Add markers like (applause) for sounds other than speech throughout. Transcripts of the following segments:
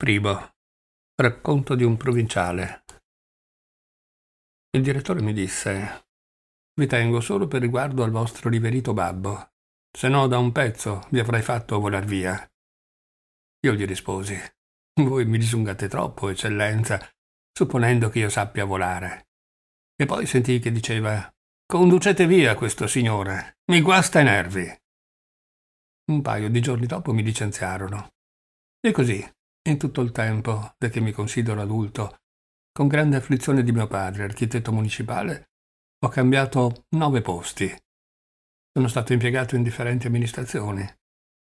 Primo. Racconto di un provinciale. Il direttore mi disse: Vi tengo solo per riguardo al vostro riverito babbo, se no da un pezzo vi avrei fatto volar via. Io gli risposi: Voi mi disungate troppo, eccellenza, supponendo che io sappia volare. E poi sentì che diceva: Conducete via questo signore, mi guasta i nervi. Un paio di giorni dopo mi licenziarono. E così in tutto il tempo, da che mi considero adulto, con grande afflizione di mio padre, architetto municipale, ho cambiato nove posti. Sono stato impiegato in differenti amministrazioni,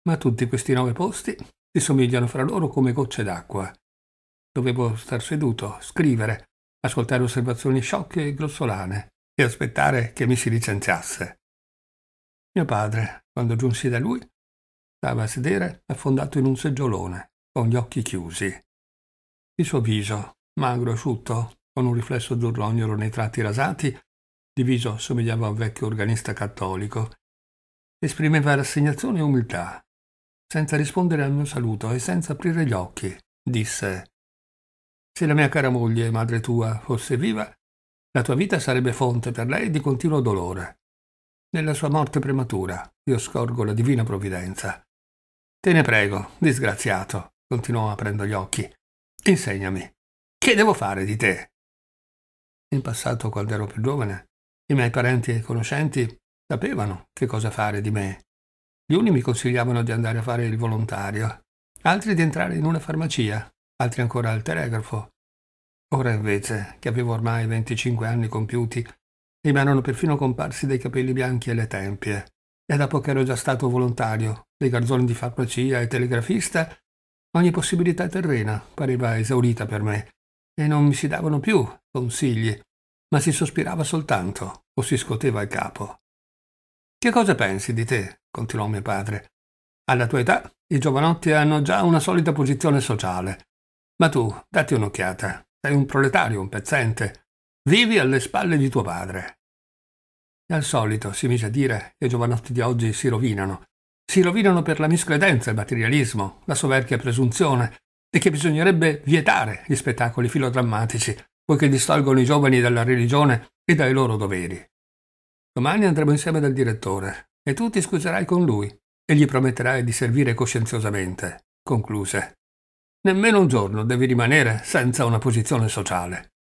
ma tutti questi nove posti si somigliano fra loro come gocce d'acqua. Dovevo star seduto, scrivere, ascoltare osservazioni sciocche e grossolane e aspettare che mi si licenziasse. Mio padre, quando giunsi da lui, stava a sedere affondato in un seggiolone con gli occhi chiusi. Il suo viso, magro e asciutto, con un riflesso azzurrognolo nei tratti rasati, di viso somigliava a un vecchio organista cattolico, esprimeva rassegnazione e umiltà. Senza rispondere al mio saluto e senza aprire gli occhi, disse Se la mia cara moglie, madre tua, fosse viva, la tua vita sarebbe fonte per lei di continuo dolore. Nella sua morte prematura io scorgo la divina provvidenza. Te ne prego, disgraziato, continuò aprendo gli occhi. Insegnami. Che devo fare di te? In passato, quando ero più giovane, i miei parenti e conoscenti sapevano che cosa fare di me. Gli uni mi consigliavano di andare a fare il volontario, altri di entrare in una farmacia, altri ancora al telegrafo. Ora invece, che avevo ormai 25 anni compiuti, mi erano perfino comparsi dei capelli bianchi alle tempie. E dopo che ero già stato volontario, dei garzoni di farmacia e telegrafista, Ogni possibilità terrena pareva esaurita per me e non mi si davano più consigli, ma si sospirava soltanto o si scoteva il capo. Che cosa pensi di te? continuò mio padre. Alla tua età i giovanotti hanno già una solida posizione sociale. Ma tu, dati un'occhiata, sei un proletario, un pezzente. Vivi alle spalle di tuo padre. E al solito si mise a dire che i giovanotti di oggi si rovinano, si rovinano per la miscredenza, il materialismo, la soverchia presunzione e che bisognerebbe vietare gli spettacoli filodrammatici, poiché distolgono i giovani dalla religione e dai loro doveri. Domani andremo insieme dal direttore e tu ti scuserai con lui e gli prometterai di servire coscienziosamente, concluse. Nemmeno un giorno devi rimanere senza una posizione sociale.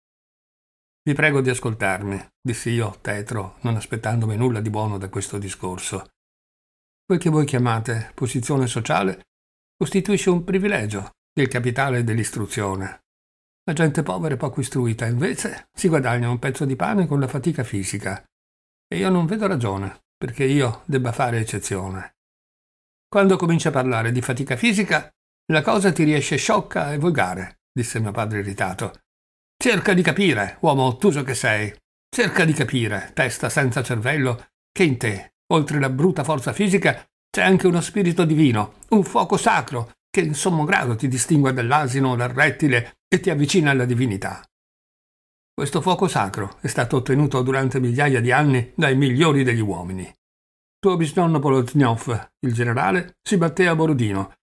Vi prego di ascoltarmi, dissi io, tetro, non aspettandomi nulla di buono da questo discorso quel che voi chiamate posizione sociale, costituisce un privilegio, il capitale dell'istruzione. La gente povera e poco istruita, invece, si guadagna un pezzo di pane con la fatica fisica. E io non vedo ragione perché io debba fare eccezione. Quando cominci a parlare di fatica fisica, la cosa ti riesce sciocca e volgare, disse mio padre irritato. Cerca di capire, uomo ottuso che sei. Cerca di capire, testa senza cervello, che in te Oltre la bruta forza fisica, c'è anche uno spirito divino, un fuoco sacro, che in sommo grado ti distingue dall'asino o dal rettile e ti avvicina alla divinità. Questo fuoco sacro è stato ottenuto durante migliaia di anni dai migliori degli uomini. Tuo bisnonno Polotnyov, il generale, si batté a Borodino.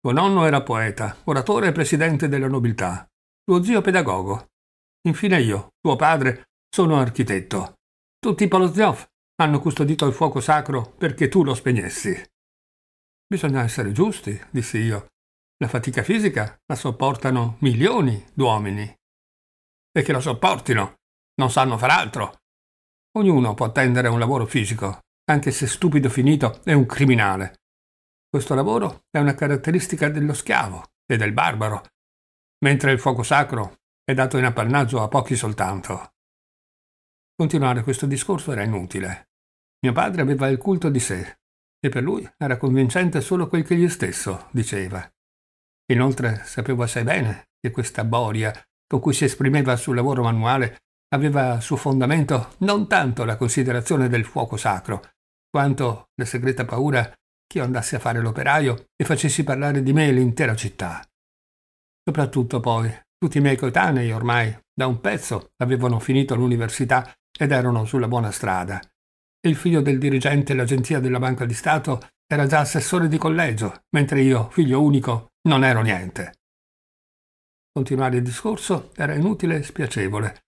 Tuo nonno era poeta, oratore e presidente della nobiltà. Tuo zio pedagogo. Infine io, tuo padre, sono architetto. Tutti i Polotnyov hanno custodito il fuoco sacro perché tu lo spegnessi. Bisogna essere giusti, dissi io. La fatica fisica la sopportano milioni d'uomini. E che la sopportino, non sanno far altro. Ognuno può attendere a un lavoro fisico, anche se stupido finito è un criminale. Questo lavoro è una caratteristica dello schiavo e del barbaro, mentre il fuoco sacro è dato in appannaggio a pochi soltanto. Continuare questo discorso era inutile. Mio padre aveva il culto di sé, e per lui era convincente solo quel che gli stesso diceva. Inoltre sapevo assai bene che questa boria con cui si esprimeva sul lavoro manuale aveva su fondamento non tanto la considerazione del fuoco sacro, quanto la segreta paura che io andassi a fare l'operaio e facessi parlare di me l'intera città. Soprattutto poi, tutti i miei coetanei ormai, da un pezzo, avevano finito l'università ed erano sulla buona strada. Il figlio del dirigente dell'agenzia della Banca di Stato era già assessore di collegio, mentre io, figlio unico, non ero niente. Continuare il discorso era inutile e spiacevole.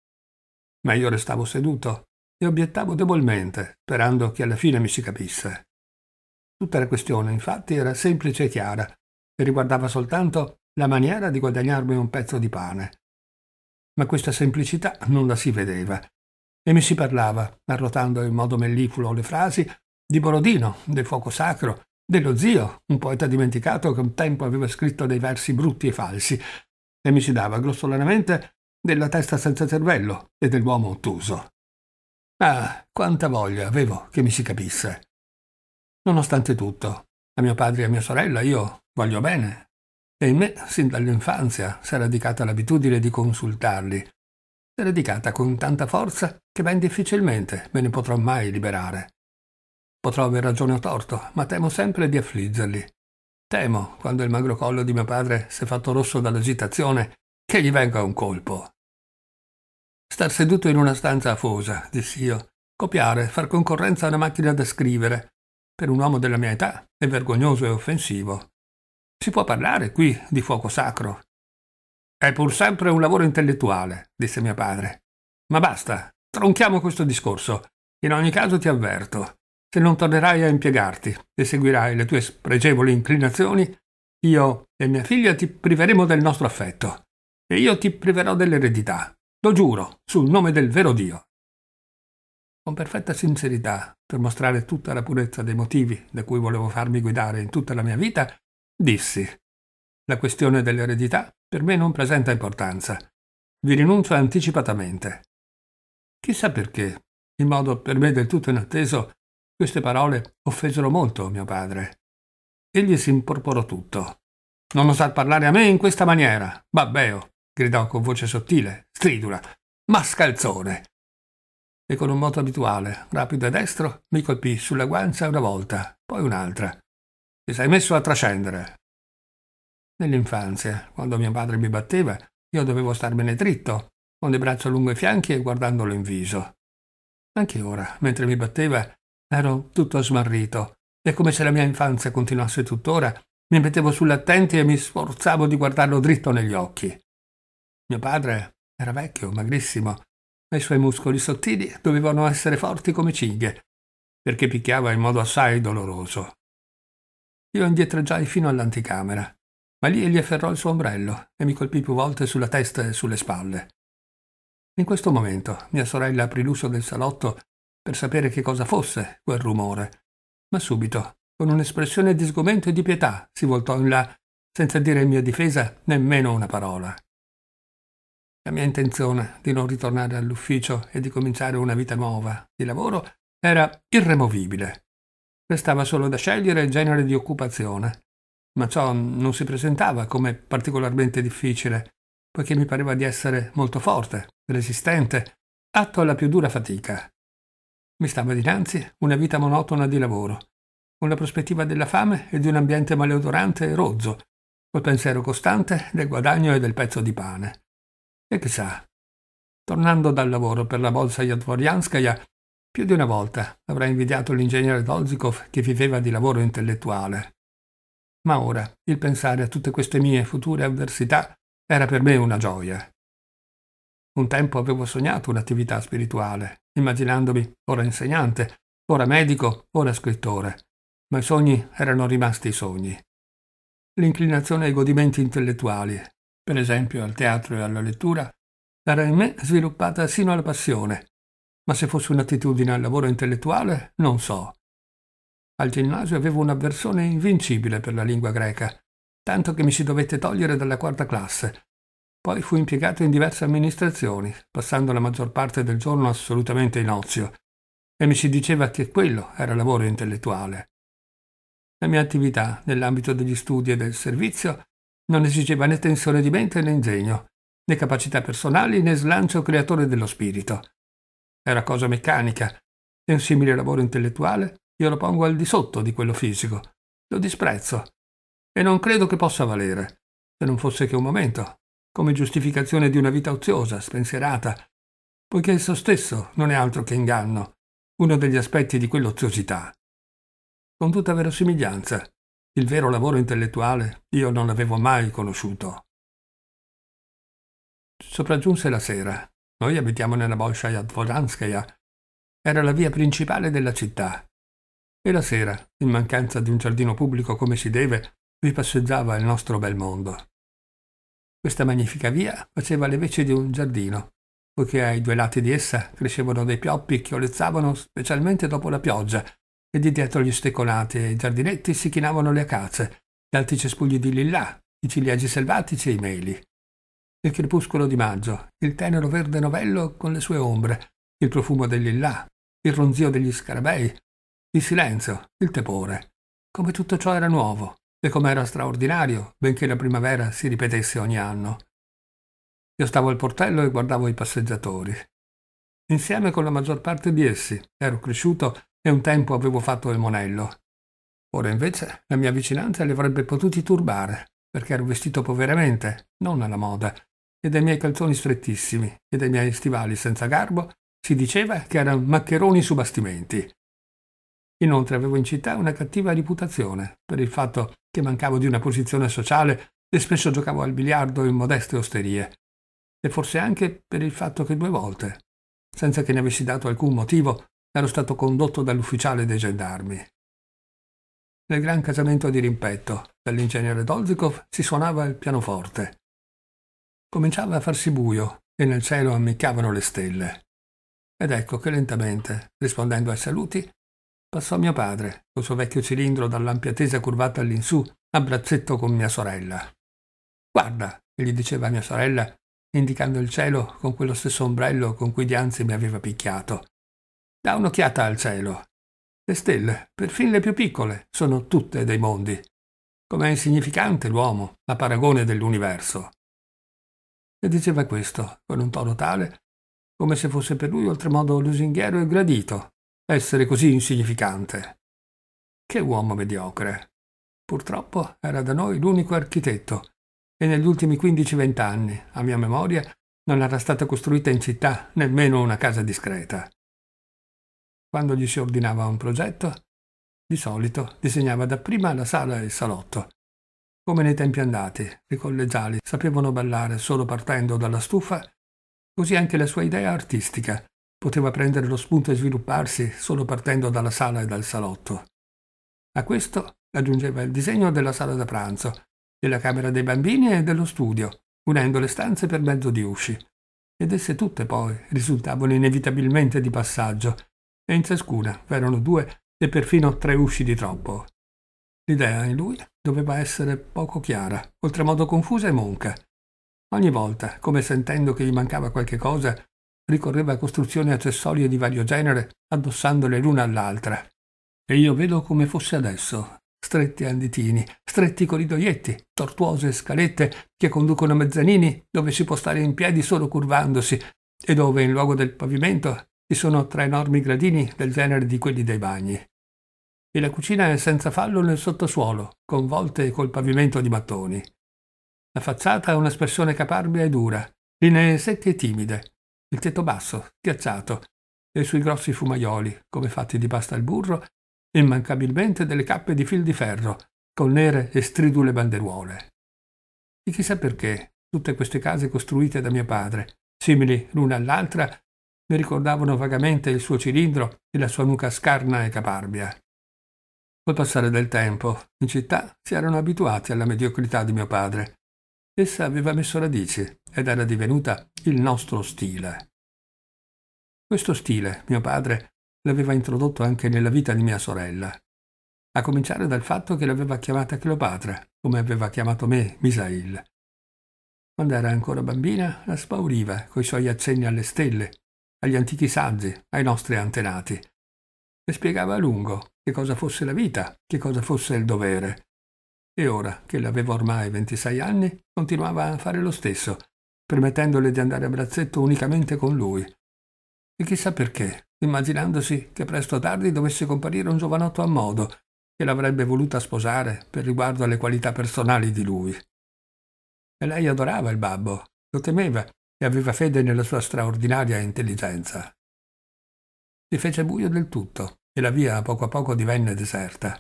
Ma io restavo seduto e obiettavo debolmente, sperando che alla fine mi si capisse. Tutta la questione, infatti, era semplice e chiara e riguardava soltanto la maniera di guadagnarmi un pezzo di pane. Ma questa semplicità non la si vedeva e mi si parlava, arrotando in modo melliculo le frasi, di Borodino, del fuoco sacro, dello zio, un poeta dimenticato che un tempo aveva scritto dei versi brutti e falsi, e mi si dava grossolanamente della testa senza cervello e dell'uomo ottuso. Ah, quanta voglia avevo che mi si capisse. Nonostante tutto, a mio padre e a mia sorella io voglio bene, e in me, sin dall'infanzia, s'era radicata l'abitudine di consultarli, dedicata con tanta forza che ben difficilmente me ne potrò mai liberare. Potrò aver ragione o torto, ma temo sempre di affliggerli. Temo, quando il magro collo di mio padre si è fatto rosso dall'agitazione, che gli venga un colpo. Star seduto in una stanza afosa, dissi io, copiare, far concorrenza a una macchina da scrivere, per un uomo della mia età è vergognoso e offensivo. Si può parlare qui di fuoco sacro, è pur sempre un lavoro intellettuale, disse mio padre. Ma basta, tronchiamo questo discorso. In ogni caso ti avverto. Se non tornerai a impiegarti e seguirai le tue spregevoli inclinazioni, io e mia figlia ti priveremo del nostro affetto. E io ti priverò dell'eredità. Lo giuro, sul nome del vero Dio. Con perfetta sincerità, per mostrare tutta la purezza dei motivi da cui volevo farmi guidare in tutta la mia vita, dissi: La questione dell'eredità per me non presenta importanza. Vi rinuncio anticipatamente. Chissà perché, in modo per me del tutto inatteso, queste parole offesero molto mio padre. Egli si imporporò tutto. Non osar parlare a me in questa maniera, babbeo, gridò con voce sottile, stridula, mascalzone. E con un moto abituale, rapido e destro, mi colpì sulla guancia una volta, poi un'altra. Ti sei messo a trascendere, Nell'infanzia, quando mio padre mi batteva, io dovevo starmene dritto, con le braccia lungo i fianchi e guardandolo in viso. Anche ora, mentre mi batteva, ero tutto smarrito, e come se la mia infanzia continuasse tuttora, mi mettevo sull'attenti e mi sforzavo di guardarlo dritto negli occhi. Mio padre era vecchio, magrissimo, ma i suoi muscoli sottili dovevano essere forti come cinghie, perché picchiava in modo assai doloroso. Io indietreggiai fino all'anticamera ma lì egli afferrò il suo ombrello e mi colpì più volte sulla testa e sulle spalle. In questo momento mia sorella aprì l'uscio del salotto per sapere che cosa fosse quel rumore, ma subito, con un'espressione di sgomento e di pietà, si voltò in là, senza dire in mia difesa nemmeno una parola. La mia intenzione di non ritornare all'ufficio e di cominciare una vita nuova, di lavoro, era irremovibile. Restava solo da scegliere il genere di occupazione ma ciò non si presentava come particolarmente difficile, poiché mi pareva di essere molto forte, resistente, atto alla più dura fatica. Mi stava dinanzi una vita monotona di lavoro, con la prospettiva della fame e di un ambiente maleodorante e rozzo, col pensiero costante del guadagno e del pezzo di pane. E chissà, tornando dal lavoro per la Bolsa Yadvoryanskaya, più di una volta avrei invidiato l'ingegnere Dolzikov che viveva di lavoro intellettuale. Ma ora il pensare a tutte queste mie future avversità era per me una gioia. Un tempo avevo sognato un'attività spirituale, immaginandomi ora insegnante, ora medico, ora scrittore, ma i sogni erano rimasti sogni. L'inclinazione ai godimenti intellettuali, per esempio al teatro e alla lettura, era in me sviluppata sino alla passione, ma se fosse un'attitudine al lavoro intellettuale, non so. Al ginnasio avevo un'avversione invincibile per la lingua greca, tanto che mi si dovette togliere dalla quarta classe. Poi fu impiegato in diverse amministrazioni, passando la maggior parte del giorno assolutamente in ozio, e mi si diceva che quello era lavoro intellettuale. La mia attività nell'ambito degli studi e del servizio non esigeva né tensione di mente né ingegno, né capacità personali né slancio creatore dello spirito. Era cosa meccanica e un simile lavoro intellettuale io lo pongo al di sotto di quello fisico. Lo disprezzo. E non credo che possa valere, se non fosse che un momento, come giustificazione di una vita oziosa, spensierata, poiché esso stesso non è altro che inganno, uno degli aspetti di quell'oziosità. Con tutta verosimiglianza, il vero lavoro intellettuale io non l'avevo mai conosciuto. Sopraggiunse la sera. Noi abitiamo nella Bolshaia Dvoranskaya. Era la via principale della città. E la sera, in mancanza di un giardino pubblico come si deve, vi passeggiava il nostro bel mondo. Questa magnifica via faceva le veci di un giardino, poiché ai due lati di essa crescevano dei pioppi che olezzavano specialmente dopo la pioggia, e di dietro gli stecolati e i giardinetti si chinavano le acace, gli alti cespugli di lillà, i ciliegi selvatici e i meli. Il crepuscolo di maggio, il tenero verde novello con le sue ombre, il profumo del lillà, il ronzio degli scarabei, il silenzio, il tepore. Come tutto ciò era nuovo e come era straordinario, benché la primavera si ripetesse ogni anno. Io stavo al portello e guardavo i passeggiatori. Insieme con la maggior parte di essi ero cresciuto e un tempo avevo fatto il monello. Ora invece la mia vicinanza li avrebbe potuti turbare, perché ero vestito poveramente, non alla moda, e dei miei calzoni strettissimi e dei miei stivali senza garbo si diceva che erano maccheroni su bastimenti. Inoltre avevo in città una cattiva reputazione per il fatto che mancavo di una posizione sociale e spesso giocavo al biliardo in modeste osterie. E forse anche per il fatto che due volte, senza che ne avessi dato alcun motivo, ero stato condotto dall'ufficiale dei gendarmi. Nel gran casamento di rimpetto dell'ingegnere Dolzikov si suonava il pianoforte. Cominciava a farsi buio e nel cielo ammiccavano le stelle. Ed ecco che lentamente, rispondendo ai saluti, passò mio padre, col suo vecchio cilindro dall'ampia tesa curvata all'insù, a braccetto con mia sorella. Guarda, gli diceva mia sorella, indicando il cielo con quello stesso ombrello con cui dianzi mi aveva picchiato. Da un'occhiata al cielo. Le stelle, perfino le più piccole, sono tutte dei mondi. Com'è insignificante l'uomo a paragone dell'universo. E diceva questo con un tono tale come se fosse per lui oltremodo lusinghiero e gradito, essere così insignificante. Che uomo mediocre. Purtroppo era da noi l'unico architetto e negli ultimi 15-20 anni, a mia memoria, non era stata costruita in città nemmeno una casa discreta. Quando gli si ordinava un progetto, di solito disegnava dapprima la sala e il salotto. Come nei tempi andati, i collegiali sapevano ballare solo partendo dalla stufa, così anche la sua idea artistica poteva prendere lo spunto e svilupparsi solo partendo dalla sala e dal salotto. A questo aggiungeva il disegno della sala da pranzo, della camera dei bambini e dello studio, unendo le stanze per mezzo di usci. Ed esse tutte poi risultavano inevitabilmente di passaggio, e in ciascuna erano due e perfino tre usci di troppo. L'idea in lui doveva essere poco chiara, oltremodo confusa e monca. Ogni volta, come sentendo che gli mancava qualche cosa, ricorreva a costruzioni accessorie di vario genere, addossandole l'una all'altra. E io vedo come fosse adesso. Stretti anditini, stretti corridoietti, tortuose scalette che conducono a mezzanini dove si può stare in piedi solo curvandosi e dove in luogo del pavimento ci sono tre enormi gradini del genere di quelli dei bagni. E la cucina è senza fallo nel sottosuolo, con volte e col pavimento di mattoni. La facciata ha un'espressione caparbia e dura, linee secche e timide, il tetto basso, schiacciato, e sui grossi fumaioli, come fatti di pasta al burro, e immancabilmente delle cappe di fil di ferro, con nere e stridule banderuole. E chissà perché tutte queste case costruite da mio padre, simili l'una all'altra, mi ricordavano vagamente il suo cilindro e la sua nuca scarna e caparbia. Col passare del tempo, in città si erano abituati alla mediocrità di mio padre. Essa aveva messo radici ed era divenuta il nostro stile. Questo stile mio padre l'aveva introdotto anche nella vita di mia sorella, a cominciare dal fatto che l'aveva chiamata Cleopatra, come aveva chiamato me Misail. Quando era ancora bambina la spauriva coi suoi accenni alle stelle, agli antichi saggi, ai nostri antenati. Le spiegava a lungo che cosa fosse la vita, che cosa fosse il dovere. E ora, che l'aveva ormai 26 anni, continuava a fare lo stesso, permettendole di andare a brazzetto unicamente con lui. E chissà perché, immaginandosi che presto o tardi dovesse comparire un giovanotto a modo, che l'avrebbe voluta sposare per riguardo alle qualità personali di lui. E lei adorava il babbo, lo temeva e aveva fede nella sua straordinaria intelligenza. Si fece buio del tutto e la via a poco a poco divenne deserta.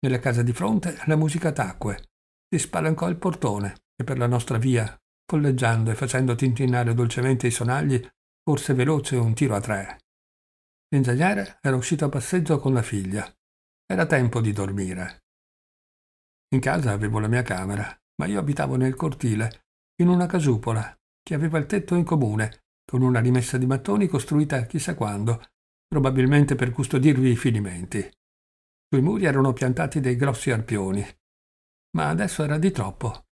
Nella casa di fronte la musica tacque, si spalancò il portone e per la nostra via folleggiando e facendo tintinnare dolcemente i sonagli, corse veloce un tiro a tre. L'ingegnere era uscito a passeggio con la figlia. Era tempo di dormire. In casa avevo la mia camera, ma io abitavo nel cortile, in una casupola, che aveva il tetto in comune, con una rimessa di mattoni costruita chissà quando, probabilmente per custodirvi i finimenti. Sui muri erano piantati dei grossi arpioni. Ma adesso era di troppo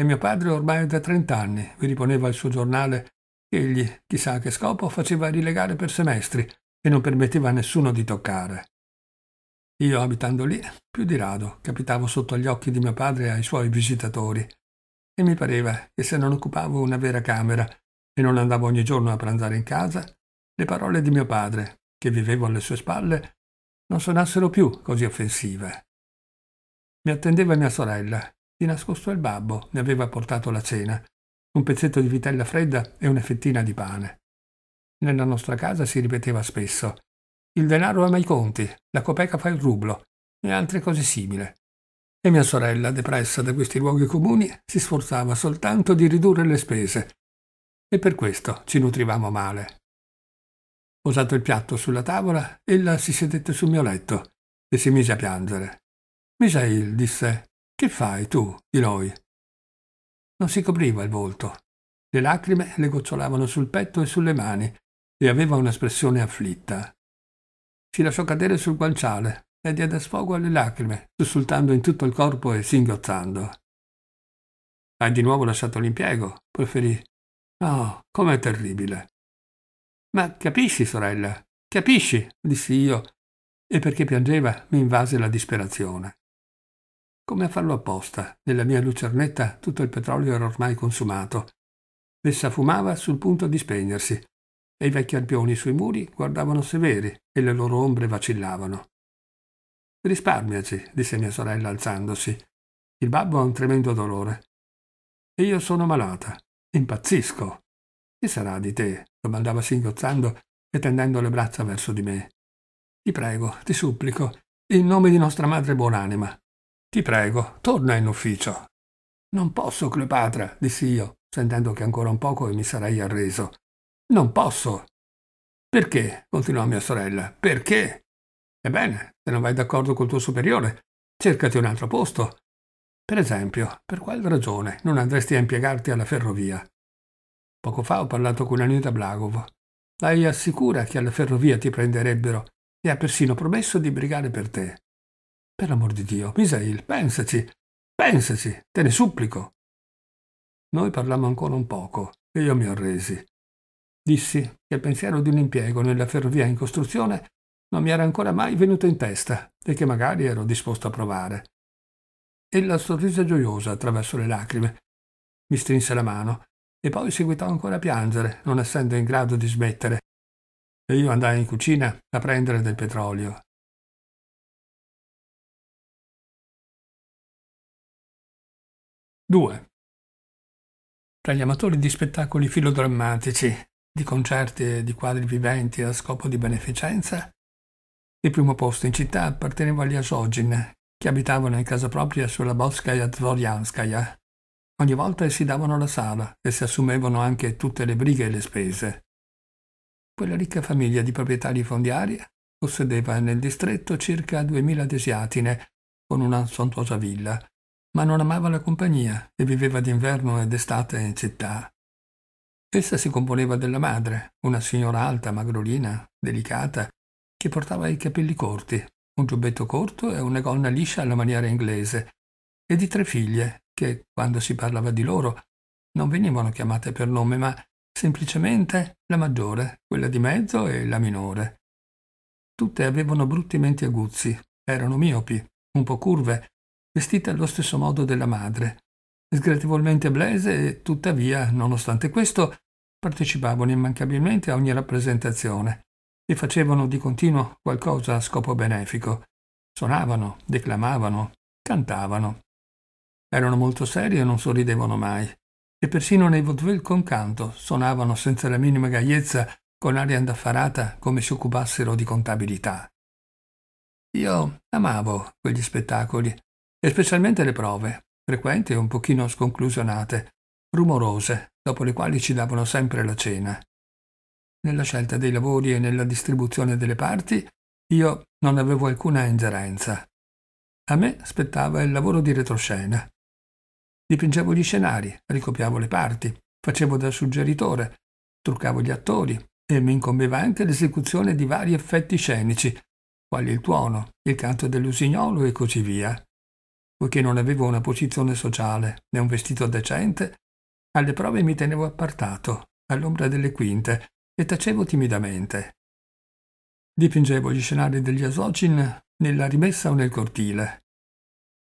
e mio padre ormai da trent'anni vi riponeva il suo giornale che egli, chissà a che scopo, faceva rilegare per semestri e non permetteva a nessuno di toccare. Io, abitando lì, più di rado capitavo sotto gli occhi di mio padre e ai suoi visitatori, e mi pareva che se non occupavo una vera camera e non andavo ogni giorno a pranzare in casa, le parole di mio padre, che vivevo alle sue spalle, non suonassero più così offensive. Mi attendeva mia sorella, di nascosto il babbo ne aveva portato la cena, un pezzetto di vitella fredda e una fettina di pane. Nella nostra casa si ripeteva spesso il denaro ama i conti, la copeca fa il rublo e altre cose simili. E mia sorella, depressa da questi luoghi comuni, si sforzava soltanto di ridurre le spese. E per questo ci nutrivamo male. Posato il piatto sulla tavola, ella si sedette sul mio letto e si mise a piangere. Misail, disse, che fai tu, di noi? Non si copriva il volto. Le lacrime le gocciolavano sul petto e sulle mani e aveva un'espressione afflitta. Si lasciò cadere sul guanciale e diede sfogo alle lacrime, sussultando in tutto il corpo e singhiozzando. Hai di nuovo lasciato l'impiego, preferì. Oh, com'è terribile. Ma capisci, sorella, capisci, dissi io, e perché piangeva mi invase la disperazione. Come a farlo apposta, nella mia lucernetta tutto il petrolio era ormai consumato. Essa fumava sul punto di spegnersi, e i vecchi arpioni sui muri guardavano severi e le loro ombre vacillavano. Risparmiaci, disse mia sorella alzandosi. Il babbo ha un tremendo dolore. E io sono malata. Impazzisco. Che sarà di te? domandava singhiozzando e tendendo le braccia verso di me. Ti prego, ti supplico, in nome di nostra madre buonanima, ti prego, torna in ufficio. Non posso, Cleopatra, dissi io, sentendo che ancora un poco mi sarei arreso. Non posso. Perché? continuò mia sorella. Perché? Ebbene, se non vai d'accordo col tuo superiore, cercati un altro posto. Per esempio, per quale ragione non andresti a impiegarti alla ferrovia? Poco fa ho parlato con Anita Blagovo. Lei assicura che alla ferrovia ti prenderebbero e ha persino promesso di brigare per te. Per l'amor di Dio, Misail, pensaci, pensaci, te ne supplico. Noi parlammo ancora un poco e io mi arresi. Dissi che il pensiero di un impiego nella ferrovia in costruzione non mi era ancora mai venuto in testa e che magari ero disposto a provare. Ella sorrise gioiosa attraverso le lacrime, mi strinse la mano e poi seguitò ancora a piangere, non essendo in grado di smettere. E io andai in cucina a prendere del petrolio 2. Tra gli amatori di spettacoli filodrammatici, di concerti e di quadri viventi a scopo di beneficenza, il primo posto in città apparteneva agli Asogin, che abitavano in casa propria sulla Botskaya Dvoryanskaya. Ogni volta si davano la sala e si assumevano anche tutte le brighe e le spese. Quella ricca famiglia di proprietari fondiari possedeva nel distretto circa 2000 desiatine, con una sontuosa villa, ma non amava la compagnia e viveva d'inverno ed estate in città. Essa si componeva della madre, una signora alta, magrolina, delicata, che portava i capelli corti, un giubbetto corto e una gonna liscia alla maniera inglese, e di tre figlie che, quando si parlava di loro, non venivano chiamate per nome, ma semplicemente la maggiore, quella di mezzo e la minore. Tutte avevano brutti menti aguzzi, erano miopi, un po' curve vestita allo stesso modo della madre, sgradevolmente blese e tuttavia, nonostante questo, partecipavano immancabilmente a ogni rappresentazione e facevano di continuo qualcosa a scopo benefico. Suonavano, declamavano, cantavano. Erano molto seri e non sorridevano mai. E persino nei vaudeville con canto suonavano senza la minima gaiezza, con aria andaffarata, come si occupassero di contabilità. Io amavo quegli spettacoli e specialmente le prove, frequenti e un pochino sconclusionate, rumorose, dopo le quali ci davano sempre la cena. Nella scelta dei lavori e nella distribuzione delle parti io non avevo alcuna ingerenza. A me spettava il lavoro di retroscena. Dipingevo gli scenari, ricopiavo le parti, facevo da suggeritore, truccavo gli attori e mi incombeva anche l'esecuzione di vari effetti scenici, quali il tuono, il canto dell'usignolo e così via poiché non avevo una posizione sociale né un vestito decente, alle prove mi tenevo appartato, all'ombra delle quinte, e tacevo timidamente. Dipingevo gli scenari degli Asocin nella rimessa o nel cortile.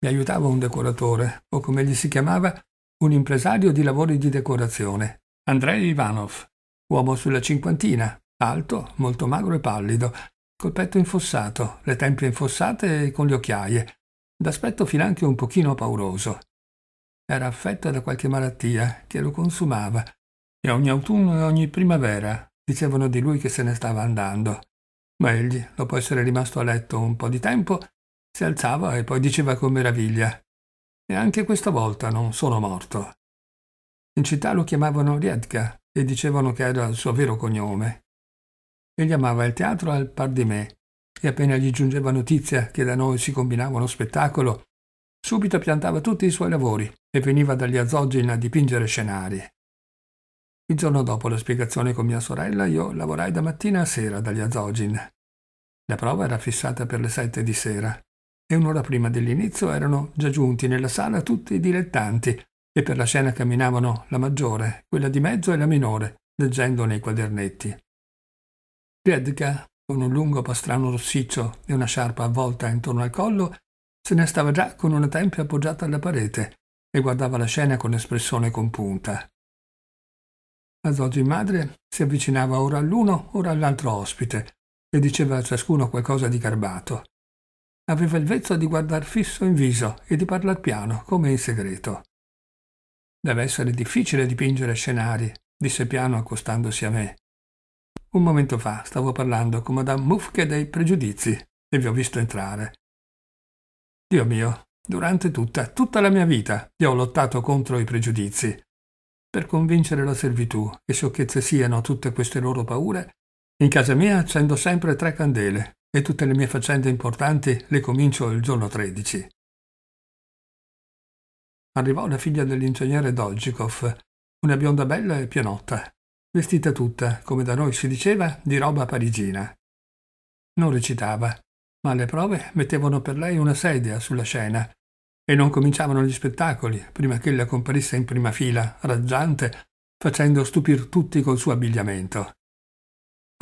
Mi aiutava un decoratore, o come gli si chiamava, un impresario di lavori di decorazione, Andrei Ivanov, uomo sulla cinquantina, alto, molto magro e pallido, col petto infossato, le tempie infossate e con le occhiaie, d'aspetto finanche un pochino pauroso. Era affetta da qualche malattia che lo consumava, e ogni autunno e ogni primavera dicevano di lui che se ne stava andando. Ma egli, dopo essere rimasto a letto un po' di tempo, si alzava e poi diceva con meraviglia E anche questa volta non sono morto. In città lo chiamavano Riedka e dicevano che era il suo vero cognome. Egli amava il teatro al par di me e appena gli giungeva notizia che da noi si combinava uno spettacolo, subito piantava tutti i suoi lavori e veniva dagli azogin a dipingere scenari. Il giorno dopo la spiegazione con mia sorella io lavorai da mattina a sera dagli azogin. La prova era fissata per le sette di sera e un'ora prima dell'inizio erano già giunti nella sala tutti i dilettanti e per la scena camminavano la maggiore, quella di mezzo e la minore, leggendo nei quadernetti. Piedka con un lungo pastrano rossiccio e una sciarpa avvolta intorno al collo, se ne stava già con una tempia appoggiata alla parete e guardava la scena con espressione compunta. La Zogi madre si avvicinava ora all'uno, ora all'altro ospite e diceva a ciascuno qualcosa di garbato. Aveva il vezzo di guardar fisso in viso e di parlar piano, come in segreto. Deve essere difficile dipingere scenari, disse piano accostandosi a me. Un momento fa stavo parlando con Madame Mufke dei pregiudizi e vi ho visto entrare. Dio mio, durante tutta, tutta la mia vita io ho lottato contro i pregiudizi. Per convincere la servitù che sciocchezze siano tutte queste loro paure, in casa mia accendo sempre tre candele e tutte le mie faccende importanti le comincio il giorno 13. Arrivò la figlia dell'ingegnere Dolgikov, una bionda bella e pianotta, vestita tutta, come da noi si diceva, di roba parigina. Non recitava, ma le prove mettevano per lei una sedia sulla scena e non cominciavano gli spettacoli prima che ella comparisse in prima fila, raggiante, facendo stupir tutti col suo abbigliamento.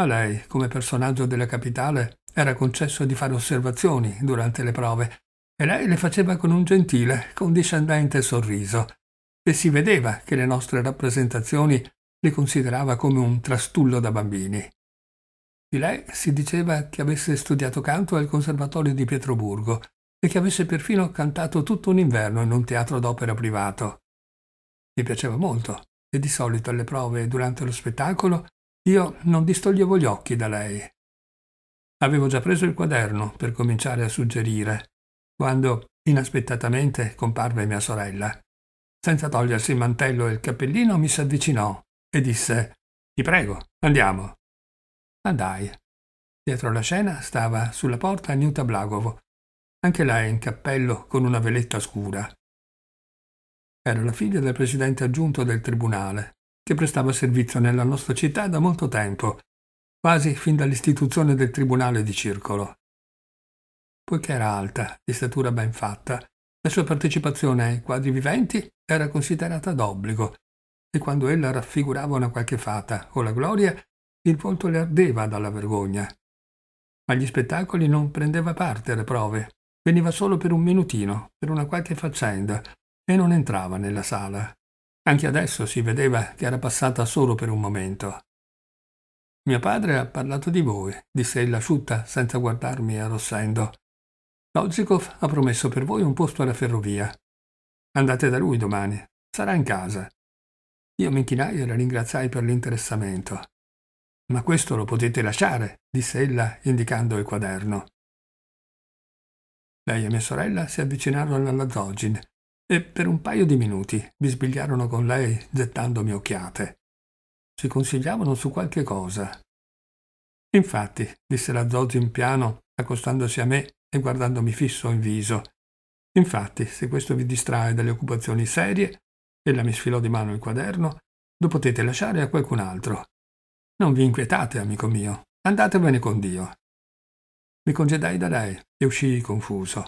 A lei, come personaggio della capitale, era concesso di fare osservazioni durante le prove e lei le faceva con un gentile, condiscendente sorriso e si vedeva che le nostre rappresentazioni le considerava come un trastullo da bambini. Di lei si diceva che avesse studiato canto al Conservatorio di Pietroburgo e che avesse perfino cantato tutto un inverno in un teatro d'opera privato. Mi piaceva molto e di solito alle prove e durante lo spettacolo io non distoglievo gli occhi da lei. Avevo già preso il quaderno per cominciare a suggerire, quando inaspettatamente comparve mia sorella. Senza togliersi il mantello e il cappellino mi s'avvicinò e disse Ti prego, andiamo. Andai. Dietro la scena stava sulla porta Newta Blagovo, anche lei in cappello con una veletta scura. Era la figlia del presidente aggiunto del tribunale, che prestava servizio nella nostra città da molto tempo, quasi fin dall'istituzione del tribunale di circolo. Poiché era alta, di statura ben fatta, la sua partecipazione ai quadri viventi era considerata d'obbligo e quando ella raffigurava una qualche fata o la gloria, il volto le ardeva dalla vergogna. Agli spettacoli non prendeva parte alle prove, veniva solo per un minutino, per una qualche faccenda, e non entrava nella sala. Anche adesso si vedeva che era passata solo per un momento. Mio padre ha parlato di voi, disse ella asciutta senza guardarmi arrossendo. Lozikov ha promesso per voi un posto alla ferrovia. Andate da lui domani, sarà in casa. Io mi inchinai e la ringraziai per l'interessamento. Ma questo lo potete lasciare, disse ella indicando il quaderno. Lei e mia sorella si avvicinarono alla Zogin e per un paio di minuti bisbigliarono con lei gettandomi occhiate. Si consigliavano su qualche cosa. Infatti, disse la Zogin piano, accostandosi a me e guardandomi fisso in viso, infatti, se questo vi distrae dalle occupazioni serie, ella mi sfilò di mano il quaderno, lo potete lasciare a qualcun altro. Non vi inquietate, amico mio, andatevene con Dio. Mi congedai da lei e uscii confuso.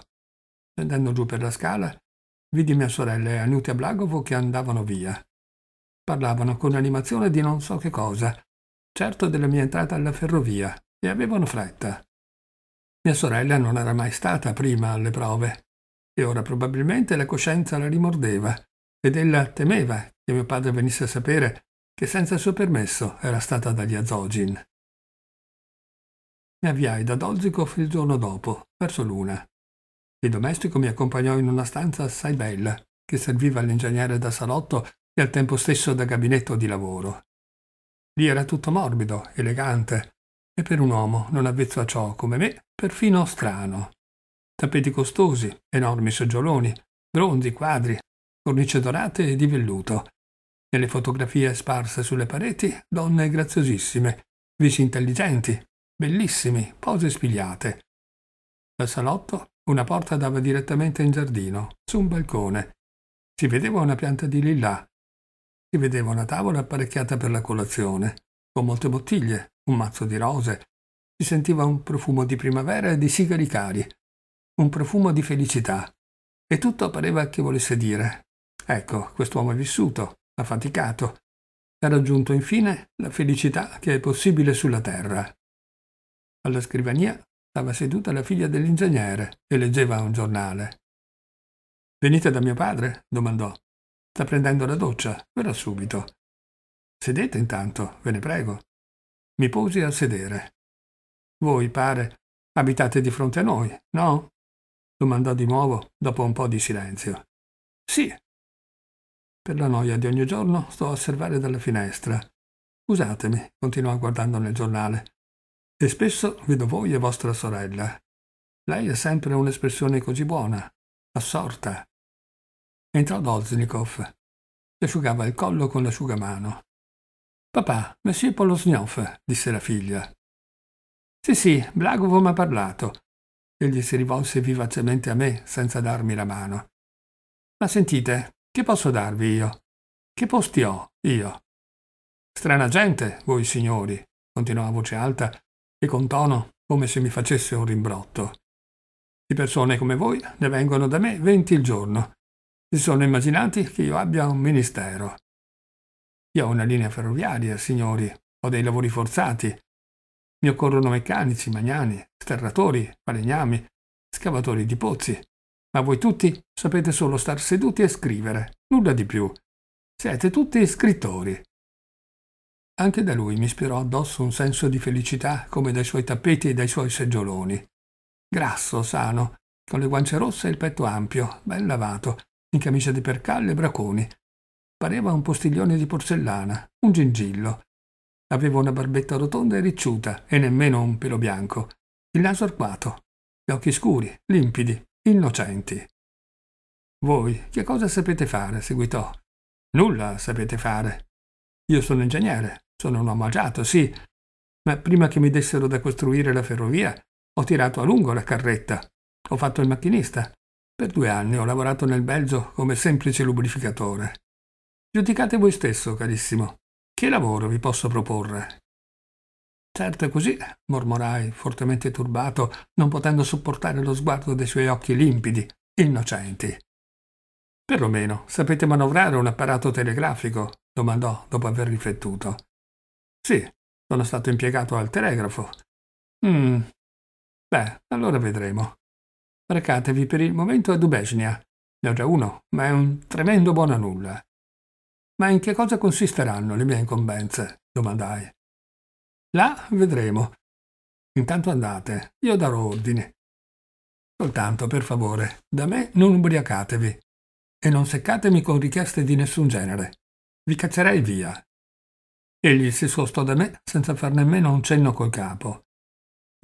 Andando giù per la scala, vidi mia sorella e Anutia Blagovo che andavano via. Parlavano con animazione di non so che cosa, certo della mia entrata alla ferrovia, e avevano fretta. Mia sorella non era mai stata prima alle prove, e ora probabilmente la coscienza la rimordeva, ed ella temeva che mio padre venisse a sapere che senza il suo permesso era stata dagli Azogin. Mi avviai da Dolzikov il giorno dopo, verso l'una. Il domestico mi accompagnò in una stanza assai bella, che serviva all'ingegnere da salotto e al tempo stesso da gabinetto di lavoro. Lì era tutto morbido, elegante, e per un uomo non avvezzo a ciò come me, perfino strano. Tappeti costosi, enormi seggioloni, bronzi, quadri, cornice dorate e di velluto. Nelle fotografie sparse sulle pareti, donne graziosissime, visi intelligenti, bellissimi, pose spigliate. Dal salotto una porta dava direttamente in giardino, su un balcone. Si vedeva una pianta di lilla. Si vedeva una tavola apparecchiata per la colazione, con molte bottiglie, un mazzo di rose. Si sentiva un profumo di primavera e di sigari cari, un profumo di felicità. E tutto pareva che volesse dire Ecco, quest'uomo è vissuto, ha faticato, ha raggiunto infine la felicità che è possibile sulla terra. Alla scrivania stava seduta la figlia dell'ingegnere e leggeva un giornale. Venite da mio padre? domandò. Sta prendendo la doccia, verrà subito. Sedete intanto, ve ne prego. Mi posi a sedere. Voi, pare, abitate di fronte a noi, no? domandò di nuovo dopo un po' di silenzio. Sì, per la noia di ogni giorno sto a osservare dalla finestra. Scusatemi, continuò guardando nel giornale. E spesso vedo voi e vostra sorella. Lei ha sempre un'espressione così buona, assorta. Entrò Dolznikov. Si asciugava il collo con l'asciugamano. Papà, Monsieur Polosnov, disse la figlia. Sì, sì, Blagovo ha parlato. Egli si rivolse vivacemente a me senza darmi la mano. Ma sentite, che posso darvi io? Che posti ho io? Strana gente, voi signori, continuò a voce alta e con tono come se mi facesse un rimbrotto. Di persone come voi ne vengono da me venti il giorno. Si sono immaginati che io abbia un ministero. Io ho una linea ferroviaria, signori, ho dei lavori forzati. Mi occorrono meccanici, magnani, sterratori, falegnami, scavatori di pozzi. Ma voi tutti sapete solo star seduti e scrivere, nulla di più. Siete tutti scrittori. Anche da lui mi ispirò addosso un senso di felicità come dai suoi tappeti e dai suoi seggioloni. Grasso, sano, con le guance rosse e il petto ampio, ben lavato, in camicia di percalle e braconi. Pareva un postiglione di porcellana, un gingillo. Aveva una barbetta rotonda e ricciuta e nemmeno un pelo bianco. Il naso arcuato, gli occhi scuri, limpidi, innocenti. Voi che cosa sapete fare? seguitò. Nulla sapete fare. Io sono ingegnere, sono un uomo agiato, sì, ma prima che mi dessero da costruire la ferrovia ho tirato a lungo la carretta, ho fatto il macchinista. Per due anni ho lavorato nel Belgio come semplice lubrificatore. Giudicate voi stesso, carissimo. Che lavoro vi posso proporre? Certo è così, mormorai, fortemente turbato, non potendo sopportare lo sguardo dei suoi occhi limpidi, innocenti. Perlomeno, sapete manovrare un apparato telegrafico? domandò dopo aver riflettuto. Sì, sono stato impiegato al telegrafo. Mm. Beh, allora vedremo. Recatevi per il momento a Dubesnia. Ne ho già uno, ma è un tremendo buon a nulla. Ma in che cosa consisteranno le mie incombenze? domandai. Là vedremo. Intanto andate, io darò ordine. Soltanto, per favore, da me non ubriacatevi e non seccatemi con richieste di nessun genere. Vi caccerei via. Egli si scostò da me senza far nemmeno un cenno col capo.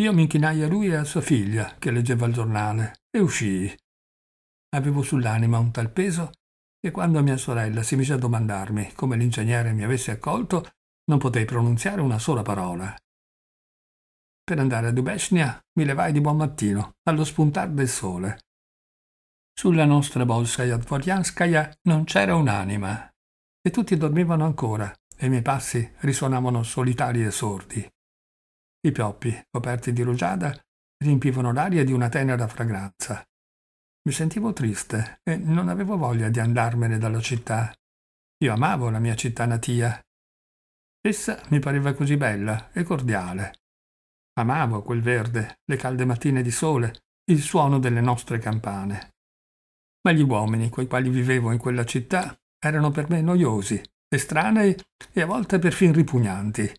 Io mi inchinai a lui e a sua figlia, che leggeva il giornale, e uscii. Avevo sull'anima un tal peso che quando mia sorella si mise a domandarmi come l'ingegnere mi avesse accolto, non potei pronunziare una sola parola. Per andare a Dubesnia mi levai di buon mattino, allo spuntar del sole. Sulla nostra Bolscaia Dvorjanskaya non c'era un'anima, e tutti dormivano ancora, e i miei passi risuonavano solitari e sordi. I pioppi, coperti di rugiada, riempivano l'aria di una tenera fragranza. Mi sentivo triste e non avevo voglia di andarmene dalla città. Io amavo la mia città natia Essa mi pareva così bella e cordiale. Amavo quel verde, le calde mattine di sole, il suono delle nostre campane. Ma gli uomini coi quali vivevo in quella città erano per me noiosi, estranei e a volte perfin ripugnanti.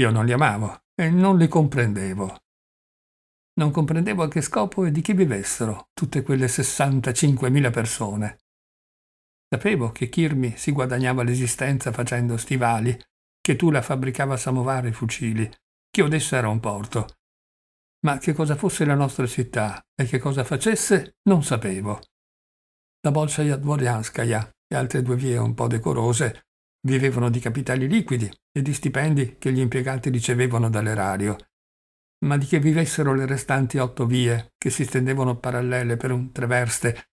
Io non li amavo e non li comprendevo. Non comprendevo a che scopo e di chi vivessero tutte quelle 65.000 persone. Sapevo che Kirmi si guadagnava l'esistenza facendo stivali, che tu la fabbricava samovare i fucili, che Odessa era un porto. Ma che cosa fosse la nostra città e che cosa facesse non sapevo. La Bolshaia Dvoryanskaya e altre due vie un po' decorose vivevano di capitali liquidi e di stipendi che gli impiegati ricevevano dall'erario, ma di che vivessero le restanti otto vie che si stendevano parallele per un tre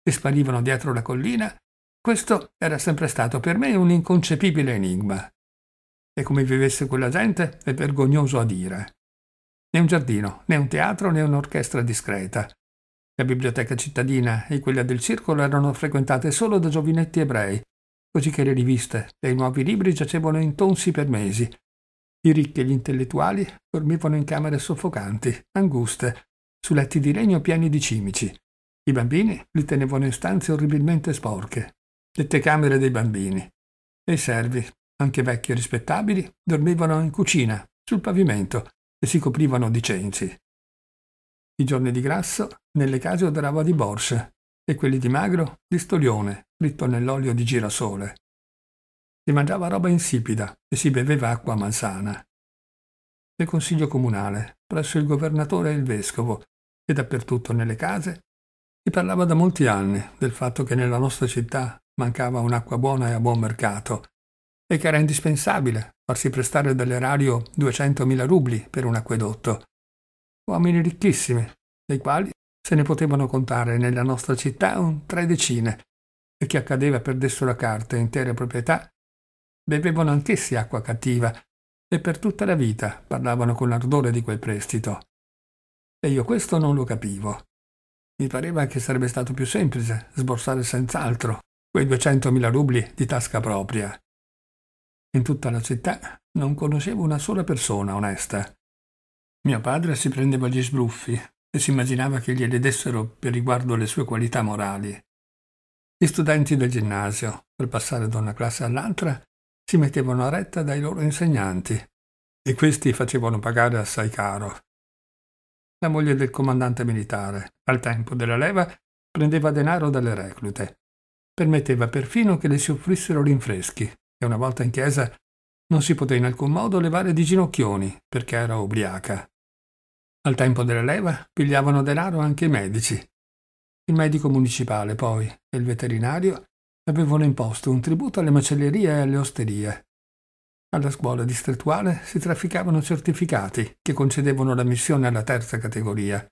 e sparivano dietro la collina, questo era sempre stato per me un inconcepibile enigma. E come vivesse quella gente è vergognoso a dire. Né un giardino, né un teatro, né un'orchestra discreta. La biblioteca cittadina e quella del circolo erano frequentate solo da giovinetti ebrei, così che le riviste e i nuovi libri giacevano intonsi per mesi. I ricchi e gli intellettuali dormivano in camere soffocanti, anguste, su letti di legno pieni di cimici. I bambini li tenevano in stanze orribilmente sporche, dette camere dei bambini. E i servi, anche vecchi e rispettabili, dormivano in cucina, sul pavimento, e si coprivano di cenci. I giorni di grasso nelle case odorava di borse e quelli di magro di stolione, fritto nell'olio di girasole. Si mangiava roba insipida e si beveva acqua malsana. Nel consiglio comunale, presso il governatore e il vescovo, e dappertutto nelle case, si parlava da molti anni del fatto che nella nostra città mancava un'acqua buona e a buon mercato, e che era indispensabile farsi prestare dall'erario 200.000 rubli per un acquedotto. Uomini ricchissimi, dei quali se ne potevano contare nella nostra città un tre decine, e che accadeva perdessero la carta e intere proprietà, bevevano anch'essi acqua cattiva e per tutta la vita parlavano con ardore di quel prestito. E io questo non lo capivo. Mi pareva che sarebbe stato più semplice sborsare senz'altro quei 200.000 rubli di tasca propria. In tutta la città non conoscevo una sola persona onesta. Mio padre si prendeva gli sbruffi e si immaginava che glieli dessero per riguardo alle sue qualità morali. Gli studenti del ginnasio, per passare da una classe all'altra, si mettevano a retta dai loro insegnanti e questi facevano pagare assai caro. La moglie del comandante militare, al tempo della leva, prendeva denaro dalle reclute Permetteva perfino che le si offrissero rinfreschi e una volta in chiesa non si poté in alcun modo levare di ginocchioni perché era ubriaca. Al tempo della leva pigliavano denaro anche i medici. Il medico municipale poi e il veterinario avevano imposto un tributo alle macellerie e alle osterie. Alla scuola distrettuale si trafficavano certificati che concedevano la missione alla terza categoria.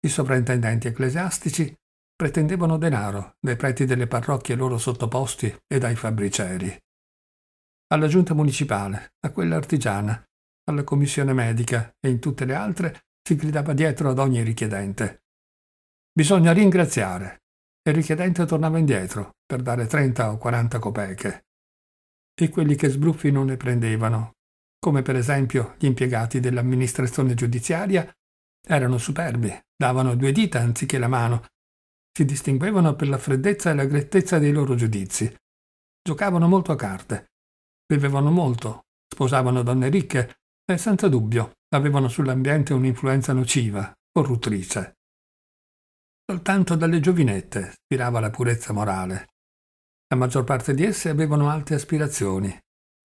I sovrintendenti ecclesiastici pretendevano denaro dai preti delle parrocchie loro sottoposti e dai fabbricieri. Alla giunta municipale, a quella artigiana, alla commissione medica e in tutte le altre si gridava dietro ad ogni richiedente. Bisogna ringraziare. E il richiedente tornava indietro per dare 30 o 40 copeche. E quelli che sbruffi non ne prendevano, come per esempio gli impiegati dell'amministrazione giudiziaria, erano superbi, davano due dita anziché la mano si distinguevano per la freddezza e la grettezza dei loro giudizi. Giocavano molto a carte. Bevevano molto. Sposavano donne ricche e senza dubbio avevano sull'ambiente un'influenza nociva, corruttrice. Soltanto dalle giovinette spirava la purezza morale. La maggior parte di esse avevano alte aspirazioni,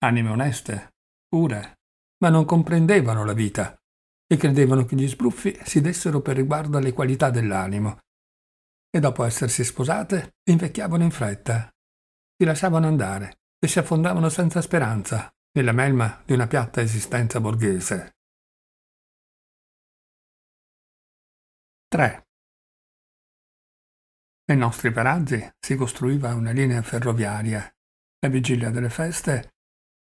anime oneste, pure, ma non comprendevano la vita e credevano che gli sbruffi si dessero per riguardo alle qualità dell'animo e dopo essersi sposate invecchiavano in fretta, si lasciavano andare e si affondavano senza speranza nella melma di una piatta esistenza borghese. 3. Nei nostri paraggi si costruiva una linea ferroviaria. La vigilia delle feste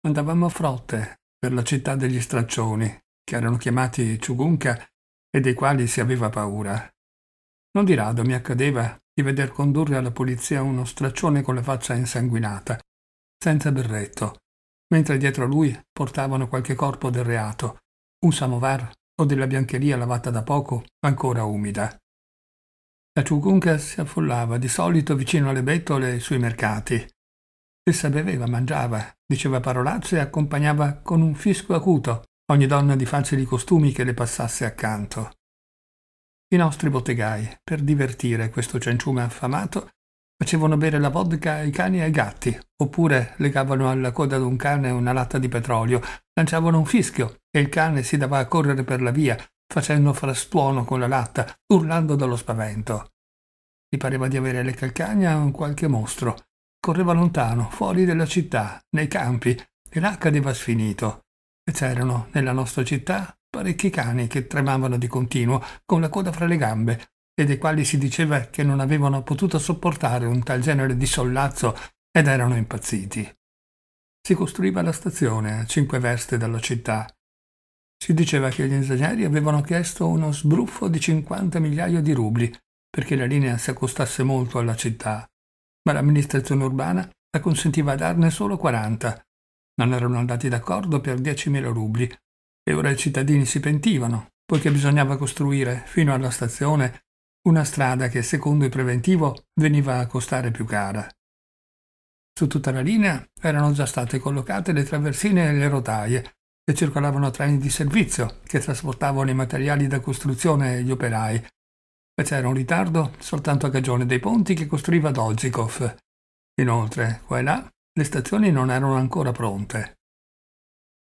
andavamo a frotte per la città degli straccioni, che erano chiamati Ciugunca e dei quali si aveva paura. Non di rado mi accadeva di veder condurre alla polizia uno straccione con la faccia insanguinata, senza berretto, mentre dietro a lui portavano qualche corpo del reato, un samovar o della biancheria lavata da poco, ancora umida. La ciugunca si affollava di solito vicino alle bettole sui mercati. Essa beveva, mangiava, diceva parolacce e accompagnava con un fisco acuto ogni donna di facili costumi che le passasse accanto. I nostri bottegai, per divertire questo cianciume affamato, facevano bere la vodka ai cani e ai gatti, oppure legavano alla coda d'un cane una latta di petrolio, lanciavano un fischio e il cane si dava a correre per la via, facendo frastuono con la latta, urlando dallo spavento. Gli pareva di avere le calcagna un qualche mostro. Correva lontano, fuori della città, nei campi, e là cadeva sfinito. E c'erano, nella nostra città, parecchi cani che tremavano di continuo, con la coda fra le gambe, e dei quali si diceva che non avevano potuto sopportare un tal genere di sollazzo ed erano impazziti. Si costruiva la stazione a cinque verste dalla città. Si diceva che gli ingegneri avevano chiesto uno sbruffo di 50 migliaia di rubli perché la linea si accostasse molto alla città, ma l'amministrazione urbana la consentiva a darne solo 40. Non erano andati d'accordo per 10.000 rubli, e ora i cittadini si pentivano, poiché bisognava costruire, fino alla stazione, una strada che, secondo il preventivo, veniva a costare più cara. Su tutta la linea erano già state collocate le traversine e le rotaie, e circolavano treni di servizio che trasportavano i materiali da costruzione e gli operai, e c'era un ritardo soltanto a cagione dei ponti che costruiva Dolzikov. Inoltre, qua e là, le stazioni non erano ancora pronte.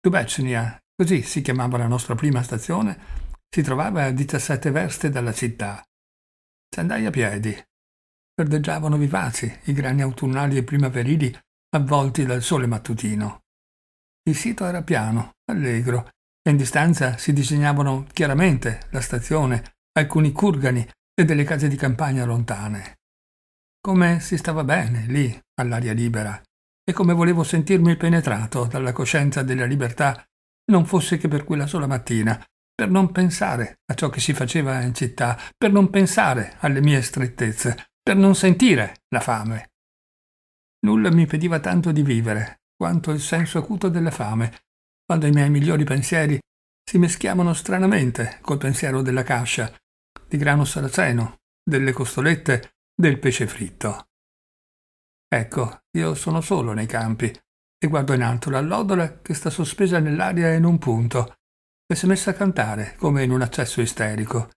Dubecnia Così si chiamava la nostra prima stazione, si trovava a 17 verste dalla città. Ci andai a piedi. Verdeggiavano vivaci i grani autunnali e primaverili avvolti dal sole mattutino. Il sito era piano, allegro, e in distanza si disegnavano chiaramente la stazione, alcuni curgani e delle case di campagna lontane. Come si stava bene lì, all'aria libera, e come volevo sentirmi penetrato dalla coscienza della libertà non fosse che per quella sola mattina, per non pensare a ciò che si faceva in città, per non pensare alle mie strettezze, per non sentire la fame. Nulla mi impediva tanto di vivere quanto il senso acuto della fame, quando i miei migliori pensieri si meschiavano stranamente col pensiero della cascia, di grano saraceno, delle costolette, del pesce fritto. Ecco, io sono solo nei campi, e guardo in alto la lodola che sta sospesa nell'aria in un punto e si è messa a cantare come in un accesso isterico.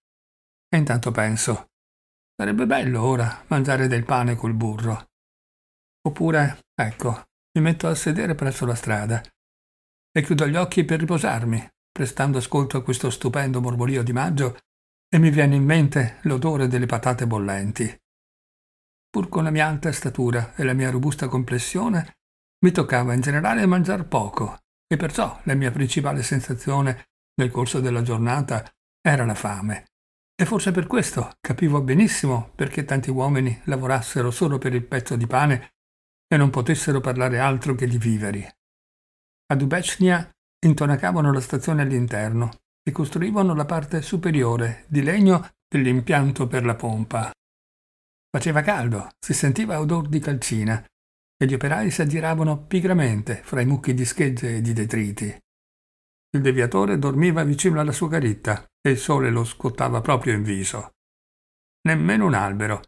E intanto penso, sarebbe bello ora mangiare del pane col burro. Oppure, ecco, mi metto a sedere presso la strada e chiudo gli occhi per riposarmi, prestando ascolto a questo stupendo mormorio di maggio e mi viene in mente l'odore delle patate bollenti. Pur con la mia alta statura e la mia robusta complessione, mi toccava in generale mangiare poco e perciò la mia principale sensazione nel corso della giornata era la fame. E forse per questo capivo benissimo perché tanti uomini lavorassero solo per il pezzo di pane e non potessero parlare altro che di viveri. A Dubecnia intonacavano la stazione all'interno e costruivano la parte superiore di legno dell'impianto per la pompa. Faceva caldo, si sentiva odor di calcina e gli operai si aggiravano pigramente fra i mucchi di schegge e di detriti. Il deviatore dormiva vicino alla sua caritta e il sole lo scottava proprio in viso. Nemmeno un albero.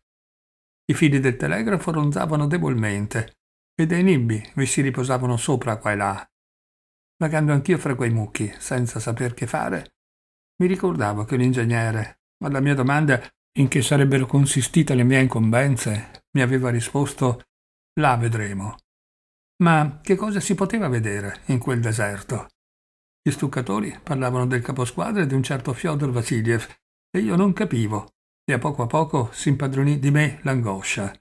I fili del telegrafo ronzavano debolmente e dei nibbi vi si riposavano sopra qua e là. Vagando anch'io fra quei mucchi, senza saper che fare, mi ricordavo che l'ingegnere, alla mia domanda in che sarebbero consistite le mie incombenze, mi aveva risposto Là vedremo. Ma che cosa si poteva vedere in quel deserto? Gli stuccatori parlavano del caposquadra e di un certo Fyodor Vasiliev e io non capivo e a poco a poco si impadronì di me l'angoscia.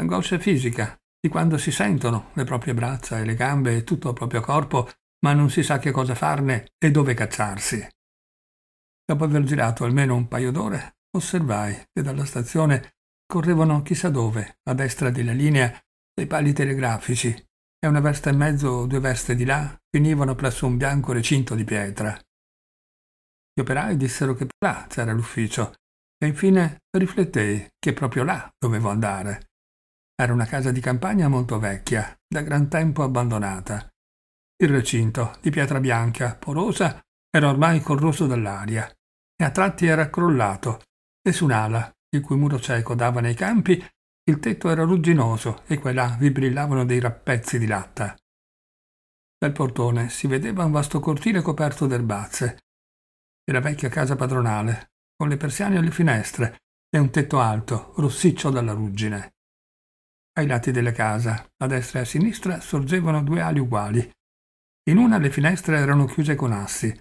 L'angoscia fisica, di quando si sentono le proprie braccia e le gambe e tutto il proprio corpo, ma non si sa che cosa farne e dove cacciarsi. Dopo aver girato almeno un paio d'ore, osservai che dalla stazione Correvano chissà dove, a destra della linea, dei pali telegrafici, e una versta e mezzo o due verste di là finivano presso un bianco recinto di pietra. Gli operai dissero che là c'era l'ufficio, e infine riflettei che proprio là dovevo andare. Era una casa di campagna molto vecchia, da gran tempo abbandonata. Il recinto, di pietra bianca, porosa, era ormai corroso dall'aria e a tratti era crollato e su un'ala il cui muro cieco dava nei campi, il tetto era rugginoso e qua e là vi brillavano dei rappezzi di latta. Dal portone si vedeva un vasto cortile coperto d'erbazze e la vecchia casa padronale, con le persiane alle finestre e un tetto alto, rossiccio dalla ruggine. Ai lati della casa, a destra e a sinistra, sorgevano due ali uguali. In una le finestre erano chiuse con assi,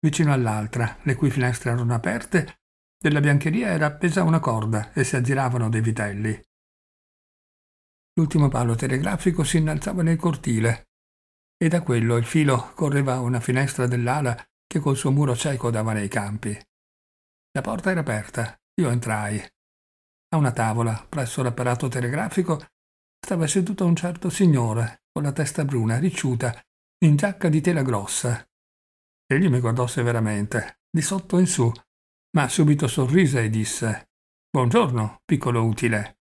vicino all'altra, le cui finestre erano aperte, della biancheria era appesa una corda e si aggiravano dei vitelli. L'ultimo palo telegrafico si innalzava nel cortile e da quello il filo correva a una finestra dell'ala che col suo muro cieco dava nei campi. La porta era aperta, io entrai. A una tavola, presso l'apparato telegrafico, stava seduto un certo signore, con la testa bruna, ricciuta, in giacca di tela grossa. Egli mi guardò severamente, di sotto in su, ma subito sorrise e disse Buongiorno, piccolo utile.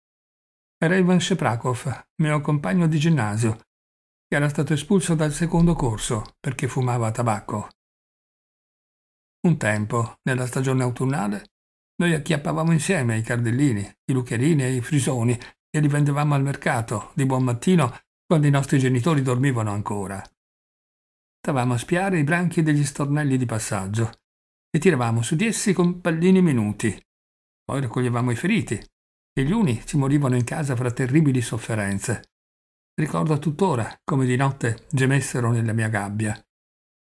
Era Ivan Sheprakov, mio compagno di ginnasio, che era stato espulso dal secondo corso perché fumava tabacco. Un tempo, nella stagione autunnale, noi acchiappavamo insieme i cardellini, i lucherini e i frisoni e li vendevamo al mercato di buon mattino quando i nostri genitori dormivano ancora. Stavamo a spiare i branchi degli stornelli di passaggio e tiravamo su di essi con pallini minuti. Poi raccoglievamo i feriti, e gli uni ci morivano in casa fra terribili sofferenze. Ricordo tuttora come di notte gemessero nella mia gabbia.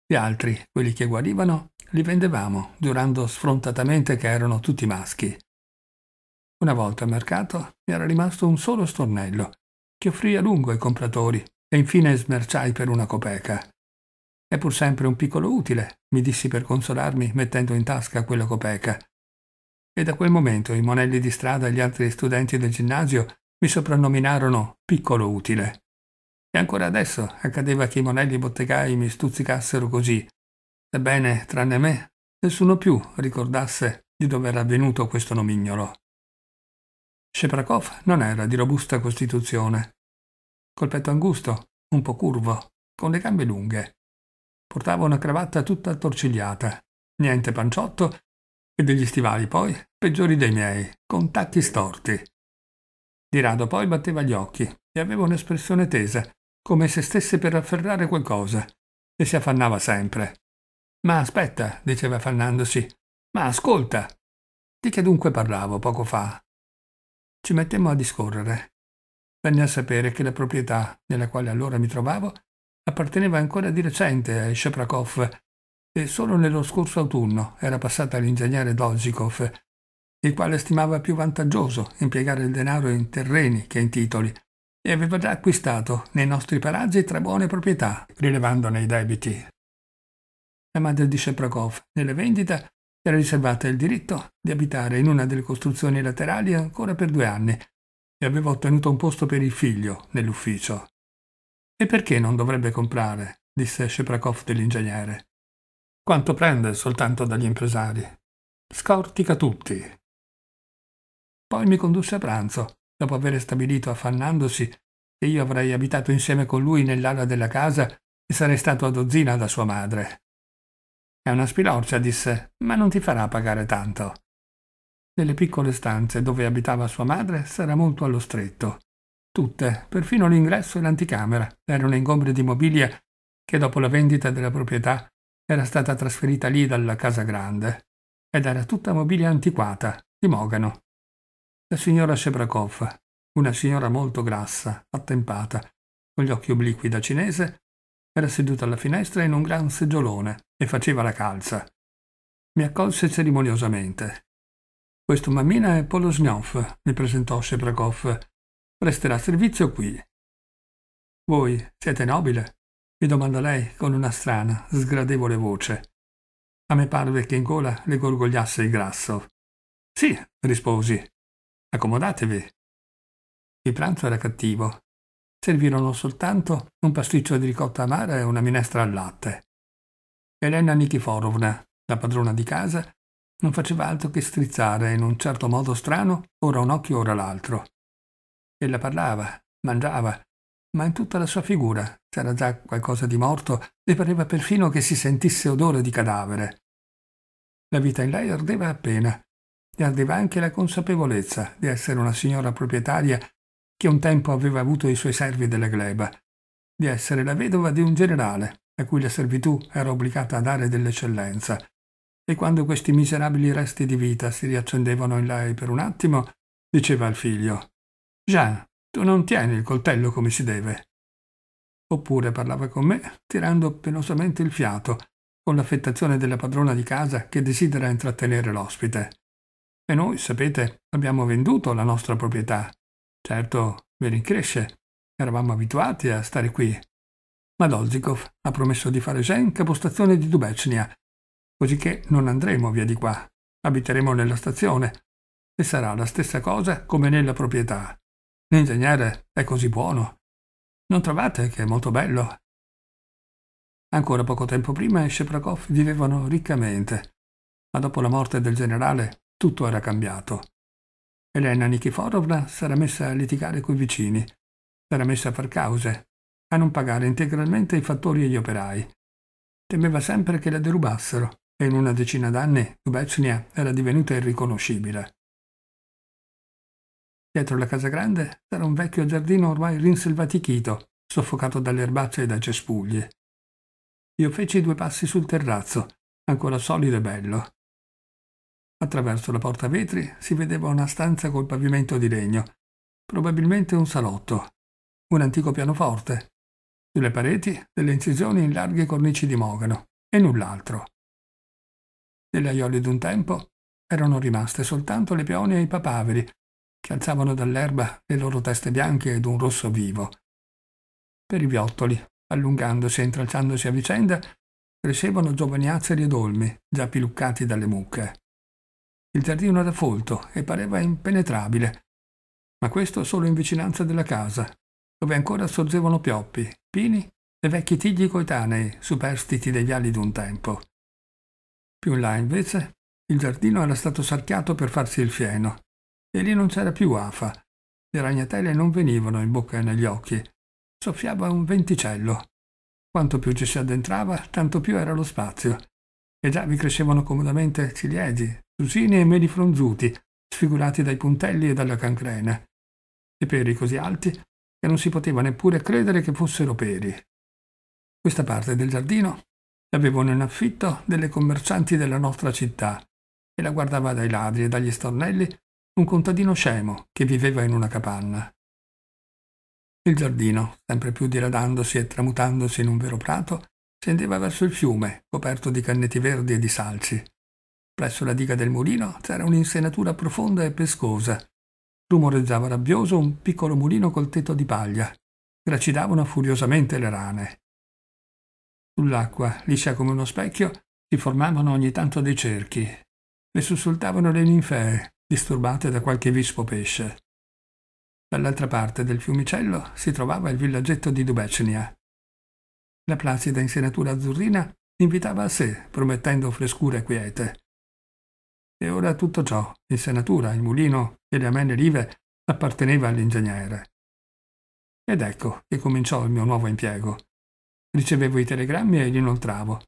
Gli altri, quelli che guarivano, li vendevamo, giurando sfrontatamente che erano tutti maschi. Una volta al mercato mi era rimasto un solo stornello, che offrii a lungo ai compratori e infine smerciai per una copeca. È pur sempre un piccolo utile, mi dissi per consolarmi mettendo in tasca quella copeca. E da quel momento i monelli di strada e gli altri studenti del ginnasio mi soprannominarono piccolo utile. E ancora adesso accadeva che i monelli bottegai mi stuzzicassero così. Ebbene, tranne me, nessuno più ricordasse di dove era avvenuto questo nomignolo. Sheprakov non era di robusta costituzione. Col petto angusto, un po' curvo, con le gambe lunghe. Portava una cravatta tutta attorcigliata, niente panciotto e degli stivali poi peggiori dei miei, con tacchi storti. Di rado poi batteva gli occhi e aveva un'espressione tesa, come se stesse per afferrare qualcosa, e si affannava sempre. Ma aspetta, diceva affannandosi, ma ascolta. Di che dunque parlavo poco fa? Ci mettemmo a discorrere. Venne a sapere che la proprietà nella quale allora mi trovavo apparteneva ancora di recente a Sheprakov e solo nello scorso autunno era passata all'ingegnere Dozhikov, il quale stimava più vantaggioso impiegare il denaro in terreni che in titoli e aveva già acquistato nei nostri paraggi tre buone proprietà, rilevandone i debiti. La madre di Sheprakov, nelle vendite, era riservata il diritto di abitare in una delle costruzioni laterali ancora per due anni e aveva ottenuto un posto per il figlio nell'ufficio. E perché non dovrebbe comprare? disse Sheprakov dell'ingegnere. Quanto prende soltanto dagli impresari? Scortica tutti. Poi mi condusse a pranzo, dopo aver stabilito affannandosi che io avrei abitato insieme con lui nell'ala della casa e sarei stato a dozzina da sua madre. È una spilorcia, disse, ma non ti farà pagare tanto. Nelle piccole stanze dove abitava sua madre sarà molto allo stretto Tutte, perfino l'ingresso e l'anticamera, erano ingombri di mobilia che dopo la vendita della proprietà era stata trasferita lì dalla casa grande ed era tutta mobilia antiquata, di mogano. La signora Shebrakov, una signora molto grassa, attempata, con gli occhi obliqui da cinese, era seduta alla finestra in un gran seggiolone e faceva la calza. Mi accolse cerimoniosamente. Questo mammina è Polosnyov, mi presentò Shebrakov resterà a servizio qui. Voi siete nobile? mi domanda lei con una strana, sgradevole voce. A me parve che in gola le gorgogliasse il grasso. Sì, risposi. Accomodatevi. Il pranzo era cattivo. Servirono soltanto un pasticcio di ricotta amara e una minestra al latte. Elena Nikiforovna, la padrona di casa, non faceva altro che strizzare in un certo modo strano, ora un occhio ora l'altro. Ella parlava, mangiava, ma in tutta la sua figura c'era già qualcosa di morto e pareva perfino che si sentisse odore di cadavere. La vita in lei ardeva appena, e ardeva anche la consapevolezza di essere una signora proprietaria che un tempo aveva avuto i suoi servi della gleba, di essere la vedova di un generale a cui la servitù era obbligata a dare dell'eccellenza, e quando questi miserabili resti di vita si riaccendevano in lei per un attimo, diceva al figlio Jean, tu non tieni il coltello come si deve. Oppure parlava con me, tirando penosamente il fiato, con l'affettazione della padrona di casa che desidera intrattenere l'ospite. E noi, sapete, abbiamo venduto la nostra proprietà. Certo, mi rincresce. Eravamo abituati a stare qui. Ma Dolzikov ha promesso di fare Jean capostazione di Dubecnia, cosicché non andremo via di qua. Abiteremo nella stazione e sarà la stessa cosa come nella proprietà. L'ingegnere è così buono. Non trovate che è molto bello? Ancora poco tempo prima Sheprakov vivevano riccamente, ma dopo la morte del generale tutto era cambiato. Elena Nikiforovna s'era messa a litigare coi vicini, s'era messa a far cause, a non pagare integralmente i fattori e gli operai. Temeva sempre che la derubassero e in una decina d'anni Dubecnia era divenuta irriconoscibile. Dietro la casa grande c'era un vecchio giardino ormai rinselvatichito, soffocato dalle erbacce e dai cespugli. Io feci due passi sul terrazzo, ancora solido e bello. Attraverso la porta vetri si vedeva una stanza col pavimento di legno, probabilmente un salotto, un antico pianoforte, sulle pareti delle incisioni in larghe cornici di mogano e null'altro. Delle aioli d'un tempo erano rimaste soltanto le peonie e i papaveri che alzavano dall'erba le loro teste bianche ed un rosso vivo. Per i viottoli, allungandosi e intralciandosi a vicenda, crescevano giovani giovaniazzeri ed olmi, già piluccati dalle mucche. Il giardino era folto e pareva impenetrabile, ma questo solo in vicinanza della casa, dove ancora sorgevano pioppi, pini e vecchi tigli coetanei, superstiti dei viali d'un tempo. Più in là, invece, il giardino era stato sarchiato per farsi il fieno, e lì non c'era più afa. Le ragnatele non venivano in bocca e negli occhi. Soffiava un venticello. Quanto più ci si addentrava, tanto più era lo spazio. E già vi crescevano comodamente ciliegi, susini e meli fronzuti, sfigurati dai puntelli e dalla cancrena. E peri così alti che non si poteva neppure credere che fossero peri. Questa parte del giardino l'avevano in affitto delle commercianti della nostra città e la guardava dai ladri e dagli stornelli un contadino scemo che viveva in una capanna. Il giardino, sempre più diradandosi e tramutandosi in un vero prato, scendeva verso il fiume, coperto di canneti verdi e di salci. Presso la diga del mulino c'era un'insenatura profonda e pescosa. Rumoreggiava rabbioso un piccolo mulino col tetto di paglia. Gracidavano furiosamente le rane. Sull'acqua, liscia come uno specchio, si formavano ogni tanto dei cerchi. Le sussultavano le ninfee, disturbate da qualche vispo pesce. Dall'altra parte del fiumicello si trovava il villaggetto di Dubecnia. La placida insenatura azzurrina invitava a sé, promettendo frescura e quiete. E ora tutto ciò, l'insenatura, il mulino e le amene rive, apparteneva all'ingegnere. Ed ecco che cominciò il mio nuovo impiego. Ricevevo i telegrammi e li inoltravo.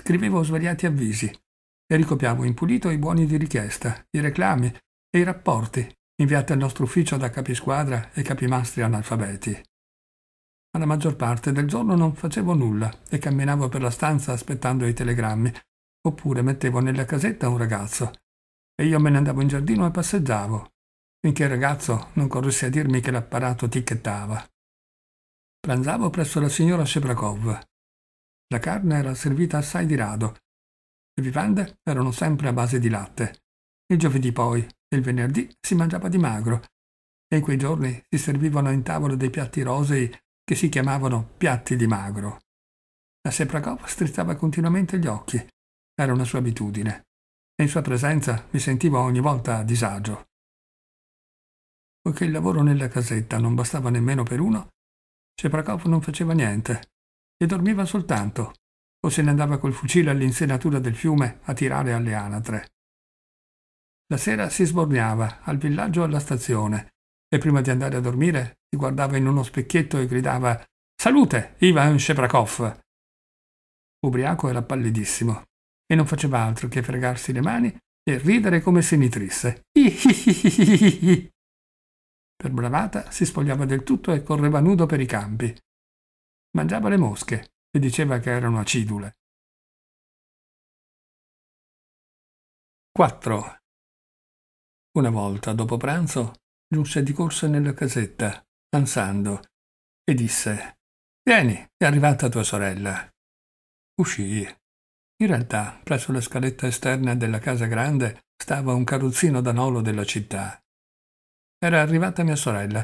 Scrivevo svariati avvisi e ricopiavo in pulito i buoni di richiesta, i reclami, e i rapporti inviati al nostro ufficio da capisquadra e capimastri analfabeti. Ma la maggior parte del giorno non facevo nulla e camminavo per la stanza aspettando i telegrammi, oppure mettevo nella casetta un ragazzo e io me ne andavo in giardino e passeggiavo, finché il ragazzo non corresse a dirmi che l'apparato ticchettava. Pranzavo presso la signora Shebrakov. La carne era servita assai di rado. Le vivande erano sempre a base di latte. Il giovedì poi il venerdì si mangiava di magro e in quei giorni si servivano in tavola dei piatti rosei che si chiamavano piatti di magro. La Seprakov strizzava continuamente gli occhi. Era una sua abitudine. E in sua presenza mi sentivo ogni volta a disagio. Poiché il lavoro nella casetta non bastava nemmeno per uno, Seprakov non faceva niente e dormiva soltanto, o se ne andava col fucile all'insenatura del fiume a tirare alle anatre. La sera si sborniava al villaggio alla stazione, e prima di andare a dormire si guardava in uno specchietto e gridava «Salute, Ivan Sheprakov!». Ubriaco era pallidissimo e non faceva altro che fregarsi le mani e ridere come se nitrisse. Ihihihihihi. (laughs) Per bravata si spogliava del tutto e correva nudo per i campi. Mangiava le mosche e diceva che erano acidule. 4. Una volta, dopo pranzo, giunse di corsa nella casetta, ansando, e disse Vieni, è arrivata tua sorella. Uscii. In realtà, presso la scaletta esterna della casa grande stava un carrozzino da nolo della città. Era arrivata mia sorella,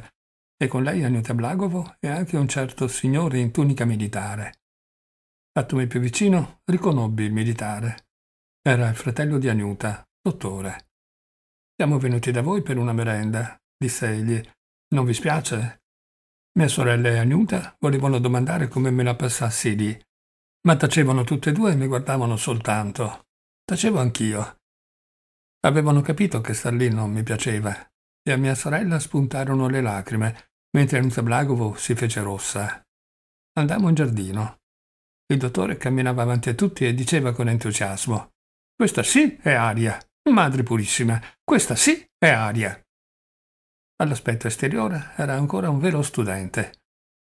e con lei Aniuta Blagovo e anche un certo signore in tunica militare. Fattomi più vicino, riconobbi il militare. Era il fratello di Aniuta, dottore. Siamo venuti da voi per una merenda, disse egli. Non vi spiace? Mia sorella e Agnuta volevano domandare come me la passassi lì, ma tacevano tutte e due e mi guardavano soltanto. Tacevo anch'io. Avevano capito che star lì non mi piaceva e a mia sorella spuntarono le lacrime, mentre Anita Blagovo si fece rossa. Andammo in giardino. Il dottore camminava avanti a tutti e diceva con entusiasmo: Questa sì è aria. Madre purissima, questa sì è aria. All'aspetto esteriore era ancora un vero studente.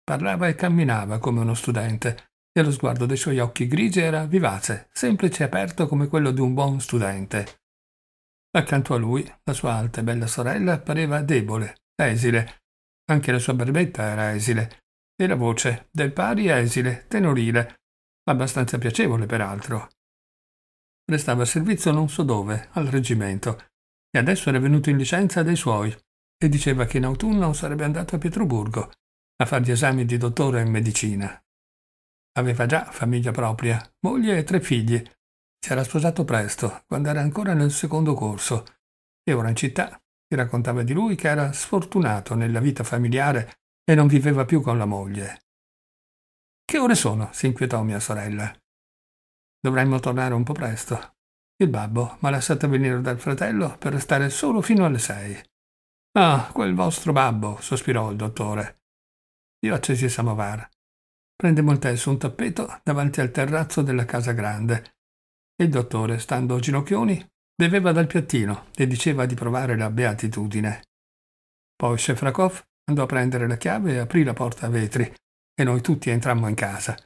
Parlava e camminava come uno studente, e lo sguardo dei suoi occhi grigi era vivace, semplice e aperto come quello di un buon studente. Accanto a lui, la sua alta e bella sorella pareva debole, esile. Anche la sua barbetta era esile, e la voce, del pari esile, tenorile, abbastanza piacevole peraltro. Restava a servizio non so dove, al reggimento, e adesso era venuto in licenza dai suoi e diceva che in autunno sarebbe andato a Pietroburgo a far gli esami di dottore in medicina. Aveva già famiglia propria, moglie e tre figli. Si era sposato presto, quando era ancora nel secondo corso, e ora in città si raccontava di lui che era sfortunato nella vita familiare e non viveva più con la moglie. Che ore sono? si inquietò mia sorella. Dovremmo tornare un po' presto. Il babbo mi ha lasciato venire dal fratello per restare solo fino alle sei. Ah, quel vostro babbo, sospirò il dottore. Io accesi il samovar. Prendemmo il tè su un tappeto davanti al terrazzo della casa grande. Il dottore, stando ginocchioni, beveva dal piattino e diceva di provare la beatitudine. Poi Shefrakov andò a prendere la chiave e aprì la porta a vetri e noi tutti entrammo in casa.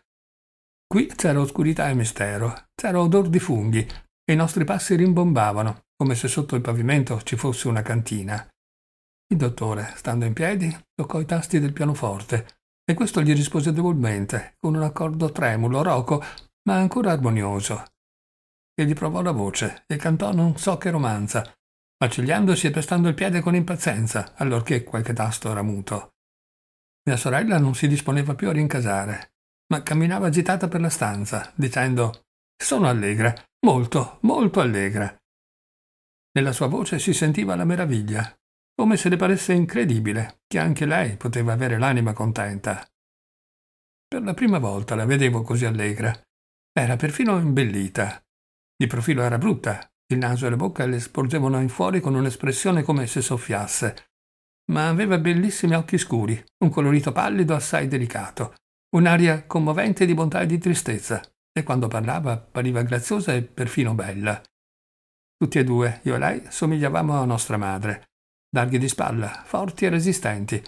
Qui c'era oscurità e mistero, c'era odor di funghi e i nostri passi rimbombavano, come se sotto il pavimento ci fosse una cantina. Il dottore, stando in piedi, toccò i tasti del pianoforte e questo gli rispose debolmente, con un accordo tremulo, roco, ma ancora armonioso. Egli provò la voce e cantò non so che romanza, macigliandosi e pestando il piede con impazienza, allorché qualche tasto era muto. Mia sorella non si disponeva più a rincasare ma camminava agitata per la stanza, dicendo Sono allegra, molto, molto allegra. Nella sua voce si sentiva la meraviglia, come se le paresse incredibile che anche lei poteva avere l'anima contenta. Per la prima volta la vedevo così allegra. Era perfino imbellita. Di profilo era brutta, il naso e la bocca le sporgevano in fuori con un'espressione come se soffiasse, ma aveva bellissimi occhi scuri, un colorito pallido assai delicato, un'aria commovente di bontà e di tristezza, e quando parlava appariva graziosa e perfino bella. Tutti e due, io e lei, somigliavamo a nostra madre, larghi di spalla, forti e resistenti,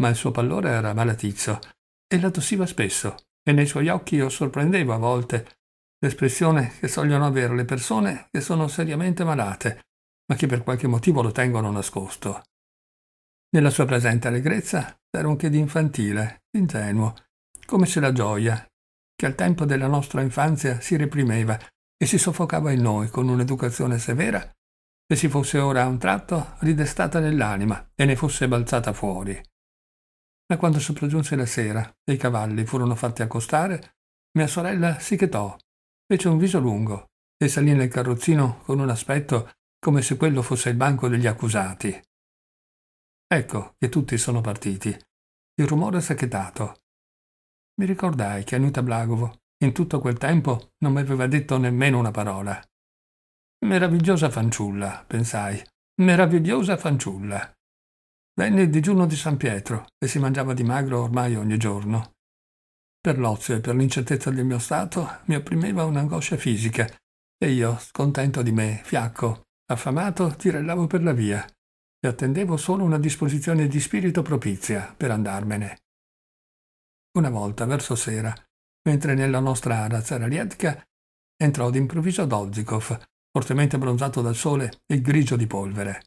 ma il suo pallore era malaticcio, e la tossiva spesso, e nei suoi occhi io sorprendevo a volte l'espressione che sogliono avere le persone che sono seriamente malate, ma che per qualche motivo lo tengono nascosto. Nella sua presente allegrezza era un che di infantile, ingenuo, come se la gioia, che al tempo della nostra infanzia si reprimeva e si soffocava in noi con un'educazione severa, se si fosse ora a un tratto ridestata nell'anima e ne fosse balzata fuori. Ma quando sopraggiunse la sera e i cavalli furono fatti accostare, mia sorella si chetò, fece un viso lungo e salì nel carrozzino con un aspetto come se quello fosse il banco degli accusati. Ecco che tutti sono partiti. Il rumore s'è chetato mi ricordai che Anita Blagovo, in tutto quel tempo, non mi aveva detto nemmeno una parola. Meravigliosa fanciulla, pensai. Meravigliosa fanciulla. Venne il digiuno di San Pietro e si mangiava di magro ormai ogni giorno. Per l'ozio e per l'incertezza del mio stato mi opprimeva un'angoscia fisica e io, scontento di me, fiacco, affamato, tirellavo per la via e attendevo solo una disposizione di spirito propizia per andarmene. Una volta, verso sera, mentre nella nostra arazza radiatica, entrò d'improvviso Dolzikov, fortemente bronzato dal sole e grigio di polvere.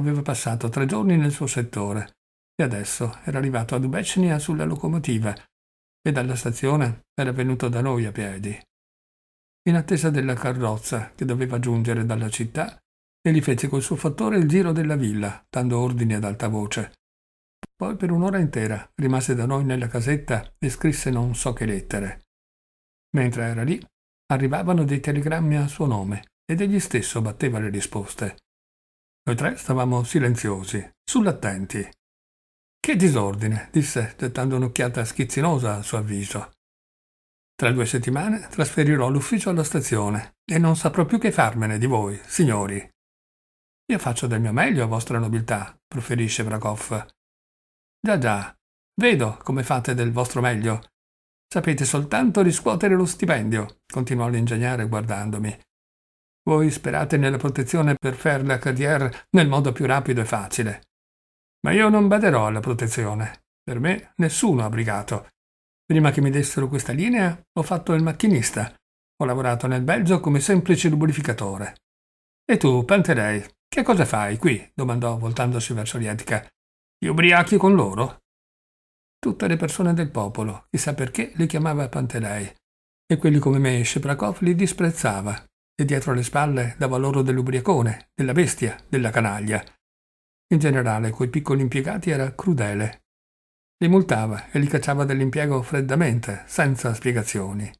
Aveva passato tre giorni nel suo settore e adesso era arrivato a Dubecnia sulla locomotiva e dalla stazione era venuto da noi a piedi. In attesa della carrozza che doveva giungere dalla città, egli fece col suo fattore il giro della villa, dando ordini ad alta voce. Poi per un'ora intera rimase da noi nella casetta e scrisse non so che lettere. Mentre era lì, arrivavano dei telegrammi a suo nome ed egli stesso batteva le risposte. Noi tre stavamo silenziosi, sull'attenti. Che disordine, disse, gettando un'occhiata schizzinosa al suo avviso. Tra due settimane trasferirò l'ufficio alla stazione e non saprò più che farmene di voi, signori. Io faccio del mio meglio, a vostra nobiltà, proferisce Vragoff. Già già, vedo come fate del vostro meglio. Sapete soltanto riscuotere lo stipendio, continuò l'ingegnere guardandomi. Voi sperate nella protezione per faire la carrière nel modo più rapido e facile. Ma io non baderò alla protezione. Per me nessuno ha brigato. Prima che mi dessero questa linea ho fatto il macchinista. Ho lavorato nel Belgio come semplice lubrificatore. E tu, Panterei, che cosa fai qui? domandò voltandosi verso Rietica. Gli ubriachi con loro? Tutte le persone del popolo, chissà perché, li chiamava Pantelei, e quelli come me e Sheprakov li disprezzava, e dietro le spalle dava loro dell'ubriacone, della bestia, della canaglia. In generale, coi piccoli impiegati era crudele. Li multava e li cacciava dall'impiego freddamente, senza spiegazioni.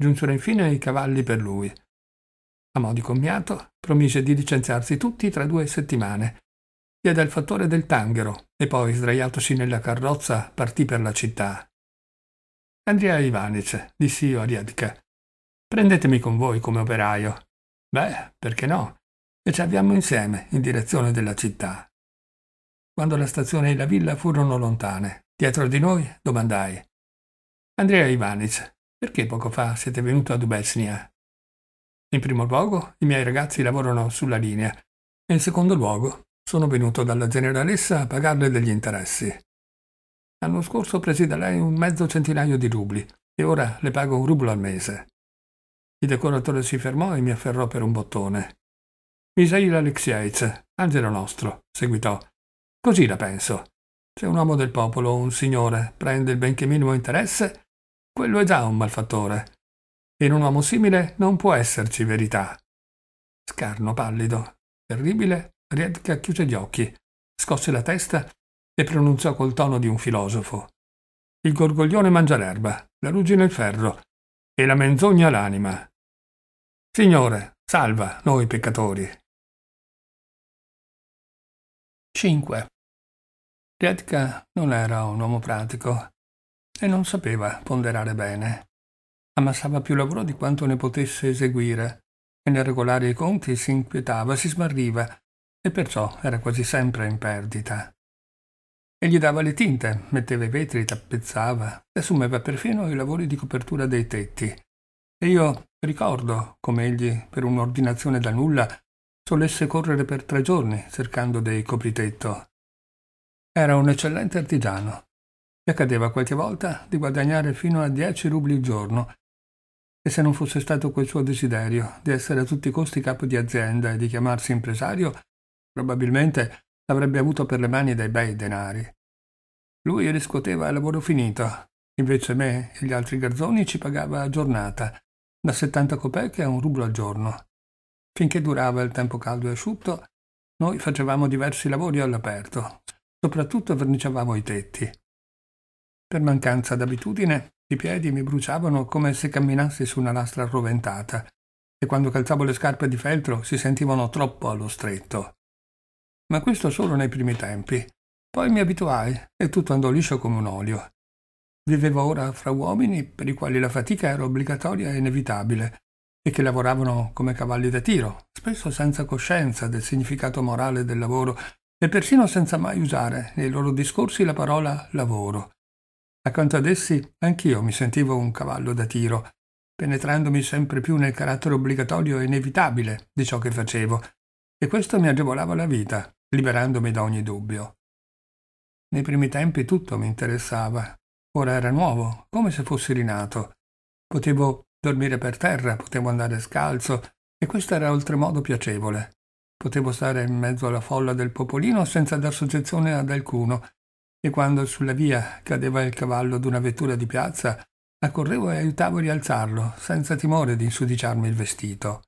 Giunsero infine i cavalli per lui. A mo' di commiato, promise di licenziarsi tutti tra due settimane diede al fattore del tanghero e poi, sdraiatosi nella carrozza, partì per la città. Andrea Ivanic, dissi io a Riadica, prendetemi con voi come operaio. Beh, perché no? E ci abbiamo insieme, in direzione della città. Quando la stazione e la villa furono lontane, dietro di noi domandai. Andrea Ivanic, perché poco fa siete venuto a Dubesnia? In primo luogo, i miei ragazzi lavorano sulla linea e in secondo luogo sono venuto dalla generalessa a pagarle degli interessi. L'anno scorso presi da lei un mezzo centinaio di rubli e ora le pago un rublo al mese. Il decoratore si fermò e mi afferrò per un bottone. Misail Alexeitz, angelo nostro, seguitò. Così la penso. Se un uomo del popolo un signore prende il benché minimo interesse, quello è già un malfattore. In un uomo simile non può esserci verità. Scarno pallido, terribile, Riedka chiuse gli occhi, scosse la testa e pronunciò col tono di un filosofo. Il gorgoglione mangia l'erba, la ruggine il ferro e la menzogna l'anima. Signore, salva noi peccatori. 5. Riedka non era un uomo pratico e non sapeva ponderare bene. Ammassava più lavoro di quanto ne potesse eseguire e nel regolare i conti si inquietava, si smarriva, e perciò era quasi sempre in perdita. Egli dava le tinte, metteva i vetri, tappezzava e assumeva perfino i lavori di copertura dei tetti. E io ricordo come egli, per un'ordinazione da nulla, solesse correre per tre giorni cercando dei copritetto. Era un eccellente artigiano e accadeva qualche volta di guadagnare fino a dieci rubli il giorno e se non fosse stato quel suo desiderio di essere a tutti i costi capo di azienda e di chiamarsi impresario, Probabilmente l'avrebbe avuto per le mani dei bei denari. Lui riscuoteva il lavoro finito, invece me e gli altri garzoni ci pagava a giornata, da 70 copeche a un rublo al giorno. Finché durava il tempo caldo e asciutto, noi facevamo diversi lavori all'aperto, soprattutto verniciavamo i tetti. Per mancanza d'abitudine, i piedi mi bruciavano come se camminassi su una lastra arroventata, e quando calzavo le scarpe di feltro si sentivano troppo allo stretto ma questo solo nei primi tempi. Poi mi abituai e tutto andò liscio come un olio. Vivevo ora fra uomini per i quali la fatica era obbligatoria e inevitabile e che lavoravano come cavalli da tiro, spesso senza coscienza del significato morale del lavoro e persino senza mai usare nei loro discorsi la parola lavoro. Accanto ad essi anch'io mi sentivo un cavallo da tiro, penetrandomi sempre più nel carattere obbligatorio e inevitabile di ciò che facevo, e questo mi agevolava la vita liberandomi da ogni dubbio. Nei primi tempi tutto mi interessava. Ora era nuovo, come se fossi rinato. Potevo dormire per terra, potevo andare scalzo, e questo era oltremodo piacevole. Potevo stare in mezzo alla folla del popolino senza dar soggezione ad alcuno, e quando sulla via cadeva il cavallo d'una vettura di piazza, accorrevo e aiutavo a rialzarlo, senza timore di insudiciarmi il vestito.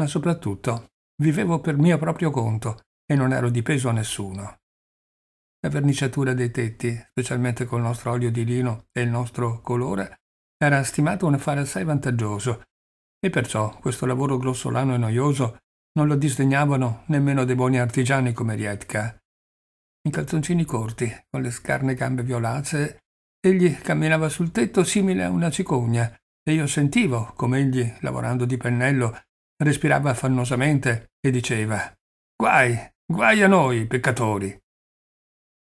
Ma soprattutto vivevo per mio proprio conto e non ero di peso a nessuno. La verniciatura dei tetti, specialmente col nostro olio di lino e il nostro colore, era stimato un affare assai vantaggioso e perciò questo lavoro grossolano e noioso non lo disdegnavano nemmeno dei buoni artigiani come Rietka. In calzoncini corti, con le scarne gambe violacee, egli camminava sul tetto simile a una cicogna e io sentivo come egli, lavorando di pennello, respirava affannosamente e diceva Guai, Guai a noi, peccatori!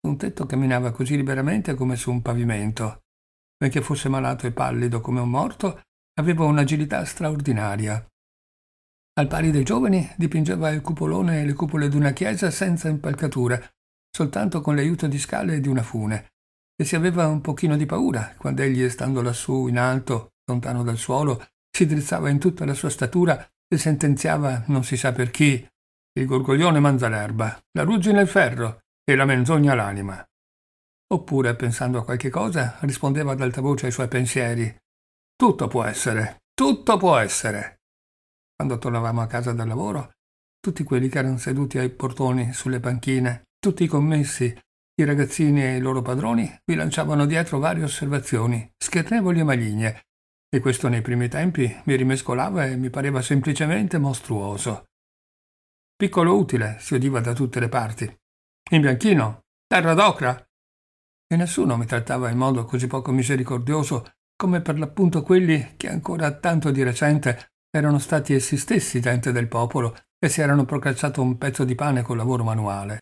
Un tetto camminava così liberamente come su un pavimento. Benché fosse malato e pallido come un morto, aveva un'agilità straordinaria. Al pari dei giovani dipingeva il cupolone e le cupole d'una chiesa senza impalcatura, soltanto con l'aiuto di scale e di una fune, e si aveva un pochino di paura quando egli, stando lassù in alto, lontano dal suolo, si drizzava in tutta la sua statura e sentenziava non si sa per chi il gorgoglione mangia l'erba, la ruggine il ferro e la menzogna l'anima. Oppure, pensando a qualche cosa, rispondeva ad alta voce ai suoi pensieri. Tutto può essere, tutto può essere. Quando tornavamo a casa dal lavoro, tutti quelli che erano seduti ai portoni, sulle panchine, tutti i commessi, i ragazzini e i loro padroni mi lanciavano dietro varie osservazioni, scherrevoli e maligne, e questo nei primi tempi mi rimescolava e mi pareva semplicemente mostruoso. Piccolo utile si udiva da tutte le parti. In bianchino, terra d'ocra. E nessuno mi trattava in modo così poco misericordioso come per l'appunto quelli che ancora tanto di recente erano stati essi stessi gente del popolo e si erano procacciato un pezzo di pane col lavoro manuale.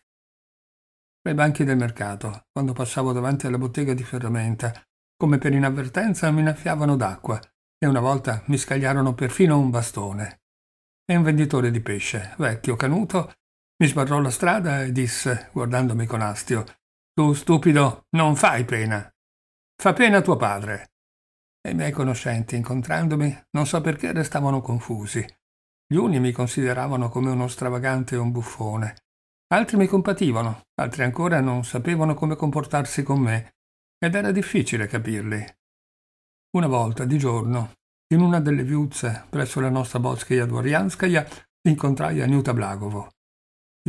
Tra i banchi del mercato, quando passavo davanti alla bottega di ferramenta, come per inavvertenza mi innaffiavano d'acqua e una volta mi scagliarono perfino un bastone e un venditore di pesce, vecchio, canuto, mi sbarrò la strada e disse, guardandomi con astio, Tu stupido, non fai pena. Fa pena tuo padre. E i miei conoscenti, incontrandomi, non so perché restavano confusi. Gli uni mi consideravano come uno stravagante e un buffone. Altri mi compativano, altri ancora non sapevano come comportarsi con me, ed era difficile capirli. Una volta di giorno in una delle viuzze presso la nostra Botskaya Dvorianskaya incontrai Aniuta Blagovo.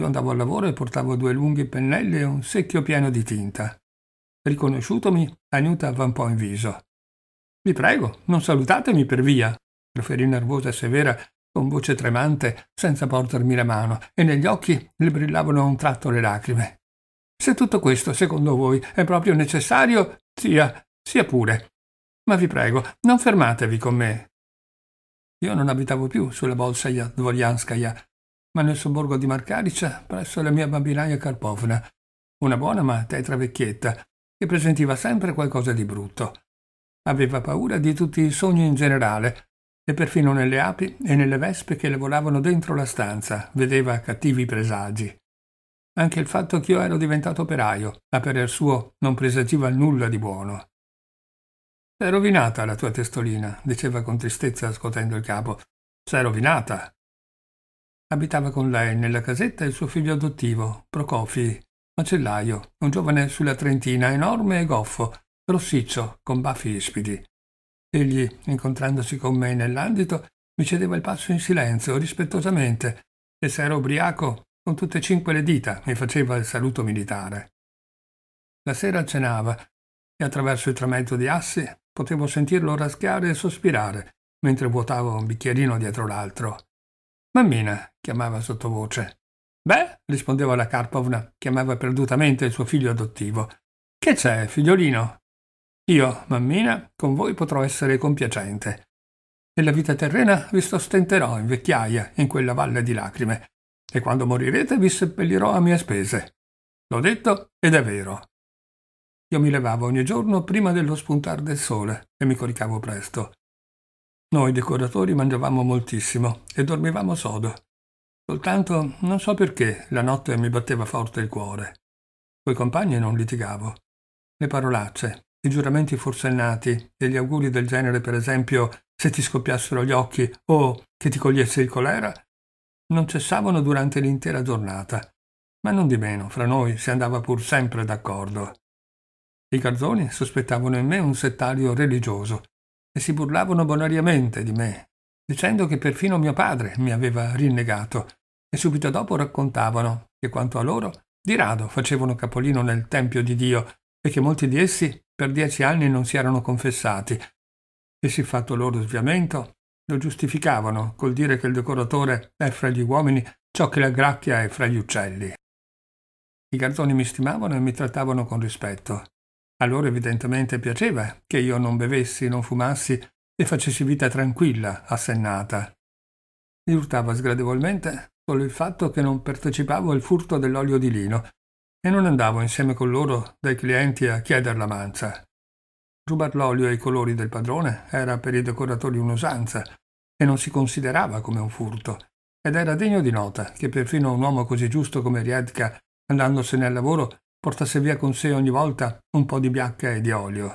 Io andavo al lavoro e portavo due lunghi pennelli e un secchio pieno di tinta. Riconosciutomi, Aniuta avvampò in viso. Vi prego, non salutatemi per via, proferì nervosa e severa, con voce tremante, senza portarmi la mano, e negli occhi le brillavano a un tratto le lacrime. Se tutto questo, secondo voi, è proprio necessario, sia, sia pure. Ma vi prego, non fermatevi con me. Io non abitavo più sulla Bolsaia Dvoryanskaya, ma nel sobborgo di Marcarica, presso la mia bambinaia Karpovna, una buona ma tetra vecchietta, che presentiva sempre qualcosa di brutto. Aveva paura di tutti i sogni in generale, e perfino nelle api e nelle vespe che le volavano dentro la stanza vedeva cattivi presagi. Anche il fatto che io ero diventato operaio, a parer suo, non presagiva nulla di buono. S'è rovinata la tua testolina, diceva con tristezza scuotendo il capo. S'è rovinata. Abitava con lei nella casetta il suo figlio adottivo, Procofi, macellaio, un giovane sulla trentina, enorme e goffo, rossiccio, con baffi ispidi. Egli, incontrandosi con me nell'andito, mi cedeva il passo in silenzio, rispettosamente, e se era ubriaco, con tutte e cinque le dita mi faceva il saluto militare. La sera cenava e attraverso il trametto di assi Potevo sentirlo raschiare e sospirare mentre vuotava un bicchierino dietro l'altro. Mammina, chiamava sottovoce. Beh, rispondeva la Karpovna, che amava perdutamente il suo figlio adottivo. Che c'è, figliolino? Io, mammina, con voi potrò essere compiacente. Nella vita terrena vi sostenterò in vecchiaia, in quella valle di lacrime, e quando morirete vi seppellirò a mie spese. L'ho detto ed è vero. Io mi levavo ogni giorno prima dello spuntar del sole e mi coricavo presto. Noi decoratori mangiavamo moltissimo e dormivamo sodo. Soltanto, non so perché, la notte mi batteva forte il cuore. Coi compagni non litigavo. Le parolacce, i giuramenti forsennati e gli auguri del genere, per esempio, se ti scoppiassero gli occhi o che ti cogliesse il colera, non cessavano durante l'intera giornata. Ma non di meno, fra noi si andava pur sempre d'accordo. I garzoni sospettavano in me un settario religioso e si burlavano bonariamente di me, dicendo che perfino mio padre mi aveva rinnegato e subito dopo raccontavano che quanto a loro di rado facevano capolino nel Tempio di Dio e che molti di essi per dieci anni non si erano confessati. E si fatto loro sviamento, lo giustificavano col dire che il decoratore è fra gli uomini ciò che la gracchia è fra gli uccelli. I garzoni mi stimavano e mi trattavano con rispetto. A loro evidentemente piaceva che io non bevessi, non fumassi e facessi vita tranquilla, assennata. Mi urtava sgradevolmente solo il fatto che non partecipavo al furto dell'olio di lino e non andavo insieme con loro dai clienti a chieder la manza. Rubar l'olio e i colori del padrone era per i decoratori un'usanza e non si considerava come un furto, ed era degno di nota che perfino un uomo così giusto come Riedka, andandosene al lavoro, portasse via con sé ogni volta un po' di biacca e di olio.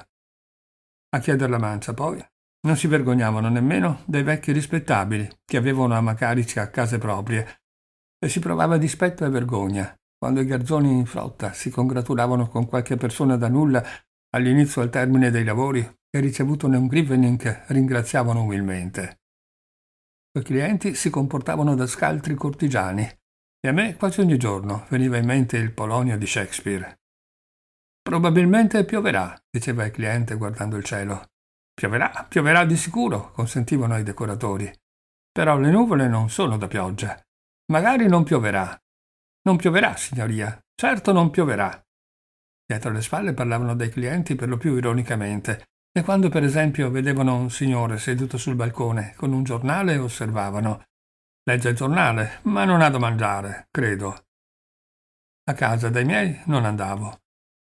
A chiedere la mancia, poi, non si vergognavano nemmeno dei vecchi rispettabili che avevano a Macarici a case proprie e si provava dispetto e vergogna quando i garzoni in frotta si congratulavano con qualche persona da nulla all'inizio al termine dei lavori e ricevuto un grivening ringraziavano umilmente. I clienti si comportavano da scaltri cortigiani e a me quasi ogni giorno veniva in mente il Polonio di Shakespeare. Probabilmente pioverà, diceva il cliente guardando il cielo. Pioverà, pioverà di sicuro, consentivano i decoratori. Però le nuvole non sono da pioggia. Magari non pioverà. Non pioverà, signoria. Certo non pioverà. Dietro le spalle parlavano dei clienti per lo più ironicamente, e quando per esempio vedevano un signore seduto sul balcone con un giornale osservavano Legge il giornale, ma non ha da mangiare, credo. A casa dai miei non andavo.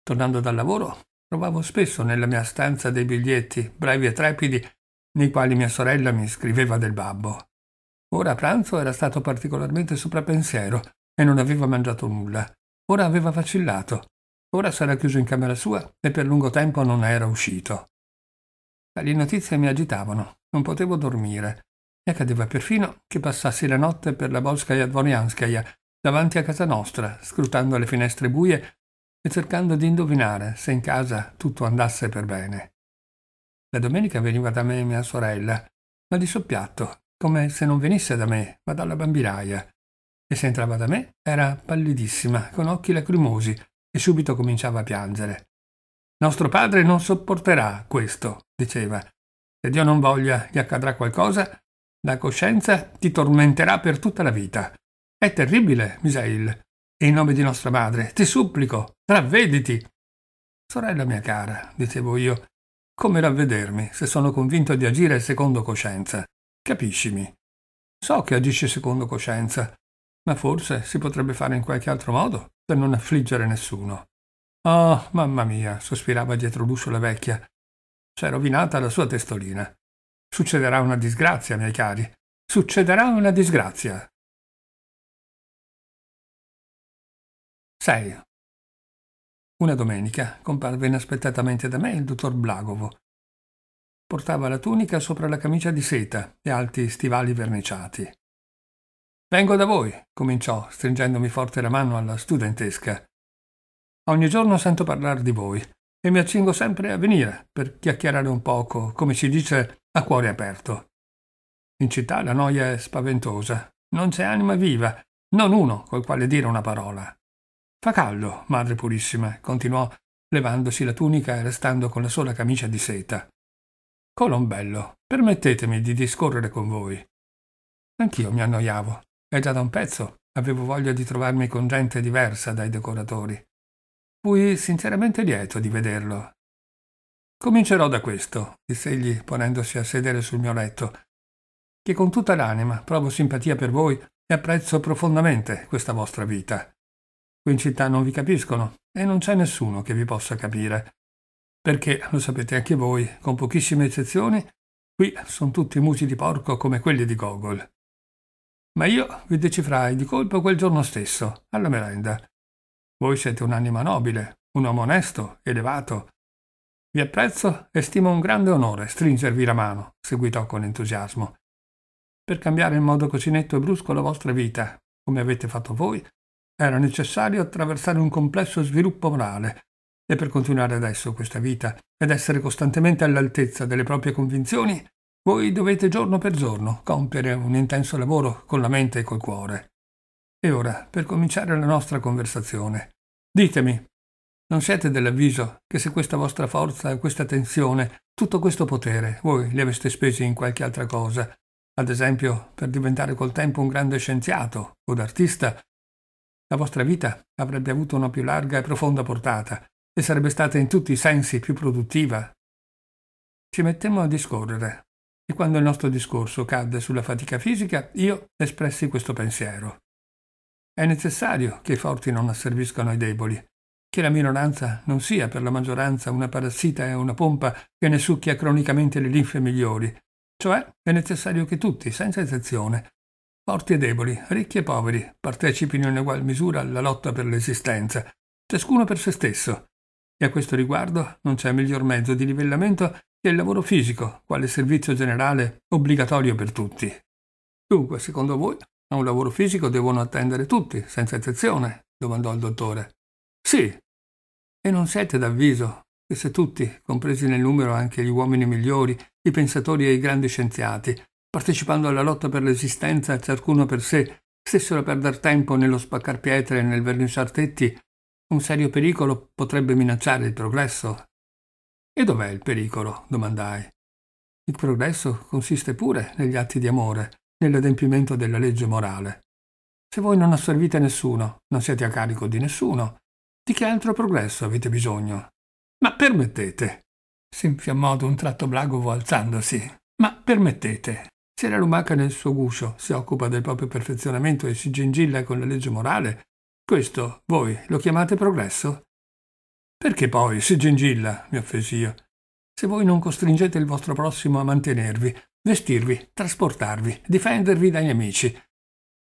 Tornando dal lavoro, trovavo spesso nella mia stanza dei biglietti, brevi e trepidi, nei quali mia sorella mi scriveva del babbo. Ora a pranzo era stato particolarmente soprapensiero e non aveva mangiato nulla. Ora aveva vacillato. Ora sarà chiuso in camera sua e per lungo tempo non era uscito. Tali notizie mi agitavano, non potevo dormire e accadeva perfino che passassi la notte per la Bolskaja Dvoryanskaya, davanti a casa nostra, scrutando le finestre buie e cercando di indovinare se in casa tutto andasse per bene. La domenica veniva da me mia sorella, ma di soppiatto, come se non venisse da me, ma dalla bambinaia. E se entrava da me era pallidissima, con occhi lacrimosi, e subito cominciava a piangere. Nostro padre non sopporterà questo, diceva. Se Dio non voglia gli accadrà qualcosa, la coscienza ti tormenterà per tutta la vita. È terribile, Misael. in nome di nostra madre, ti supplico, ravvediti. Sorella mia cara, dicevo io, come ravvedermi se sono convinto di agire secondo coscienza? Capiscimi. So che agisci secondo coscienza, ma forse si potrebbe fare in qualche altro modo per non affliggere nessuno. Oh, mamma mia, sospirava dietro l'uscio la vecchia. C'è rovinata la sua testolina. Succederà una disgrazia, miei cari. Succederà una disgrazia. 6. Una domenica comparve inaspettatamente da me il dottor Blagovo. Portava la tunica sopra la camicia di seta e alti stivali verniciati. Vengo da voi, cominciò, stringendomi forte la mano alla studentesca. Ogni giorno sento parlare di voi e mi accingo sempre a venire per chiacchierare un poco, come si dice, a cuore aperto. In città la noia è spaventosa, non c'è anima viva, non uno col quale dire una parola. Fa caldo, madre purissima, continuò, levandosi la tunica e restando con la sola camicia di seta. Colombello, permettetemi di discorrere con voi. Anch'io mi annoiavo, e già da un pezzo avevo voglia di trovarmi con gente diversa dai decoratori. Fui sinceramente lieto di vederlo, Comincerò da questo, disse egli, ponendosi a sedere sul mio letto, che con tutta l'anima provo simpatia per voi e apprezzo profondamente questa vostra vita. Qui in città non vi capiscono e non c'è nessuno che vi possa capire, perché, lo sapete anche voi, con pochissime eccezioni, qui sono tutti musi di porco come quelli di Gogol. Ma io vi decifrai di colpo quel giorno stesso, alla merenda. Voi siete un'anima nobile, un uomo onesto, elevato, vi apprezzo e stimo un grande onore stringervi la mano, seguitò con entusiasmo. Per cambiare in modo così netto e brusco la vostra vita, come avete fatto voi, era necessario attraversare un complesso sviluppo morale e per continuare adesso questa vita ed essere costantemente all'altezza delle proprie convinzioni, voi dovete giorno per giorno compiere un intenso lavoro con la mente e col cuore. E ora, per cominciare la nostra conversazione, ditemi, non siete dell'avviso che se questa vostra forza, questa tensione, tutto questo potere, voi li aveste spesi in qualche altra cosa, ad esempio per diventare col tempo un grande scienziato o d'artista, la vostra vita avrebbe avuto una più larga e profonda portata e sarebbe stata in tutti i sensi più produttiva. Ci mettemmo a discorrere e quando il nostro discorso cadde sulla fatica fisica io espressi questo pensiero. È necessario che i forti non asserviscano i deboli che la minoranza non sia per la maggioranza una parassita e una pompa che ne succhia cronicamente le linfe migliori. Cioè, è necessario che tutti, senza eccezione, forti e deboli, ricchi e poveri, partecipino in ugual misura alla lotta per l'esistenza, ciascuno per se stesso. E a questo riguardo non c'è miglior mezzo di livellamento che il lavoro fisico, quale servizio generale obbligatorio per tutti. Dunque, secondo voi, a un lavoro fisico devono attendere tutti, senza eccezione? domandò il dottore. Sì, e non siete d'avviso che se tutti, compresi nel numero anche gli uomini migliori, i pensatori e i grandi scienziati, partecipando alla lotta per l'esistenza ciascuno per sé, stessero a perder tempo nello spaccar pietre e nel verniciar tetti, un serio pericolo potrebbe minacciare il progresso. E dov'è il pericolo? domandai. Il progresso consiste pure negli atti di amore, nell'adempimento della legge morale. Se voi non asservite nessuno, non siete a carico di nessuno, di che altro progresso avete bisogno? Ma permettete, si infiammò ad un tratto Blagovo alzandosi. Ma permettete, se la lumaca nel suo guscio si occupa del proprio perfezionamento e si gingilla con la legge morale, questo voi lo chiamate progresso? Perché poi si gingilla, mi offesi io. Se voi non costringete il vostro prossimo a mantenervi, vestirvi, trasportarvi, difendervi dai nemici.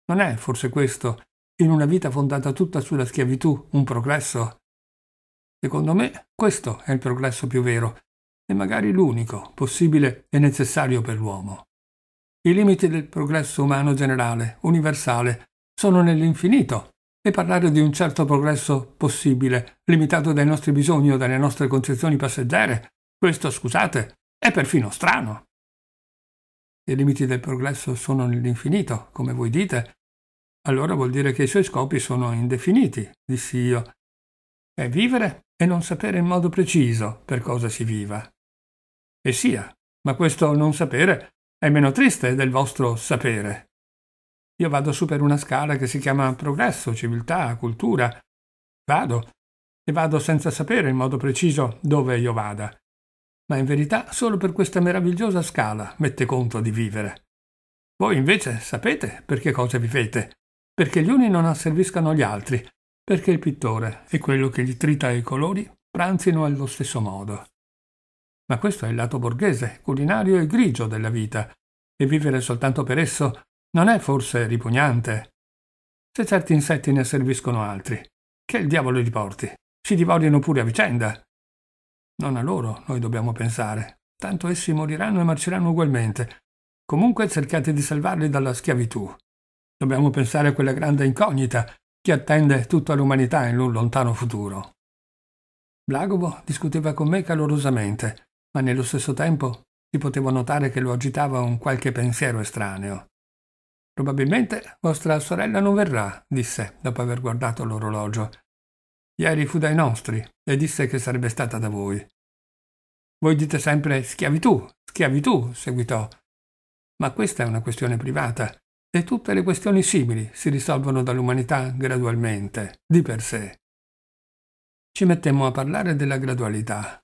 Non è forse questo in una vita fondata tutta sulla schiavitù un progresso? Secondo me questo è il progresso più vero e magari l'unico possibile e necessario per l'uomo. I limiti del progresso umano generale, universale, sono nell'infinito e parlare di un certo progresso possibile, limitato dai nostri bisogni o dalle nostre concezioni passeggere, questo, scusate, è perfino strano. I limiti del progresso sono nell'infinito, come voi dite, allora vuol dire che i suoi scopi sono indefiniti, dissi io. È vivere e non sapere in modo preciso per cosa si viva. E sia, ma questo non sapere è meno triste del vostro sapere. Io vado su per una scala che si chiama progresso, civiltà, cultura. Vado, e vado senza sapere in modo preciso dove io vada. Ma in verità solo per questa meravigliosa scala mette conto di vivere. Voi invece sapete perché cosa vivete perché gli uni non asserviscano gli altri, perché il pittore e quello che gli trita i colori pranzino allo stesso modo. Ma questo è il lato borghese, culinario e grigio della vita, e vivere soltanto per esso non è forse ripugnante? Se certi insetti ne asserviscono altri, che il diavolo li porti? Si divorino pure a vicenda. Non a loro noi dobbiamo pensare, tanto essi moriranno e marciranno ugualmente. Comunque cercate di salvarli dalla schiavitù. Dobbiamo pensare a quella grande incognita che attende tutta l'umanità in un lontano futuro. Blagovo discuteva con me calorosamente, ma nello stesso tempo si poteva notare che lo agitava un qualche pensiero estraneo. Probabilmente vostra sorella non verrà, disse, dopo aver guardato l'orologio. Ieri fu dai nostri e disse che sarebbe stata da voi. Voi dite sempre schiavitù, schiavitù, seguitò. Ma questa è una questione privata e tutte le questioni simili si risolvono dall'umanità gradualmente, di per sé. Ci mettemmo a parlare della gradualità.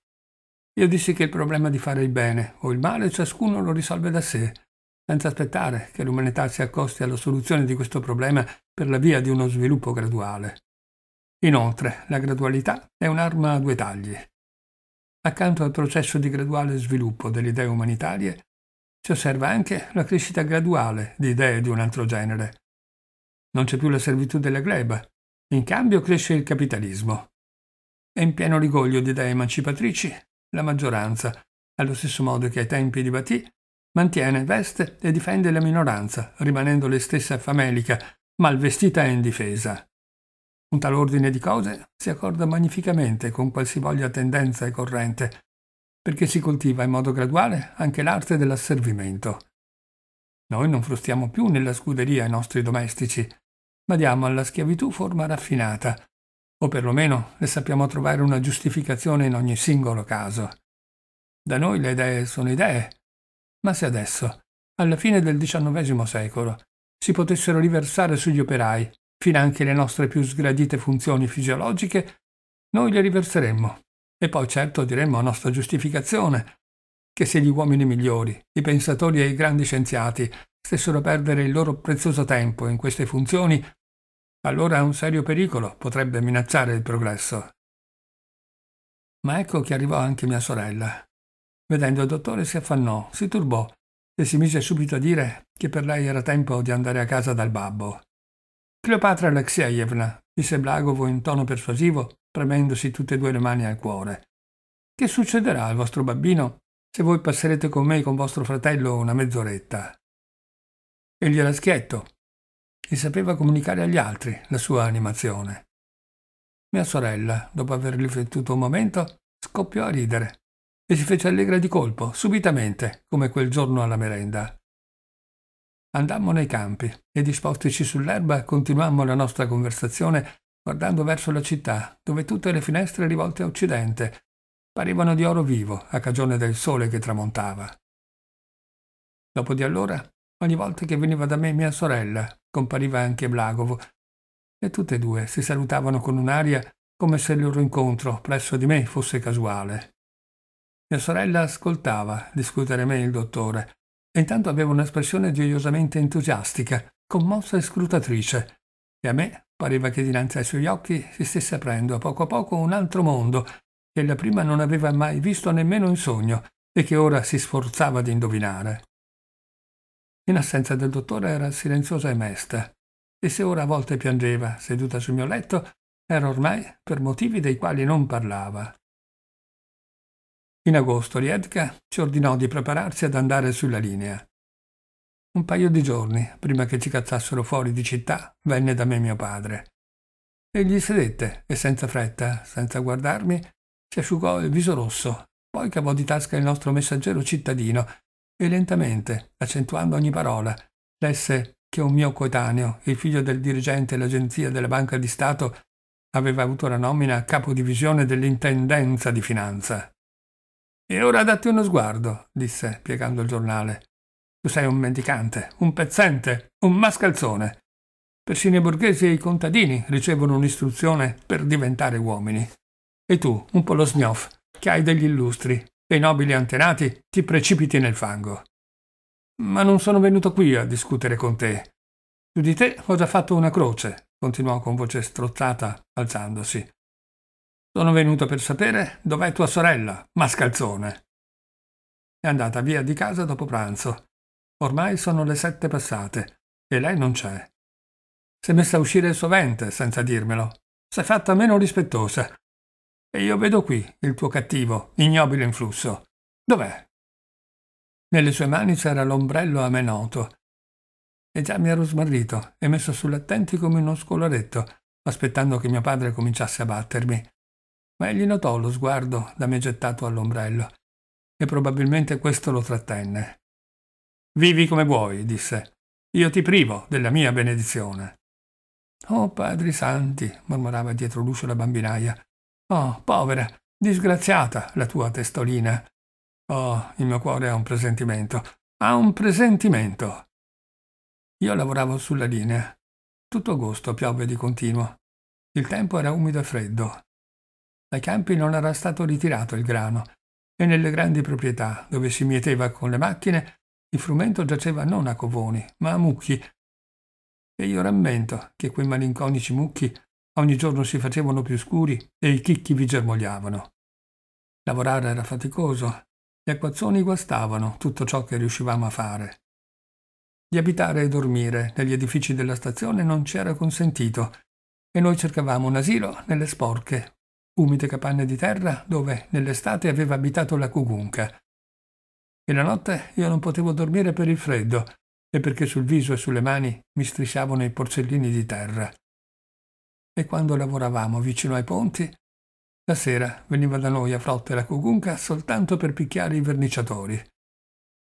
Io dissi che il problema di fare il bene o il male ciascuno lo risolve da sé, senza aspettare che l'umanità si accosti alla soluzione di questo problema per la via di uno sviluppo graduale. Inoltre, la gradualità è un'arma a due tagli. Accanto al processo di graduale sviluppo delle idee umanitarie, ci osserva anche la crescita graduale di idee di un altro genere. Non c'è più la servitù della gleba, in cambio cresce il capitalismo. E in pieno rigoglio di idee emancipatrici la maggioranza, allo stesso modo che ai tempi di Batì, mantiene, veste e difende la minoranza, rimanendo le stessa famelica, mal vestita e indifesa. Un tal ordine di cose si accorda magnificamente con qualsivoglia tendenza e corrente, perché si coltiva in modo graduale anche l'arte dell'asservimento. Noi non frustiamo più nella scuderia i nostri domestici, ma diamo alla schiavitù forma raffinata, o perlomeno le sappiamo trovare una giustificazione in ogni singolo caso. Da noi le idee sono idee, ma se adesso, alla fine del XIX secolo, si potessero riversare sugli operai finanche le nostre più sgradite funzioni fisiologiche, noi le riverseremmo e poi certo diremmo a nostra giustificazione che se gli uomini migliori, i pensatori e i grandi scienziati stessero a perdere il loro prezioso tempo in queste funzioni, allora un serio pericolo potrebbe minacciare il progresso. Ma ecco che arrivò anche mia sorella. Vedendo il dottore si affannò, si turbò e si mise subito a dire che per lei era tempo di andare a casa dal babbo. Cleopatra Alexeyevna, disse Blagovo in tono persuasivo, premendosi tutte e due le mani al cuore. Che succederà al vostro bambino se voi passerete con me e con vostro fratello una mezz'oretta? Egli era schietto e sapeva comunicare agli altri la sua animazione. Mia sorella, dopo aver riflettuto un momento, scoppiò a ridere e si fece allegra di colpo, subitamente, come quel giorno alla merenda. Andammo nei campi e dispostici sull'erba continuammo la nostra conversazione guardando verso la città, dove tutte le finestre rivolte a occidente parevano di oro vivo a cagione del sole che tramontava. Dopo di allora, ogni volta che veniva da me mia sorella, compariva anche Blagovo, e tutte e due si salutavano con un'aria come se il loro incontro presso di me fosse casuale. Mia sorella ascoltava discutere me e il dottore, e intanto aveva un'espressione gioiosamente entusiastica, commossa e scrutatrice, e a me Pareva che dinanzi ai suoi occhi si stesse aprendo a poco a poco un altro mondo che la prima non aveva mai visto nemmeno in sogno e che ora si sforzava di indovinare. In assenza del dottore era silenziosa e mesta, e se ora a volte piangeva, seduta sul mio letto, era ormai per motivi dei quali non parlava. In agosto Riedka ci ordinò di prepararsi ad andare sulla linea. Un paio di giorni prima che ci cazzassero fuori di città, venne da me mio padre. Egli sedette e senza fretta, senza guardarmi, si asciugò il viso rosso, poi cavò di tasca il nostro messaggero cittadino e lentamente, accentuando ogni parola, lesse che un mio coetaneo, il figlio del dirigente dell'agenzia della Banca di Stato, aveva avuto la nomina a capodivisione dell'intendenza di finanza. E ora datti uno sguardo, disse, piegando il giornale. Tu sei un mendicante, un pezzente, un mascalzone. Persino i borghesi e i contadini ricevono un'istruzione per diventare uomini. E tu, un po' lo sgnof, che hai degli illustri, dei nobili antenati, ti precipiti nel fango. Ma non sono venuto qui a discutere con te. Su di te ho già fatto una croce, continuò con voce strozzata, alzandosi. Sono venuto per sapere dov'è tua sorella, mascalzone. È andata via di casa dopo pranzo Ormai sono le sette passate e lei non c'è. Si è messa a uscire sovente, senza dirmelo. Si è fatta meno rispettosa. E io vedo qui il tuo cattivo, ignobile influsso. Dov'è? Nelle sue mani c'era l'ombrello a me noto. E già mi ero smarrito e messo sull'attenti come uno scolaretto, aspettando che mio padre cominciasse a battermi. Ma egli notò lo sguardo da me gettato all'ombrello e probabilmente questo lo trattenne. Vivi come vuoi, disse. Io ti privo della mia benedizione. Oh, padri santi, mormorava dietro l'uscio la bambinaia. Oh, povera, disgraziata la tua testolina. Oh, il mio cuore ha un presentimento. Ha un presentimento. Io lavoravo sulla linea. Tutto agosto piove di continuo. Il tempo era umido e freddo. Dai campi non era stato ritirato il grano e nelle grandi proprietà, dove si mieteva con le macchine, il frumento giaceva non a covoni, ma a mucchi. E io rammento che quei malinconici mucchi ogni giorno si facevano più scuri e i chicchi vi germogliavano. Lavorare era faticoso, gli acquazzoni guastavano tutto ciò che riuscivamo a fare. Di abitare e dormire negli edifici della stazione non ci era consentito e noi cercavamo un asilo nelle sporche, umide capanne di terra dove nell'estate aveva abitato la cugunca, e la notte io non potevo dormire per il freddo e perché sul viso e sulle mani mi strisciavano i porcellini di terra. E quando lavoravamo vicino ai ponti, la sera veniva da noi a Frotte la Cugunca soltanto per picchiare i verniciatori.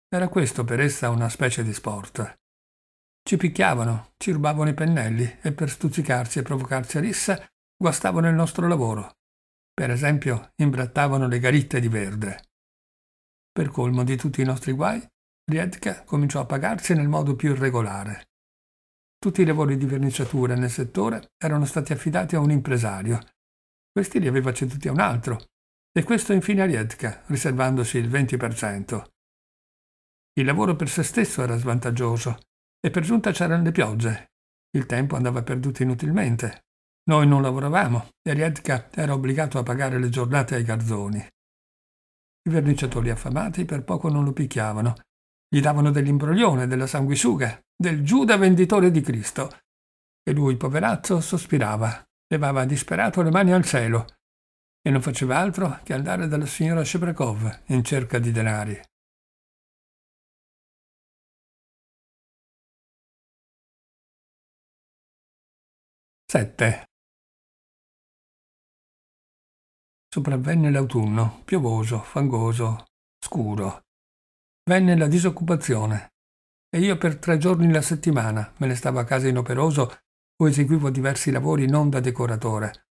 Era questo per essa una specie di sport. Ci picchiavano, ci rubavano i pennelli e per stuzzicarsi e provocarsi a rissa guastavano il nostro lavoro. Per esempio, imbrattavano le garitte di verde. Per colmo di tutti i nostri guai, Riedke cominciò a pagarci nel modo più irregolare. Tutti i lavori di verniciatura nel settore erano stati affidati a un impresario. Questi li aveva ceduti a un altro, e questo infine a Riedke, riservandosi il 20%. Il lavoro per se stesso era svantaggioso, e per giunta c'erano le piogge. Il tempo andava perduto inutilmente. Noi non lavoravamo e Riedka era obbligato a pagare le giornate ai garzoni. I verniciatori affamati per poco non lo picchiavano. Gli davano dell'imbroglione, della sanguisuga, del Giuda venditore di Cristo. E lui, poverazzo, sospirava, levava disperato le mani al cielo e non faceva altro che andare dalla signora Shebrakov in cerca di denari. Sette. sopravvenne l'autunno, piovoso, fangoso, scuro. Venne la disoccupazione e io per tre giorni la settimana me ne stavo a casa inoperoso o eseguivo diversi lavori non da decoratore.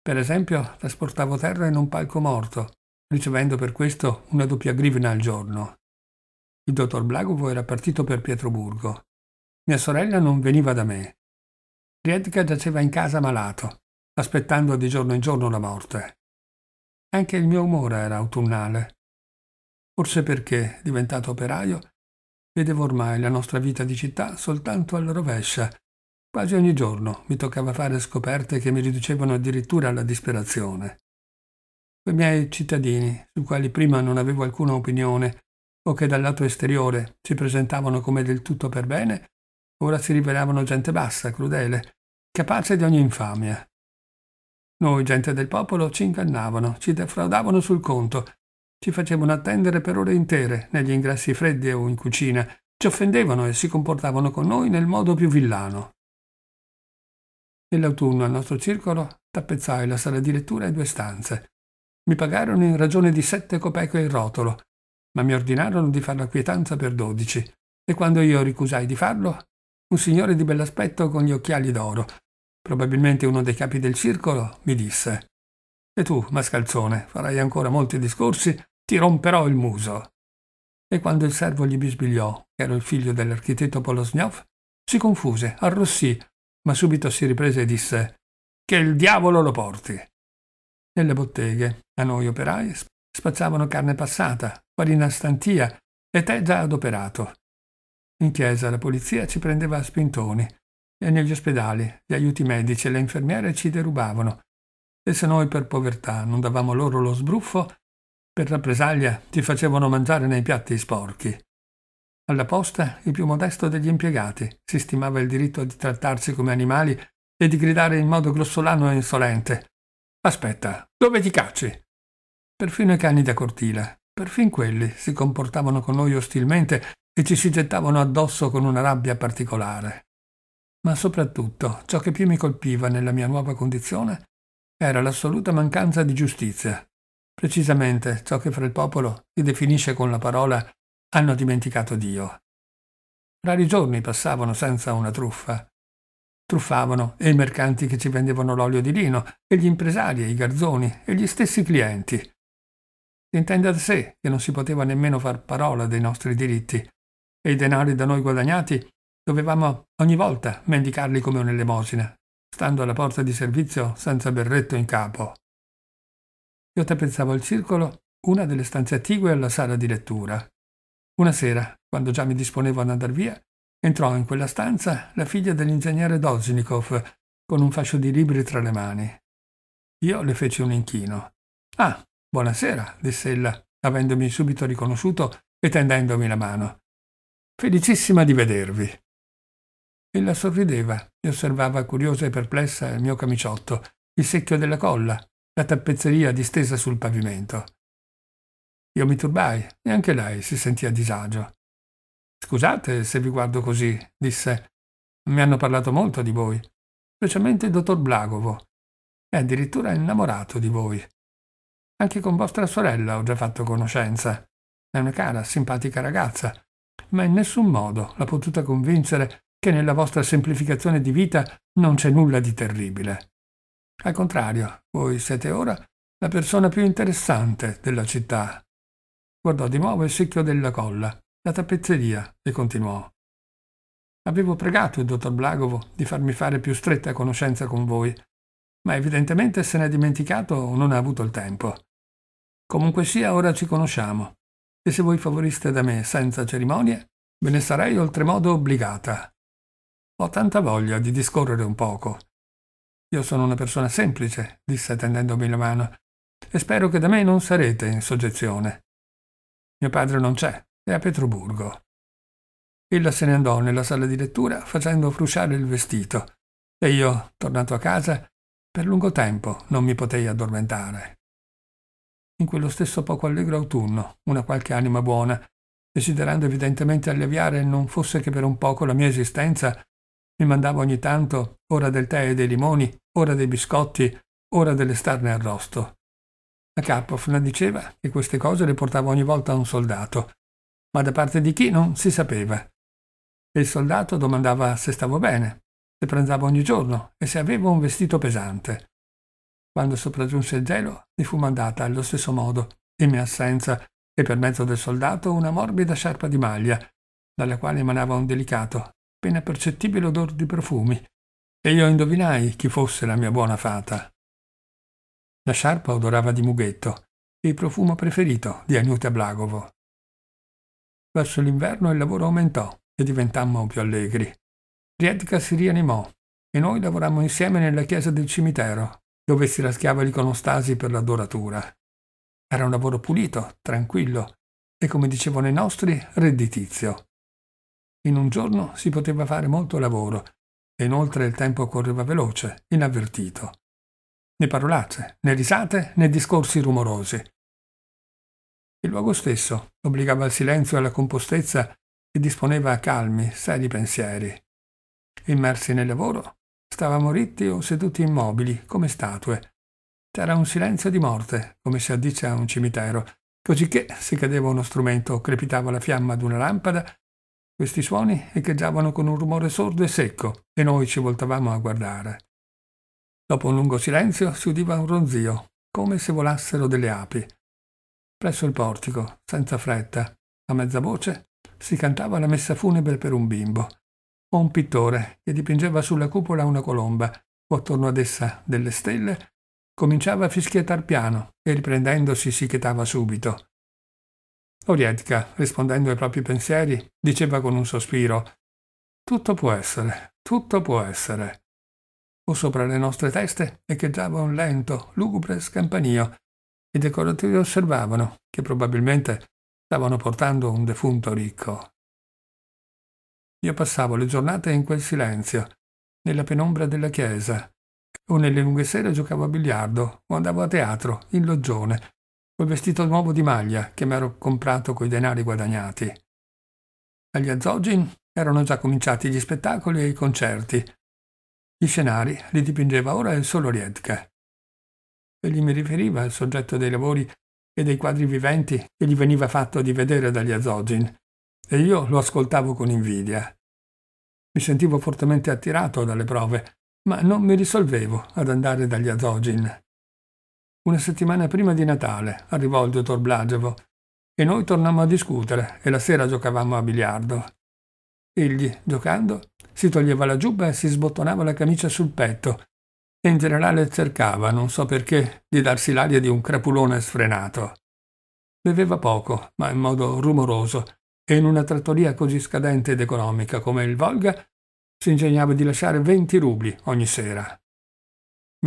Per esempio, trasportavo terra in un palco morto, ricevendo per questo una doppia grivna al giorno. Il dottor Blagovo era partito per Pietroburgo. Mia sorella non veniva da me. Riedka giaceva in casa malato, aspettando di giorno in giorno la morte. Anche il mio umore era autunnale. Forse perché, diventato operaio, vedevo ormai la nostra vita di città soltanto alla rovescia. Quasi ogni giorno mi toccava fare scoperte che mi riducevano addirittura alla disperazione. Quei miei cittadini, sui quali prima non avevo alcuna opinione, o che dal lato esteriore si presentavano come del tutto per bene, ora si rivelavano gente bassa, crudele, capace di ogni infamia. Noi, gente del popolo, ci ingannavano, ci defraudavano sul conto, ci facevano attendere per ore intere negli ingressi freddi o in cucina, ci offendevano e si comportavano con noi nel modo più villano. Nell'autunno al nostro circolo tappezzai la sala di lettura e due stanze. Mi pagarono in ragione di sette copeche il rotolo, ma mi ordinarono di fare la quietanza per dodici, e quando io ricusai di farlo, un signore di bell'aspetto con gli occhiali d'oro, probabilmente uno dei capi del circolo, mi disse E tu, mascalzone, farai ancora molti discorsi, ti romperò il muso. E quando il servo gli bisbigliò, che era il figlio dell'architetto Polosniov, si confuse, arrossì, ma subito si riprese e disse Che il diavolo lo porti. Nelle botteghe, a noi operai, spazzavano carne passata, farina stantia e tè già adoperato. In chiesa la polizia ci prendeva a spintoni e negli ospedali, gli aiuti medici e le infermiere ci derubavano. E se noi per povertà non davamo loro lo sbruffo, per rappresaglia ti facevano mangiare nei piatti sporchi. Alla posta, il più modesto degli impiegati si stimava il diritto di trattarsi come animali e di gridare in modo grossolano e insolente. Aspetta, dove ti cacci? Perfino i cani da cortile, perfin quelli si comportavano con noi ostilmente e ci si gettavano addosso con una rabbia particolare ma soprattutto ciò che più mi colpiva nella mia nuova condizione era l'assoluta mancanza di giustizia, precisamente ciò che fra il popolo si definisce con la parola hanno dimenticato Dio. Rari giorni passavano senza una truffa. Truffavano e i mercanti che ci vendevano l'olio di lino, e gli impresari e i garzoni, e gli stessi clienti. Si intende da sé che non si poteva nemmeno far parola dei nostri diritti, e i denari da noi guadagnati Dovevamo ogni volta mendicarli come un'elemosina, stando alla porta di servizio senza berretto in capo. Io tappezzavo il circolo una delle stanze attigue alla sala di lettura. Una sera, quando già mi disponevo ad andar via, entrò in quella stanza la figlia dell'ingegnere Doznikov con un fascio di libri tra le mani. Io le feci un inchino. Ah, buonasera, disse ella, avendomi subito riconosciuto e tendendomi la mano. Felicissima di vedervi. Ella sorrideva e osservava curiosa e perplessa il mio camiciotto, il secchio della colla, la tappezzeria distesa sul pavimento. Io mi turbai e anche lei si sentì a disagio. Scusate se vi guardo così, disse. Mi hanno parlato molto di voi, specialmente il dottor Blagovo. È addirittura innamorato di voi. Anche con vostra sorella ho già fatto conoscenza. È una cara, simpatica ragazza, ma in nessun modo l'ha potuta convincere che nella vostra semplificazione di vita non c'è nulla di terribile. Al contrario, voi siete ora la persona più interessante della città. Guardò di nuovo il secchio della colla, la tappezzeria, e continuò. Avevo pregato il dottor Blagovo di farmi fare più stretta conoscenza con voi, ma evidentemente se n'è dimenticato o non ha avuto il tempo. Comunque sia, ora ci conosciamo, e se voi favoriste da me senza cerimonie, ve ne sarei oltremodo obbligata. Ho tanta voglia di discorrere un poco. Io sono una persona semplice, disse tendendomi la mano, e spero che da me non sarete in soggezione. Mio padre non c'è, è a Pietroburgo. Ella se ne andò nella sala di lettura facendo frusciare il vestito, e io, tornato a casa, per lungo tempo non mi potei addormentare. In quello stesso poco allegro autunno, una qualche anima buona, desiderando evidentemente alleviare non fosse che per un poco la mia esistenza, mi mandava ogni tanto ora del tè e dei limoni, ora dei biscotti, ora delle starne arrosto. La Karpov diceva che queste cose le portava ogni volta a un soldato, ma da parte di chi non si sapeva. Il soldato domandava se stavo bene, se pranzava ogni giorno e se avevo un vestito pesante. Quando sopraggiunse il gelo, mi fu mandata allo stesso modo, in mia assenza, e per mezzo del soldato una morbida sciarpa di maglia, dalla quale emanava un delicato, appena percettibile odor di profumi, e io indovinai chi fosse la mia buona fata. La sciarpa odorava di mughetto, il profumo preferito di Agnuta Blagovo. Verso l'inverno il lavoro aumentò e diventammo più allegri. Riedka si rianimò e noi lavorammo insieme nella chiesa del cimitero, dove si raschiava l'iconostasi per la doratura. Era un lavoro pulito, tranquillo e, come dicevano i nostri, redditizio. In un giorno si poteva fare molto lavoro e inoltre il tempo correva veloce, inavvertito. Né parolacce, né risate, né discorsi rumorosi. Il luogo stesso obbligava al silenzio e alla compostezza e disponeva a calmi, seri pensieri. Immersi nel lavoro, stavamo ritti o seduti immobili, come statue. C'era un silenzio di morte, come si addice a un cimitero, cosicché se cadeva uno strumento o crepitava la fiamma d'una lampada, questi suoni echeggiavano con un rumore sordo e secco e noi ci voltavamo a guardare. Dopo un lungo silenzio si udiva un ronzio, come se volassero delle api. Presso il portico, senza fretta, a mezza voce, si cantava la messa funebre per un bimbo. O un pittore che dipingeva sulla cupola una colomba o attorno ad essa delle stelle, cominciava a fischietar piano e riprendendosi si chetava subito. Orietka, rispondendo ai propri pensieri, diceva con un sospiro Tutto può essere, tutto può essere. O sopra le nostre teste echeggiava un lento, lugubre scampanio. I decoratori osservavano che probabilmente stavano portando un defunto ricco. Io passavo le giornate in quel silenzio, nella penombra della chiesa, o nelle lunghe sere giocavo a biliardo o andavo a teatro, in loggione, quel vestito nuovo di maglia che m'ero comprato coi denari guadagnati. Agli Azogin erano già cominciati gli spettacoli e i concerti. Gli scenari li dipingeva ora solo Riedke. Egli mi riferiva al soggetto dei lavori e dei quadri viventi che gli veniva fatto di vedere dagli Azogin, e io lo ascoltavo con invidia. Mi sentivo fortemente attirato dalle prove, ma non mi risolvevo ad andare dagli Azogin una settimana prima di Natale, arrivò il dottor Blagevo, e noi tornammo a discutere e la sera giocavamo a biliardo. Egli, giocando, si toglieva la giubba e si sbottonava la camicia sul petto e in generale cercava, non so perché, di darsi l'aria di un crapulone sfrenato. Beveva poco, ma in modo rumoroso, e in una trattoria così scadente ed economica come il Volga si ingegnava di lasciare 20 rubli ogni sera.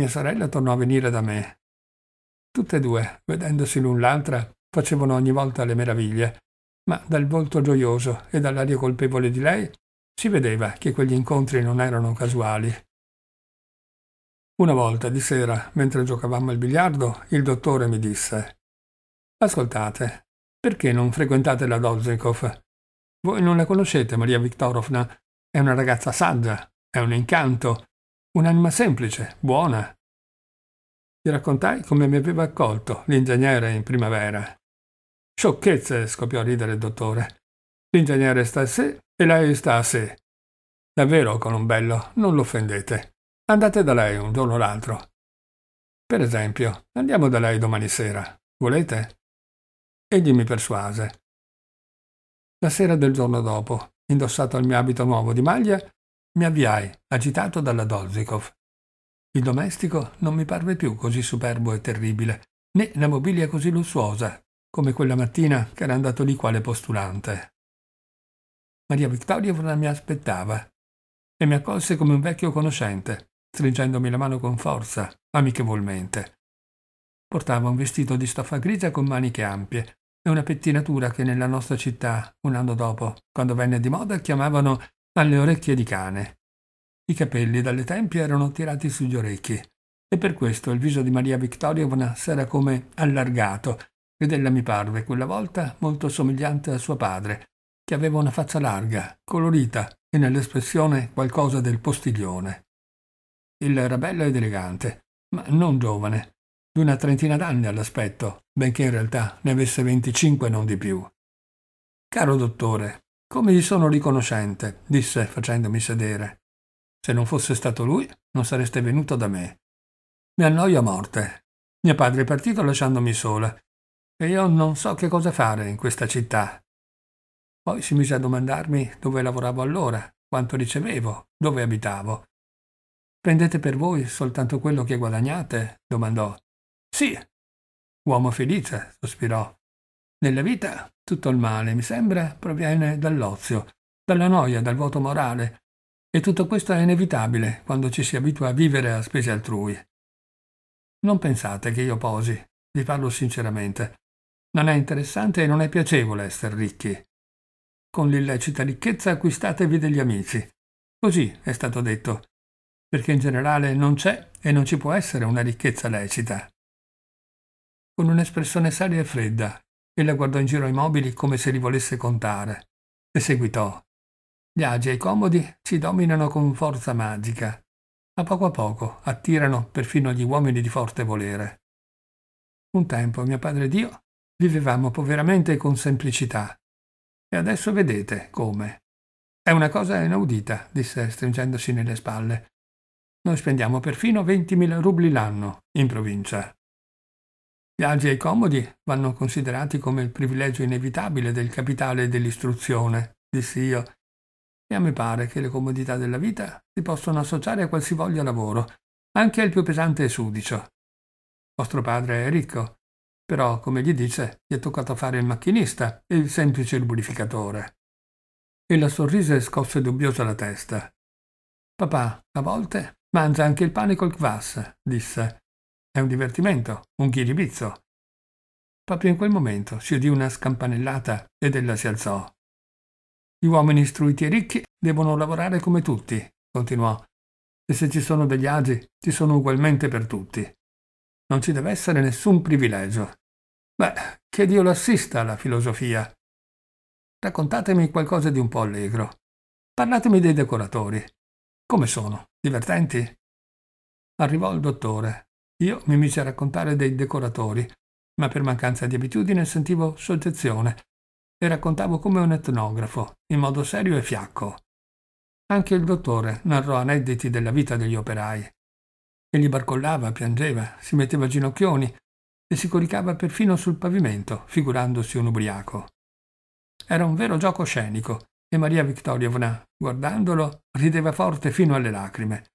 Mia sorella tornò a venire da me Tutte e due, vedendosi l'un l'altra, facevano ogni volta le meraviglie, ma dal volto gioioso e dall'aria colpevole di lei si vedeva che quegli incontri non erano casuali. Una volta di sera, mentre giocavamo al biliardo, il dottore mi disse Ascoltate, perché non frequentate la Dolzikov? Voi non la conoscete, Maria Viktorovna? È una ragazza saggia, è un incanto, un'anima semplice, buona, gli raccontai come mi aveva accolto l'ingegnere in primavera. Sciocchezze, scoppiò a ridere il dottore. L'ingegnere sta a sé e lei sta a sé. Davvero, Colombello, non l'offendete. Andate da lei un giorno o l'altro. Per esempio, andiamo da lei domani sera. Volete? Egli mi persuase. La sera del giorno dopo, indossato il mio abito nuovo di maglia, mi avviai, agitato dalla Dolzikov, il domestico non mi parve più così superbo e terribile, né la mobilia così lussuosa, come quella mattina che era andato lì quale postulante. Maria Vittorievna mi aspettava e mi accolse come un vecchio conoscente, stringendomi la mano con forza, amichevolmente. Portava un vestito di stoffa grigia con maniche ampie e una pettinatura che nella nostra città, un anno dopo, quando venne di moda, chiamavano alle orecchie di cane. I capelli dalle tempie erano tirati sugli orecchi e per questo il viso di Maria Vittorievna s'era come allargato ed ella mi parve quella volta molto somigliante a suo padre, che aveva una faccia larga, colorita e nell'espressione qualcosa del postiglione. Il era bello ed elegante, ma non giovane, di una trentina d'anni all'aspetto, benché in realtà ne avesse venticinque non di più. Caro dottore, come gli sono riconoscente, disse facendomi sedere. Se non fosse stato lui, non sareste venuto da me. Mi annoio a morte. Mio padre è partito lasciandomi sola e io non so che cosa fare in questa città. Poi si mise a domandarmi dove lavoravo allora, quanto ricevevo, dove abitavo. Prendete per voi soltanto quello che guadagnate? domandò. Sì. Uomo felice, sospirò. Nella vita tutto il male, mi sembra, proviene dall'ozio, dalla noia, dal vuoto morale, e tutto questo è inevitabile quando ci si abitua a vivere a spese altrui. Non pensate che io posi, vi parlo sinceramente. Non è interessante e non è piacevole essere ricchi. Con l'illecita ricchezza acquistatevi degli amici. Così è stato detto, perché in generale non c'è e non ci può essere una ricchezza lecita. Con un'espressione seria e fredda, ella guardò in giro i mobili come se li volesse contare, e seguitò viaggi e i comodi ci dominano con forza magica, ma poco a poco attirano perfino gli uomini di forte volere. Un tempo, mio padre e io, vivevamo poveramente e con semplicità. E adesso vedete come. È una cosa inaudita, disse stringendosi nelle spalle. Noi spendiamo perfino 20.000 rubli l'anno in provincia. Gli agi e i comodi vanno considerati come il privilegio inevitabile del capitale e dell'istruzione, dissi io, e a me pare che le comodità della vita si possono associare a qualsivoglia lavoro, anche al più pesante e sudicio. Vostro padre è ricco, però, come gli dice, gli è toccato fare il macchinista e il semplice lubrificatore. E la sorrise e scosse dubbiosa la testa. Papà, a volte, mangia anche il pane col kvass, disse. È un divertimento, un ghiribizzo. Proprio in quel momento si udì una scampanellata ed ella si alzò. Gli uomini istruiti e ricchi devono lavorare come tutti, continuò. E se ci sono degli agi, ci sono ugualmente per tutti. Non ci deve essere nessun privilegio. Beh, che Dio l'assista alla filosofia. Raccontatemi qualcosa di un po' allegro. Parlatemi dei decoratori. Come sono? Divertenti? Arrivò il dottore. Io mi misi a raccontare dei decoratori, ma per mancanza di abitudine sentivo soggezione e raccontavo come un etnografo, in modo serio e fiacco. Anche il dottore narrò aneddoti della vita degli operai. Egli barcollava, piangeva, si metteva ginocchioni e si coricava perfino sul pavimento, figurandosi un ubriaco. Era un vero gioco scenico e Maria Vittorievna, guardandolo, rideva forte fino alle lacrime.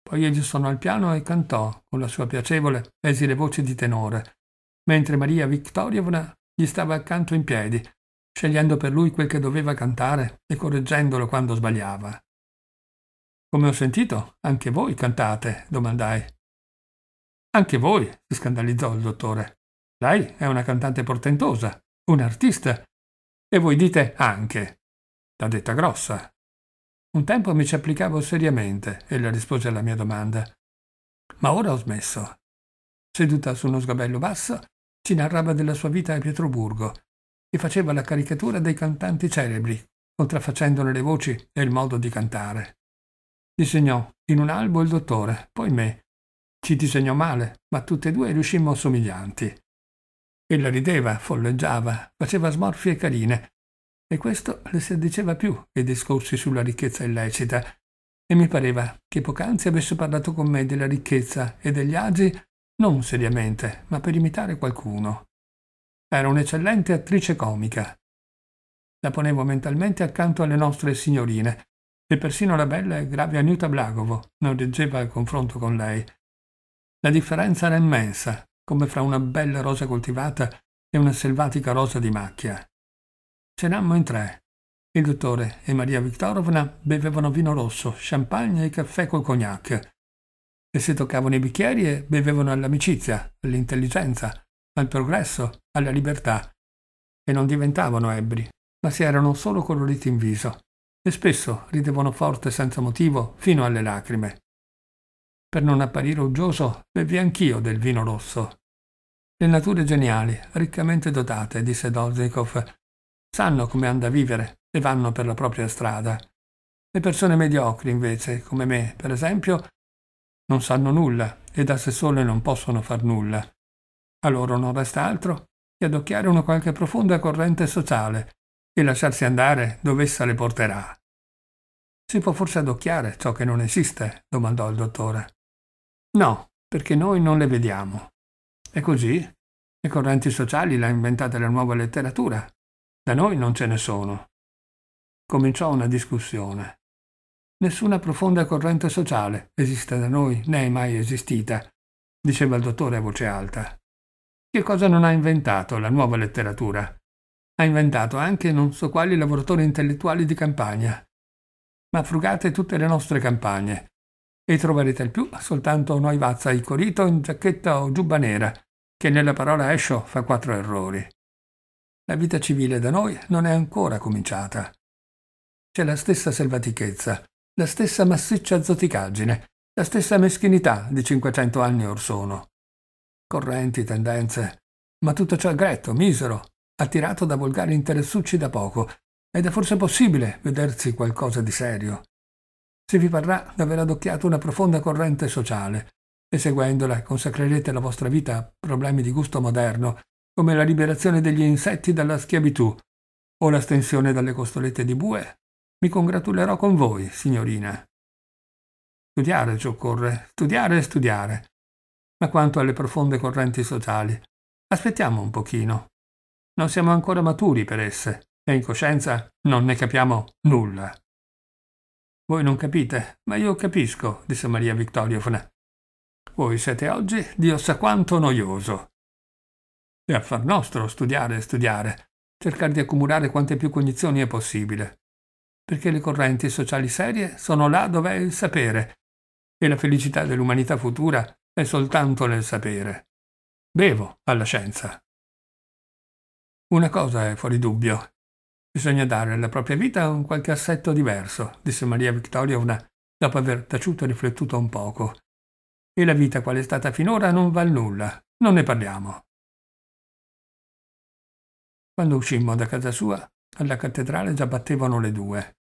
Poi egli suonò il piano e cantò, con la sua piacevole, esile voce di tenore, mentre Maria Vittorievna gli stava accanto in piedi, scegliendo per lui quel che doveva cantare e correggendolo quando sbagliava. Come ho sentito, anche voi cantate, domandai. Anche voi, si scandalizzò il dottore. Lei è una cantante portentosa, un artista. E voi dite anche. L'ha detta grossa. Un tempo mi ci applicavo seriamente e le rispose alla mia domanda. Ma ora ho smesso. Seduta su uno sgabello basso, ci narrava della sua vita a Pietroburgo e faceva la caricatura dei cantanti celebri, contraffacendone le voci e il modo di cantare. Disegnò in un albo il dottore, poi me. Ci disegnò male, ma tutte e due riuscimmo somiglianti. Ella rideva, folleggiava, faceva smorfie carine, e questo le si sediceva più che discorsi sulla ricchezza illecita, e mi pareva che poc'anzi avesse parlato con me della ricchezza e degli agi non seriamente, ma per imitare qualcuno. Era un'eccellente attrice comica. La ponevo mentalmente accanto alle nostre signorine, e persino la bella e grave Aniuta Blagovo non reggeva al confronto con lei. La differenza era immensa, come fra una bella rosa coltivata e una selvatica rosa di macchia. Cenammo in tre. Il dottore e Maria Viktorovna bevevano vino rosso, champagne e caffè col cognac. E se toccavano i bicchieri, bevevano all'amicizia, all'intelligenza, al progresso, alla libertà, e non diventavano ebri, ma si erano solo coloriti in viso, e spesso ridevano forte senza motivo fino alle lacrime. Per non apparire uggioso, bevi anch'io del vino rosso. Le nature geniali, riccamente dotate, disse Dolzikov, sanno come anda a vivere e vanno per la propria strada. Le persone mediocri, invece, come me, per esempio, non sanno nulla e da sé sole non possono far nulla. A loro non resta altro che adocchiare una qualche profonda corrente sociale e lasciarsi andare dov'essa le porterà. Si può forse adocchiare ciò che non esiste? domandò il dottore. No, perché noi non le vediamo. E così le correnti sociali le ha inventate la nuova letteratura. Da noi non ce ne sono. Cominciò una discussione. Nessuna profonda corrente sociale esiste da noi, né è mai esistita, diceva il dottore a voce alta. Che cosa non ha inventato la nuova letteratura? Ha inventato anche non so quali lavoratori intellettuali di campagna. Ma frugate tutte le nostre campagne e troverete al più soltanto noi vazza icorito in giacchetta o giubba nera, che nella parola escio fa quattro errori. La vita civile da noi non è ancora cominciata. C'è la stessa selvatichezza, la stessa massiccia zoticaggine, la stessa meschinità di 500 anni or sono correnti, tendenze. Ma tutto ciò è gretto, misero, attirato da volgari interessucci da poco, ed è forse possibile vedersi qualcosa di serio. Se vi parrà d'aver adocchiato una profonda corrente sociale, e seguendola consacrerete la vostra vita a problemi di gusto moderno, come la liberazione degli insetti dalla schiavitù, o l'astensione dalle costolette di bue, mi congratulerò con voi, signorina. Studiare ci occorre, studiare e studiare, ma quanto alle profonde correnti sociali. Aspettiamo un pochino. Non siamo ancora maturi per esse e in coscienza non ne capiamo nulla. Voi non capite, ma io capisco, disse Maria Vittoriofna. Voi siete oggi Dio sa quanto noioso. È affar nostro studiare e studiare, cercare di accumulare quante più cognizioni è possibile, perché le correnti sociali serie sono là dove è il sapere e la felicità dell'umanità futura è soltanto nel sapere. Bevo alla scienza. Una cosa è fuori dubbio. Bisogna dare alla propria vita un qualche assetto diverso, disse Maria Vittoria una, dopo aver taciuto e riflettuto un poco. E la vita quale è stata finora non val nulla, non ne parliamo. Quando uscimmo da casa sua, alla cattedrale già battevano le due.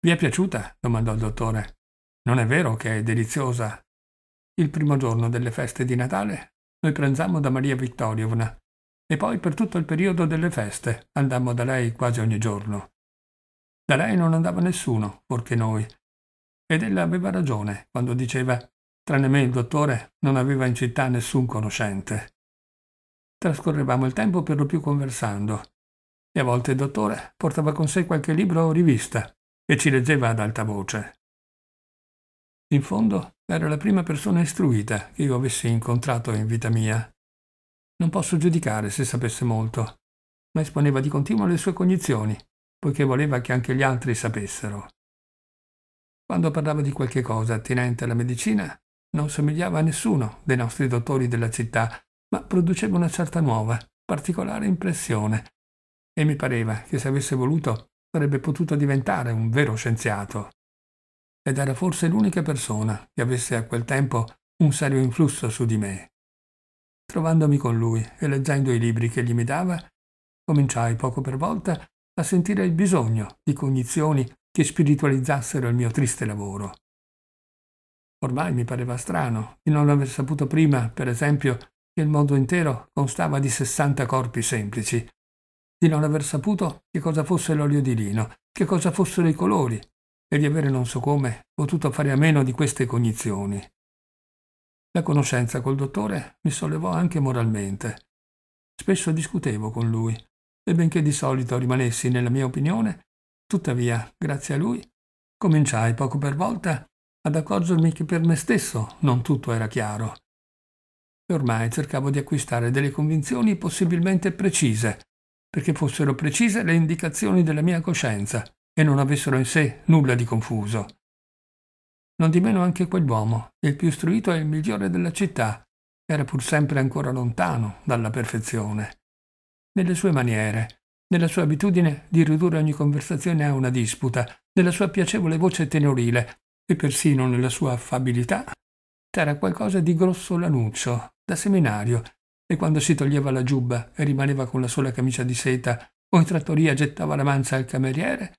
Vi è piaciuta? domandò il dottore. Non è vero che è deliziosa? Il primo giorno delle feste di Natale noi pranzammo da Maria Vittorievna e poi per tutto il periodo delle feste andammo da lei quasi ogni giorno. Da lei non andava nessuno, fuorché noi. Ed ella aveva ragione quando diceva tranne me il dottore non aveva in città nessun conoscente. Trascorrevamo il tempo per lo più conversando e a volte il dottore portava con sé qualche libro o rivista e ci leggeva ad alta voce. In fondo era la prima persona istruita che io avessi incontrato in vita mia. Non posso giudicare se sapesse molto, ma esponeva di continuo le sue cognizioni, poiché voleva che anche gli altri sapessero. Quando parlava di qualche cosa attinente alla medicina, non somigliava a nessuno dei nostri dottori della città, ma produceva una certa nuova, particolare impressione, e mi pareva che se avesse voluto sarebbe potuto diventare un vero scienziato ed era forse l'unica persona che avesse a quel tempo un serio influsso su di me. Trovandomi con lui e leggendo i libri che gli mi dava, cominciai poco per volta a sentire il bisogno di cognizioni che spiritualizzassero il mio triste lavoro. Ormai mi pareva strano di non aver saputo prima, per esempio, che il mondo intero constava di 60 corpi semplici, di non aver saputo che cosa fosse l'olio di lino, che cosa fossero i colori, e di avere non so come potuto fare a meno di queste cognizioni. La conoscenza col dottore mi sollevò anche moralmente. Spesso discutevo con lui e benché di solito rimanessi nella mia opinione, tuttavia, grazie a lui, cominciai poco per volta ad accorgermi che per me stesso non tutto era chiaro. E ormai cercavo di acquistare delle convinzioni possibilmente precise, perché fossero precise le indicazioni della mia coscienza e non avessero in sé nulla di confuso. Non di meno anche quell'uomo, il più istruito e il migliore della città, era pur sempre ancora lontano dalla perfezione. Nelle sue maniere, nella sua abitudine di ridurre ogni conversazione a una disputa, nella sua piacevole voce tenorile e persino nella sua affabilità, c'era qualcosa di grosso lanuccio, da seminario, e quando si toglieva la giubba e rimaneva con la sola camicia di seta o in trattoria gettava la mancia al cameriere,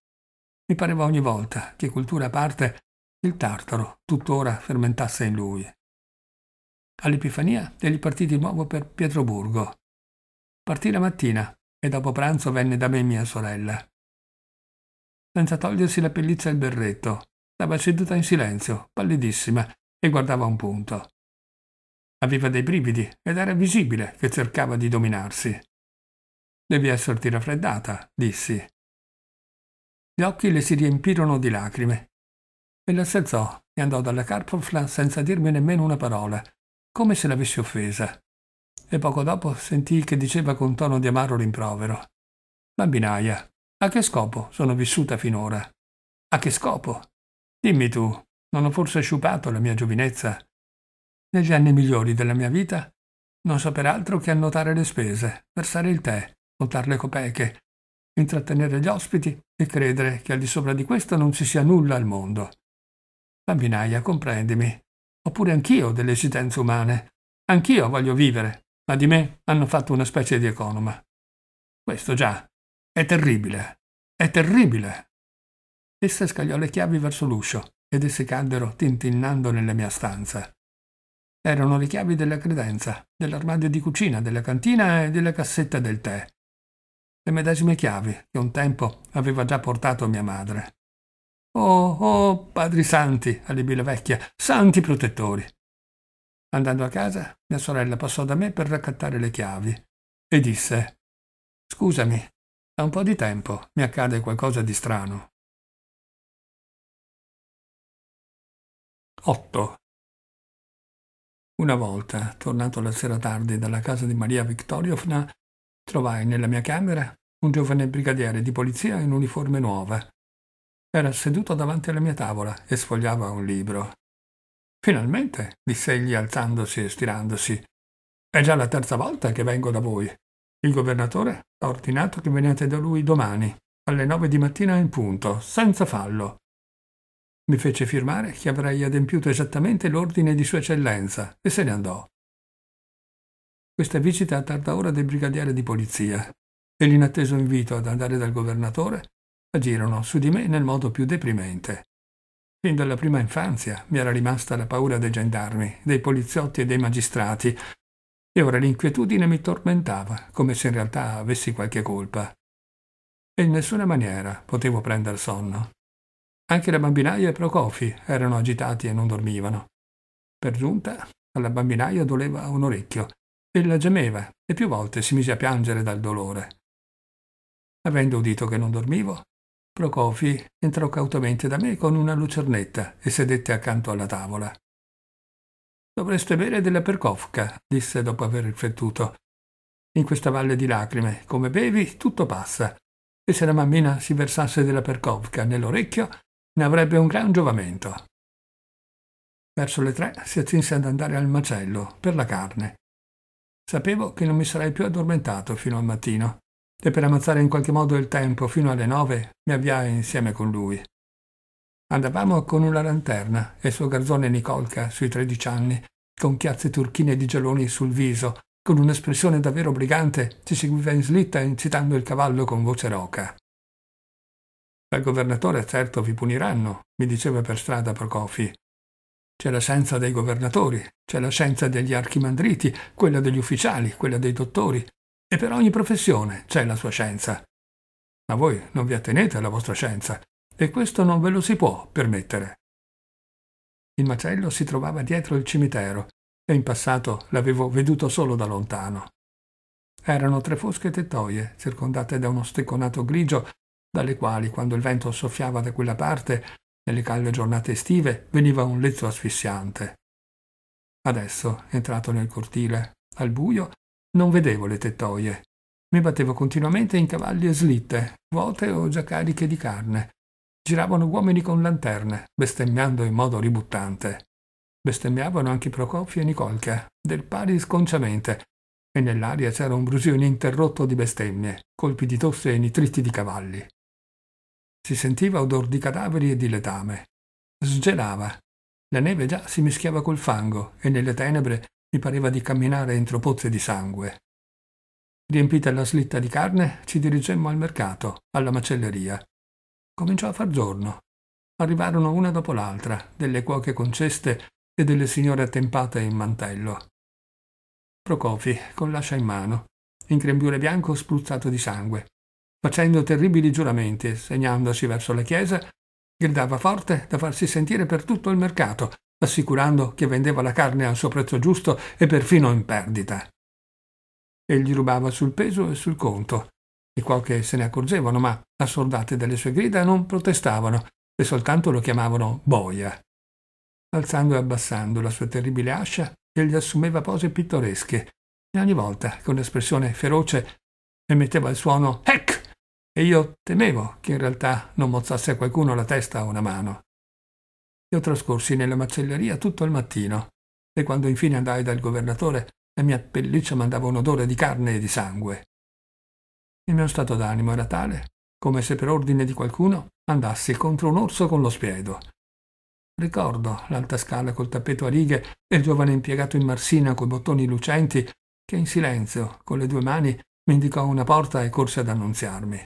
mi pareva ogni volta che, cultura a parte, il tartaro tuttora fermentasse in lui. All'Epifania egli partì di nuovo per Pietroburgo. Partì la mattina e dopo pranzo venne da me mia sorella. Senza togliersi la pelliccia e il berretto, stava seduta in silenzio, pallidissima, e guardava un punto. Aveva dei brividi ed era visibile che cercava di dominarsi. Devi esserti raffreddata, dissi. Gli occhi le si riempirono di lacrime. Ella si alzò e andò dalla carpofla senza dirmi nemmeno una parola, come se l'avessi offesa. E poco dopo sentii che diceva con tono di amaro rimprovero. Bambinaia, a che scopo sono vissuta finora? A che scopo? Dimmi tu, non ho forse sciupato la mia giovinezza? Negli anni migliori della mia vita non so peraltro che annotare le spese, versare il tè, contare le copeche, intrattenere gli ospiti e credere che al di sopra di questo non ci sia nulla al mondo. Bambinaia, comprendimi. Oppure anch'io ho delle esigenze umane. Anch'io voglio vivere, ma di me hanno fatto una specie di economa. Questo già. È terribile. È terribile. Essa scagliò le chiavi verso l'uscio ed esse caddero tintinnando nella mia stanza. Erano le chiavi della credenza, dell'armadio di cucina, della cantina e della cassetta del tè le medesime chiavi che un tempo aveva già portato mia madre. Oh, oh, padri santi, allibì la vecchia, santi protettori. Andando a casa, mia sorella passò da me per raccattare le chiavi e disse Scusami, da un po' di tempo mi accade qualcosa di strano. 8. Una volta, tornato la sera tardi dalla casa di Maria Viktoriovna, trovai nella mia camera un giovane brigadiere di polizia in uniforme nuova. Era seduto davanti alla mia tavola e sfogliava un libro. Finalmente, disse egli alzandosi e stirandosi, è già la terza volta che vengo da voi. Il governatore ha ordinato che veniate da lui domani, alle nove di mattina in punto, senza fallo. Mi fece firmare che avrei adempiuto esattamente l'ordine di Sua Eccellenza e se ne andò. Questa visita a tarda ora del brigadiere di polizia e l'inatteso invito ad andare dal governatore agirono su di me nel modo più deprimente. Fin dalla prima infanzia mi era rimasta la paura dei gendarmi, dei poliziotti e dei magistrati, e ora l'inquietudine mi tormentava, come se in realtà avessi qualche colpa. E in nessuna maniera potevo prender sonno. Anche la bambinaia e Procofi erano agitati e non dormivano. Per giunta, alla bambinaia doleva un orecchio. e la gemeva e più volte si mise a piangere dal dolore. Avendo udito che non dormivo, Procofi entrò cautamente da me con una lucernetta e sedette accanto alla tavola. Dovreste bere della Perkovka, disse dopo aver riflettuto. In questa valle di lacrime, come bevi, tutto passa. E se la mammina si versasse della Perkovka nell'orecchio, ne avrebbe un gran giovamento. Verso le tre si accinse ad andare al macello per la carne. Sapevo che non mi sarei più addormentato fino al mattino e per ammazzare in qualche modo il tempo fino alle nove mi avviai insieme con lui. Andavamo con una lanterna e il suo garzone Nicolca, sui tredici anni, con chiazze turchine di geloni sul viso, con un'espressione davvero brigante, ci seguiva in slitta incitando il cavallo con voce roca. Dal governatore certo vi puniranno, mi diceva per strada Procofi. C'è la scienza dei governatori, c'è la scienza degli archimandriti, quella degli ufficiali, quella dei dottori, e per ogni professione c'è la sua scienza. Ma voi non vi attenete alla vostra scienza, e questo non ve lo si può permettere. Il macello si trovava dietro il cimitero, e in passato l'avevo veduto solo da lontano. Erano tre fosche tettoie, circondate da uno stecconato grigio, dalle quali, quando il vento soffiava da quella parte, nelle calde giornate estive, veniva un lezzo asfissiante. Adesso, entrato nel cortile, al buio, non vedevo le tettoie. Mi battevo continuamente in cavalli e slitte, vuote o già cariche di carne. Giravano uomini con lanterne, bestemmiando in modo ributtante. Bestemmiavano anche Procopio e Nicolca, del pari sconciamente, e nell'aria c'era un brusio ininterrotto di bestemmie, colpi di tosse e nitriti di cavalli. Si sentiva odor di cadaveri e di letame. Sgelava. La neve già si mischiava col fango e nelle tenebre mi pareva di camminare entro pozze di sangue. Riempita la slitta di carne, ci dirigemmo al mercato, alla macelleria. Cominciò a far giorno. Arrivarono una dopo l'altra, delle cuoche con ceste e delle signore attempate in mantello. Procofi, con l'ascia in mano, in grembiule bianco spruzzato di sangue, facendo terribili giuramenti e segnandosi verso la chiesa, gridava forte da farsi sentire per tutto il mercato assicurando che vendeva la carne al suo prezzo giusto e perfino in perdita. Egli rubava sul peso e sul conto, e qualche se ne accorgevano, ma, assordate dalle sue grida, non protestavano e soltanto lo chiamavano boia. Alzando e abbassando la sua terribile ascia, egli assumeva pose pittoresche, e ogni volta, con espressione feroce, emetteva il suono Hec! E io temevo che in realtà non mozzasse a qualcuno la testa o una mano io trascorsi nella macelleria tutto il mattino e quando infine andai dal governatore la mia pelliccia mandava un odore di carne e di sangue. Il mio stato d'animo era tale, come se per ordine di qualcuno andassi contro un orso con lo spiedo. Ricordo l'alta scala col tappeto a righe e il giovane impiegato in marsina coi bottoni lucenti che in silenzio, con le due mani, mi indicò una porta e corse ad annunziarmi.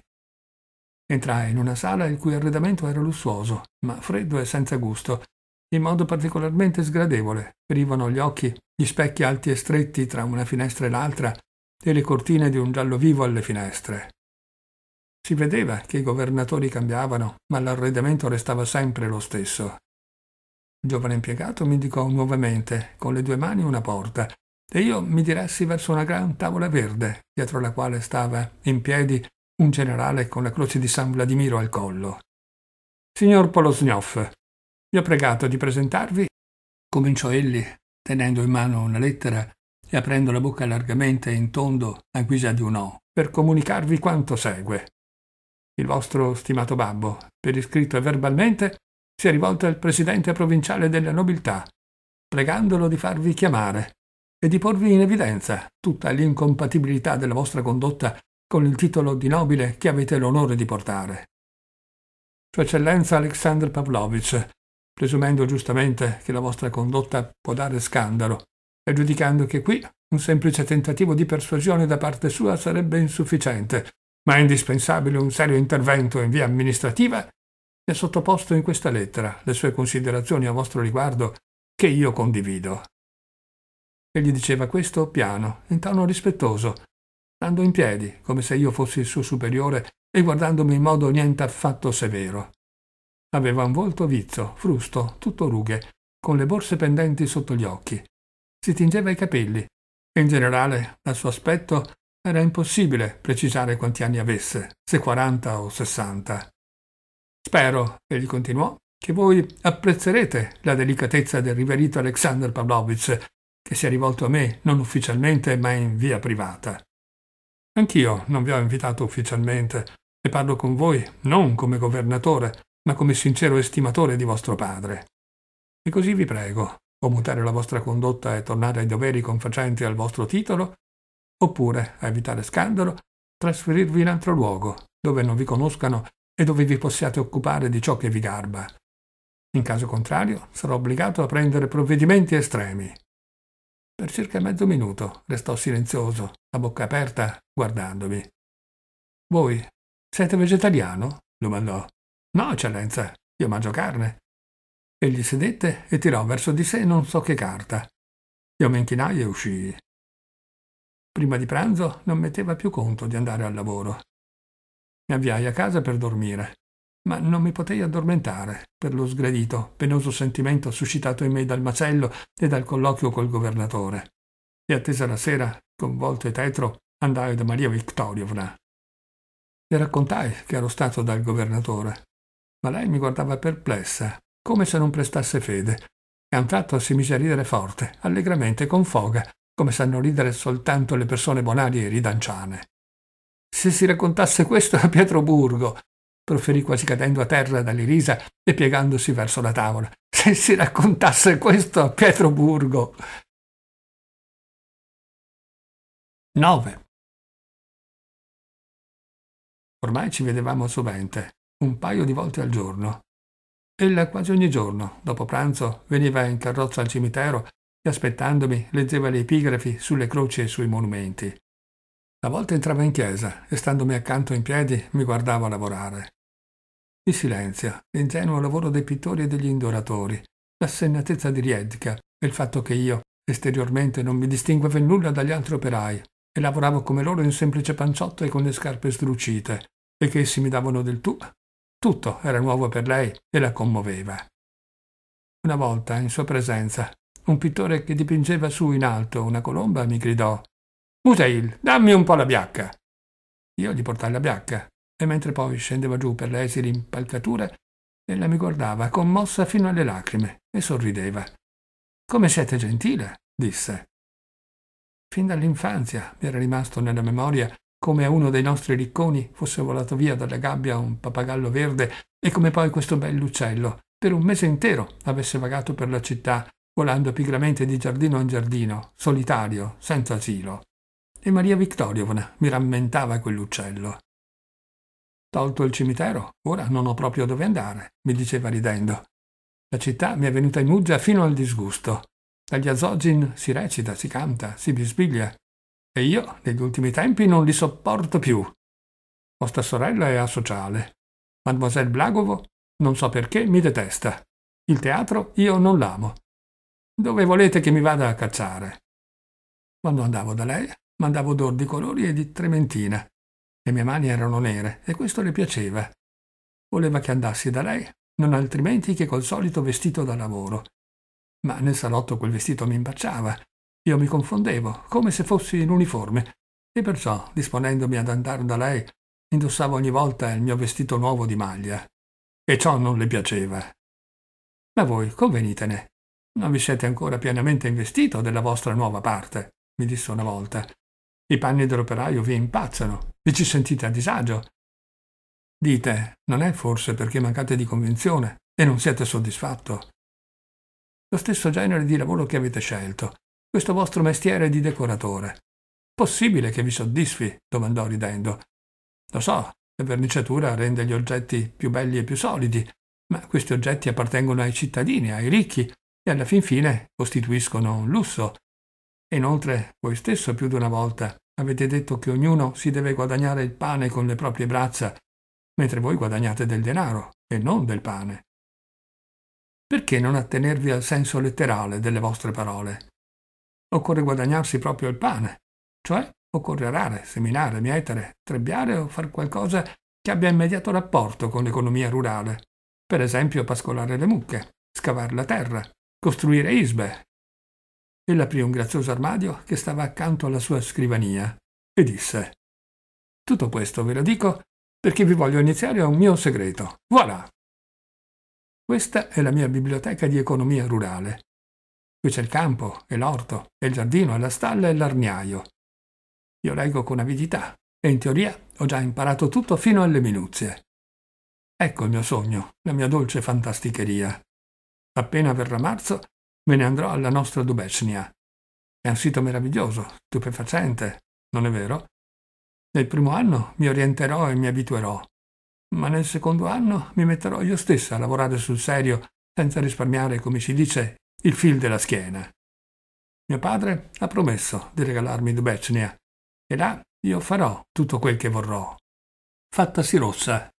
Entrai in una sala il cui arredamento era lussuoso, ma freddo e senza gusto, in modo particolarmente sgradevole. Ferivano gli occhi gli specchi alti e stretti tra una finestra e l'altra e le cortine di un giallo vivo alle finestre. Si vedeva che i governatori cambiavano, ma l'arredamento restava sempre lo stesso. Il giovane impiegato mi indicò nuovamente, con le due mani, una porta, e io mi diressi verso una gran tavola verde, dietro la quale stava in piedi un generale con la croce di San Vladimiro al collo. Signor Polosnov, vi ho pregato di presentarvi, cominciò egli, tenendo in mano una lettera e aprendo la bocca largamente in tondo a guisa di un O, per comunicarvi quanto segue. Il vostro stimato babbo, per iscritto e verbalmente, si è rivolto al presidente provinciale della nobiltà, pregandolo di farvi chiamare e di porvi in evidenza tutta l'incompatibilità della vostra condotta con il titolo di nobile che avete l'onore di portare. Sua Eccellenza Alexander Pavlovich, presumendo giustamente che la vostra condotta può dare scandalo, e giudicando che qui un semplice tentativo di persuasione da parte sua sarebbe insufficiente, ma è indispensabile un serio intervento in via amministrativa, mi ha sottoposto in questa lettera le sue considerazioni a vostro riguardo che io condivido. Egli diceva questo piano, in tono rispettoso, stando in piedi, come se io fossi il suo superiore e guardandomi in modo niente affatto severo. Aveva un volto vizzo, frusto, tutto rughe, con le borse pendenti sotto gli occhi. Si tingeva i capelli. In generale, dal suo aspetto era impossibile precisare quanti anni avesse, se 40 o 60. Spero, egli continuò, che voi apprezzerete la delicatezza del riverito Alexander Pavlovich, che si è rivolto a me non ufficialmente ma in via privata. Anch'io non vi ho invitato ufficialmente e parlo con voi non come governatore, ma come sincero estimatore di vostro padre. E così vi prego, o mutare la vostra condotta e tornare ai doveri confacenti al vostro titolo, oppure, a evitare scandalo, trasferirvi in altro luogo, dove non vi conoscano e dove vi possiate occupare di ciò che vi garba. In caso contrario, sarò obbligato a prendere provvedimenti estremi. Per circa mezzo minuto restò silenzioso, a bocca aperta, guardandomi. Voi siete vegetariano? domandò. No, eccellenza, io mangio carne. Egli sedette e tirò verso di sé non so che carta. Io mi inchinai e uscii. Prima di pranzo non metteva più conto di andare al lavoro. Mi avviai a casa per dormire ma non mi potei addormentare per lo sgradito, penoso sentimento suscitato in me dal macello e dal colloquio col governatore. E attesa la sera, convolto e tetro, andai da Maria Victoriovna. Le raccontai che ero stato dal governatore, ma lei mi guardava perplessa, come se non prestasse fede, e a un tratto si mise a ridere forte, allegramente, con foga, come sanno ridere soltanto le persone bonarie e ridanciane. Se si raccontasse questo a Pietroburgo, proferì quasi cadendo a terra dalle risa e piegandosi verso la tavola. Se si raccontasse questo a Pietroburgo. 9. Ormai ci vedevamo sovente, un paio di volte al giorno. Ella quasi ogni giorno, dopo pranzo, veniva in carrozza al cimitero e aspettandomi leggeva le epigrafi sulle croci e sui monumenti. A volte entrava in chiesa e standomi accanto in piedi mi guardava lavorare. Chi silenzia l'ingenuo lavoro dei pittori e degli indoratori, l'assennatezza di Riedka e il fatto che io, esteriormente, non mi distinguevo in nulla dagli altri operai e lavoravo come loro in semplice panciotto e con le scarpe sdrucite, e che essi mi davano del tu. Tutto era nuovo per lei e la commuoveva. Una volta, in sua presenza, un pittore che dipingeva su in alto una colomba mi gridò Musail, dammi un po' la biacca. Io gli portai la biacca e mentre poi scendeva giù per le esili impalcature, ella mi guardava commossa fino alle lacrime e sorrideva. Come siete gentile, disse. Fin dall'infanzia mi era rimasto nella memoria come a uno dei nostri ricconi fosse volato via dalla gabbia un papagallo verde e come poi questo bell'uccello per un mese intero avesse vagato per la città, volando pigramente di giardino in giardino, solitario, senza asilo. E Maria Vittoriovna mi rammentava quell'uccello. Tolto il cimitero, ora non ho proprio dove andare, mi diceva ridendo. La città mi è venuta in uggia fino al disgusto. Dagli azogin si recita, si canta, si bisbiglia. E io, negli ultimi tempi, non li sopporto più. Vostra sorella è asociale. Mademoiselle Blagovo, non so perché, mi detesta. Il teatro io non l'amo. Dove volete che mi vada a cacciare? Quando andavo da lei, mandavo d'or di colori e di trementina. Le mie mani erano nere e questo le piaceva. Voleva che andassi da lei, non altrimenti che col solito vestito da lavoro. Ma nel salotto quel vestito mi imbacciava. Io mi confondevo, come se fossi in uniforme, e perciò, disponendomi ad andare da lei, indossavo ogni volta il mio vestito nuovo di maglia. E ciò non le piaceva. Ma voi convenitene. Non vi siete ancora pienamente investito della vostra nuova parte, mi disse una volta. I panni dell'operaio vi impazzano, vi ci sentite a disagio. Dite, non è forse perché mancate di convinzione e non siete soddisfatto? Lo stesso genere di lavoro che avete scelto, questo vostro mestiere di decoratore. Possibile che vi soddisfi? domandò ridendo. Lo so, la verniciatura rende gli oggetti più belli e più solidi, ma questi oggetti appartengono ai cittadini, ai ricchi, e alla fin fine costituiscono un lusso. E inoltre voi stesso più di una volta Avete detto che ognuno si deve guadagnare il pane con le proprie braccia, mentre voi guadagnate del denaro e non del pane. Perché non attenervi al senso letterale delle vostre parole? Occorre guadagnarsi proprio il pane, cioè occorre arare, seminare, mietere, trebbiare o far qualcosa che abbia immediato rapporto con l'economia rurale, per esempio pascolare le mucche, scavare la terra, costruire isbe, Ella aprì un grazioso armadio che stava accanto alla sua scrivania e disse Tutto questo ve lo dico perché vi voglio iniziare a un mio segreto. Voilà! Questa è la mia biblioteca di economia rurale. Qui c'è il campo e l'orto e il giardino e la stalla e l'arniaio. Io leggo con avidità e in teoria ho già imparato tutto fino alle minuzie. Ecco il mio sogno, la mia dolce fantasticheria. Appena verrà marzo Me ne andrò alla nostra Dubecnia. È un sito meraviglioso, stupefacente, non è vero? Nel primo anno mi orienterò e mi abituerò, ma nel secondo anno mi metterò io stessa a lavorare sul serio, senza risparmiare, come si dice, il fil della schiena. Mio padre ha promesso di regalarmi Dubecnia, e là io farò tutto quel che vorrò. Fattasi rossa,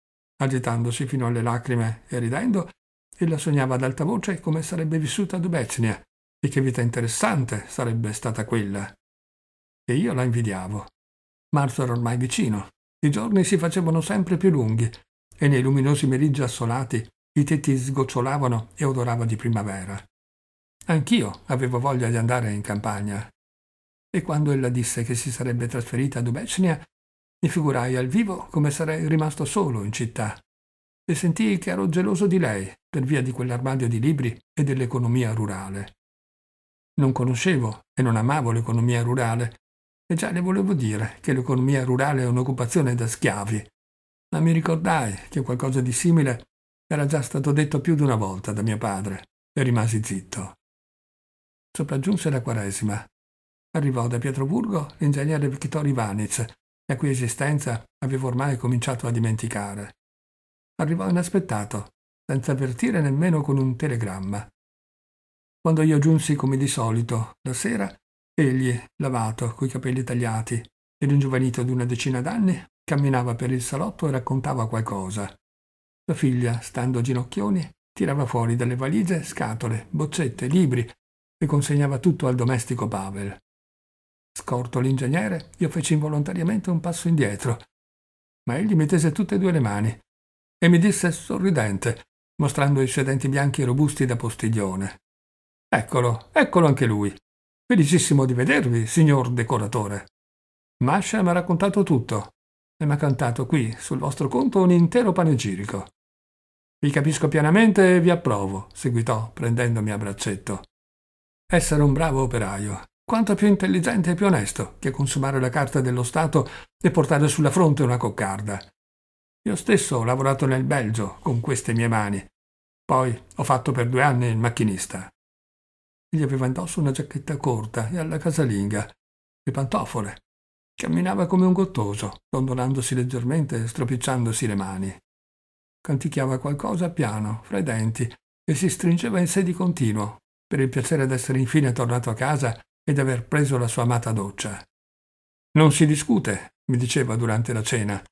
agitandosi fino alle lacrime e ridendo, Ella sognava ad alta voce come sarebbe vissuta a Dubecnia e che vita interessante sarebbe stata quella. E io la invidiavo. Marzo era ormai vicino, i giorni si facevano sempre più lunghi e nei luminosi meriggi assolati i tetti sgocciolavano e odorava di primavera. Anch'io avevo voglia di andare in campagna. E quando ella disse che si sarebbe trasferita a Dubecnia, mi figurai al vivo come sarei rimasto solo in città, e sentii che ero geloso di lei per via di quell'armadio di libri e dell'economia rurale. Non conoscevo e non amavo l'economia rurale e già le volevo dire che l'economia rurale è un'occupazione da schiavi, ma mi ricordai che qualcosa di simile era già stato detto più di una volta da mio padre e rimasi zitto. Sopraggiunse la Quaresima. Arrivò da Pietroburgo l'ingegnere Vittorio Ivanic, la cui esistenza avevo ormai cominciato a dimenticare arrivò inaspettato, senza avvertire nemmeno con un telegramma. Quando io giunsi come di solito, la sera, egli, lavato, coi capelli tagliati e ringiovanito di una decina d'anni, camminava per il salotto e raccontava qualcosa. La figlia, stando ginocchioni, tirava fuori dalle valigie scatole, boccette, libri e consegnava tutto al domestico Pavel. Scorto l'ingegnere, io feci involontariamente un passo indietro, ma egli mi tese tutte e due le mani e mi disse sorridente, mostrando i suoi denti bianchi e robusti da postiglione. Eccolo, eccolo anche lui. Felicissimo di vedervi, signor decoratore. Masha mi ha raccontato tutto e mi ha cantato qui, sul vostro conto, un intero panegirico. Vi capisco pianamente e vi approvo, seguitò, prendendomi a braccetto. Essere un bravo operaio, quanto più intelligente e più onesto che consumare la carta dello Stato e portare sulla fronte una coccarda. Io stesso ho lavorato nel Belgio con queste mie mani. Poi ho fatto per due anni il macchinista. Gli aveva indosso una giacchetta corta e alla casalinga, le pantofole. Camminava come un gottoso, dondolandosi leggermente e stropicciandosi le mani. Canticchiava qualcosa piano, fra i denti, e si stringeva in sé di continuo, per il piacere d'essere infine tornato a casa e aver preso la sua amata doccia. Non si discute, mi diceva durante la cena.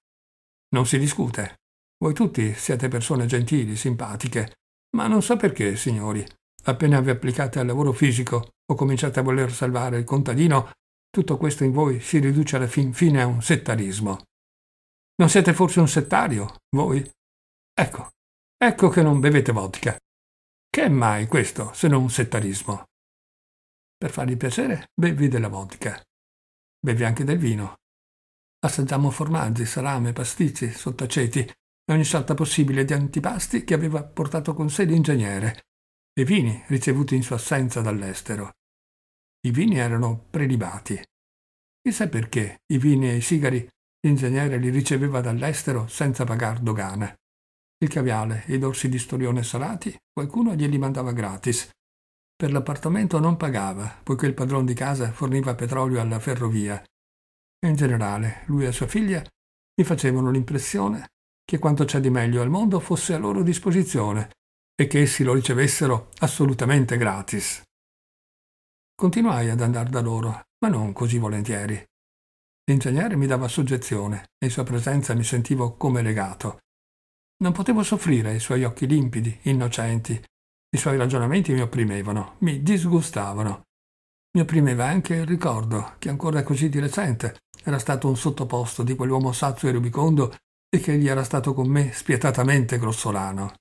Non si discute. Voi tutti siete persone gentili, simpatiche, ma non so perché, signori, appena vi applicate al lavoro fisico o cominciate a voler salvare il contadino, tutto questo in voi si riduce alla fin fine a un settarismo. Non siete forse un settario, voi? Ecco, ecco che non bevete vodka. Che è mai questo se non un settarismo? Per fargli piacere, bevi della vodka. Bevi anche del vino, Assaggiamo formaggi, salame, pasticci, sottaceti e ogni salta possibile di antipasti che aveva portato con sé l'ingegnere, e vini ricevuti in sua assenza dall'estero. I vini erano prelibati. Chissà perché i vini e i sigari l'ingegnere li riceveva dall'estero senza pagar dogana. Il caviale e i dorsi di storione salati qualcuno glieli mandava gratis. Per l'appartamento non pagava, poiché il padrone di casa forniva petrolio alla ferrovia e in generale lui e sua figlia mi facevano l'impressione che quanto c'è di meglio al mondo fosse a loro disposizione e che essi lo ricevessero assolutamente gratis. Continuai ad andare da loro, ma non così volentieri. L'ingegnere mi dava soggezione e in sua presenza mi sentivo come legato. Non potevo soffrire i suoi occhi limpidi, innocenti. I suoi ragionamenti mi opprimevano, mi disgustavano. Mi opprimeva anche il ricordo, che ancora così di recente, era stato un sottoposto di quell'uomo sazio e rubicondo e che gli era stato con me spietatamente grossolano.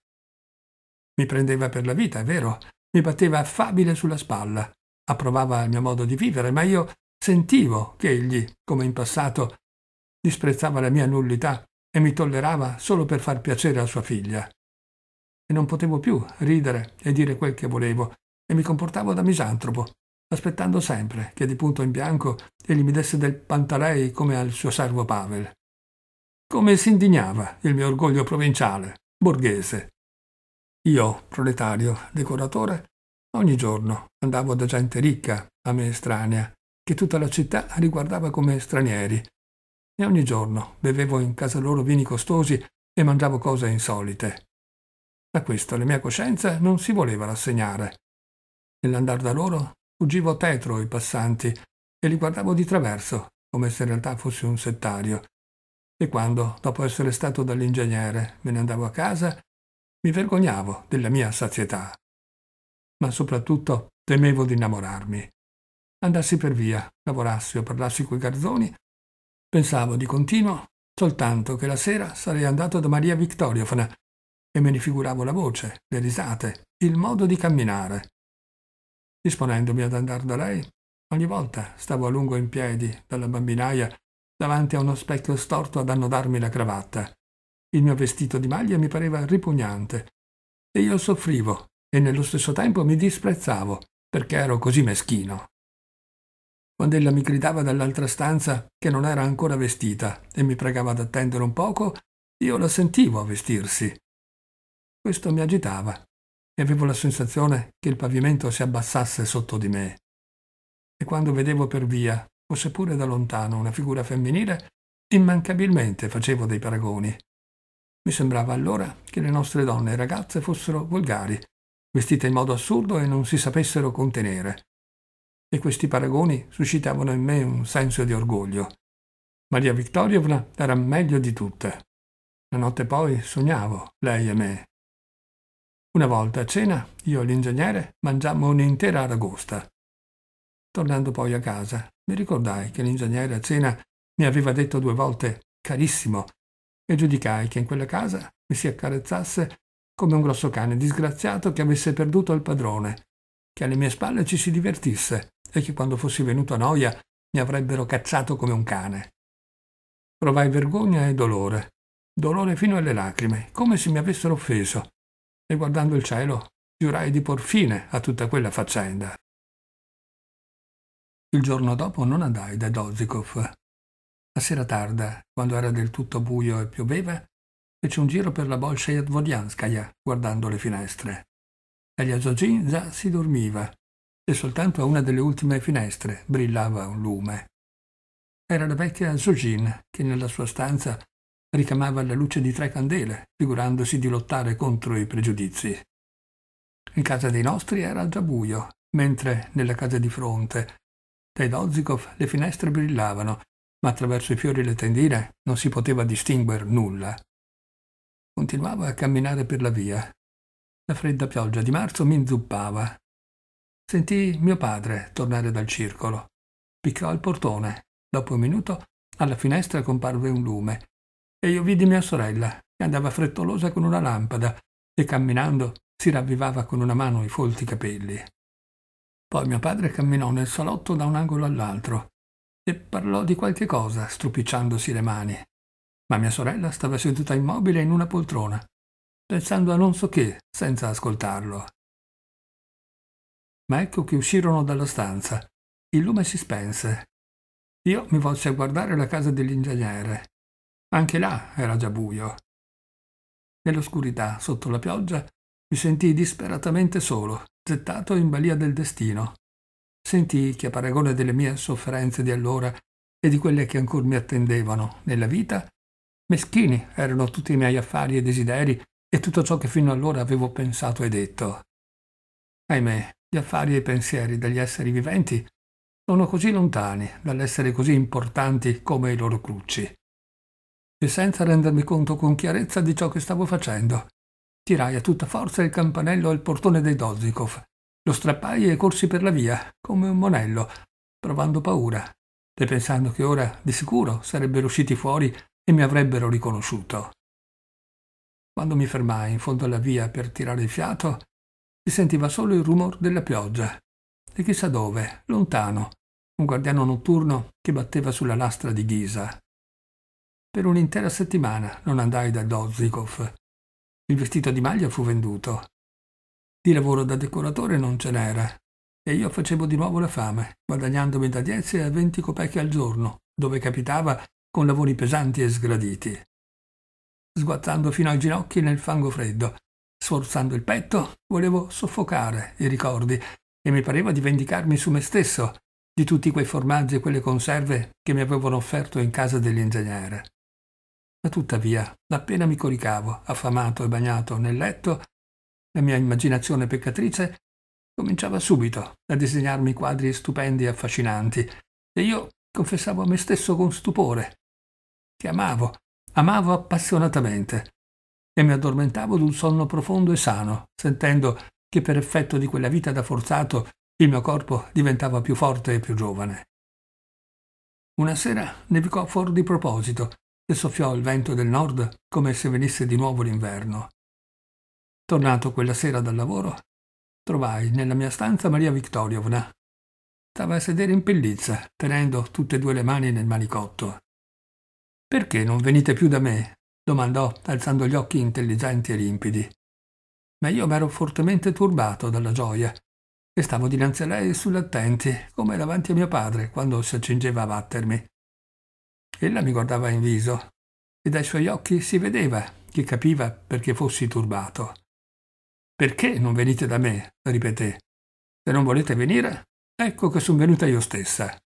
Mi prendeva per la vita, è vero, mi batteva affabile sulla spalla, approvava il mio modo di vivere, ma io sentivo che egli, come in passato, disprezzava la mia nullità e mi tollerava solo per far piacere a sua figlia. E non potevo più ridere e dire quel che volevo, e mi comportavo da misantropo, aspettando sempre che di punto in bianco egli mi desse del pantalei come al suo servo Pavel. Come si indignava il mio orgoglio provinciale, borghese. Io, proletario, decoratore, ogni giorno andavo da gente ricca, a me estranea, che tutta la città riguardava come stranieri, e ogni giorno bevevo in casa loro vini costosi e mangiavo cose insolite. A questo la mia coscienza non si voleva rassegnare. Nell'andar da loro Fuggivo tetro i passanti e li guardavo di traverso, come se in realtà fossi un settario. E quando, dopo essere stato dall'ingegnere, me ne andavo a casa, mi vergognavo della mia sazietà. Ma soprattutto temevo di innamorarmi. Andassi per via, lavorassi o parlassi coi garzoni, pensavo di continuo soltanto che la sera sarei andato da Maria Vittoriofana e me ne figuravo la voce, le risate, il modo di camminare disponendomi ad andar da lei. Ogni volta stavo a lungo in piedi, dalla bambinaia, davanti a uno specchio storto ad annodarmi la cravatta. Il mio vestito di maglia mi pareva ripugnante. E io soffrivo e nello stesso tempo mi disprezzavo, perché ero così meschino. Quando ella mi gridava dall'altra stanza che non era ancora vestita e mi pregava d'attendere un poco, io la sentivo a vestirsi. Questo mi agitava avevo la sensazione che il pavimento si abbassasse sotto di me. E quando vedevo per via, o seppure da lontano, una figura femminile, immancabilmente facevo dei paragoni. Mi sembrava allora che le nostre donne e ragazze fossero volgari, vestite in modo assurdo e non si sapessero contenere. E questi paragoni suscitavano in me un senso di orgoglio. Maria Vittorievna era meglio di tutte. La notte poi sognavo lei e me. Una volta a cena, io e l'ingegnere mangiammo un'intera aragosta. Tornando poi a casa, mi ricordai che l'ingegnere a cena mi aveva detto due volte carissimo e giudicai che in quella casa mi si accarezzasse come un grosso cane disgraziato che avesse perduto il padrone, che alle mie spalle ci si divertisse e che quando fossi venuto a noia mi avrebbero cacciato come un cane. Provai vergogna e dolore, dolore fino alle lacrime, come se mi avessero offeso e guardando il cielo giurai di por fine a tutta quella faccenda. Il giorno dopo non andai da Dozikov. A sera tarda, quando era del tutto buio e pioveva, fece un giro per la Bolshaia Dvodyanskaya guardando le finestre. Eliasogin già si dormiva e soltanto a una delle ultime finestre brillava un lume. Era la vecchia Zogin che nella sua stanza richiamava la luce di tre candele, figurandosi di lottare contro i pregiudizi. In casa dei nostri era già buio, mentre nella casa di fronte, dai Dozikov, le finestre brillavano, ma attraverso i fiori e le tendine non si poteva distinguere nulla. Continuavo a camminare per la via. La fredda pioggia di marzo mi inzuppava. Sentii mio padre tornare dal circolo. Piccò al portone. Dopo un minuto alla finestra comparve un lume e io vidi mia sorella, che andava frettolosa con una lampada e camminando si ravvivava con una mano i folti capelli. Poi mio padre camminò nel salotto da un angolo all'altro e parlò di qualche cosa, stropicciandosi le mani. Ma mia sorella stava seduta immobile in una poltrona, pensando a non so che, senza ascoltarlo. Ma ecco che uscirono dalla stanza. Il lume si spense. Io mi volsi a guardare la casa dell'ingegnere. Anche là era già buio. Nell'oscurità, sotto la pioggia, mi sentii disperatamente solo, gettato in balia del destino. Sentii che a paragone delle mie sofferenze di allora e di quelle che ancora mi attendevano nella vita, meschini erano tutti i miei affari e desideri e tutto ciò che fino allora avevo pensato e detto. Ahimè, gli affari e i pensieri degli esseri viventi sono così lontani dall'essere così importanti come i loro crucci e senza rendermi conto con chiarezza di ciò che stavo facendo. Tirai a tutta forza il campanello al portone dei Dozikov. Lo strappai e corsi per la via, come un monello, provando paura e pensando che ora di sicuro sarebbero usciti fuori e mi avrebbero riconosciuto. Quando mi fermai in fondo alla via per tirare il fiato, si sentiva solo il rumor della pioggia e chissà dove, lontano, un guardiano notturno che batteva sulla lastra di ghisa. Per un'intera settimana non andai da Dozikov. Il vestito di maglia fu venduto. Di lavoro da decoratore non ce n'era, e io facevo di nuovo la fame, guadagnandomi da 10 a 20 copecchi al giorno, dove capitava con lavori pesanti e sgraditi. Sguazzando fino ai ginocchi nel fango freddo, sforzando il petto, volevo soffocare i ricordi e mi pareva di vendicarmi su me stesso di tutti quei formaggi e quelle conserve che mi avevano offerto in casa dell'ingegnere. Ma tuttavia, appena mi coricavo, affamato e bagnato, nel letto, la mia immaginazione peccatrice cominciava subito a disegnarmi quadri stupendi e affascinanti, e io confessavo a me stesso con stupore che amavo, amavo appassionatamente, e mi addormentavo d'un sonno profondo e sano, sentendo che per effetto di quella vita da forzato il mio corpo diventava più forte e più giovane. Una sera nevicò fuori di proposito e soffiò il vento del nord come se venisse di nuovo l'inverno. Tornato quella sera dal lavoro, trovai nella mia stanza Maria Vittoriovna. Stava a sedere in pellizza, tenendo tutte e due le mani nel manicotto. Perché non venite più da me? domandò, alzando gli occhi intelligenti e limpidi. Ma io m'ero fortemente turbato dalla gioia e stavo dinanzi a lei sull'attenti, come davanti a mio padre, quando si accingeva a battermi. Ella mi guardava in viso e dai suoi occhi si vedeva che capiva perché fossi turbato. Perché non venite da me? ripeté. Se non volete venire, ecco che sono venuta io stessa.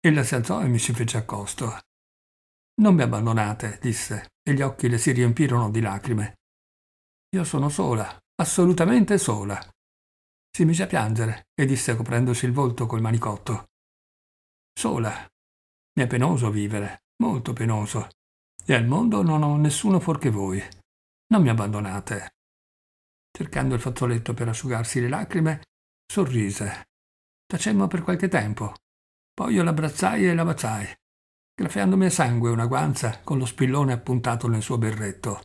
Ella si alzò e mi si fece accosto. Non mi abbandonate, disse, e gli occhi le si riempirono di lacrime. Io sono sola, assolutamente sola. Si mise a piangere e disse coprendosi il volto col manicotto. Sola, mi è penoso vivere, molto penoso. E al mondo non ho nessuno fuorché voi. Non mi abbandonate. Cercando il fazzoletto per asciugarsi le lacrime, sorrise. Tacemmo per qualche tempo. Poi io l'abbracciai e la baciai, graffiandomi a sangue una guancia con lo spillone appuntato nel suo berretto.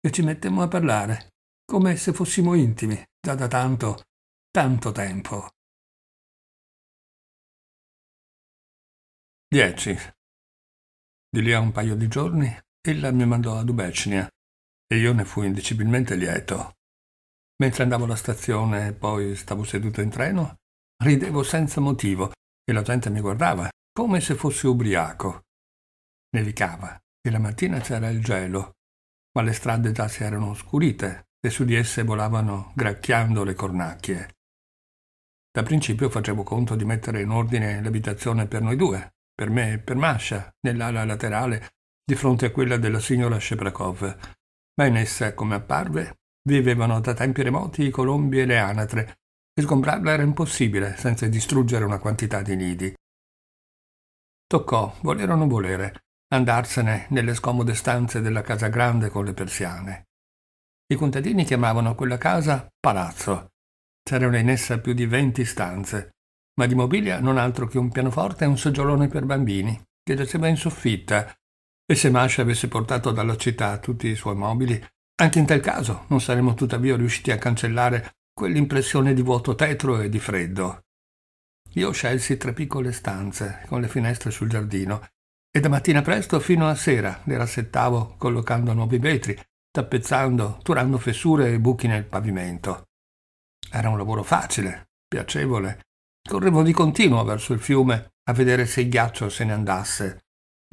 E ci mettemmo a parlare, come se fossimo intimi, già da tanto, tanto tempo. Dieci. Di lì a un paio di giorni ella mi mandò ad Ubecnia e io ne fui indicibilmente lieto. Mentre andavo alla stazione e poi stavo seduto in treno, ridevo senza motivo e la gente mi guardava come se fossi ubriaco. Nevicava e la mattina c'era il gelo, ma le strade già si erano oscurite e su di esse volavano gracchiando le cornacchie. Da principio facevo conto di mettere in ordine l'abitazione per noi due, per me, per Masha, nell'ala laterale di fronte a quella della signora Sheprakov. Ma in essa, come apparve, vivevano da tempi remoti i colombi e le anatre, e sgombrarla era impossibile senza distruggere una quantità di nidi. Toccò, volere o non volere, andarsene nelle scomode stanze della casa grande con le persiane. I contadini chiamavano quella casa palazzo. C'erano in essa più di venti stanze, ma di mobilia non altro che un pianoforte e un seggiolone per bambini, che giaceva in soffitta, e se Masha avesse portato dalla città tutti i suoi mobili, anche in tal caso non saremmo tuttavia riusciti a cancellare quell'impressione di vuoto tetro e di freddo. Io scelsi tre piccole stanze, con le finestre sul giardino, e da mattina presto fino a sera le rassettavo collocando nuovi vetri, tappezzando, turando fessure e buchi nel pavimento. Era un lavoro facile, piacevole, Correvo di continuo verso il fiume a vedere se il ghiaccio se ne andasse.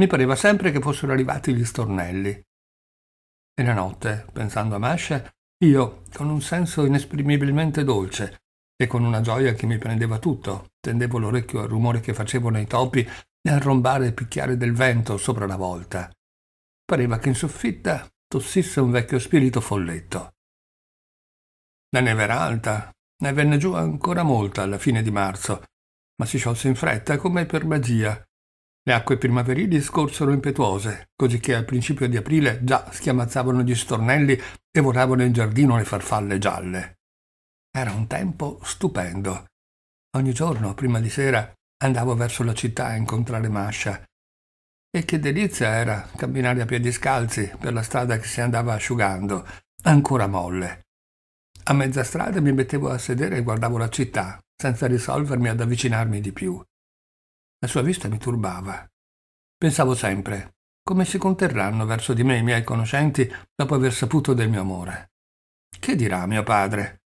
Mi pareva sempre che fossero arrivati gli stornelli. E la notte, pensando a Masha, io, con un senso inesprimibilmente dolce e con una gioia che mi prendeva tutto, tendevo l'orecchio al rumore che facevano i topi e al rombare e picchiare del vento sopra la volta. Pareva che in soffitta tossisse un vecchio spirito folletto. La neve era alta, ne venne giù ancora molta alla fine di marzo, ma si sciolse in fretta come per magia. Le acque primaverili scorsero impetuose, così che al principio di aprile già schiamazzavano gli stornelli e volavano in giardino le farfalle gialle. Era un tempo stupendo. Ogni giorno, prima di sera, andavo verso la città a incontrare Mascia. E che delizia era camminare a piedi scalzi per la strada che si andava asciugando, ancora molle. A mezza strada mi mettevo a sedere e guardavo la città, senza risolvermi ad avvicinarmi di più. La sua vista mi turbava. Pensavo sempre, come si conterranno verso di me i miei conoscenti dopo aver saputo del mio amore? Che dirà mio padre?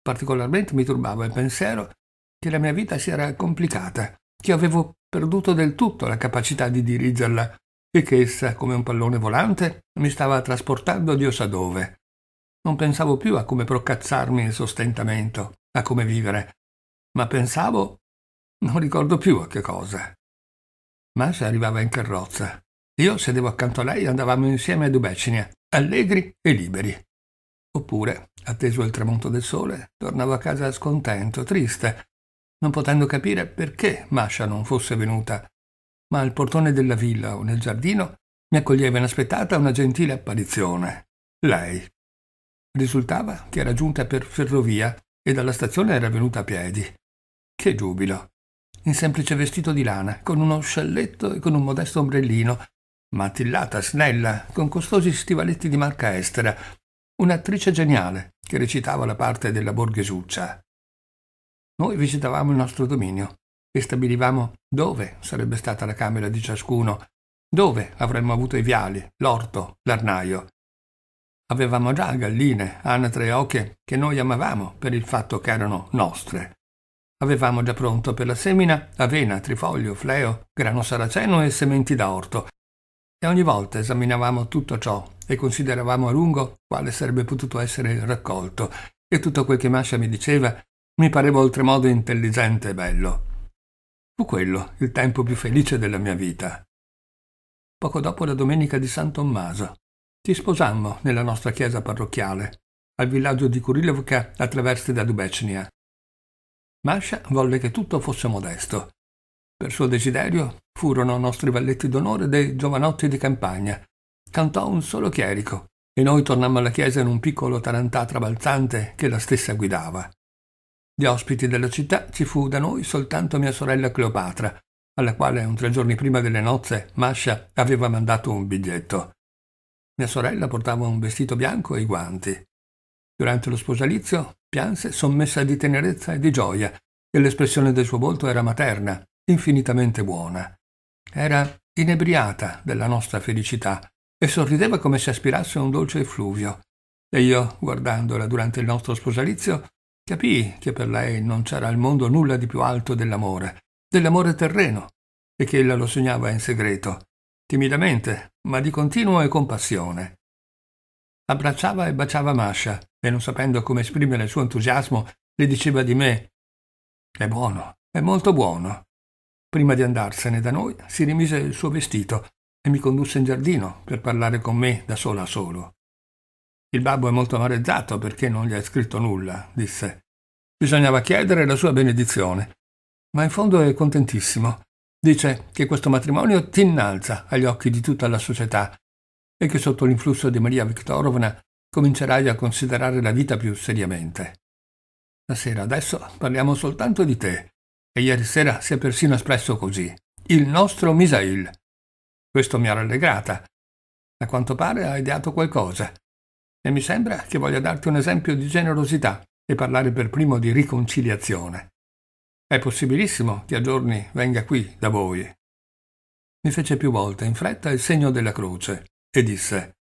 Particolarmente mi turbava il pensiero che la mia vita si era complicata, che avevo perduto del tutto la capacità di dirigerla e che essa, come un pallone volante, mi stava trasportando Dio sa dove, non pensavo più a come procazzarmi il sostentamento, a come vivere, ma pensavo, non ricordo più a che cosa. Masha arrivava in carrozza. Io sedevo accanto a lei e andavamo insieme a Dubecine, allegri e liberi. Oppure, atteso il tramonto del sole, tornavo a casa scontento, triste, non potendo capire perché Masha non fosse venuta. Ma al portone della villa o nel giardino mi accoglieva inaspettata una gentile apparizione. Lei, Risultava che era giunta per ferrovia e dalla stazione era venuta a piedi. Che giubilo! In semplice vestito di lana, con uno scialletto e con un modesto ombrellino, matillata, snella, con costosi stivaletti di marca estera, un'attrice geniale che recitava la parte della borghesuccia. Noi visitavamo il nostro dominio e stabilivamo dove sarebbe stata la camera di ciascuno, dove avremmo avuto i viali, l'orto, l'arnaio. Avevamo già galline, anatre e oche che noi amavamo per il fatto che erano nostre. Avevamo già pronto per la semina avena, trifoglio, fleo, grano saraceno e sementi da orto. E ogni volta esaminavamo tutto ciò e consideravamo a lungo quale sarebbe potuto essere il raccolto. E tutto quel che Masha mi diceva mi pareva oltremodo intelligente e bello. Fu quello il tempo più felice della mia vita. Poco dopo la domenica di San Tommaso, ci sposammo nella nostra chiesa parrocchiale, al villaggio di Kurilovka a traverse da Dubecnia. Masha volle che tutto fosse modesto. Per suo desiderio furono nostri valletti d'onore dei giovanotti di campagna. Cantò un solo chierico e noi tornammo alla chiesa in un piccolo tarantà trabalzante che la stessa guidava. Di ospiti della città ci fu da noi soltanto mia sorella Cleopatra, alla quale un tre giorni prima delle nozze Masha aveva mandato un biglietto. Mia sorella portava un vestito bianco e i guanti. Durante lo sposalizio pianse sommessa di tenerezza e di gioia, e l'espressione del suo volto era materna, infinitamente buona. Era inebriata della nostra felicità e sorrideva come se aspirasse un dolce effluvio. E io, guardandola durante il nostro sposalizio, capii che per lei non c'era al mondo nulla di più alto dell'amore, dell'amore terreno, e che ella lo sognava in segreto, timidamente, ma di continuo e con passione. Abbracciava e baciava Masha e non sapendo come esprimere il suo entusiasmo, le diceva di me «È buono, è molto buono». Prima di andarsene da noi, si rimise il suo vestito e mi condusse in giardino per parlare con me da sola a solo. Il babbo è molto amareggiato perché non gli hai scritto nulla, disse. Bisognava chiedere la sua benedizione. Ma in fondo è contentissimo Dice che questo matrimonio ti innalza agli occhi di tutta la società e che sotto l'influsso di Maria Viktorovna comincerai a considerare la vita più seriamente. Stasera adesso parliamo soltanto di te e ieri sera si è persino espresso così. Il nostro Misail. Questo mi ha rallegrata. A quanto pare ha ideato qualcosa e mi sembra che voglia darti un esempio di generosità e parlare per primo di riconciliazione. È possibilissimo che a giorni venga qui da voi. Mi fece più volte in fretta il segno della croce e disse: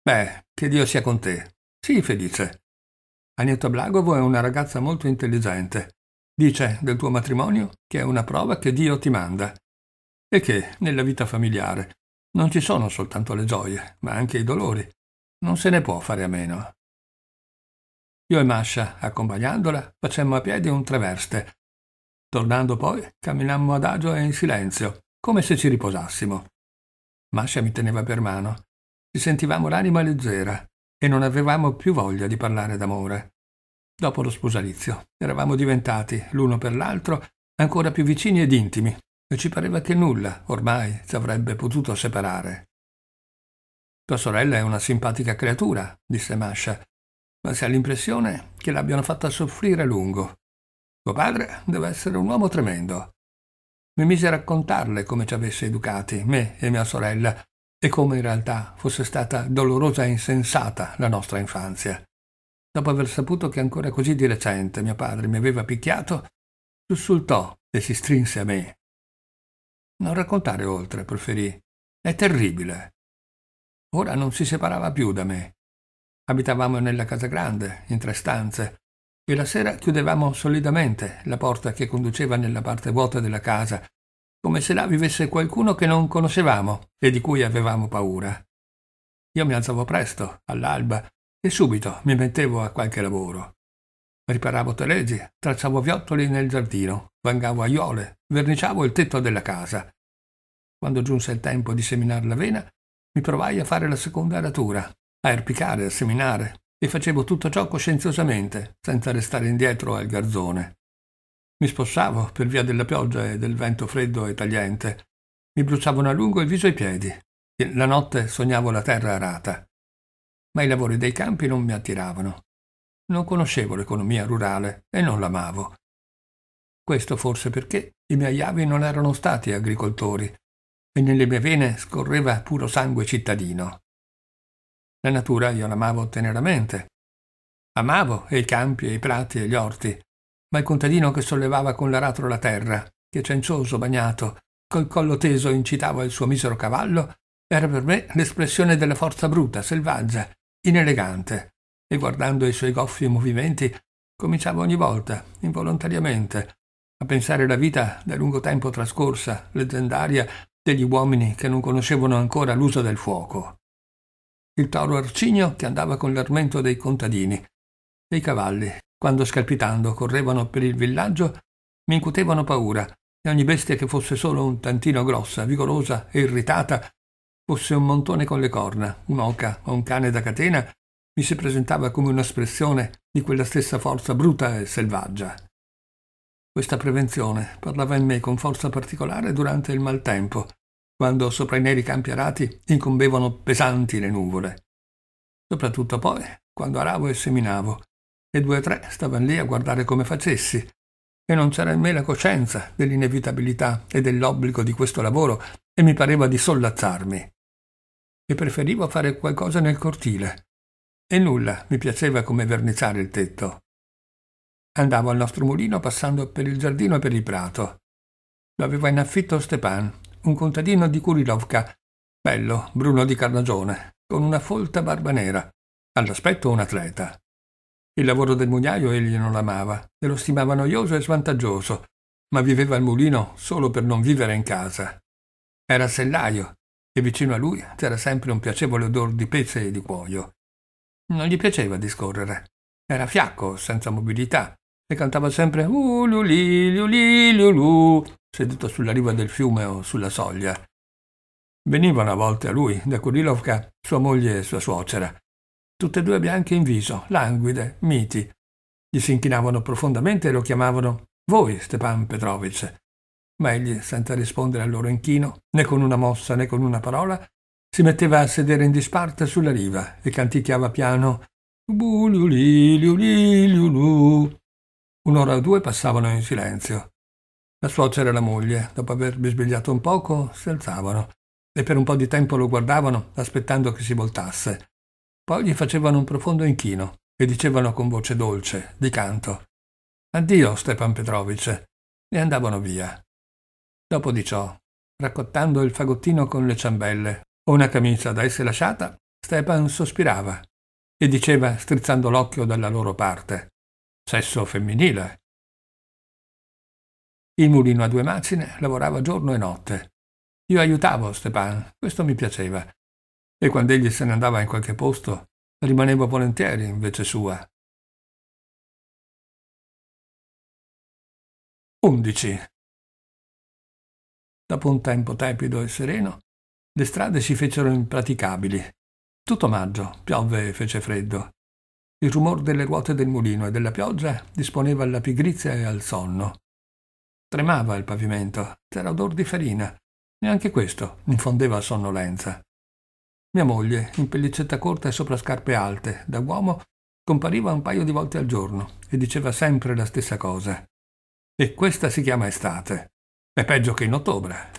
Beh, che Dio sia con te. Sii felice. Agnetta Blagovo è una ragazza molto intelligente. Dice del tuo matrimonio che è una prova che Dio ti manda e che nella vita familiare non ci sono soltanto le gioie, ma anche i dolori. Non se ne può fare a meno. Io e Masha, accompagnandola, facemmo a piedi un traverste Tornando poi, camminammo adagio e in silenzio, come se ci riposassimo. Mascia mi teneva per mano. Ci sentivamo l'anima leggera e non avevamo più voglia di parlare d'amore. Dopo lo sposalizio, eravamo diventati, l'uno per l'altro, ancora più vicini ed intimi, e ci pareva che nulla, ormai, ci avrebbe potuto separare. Tua sorella è una simpatica creatura, disse Mascia, ma si ha l'impressione che l'abbiano fatta soffrire a lungo. Tuo padre deve essere un uomo tremendo. Mi mise a raccontarle come ci avesse educati, me e mia sorella, e come in realtà fosse stata dolorosa e insensata la nostra infanzia. Dopo aver saputo che ancora così di recente mio padre mi aveva picchiato, sussultò e si strinse a me. Non raccontare oltre, preferì. È terribile. Ora non si separava più da me. Abitavamo nella casa grande, in tre stanze, e la sera chiudevamo solidamente la porta che conduceva nella parte vuota della casa, come se là vivesse qualcuno che non conoscevamo e di cui avevamo paura. Io mi alzavo presto, all'alba, e subito mi mettevo a qualche lavoro. Riparavo teleggi, tracciavo viottoli nel giardino, vangavo aiole, verniciavo il tetto della casa. Quando giunse il tempo di seminare l'avena, mi provai a fare la seconda aratura, a erpicare, a seminare, e facevo tutto ciò coscienziosamente, senza restare indietro al garzone. Mi spossavo per via della pioggia e del vento freddo e tagliente. Mi bruciavano a lungo il viso e i piedi. La notte sognavo la terra arata. Ma i lavori dei campi non mi attiravano. Non conoscevo l'economia rurale e non l'amavo. Questo forse perché i miei avi non erano stati agricoltori e nelle mie vene scorreva puro sangue cittadino. La natura io l'amavo teneramente. Amavo i campi e i prati e gli orti, ma il contadino che sollevava con l'aratro la terra, che cencioso, bagnato, col collo teso incitava il suo misero cavallo, era per me l'espressione della forza bruta, selvaggia, inelegante, e guardando i suoi goffi movimenti cominciavo ogni volta, involontariamente, a pensare alla vita da lungo tempo trascorsa, leggendaria, degli uomini che non conoscevano ancora l'uso del fuoco il toro arcigno che andava con l'armento dei contadini, e i cavalli, quando scalpitando correvano per il villaggio, mi incutevano paura, e ogni bestia che fosse solo un tantino grossa, vigorosa e irritata, fosse un montone con le corna, un'oca o un cane da catena, mi si presentava come un'espressione di quella stessa forza bruta e selvaggia. Questa prevenzione parlava in me con forza particolare durante il maltempo, quando sopra i neri campi arati incombevano pesanti le nuvole. Soprattutto poi, quando aravo e seminavo, e due o tre stavano lì a guardare come facessi, e non c'era in me la coscienza dell'inevitabilità e dell'obbligo di questo lavoro, e mi pareva di sollazzarmi. E preferivo fare qualcosa nel cortile, e nulla mi piaceva come verniciare il tetto. Andavo al nostro mulino passando per il giardino e per il prato. Lo aveva in affitto Stepan, un contadino di Kurilovka, bello, bruno di carnagione, con una folta barba nera, all'aspetto un atleta. Il lavoro del mugnaio egli non l'amava e lo stimava noioso e svantaggioso, ma viveva al mulino solo per non vivere in casa. Era sellaio e vicino a lui c'era sempre un piacevole odor di pezze e di cuoio. Non gli piaceva discorrere. Era fiacco, senza mobilità, e cantava sempre ululi, uh, liuli, liulu, seduto sulla riva del fiume o sulla soglia. Venivano a volte a lui, da Kurilovka, sua moglie e sua suocera. Tutte e due bianche in viso, languide, miti. Gli si inchinavano profondamente e lo chiamavano voi, Stepan Petrovic. Ma egli, senza rispondere al loro inchino, né con una mossa né con una parola, si metteva a sedere in disparte sulla riva e canticchiava piano Buliuliliuliliulu. Un'ora o due passavano in silenzio. La suocera e la moglie, dopo aver bisbigliato un poco, si alzavano e per un po' di tempo lo guardavano aspettando che si voltasse. Poi gli facevano un profondo inchino e dicevano con voce dolce, di canto, Addio, Stepan Petrovic, e andavano via. Dopo di ciò, raccottando il fagottino con le ciambelle o una camicia da essi lasciata, Stepan sospirava e diceva, strizzando l'occhio dalla loro parte, sesso femminile. Il mulino a due macine lavorava giorno e notte. Io aiutavo Stepan, questo mi piaceva. E quando egli se ne andava in qualche posto, rimanevo volentieri in vece sua. 11. Dopo un tempo tepido e sereno, le strade si fecero impraticabili. Tutto maggio piove e fece freddo. Il rumor delle ruote del mulino e della pioggia disponeva alla pigrizia e al sonno. Tremava il pavimento, c'era odor di farina. Neanche questo infondeva sonnolenza. Mia moglie, in pellicetta corta e sopra scarpe alte, da uomo, compariva un paio di volte al giorno e diceva sempre la stessa cosa. E questa si chiama estate. È peggio che in ottobre.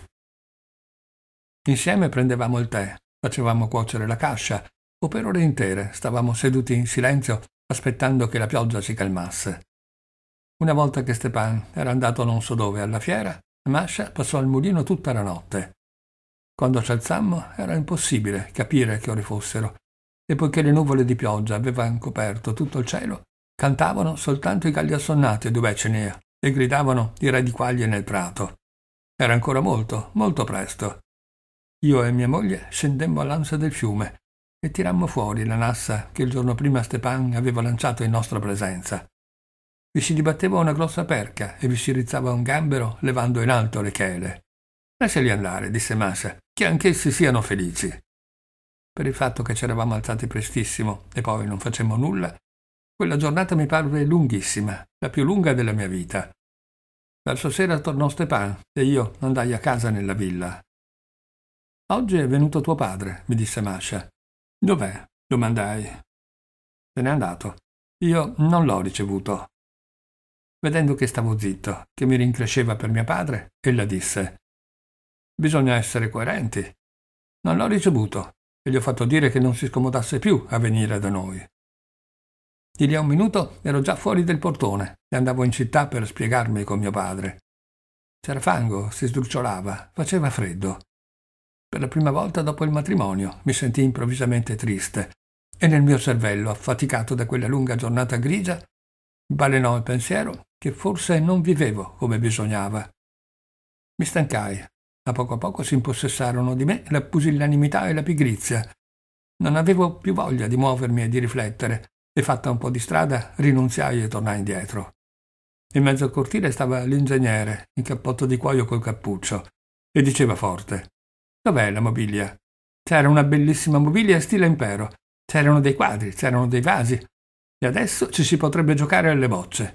Insieme prendevamo il tè, facevamo cuocere la cascia, o per ore intere stavamo seduti in silenzio aspettando che la pioggia si calmasse. Una volta che Stepan era andato non so dove alla fiera, Masha passò al mulino tutta la notte. Quando ci alzammo era impossibile capire che ore fossero, e poiché le nuvole di pioggia avevano coperto tutto il cielo, cantavano soltanto i galli assonnati d'Ubecenia e gridavano i quaglie nel prato. Era ancora molto, molto presto. Io e mia moglie scendemmo all'ansa del fiume e tirammo fuori la nassa che il giorno prima Stepan aveva lanciato in nostra presenza. Vi si dibatteva una grossa perca e vi si rizzava un gambero levando in alto le chele. Lasciali andare, disse Massa, che anch'essi siano felici. Per il fatto che ci eravamo alzati prestissimo e poi non facemmo nulla, quella giornata mi parve lunghissima, la più lunga della mia vita. Verso sera tornò Stepan e io andai a casa nella villa. Oggi è venuto tuo padre, mi disse Masha. Dov'è? domandai. Se n'è andato. Io non l'ho ricevuto. Vedendo che stavo zitto, che mi rincresceva per mio padre, ella disse Bisogna essere coerenti. Non l'ho ricevuto e gli ho fatto dire che non si scomodasse più a venire da noi. Di lì a un minuto ero già fuori del portone e andavo in città per spiegarmi con mio padre. C'era fango, si sdrucciolava, faceva freddo per la prima volta dopo il matrimonio, mi sentii improvvisamente triste e nel mio cervello, affaticato da quella lunga giornata grigia, balenò il pensiero che forse non vivevo come bisognava. Mi stancai. A poco a poco si impossessarono di me la pusillanimità e la pigrizia. Non avevo più voglia di muovermi e di riflettere, e fatta un po' di strada rinunziai e tornai indietro. In mezzo al cortile stava l'ingegnere, in cappotto di cuoio col cappuccio, e diceva forte Dov'è la mobilia? C'era una bellissima mobilia a stile impero. C'erano dei quadri, c'erano dei vasi. E adesso ci si potrebbe giocare alle bocce.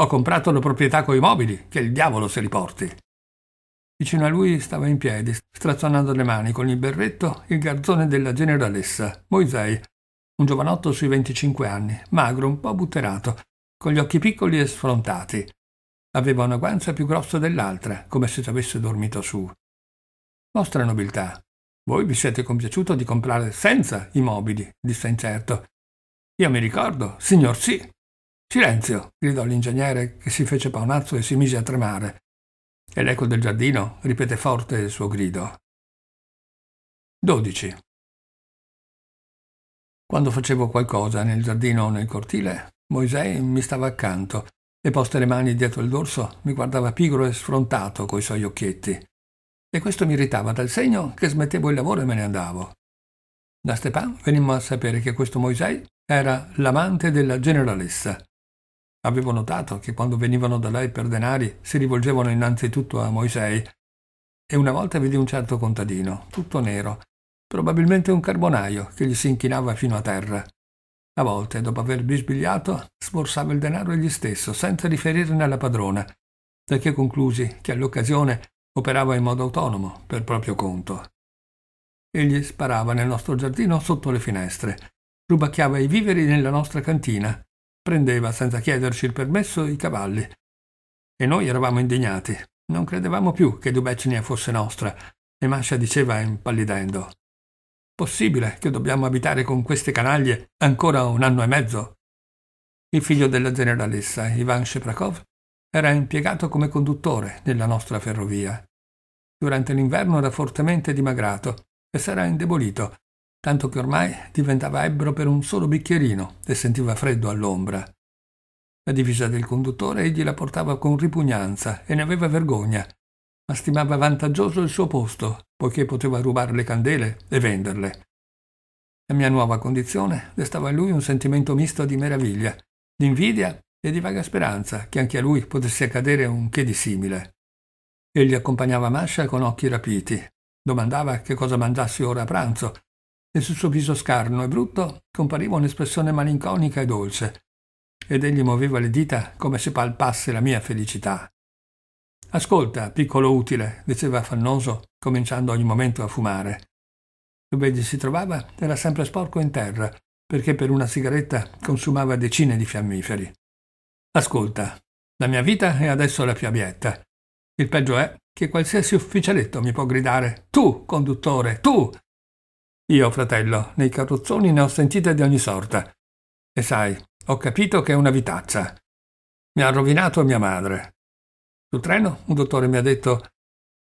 Ho comprato la proprietà coi mobili, che il diavolo se li porti. Vicino a lui stava in piedi, strazzonando le mani con il berretto, il garzone della generalessa, Moisei, un giovanotto sui 25 anni, magro, un po' butterato, con gli occhi piccoli e sfrontati. Aveva una guancia più grossa dell'altra, come se ci avesse dormito su. Vostra nobiltà, voi vi siete compiaciuto di comprare senza i mobili, disse incerto. Io mi ricordo, signor sì. Silenzio, gridò l'ingegnere che si fece paonazzo e si mise a tremare. E l'eco del giardino ripete forte il suo grido. 12. Quando facevo qualcosa nel giardino o nel cortile, Moisè mi stava accanto e poste le mani dietro il dorso mi guardava pigro e sfrontato coi suoi occhietti e questo mi irritava dal segno che smettevo il lavoro e me ne andavo. Da Stepan venimmo a sapere che questo Moisè era l'amante della generalessa. Avevo notato che quando venivano da lei per denari si rivolgevano innanzitutto a Moisè e una volta vidi un certo contadino, tutto nero, probabilmente un carbonaio che gli si inchinava fino a terra. A volte, dopo aver bisbigliato, sborsava il denaro egli stesso, senza riferirne alla padrona, perché conclusi che all'occasione Operava in modo autonomo, per proprio conto. Egli sparava nel nostro giardino sotto le finestre, rubacchiava i viveri nella nostra cantina, prendeva senza chiederci il permesso i cavalli. E noi eravamo indignati. Non credevamo più che Dubecnia fosse nostra, e Mascia diceva impallidendo. Possibile che dobbiamo abitare con queste canaglie ancora un anno e mezzo? Il figlio della generalessa, Ivan Sheprakov, era impiegato come conduttore nella nostra ferrovia. Durante l'inverno era fortemente dimagrato e s'era indebolito, tanto che ormai diventava ebbro per un solo bicchierino e sentiva freddo all'ombra. La divisa del conduttore egli la portava con ripugnanza e ne aveva vergogna, ma stimava vantaggioso il suo posto, poiché poteva rubare le candele e venderle. La mia nuova condizione destava in lui un sentimento misto di meraviglia, di invidia e di vaga speranza che anche a lui potesse accadere un che di simile. Egli accompagnava Masha con occhi rapiti. Domandava che cosa mangiassi ora a pranzo e sul suo viso scarno e brutto compariva un'espressione malinconica e dolce. Ed egli muoveva le dita come se palpasse la mia felicità. Ascolta, piccolo utile, diceva affannoso, cominciando ogni momento a fumare. Dove egli si trovava era sempre sporco in terra, perché per una sigaretta consumava decine di fiammiferi. Ascolta, la mia vita è adesso la più abietta. Il peggio è che qualsiasi ufficialetto mi può gridare Tu, conduttore, tu! Io, fratello, nei carrozzoni ne ho sentite di ogni sorta. E sai, ho capito che è una vitaccia. Mi ha rovinato mia madre. Sul treno un dottore mi ha detto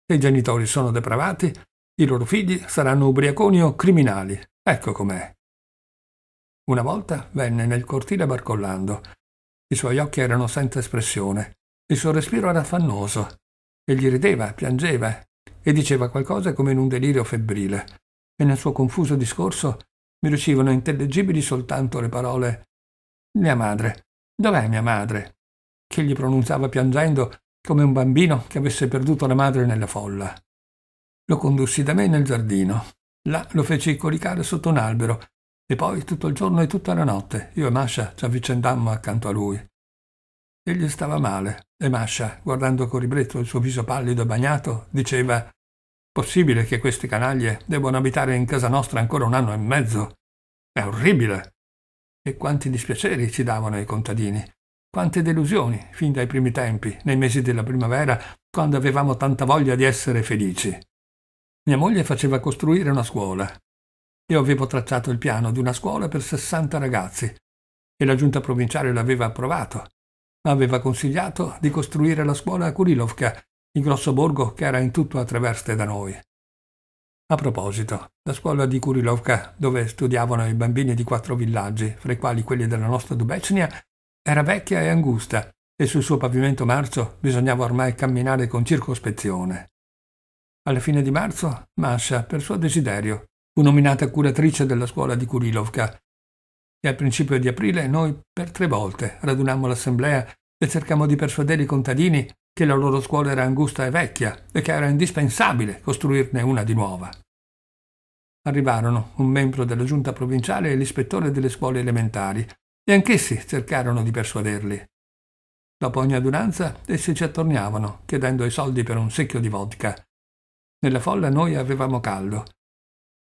se i genitori sono depravati, i loro figli saranno ubriaconi o criminali. Ecco com'è. Una volta venne nel cortile barcollando. I suoi occhi erano senza espressione, il suo respiro era affannoso, Egli rideva, piangeva e diceva qualcosa come in un delirio febbrile, e nel suo confuso discorso mi riuscivano intellegibili soltanto le parole Mia madre, dov'è mia madre? che gli pronunciava piangendo come un bambino che avesse perduto la madre nella folla. Lo condussi da me nel giardino. Là lo feci coricare sotto un albero e poi tutto il giorno e tutta la notte io e Masha ci avvicendammo accanto a lui. Egli stava male, e Mascia, guardando con ribretto il suo viso pallido e bagnato, diceva Possibile che questi canaglie debbano abitare in casa nostra ancora un anno e mezzo? È orribile! E quanti dispiaceri ci davano ai contadini, quante delusioni fin dai primi tempi, nei mesi della primavera, quando avevamo tanta voglia di essere felici. Mia moglie faceva costruire una scuola. Io avevo tracciato il piano di una scuola per 60 ragazzi e la giunta provinciale l'aveva approvato aveva consigliato di costruire la scuola a Kurilovka, il grosso borgo che era in tutto a Treveste da noi. A proposito, la scuola di Kurilovka, dove studiavano i bambini di quattro villaggi, fra i quali quelli della nostra Dubecnia, era vecchia e angusta, e sul suo pavimento marcio bisognava ormai camminare con circospezione. Alla fine di marzo, Masha, per suo desiderio, fu nominata curatrice della scuola di Kurilovka e al principio di aprile noi per tre volte radunammo l'assemblea e cercammo di persuadere i contadini che la loro scuola era angusta e vecchia e che era indispensabile costruirne una di nuova. Arrivarono un membro della giunta provinciale e l'ispettore delle scuole elementari e anch'essi cercarono di persuaderli. Dopo ogni adunanza essi ci attorniavano chiedendo i soldi per un secchio di vodka. Nella folla noi avevamo caldo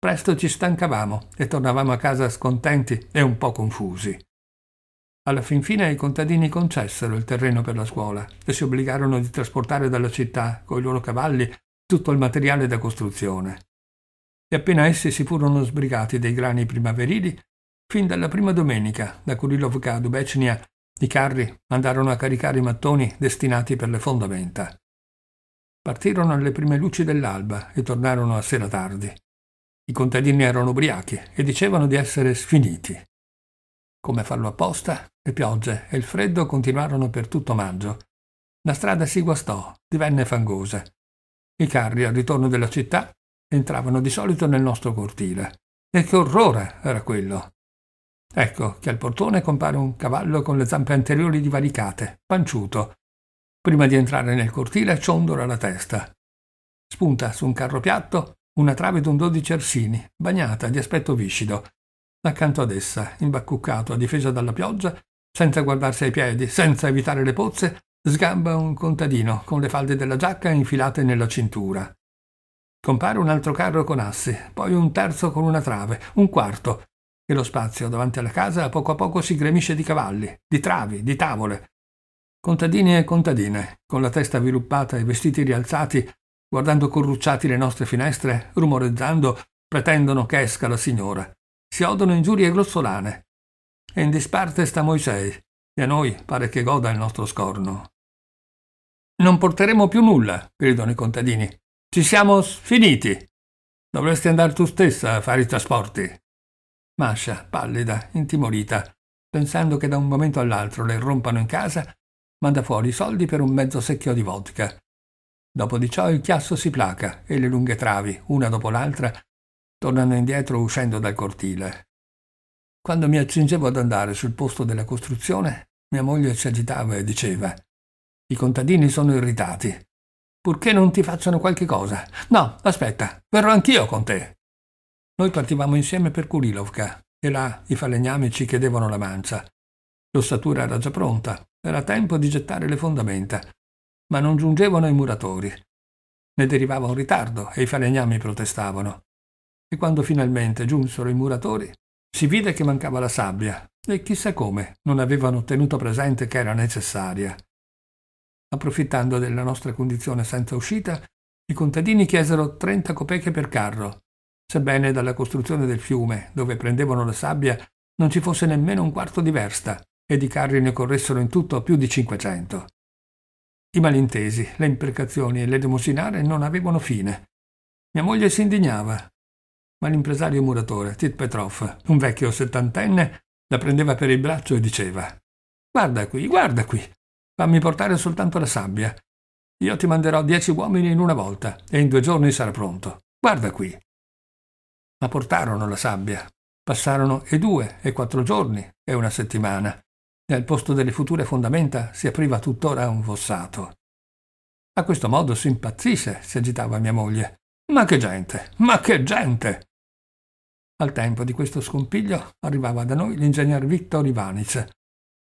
Presto ci stancavamo e tornavamo a casa scontenti e un po' confusi. Alla fin fine i contadini concessero il terreno per la scuola e si obbligarono di trasportare dalla città, coi loro cavalli, tutto il materiale da costruzione. E appena essi si furono sbrigati dei grani primaverili, fin dalla prima domenica, da Kurilovka a Dubecnia, i carri andarono a caricare i mattoni destinati per le fondamenta. Partirono alle prime luci dell'alba e tornarono a sera tardi. I contadini erano ubriachi e dicevano di essere sfiniti. Come farlo apposta, le piogge e il freddo continuarono per tutto maggio. La strada si guastò, divenne fangosa. I carri al ritorno della città entravano di solito nel nostro cortile. E che orrore era quello! Ecco che al portone compare un cavallo con le zampe anteriori divaricate, panciuto. Prima di entrare nel cortile ciondola la testa. Spunta su un carro piatto una trave d'un dodici arsini, bagnata, di aspetto viscido. Accanto ad essa, imbaccuccato, a difesa dalla pioggia, senza guardarsi ai piedi, senza evitare le pozze, sgamba un contadino con le falde della giacca infilate nella cintura. Compare un altro carro con assi, poi un terzo con una trave, un quarto, e lo spazio davanti alla casa a poco a poco si gremisce di cavalli, di travi, di tavole. Contadini e contadine, con la testa avviluppata e vestiti rialzati, guardando corrucciati le nostre finestre, rumoreggiando, pretendono che esca la signora. Si odono ingiurie grossolane. E in disparte sta Moisei, e a noi pare che goda il nostro scorno. Non porteremo più nulla, gridano i contadini. Ci siamo sfiniti. Dovresti andare tu stessa a fare i trasporti. Mascia, pallida, intimorita, pensando che da un momento all'altro le rompano in casa, manda fuori i soldi per un mezzo secchio di vodka Dopo di ciò il chiasso si placa e le lunghe travi, una dopo l'altra, tornano indietro uscendo dal cortile. Quando mi accingevo ad andare sul posto della costruzione, mia moglie si agitava e diceva «I contadini sono irritati. Purché non ti facciano qualche cosa? No, aspetta, verrò anch'io con te!» Noi partivamo insieme per Kurilovka e là i falegnami ci chiedevano la mancia. L'ossatura era già pronta, era tempo di gettare le fondamenta ma non giungevano i muratori. Ne derivava un ritardo e i falegnami protestavano. E quando finalmente giunsero i muratori, si vide che mancava la sabbia e chissà come non avevano tenuto presente che era necessaria. Approfittando della nostra condizione senza uscita, i contadini chiesero 30 copeche per carro, sebbene dalla costruzione del fiume, dove prendevano la sabbia, non ci fosse nemmeno un quarto di versta e di carri ne corressero in tutto più di 500. I malintesi, le imprecazioni e le demosinare non avevano fine. Mia moglie si indignava, ma l'impresario muratore, Tit Petrov, un vecchio settantenne, la prendeva per il braccio e diceva «Guarda qui, guarda qui, fammi portare soltanto la sabbia. Io ti manderò dieci uomini in una volta e in due giorni sarà pronto. Guarda qui». Ma portarono la sabbia. Passarono e due e quattro giorni e una settimana al posto delle future fondamenta si apriva tuttora un fossato. A questo modo si impazzisce, si agitava mia moglie. Ma che gente! Ma che gente! Al tempo di questo scompiglio arrivava da noi l'ingegner Vittor Ivanic.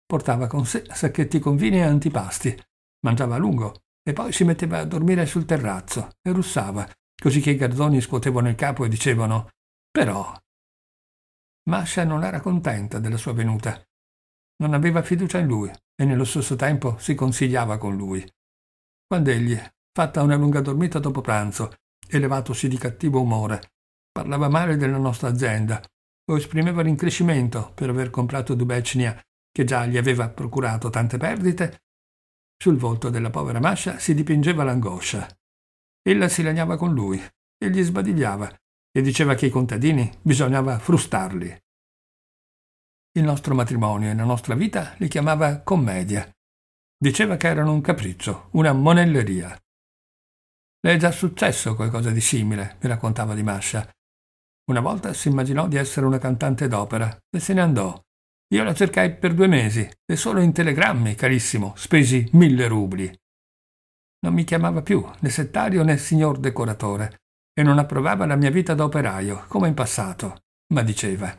Portava con sé sacchetti con vini e antipasti, mangiava a lungo e poi si metteva a dormire sul terrazzo e russava, così che i garzoni scuotevano il capo e dicevano «Però...» Masha non era contenta della sua venuta non aveva fiducia in lui e nello stesso tempo si consigliava con lui. Quando egli, fatta una lunga dormita dopo pranzo e levatosi di cattivo umore, parlava male della nostra azienda o esprimeva rincrescimento per aver comprato Dubecnia, che già gli aveva procurato tante perdite, sul volto della povera Mascia si dipingeva l'angoscia. Ella si lagnava con lui e gli sbadigliava e diceva che i contadini bisognava frustarli il nostro matrimonio e la nostra vita li chiamava commedia. Diceva che erano un capriccio, una monelleria. Le è già successo qualcosa di simile, mi raccontava Di Mascia. Una volta si immaginò di essere una cantante d'opera e se ne andò. Io la cercai per due mesi e solo in telegrammi, carissimo, spesi mille rubli. Non mi chiamava più né settario né signor decoratore e non approvava la mia vita da operaio, come in passato, ma diceva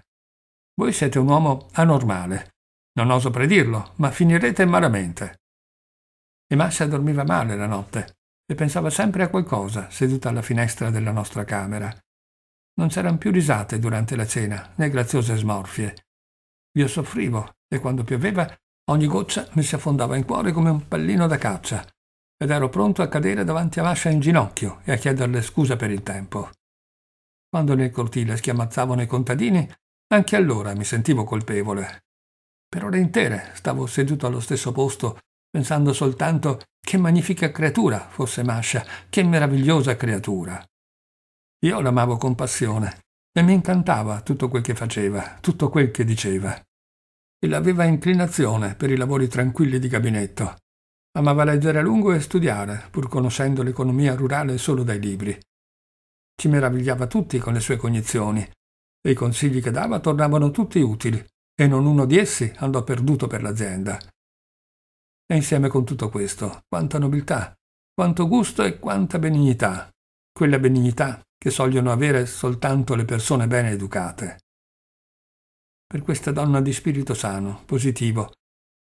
voi siete un uomo anormale. Non oso predirlo, ma finirete malamente. E Masha dormiva male la notte e pensava sempre a qualcosa, seduta alla finestra della nostra camera. Non c'erano più risate durante la cena, né graziose smorfie. Io soffrivo e quando pioveva ogni goccia mi si affondava in cuore come un pallino da caccia ed ero pronto a cadere davanti a Masha in ginocchio e a chiederle scusa per il tempo. Quando nel cortile schiamazzavano i contadini, anche allora mi sentivo colpevole. Per ore intere stavo seduto allo stesso posto, pensando soltanto che magnifica creatura fosse Masha, che meravigliosa creatura. Io l'amavo con passione e mi incantava tutto quel che faceva, tutto quel che diceva. E l'aveva inclinazione per i lavori tranquilli di gabinetto. Amava leggere a lungo e studiare, pur conoscendo l'economia rurale solo dai libri. Ci meravigliava tutti con le sue cognizioni, e I consigli che dava tornavano tutti utili e non uno di essi andò perduto per l'azienda. E insieme con tutto questo, quanta nobiltà, quanto gusto e quanta benignità, quella benignità che sogliono avere soltanto le persone bene educate. Per questa donna di spirito sano, positivo,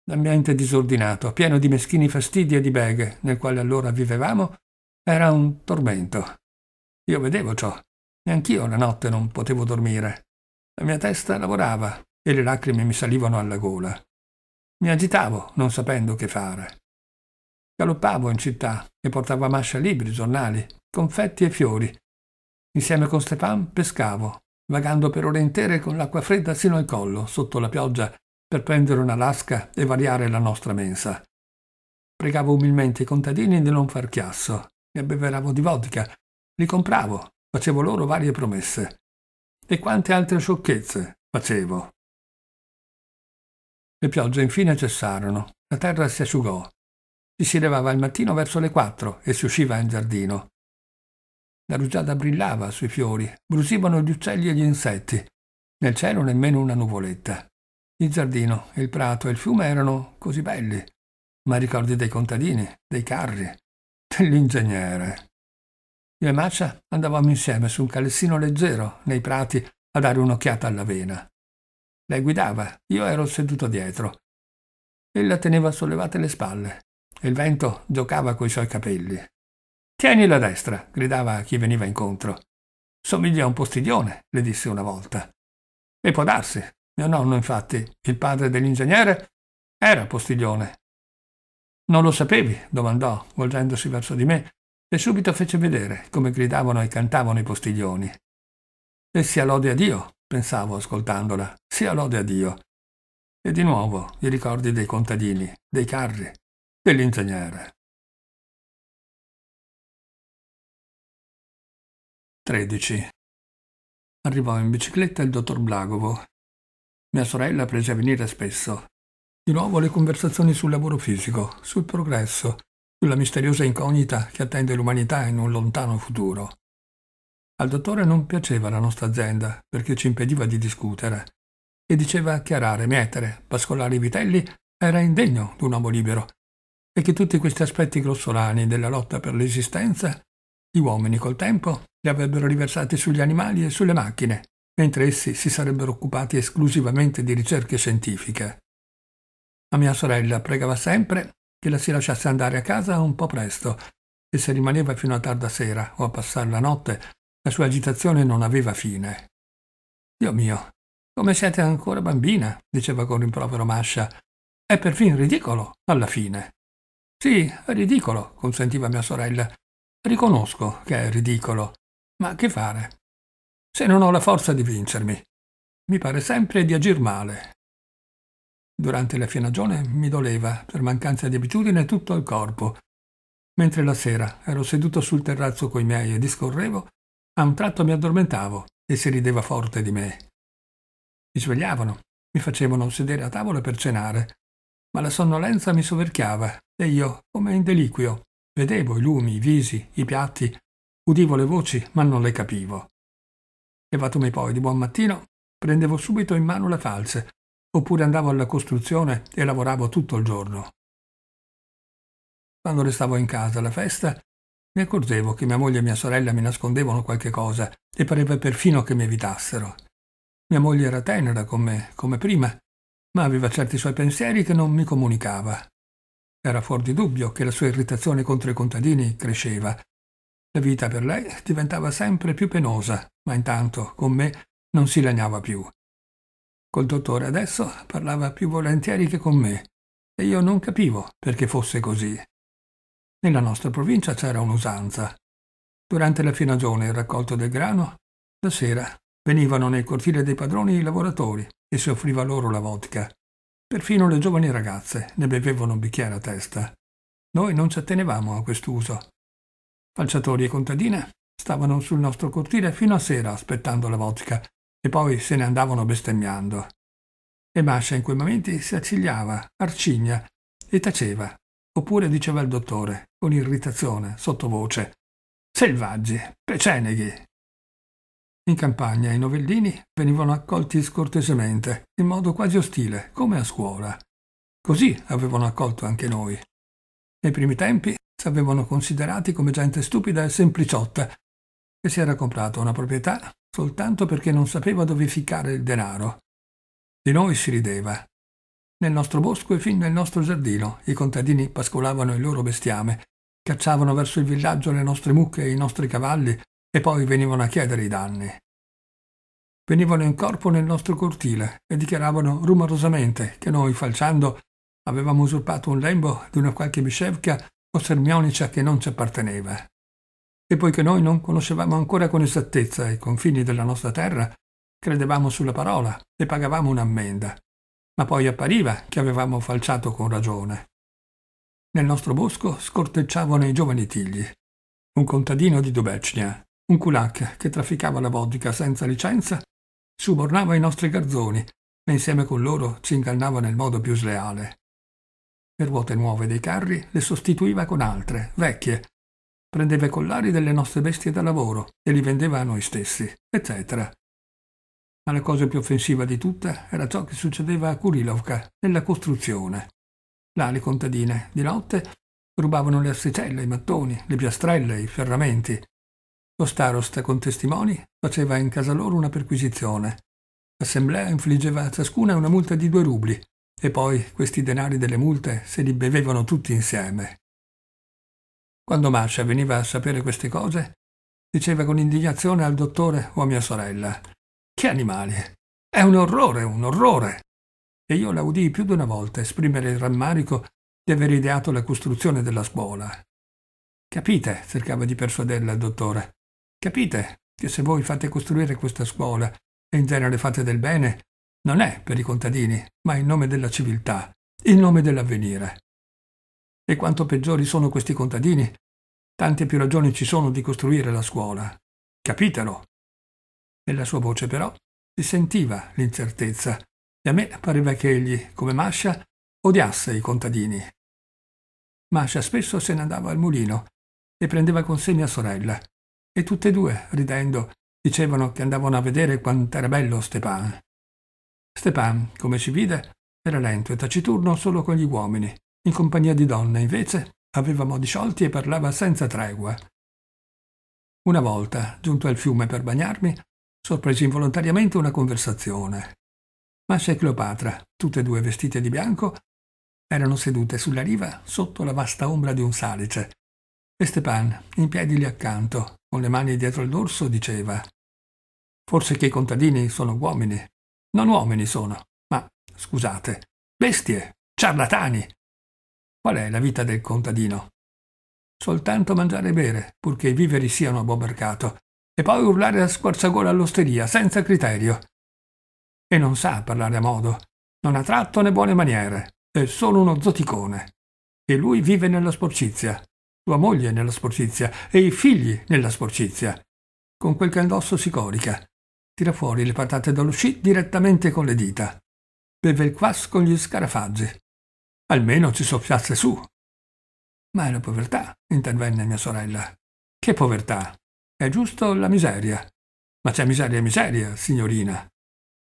l'ambiente disordinato, pieno di meschini fastidi e di beghe, nel quale allora vivevamo, era un tormento. Io vedevo ciò Neanch'io la notte non potevo dormire. La mia testa lavorava e le lacrime mi salivano alla gola. Mi agitavo, non sapendo che fare. Galoppavo in città e portavo a mascia libri, giornali, confetti e fiori. Insieme con Stefan pescavo, vagando per ore intere con l'acqua fredda sino al collo, sotto la pioggia, per prendere una lasca e variare la nostra mensa. Pregavo umilmente i contadini di non far chiasso, mi abbeveravo di vodka, li compravo, facevo loro varie promesse. E quante altre sciocchezze facevo. Le piogge infine cessarono, la terra si asciugò. Si si levava al mattino verso le quattro e si usciva in giardino. La rugiada brillava sui fiori, brusivano gli uccelli e gli insetti. Nel cielo nemmeno una nuvoletta. Il giardino, il prato e il fiume erano così belli, ma ricordi dei contadini, dei carri, dell'ingegnere. Io e Macia andavamo insieme su un calessino leggero, nei prati, a dare un'occhiata all'avena. Lei guidava, io ero seduto dietro. Ella teneva sollevate le spalle e il vento giocava coi suoi capelli. Tieni la destra, gridava a chi veniva incontro. Somiglia a un postiglione, le disse una volta. E può darsi. Mio nonno, infatti, il padre dell'ingegnere, era postiglione. Non lo sapevi? domandò, volgendosi verso di me, e subito fece vedere come gridavano e cantavano i postiglioni. E sia lode a Dio, pensavo ascoltandola, sia lode a Dio. E di nuovo i ricordi dei contadini, dei carri, dell'ingegnere. 13. Arrivò in bicicletta il dottor Blagovo. Mia sorella prese a venire spesso. Di nuovo le conversazioni sul lavoro fisico, sul progresso, sulla misteriosa incognita che attende l'umanità in un lontano futuro. Al dottore non piaceva la nostra azienda perché ci impediva di discutere e diceva che arare, mietere, pascolare i vitelli era indegno d'un uomo libero e che tutti questi aspetti grossolani della lotta per l'esistenza gli uomini col tempo li avrebbero riversati sugli animali e sulle macchine, mentre essi si sarebbero occupati esclusivamente di ricerche scientifiche. Ma mia sorella pregava sempre che la si lasciasse andare a casa un po' presto e se rimaneva fino a tarda sera o a passare la notte, la sua agitazione non aveva fine. Dio mio, come siete ancora bambina, diceva con rimprovero Mascia. È perfin ridicolo, alla fine. Sì, è ridicolo, consentiva mia sorella. Riconosco che è ridicolo, ma che fare? Se non ho la forza di vincermi, mi pare sempre di agir male, Durante la fienagione mi doleva, per mancanza di abitudine, tutto il corpo. Mentre la sera ero seduto sul terrazzo coi miei e discorrevo, a un tratto mi addormentavo e si rideva forte di me. Mi svegliavano, mi facevano sedere a tavola per cenare, ma la sonnolenza mi soverchiava e io, come in deliquio, vedevo i lumi, i visi, i piatti, udivo le voci, ma non le capivo. Levatomi poi di buon mattino, prendevo subito in mano le falce oppure andavo alla costruzione e lavoravo tutto il giorno. Quando restavo in casa alla festa, mi accorgevo che mia moglie e mia sorella mi nascondevano qualche cosa e pareva perfino che mi evitassero. Mia moglie era tenera con me, come prima, ma aveva certi suoi pensieri che non mi comunicava. Era fuori di dubbio che la sua irritazione contro i contadini cresceva. La vita per lei diventava sempre più penosa, ma intanto con me non si lagnava più. Col dottore adesso parlava più volentieri che con me e io non capivo perché fosse così. Nella nostra provincia c'era un'usanza. Durante la finagione e il raccolto del grano, la sera venivano nel cortile dei padroni i lavoratori e si offriva loro la vodka. Perfino le giovani ragazze ne bevevano un bicchiere a testa. Noi non ci attenevamo a quest'uso. Falciatori e contadine stavano sul nostro cortile fino a sera aspettando la vodka e poi se ne andavano bestemmiando. E Mascia in quei momenti si accigliava, arcigna, e taceva, oppure diceva al dottore, con irritazione, sottovoce, Selvaggi, peceneghi. In campagna i novellini venivano accolti scortesemente, in modo quasi ostile, come a scuola. Così avevano accolto anche noi. Nei primi tempi si avevano considerati come gente stupida e sempliciotta, che si era comprata una proprietà soltanto perché non sapeva dove ficcare il denaro. Di noi si rideva. Nel nostro bosco e fin nel nostro giardino i contadini pascolavano il loro bestiame, cacciavano verso il villaggio le nostre mucche e i nostri cavalli e poi venivano a chiedere i danni. Venivano in corpo nel nostro cortile e dichiaravano rumorosamente che noi, falciando, avevamo usurpato un lembo di una qualche biscevca o sermionica che non ci apparteneva e poiché noi non conoscevamo ancora con esattezza i confini della nostra terra, credevamo sulla parola e pagavamo un'ammenda, ma poi appariva che avevamo falciato con ragione. Nel nostro bosco scortecciavano i giovani tigli. Un contadino di Dubecnia, un culac che trafficava la vodka senza licenza, subornava i nostri garzoni e insieme con loro ci ingannava nel modo più sleale. Le ruote nuove dei carri le sostituiva con altre, vecchie, prendeva i collari delle nostre bestie da lavoro e li vendeva a noi stessi, eccetera. Ma la cosa più offensiva di tutta era ciò che succedeva a Kurilovka, nella costruzione. Là le contadine, di notte, rubavano le assicelle, i mattoni, le piastrelle, i ferramenti. Lo starosta, con testimoni, faceva in casa loro una perquisizione. L'assemblea infliggeva a ciascuna una multa di due rubli, e poi questi denari delle multe se li bevevano tutti insieme. Quando Marcia veniva a sapere queste cose, diceva con indignazione al dottore o a mia sorella: Che animali! È un orrore, un orrore! E io la udii più di una volta esprimere il rammarico di aver ideato la costruzione della scuola. Capite, cercava di persuaderla il dottore, capite che se voi fate costruire questa scuola e in genere fate del bene, non è per i contadini, ma in nome della civiltà, in nome dell'avvenire. E quanto peggiori sono questi contadini, tante più ragioni ci sono di costruire la scuola. Capitelo! Nella sua voce però si sentiva l'incertezza e a me pareva che egli, come Mascia, odiasse i contadini. Mascia spesso se ne andava al mulino e prendeva con sé mia sorella e tutte e due, ridendo, dicevano che andavano a vedere quant'era bello Stepan. Stepan, come ci vide, era lento e taciturno solo con gli uomini in compagnia di donne, invece, aveva modi sciolti e parlava senza tregua. Una volta, giunto al fiume per bagnarmi, sorpresi involontariamente una conversazione. Masha e Cleopatra, tutte e due vestite di bianco, erano sedute sulla riva sotto la vasta ombra di un salice. E Stepan, in piedi lì accanto, con le mani dietro il dorso, diceva Forse che i contadini sono uomini. Non uomini sono, ma, scusate, bestie, ciarlatani, Qual è la vita del contadino? Soltanto mangiare e bere, purché i viveri siano a buon mercato, e poi urlare a squarciagola all'osteria, senza criterio. E non sa parlare a modo, non ha tratto né buone maniere, è solo uno zoticone. E lui vive nella sporcizia, sua moglie nella sporcizia e i figli nella sporcizia. Con quel che indosso si corica, tira fuori le patate dall'uscì direttamente con le dita, beve il quas con gli scarafaggi, almeno ci soffiasse su. Ma è la povertà, intervenne mia sorella. Che povertà? È giusto la miseria. Ma c'è miseria e miseria, signorina.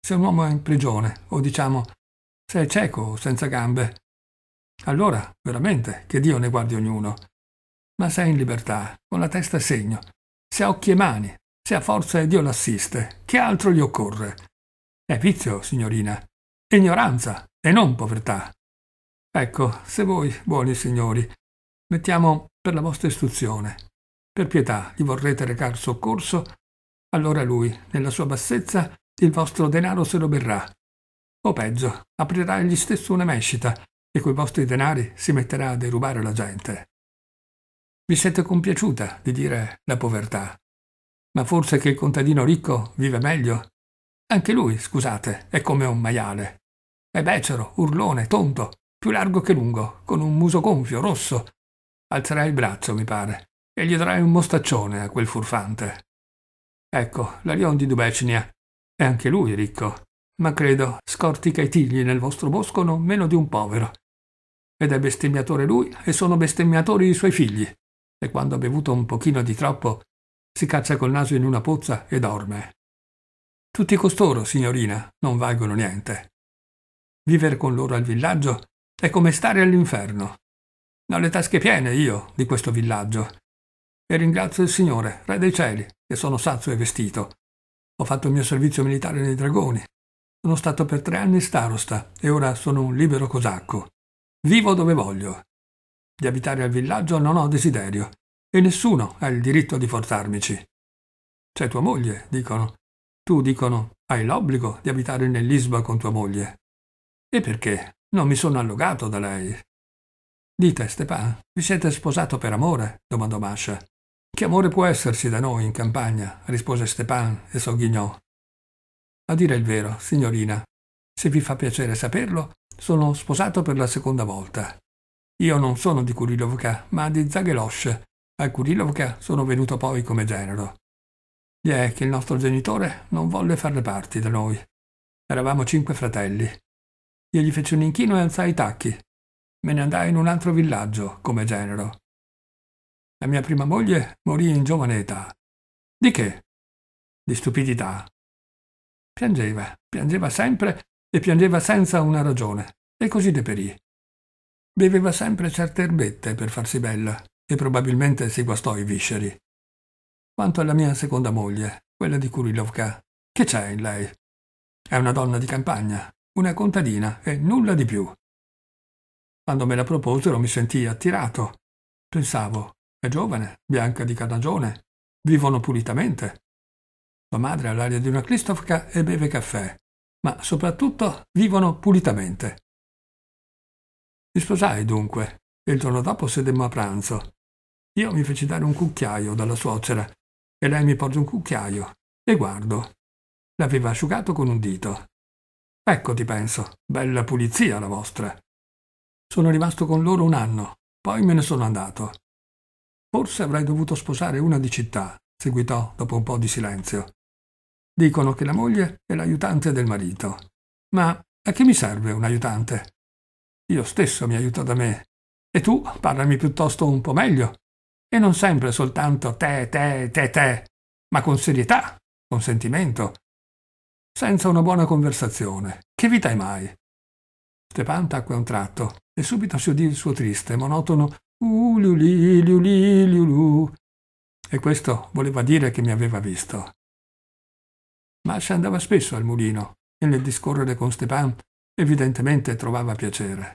Se un uomo è in prigione, o diciamo, se è cieco o senza gambe, allora, veramente, che Dio ne guardi ognuno. Ma se è in libertà, con la testa a segno, se ha occhi e mani, se ha forza e Dio l'assiste, che altro gli occorre? È vizio, signorina, ignoranza e non povertà. Ecco, se voi, buoni signori, mettiamo per la vostra istruzione, per pietà gli vorrete recar soccorso, allora lui, nella sua bassezza, il vostro denaro se lo berrà. O peggio, aprirà egli stesso una mescita e coi vostri denari si metterà a derubare la gente. Vi siete compiaciuta di dire la povertà, ma forse che il contadino ricco vive meglio? Anche lui, scusate, è come un maiale. È becero, urlone, tonto, più largo che lungo, con un muso gonfio, rosso. Alzerai il braccio, mi pare, e gli darai un mostaccione a quel furfante. Ecco, l'Arion di Dubecnia. È anche lui ricco, ma credo scortica i tigli nel vostro bosco non meno di un povero. Ed è bestemmiatore lui e sono bestemmiatori i suoi figli. E quando ha bevuto un pochino di troppo, si caccia col naso in una pozza e dorme. Tutti costoro, signorina, non valgono niente. Viver con loro al villaggio è come stare all'inferno. Ho le tasche piene io di questo villaggio. E ringrazio il Signore, Re dei Cieli, che sono sazio e vestito. Ho fatto il mio servizio militare nei dragoni. Sono stato per tre anni starosta e ora sono un libero cosacco. Vivo dove voglio. Di abitare al villaggio non ho desiderio e nessuno ha il diritto di forzarmici. C'è tua moglie, dicono. Tu dicono, hai l'obbligo di abitare nell'Isba con tua moglie. E perché? Non mi sono allogato da lei. Dite, Stepan, vi siete sposato per amore? domandò Masha. Che amore può esserci da noi in campagna? rispose Stepan e sogghignò. A dire il vero, signorina, se vi fa piacere saperlo, sono sposato per la seconda volta. Io non sono di Kurilovka, ma di Zaghelosh. A Kurilovka sono venuto poi come genero. Gli è che il nostro genitore non volle farne parte da noi. Eravamo cinque fratelli. Io gli feci un inchino e alzai i tacchi. Me ne andai in un altro villaggio, come genero. La mia prima moglie morì in giovane età. Di che? Di stupidità. Piangeva, piangeva sempre e piangeva senza una ragione, e così deperì. Beveva sempre certe erbette per farsi bella, e probabilmente si guastò i visceri. Quanto alla mia seconda moglie, quella di Kurilovka, che c'è in lei? È una donna di campagna, una contadina e nulla di più. Quando me la proposero mi sentii attirato. Pensavo, è giovane, bianca di carnagione, vivono pulitamente. Sua madre ha l'aria di una cristofca e beve caffè, ma soprattutto vivono pulitamente. Mi sposai dunque e il giorno dopo sedemmo a pranzo. Io mi feci dare un cucchiaio dalla suocera e lei mi porge un cucchiaio e guardo. L'aveva asciugato con un dito. Ecco, ti penso, bella pulizia la vostra. Sono rimasto con loro un anno, poi me ne sono andato. Forse avrei dovuto sposare una di città, seguitò dopo un po' di silenzio. Dicono che la moglie è l'aiutante del marito. Ma a che mi serve un aiutante? Io stesso mi aiuto da me. E tu parlami piuttosto un po' meglio. E non sempre soltanto te, te, te, te, ma con serietà, con sentimento, senza una buona conversazione. Che vita hai mai? Stepan tacque a un tratto e subito si udì il suo triste, monotono uliuliuliuliulu. E questo voleva dire che mi aveva visto. Masha andava spesso al mulino e nel discorrere con Stepan evidentemente trovava piacere.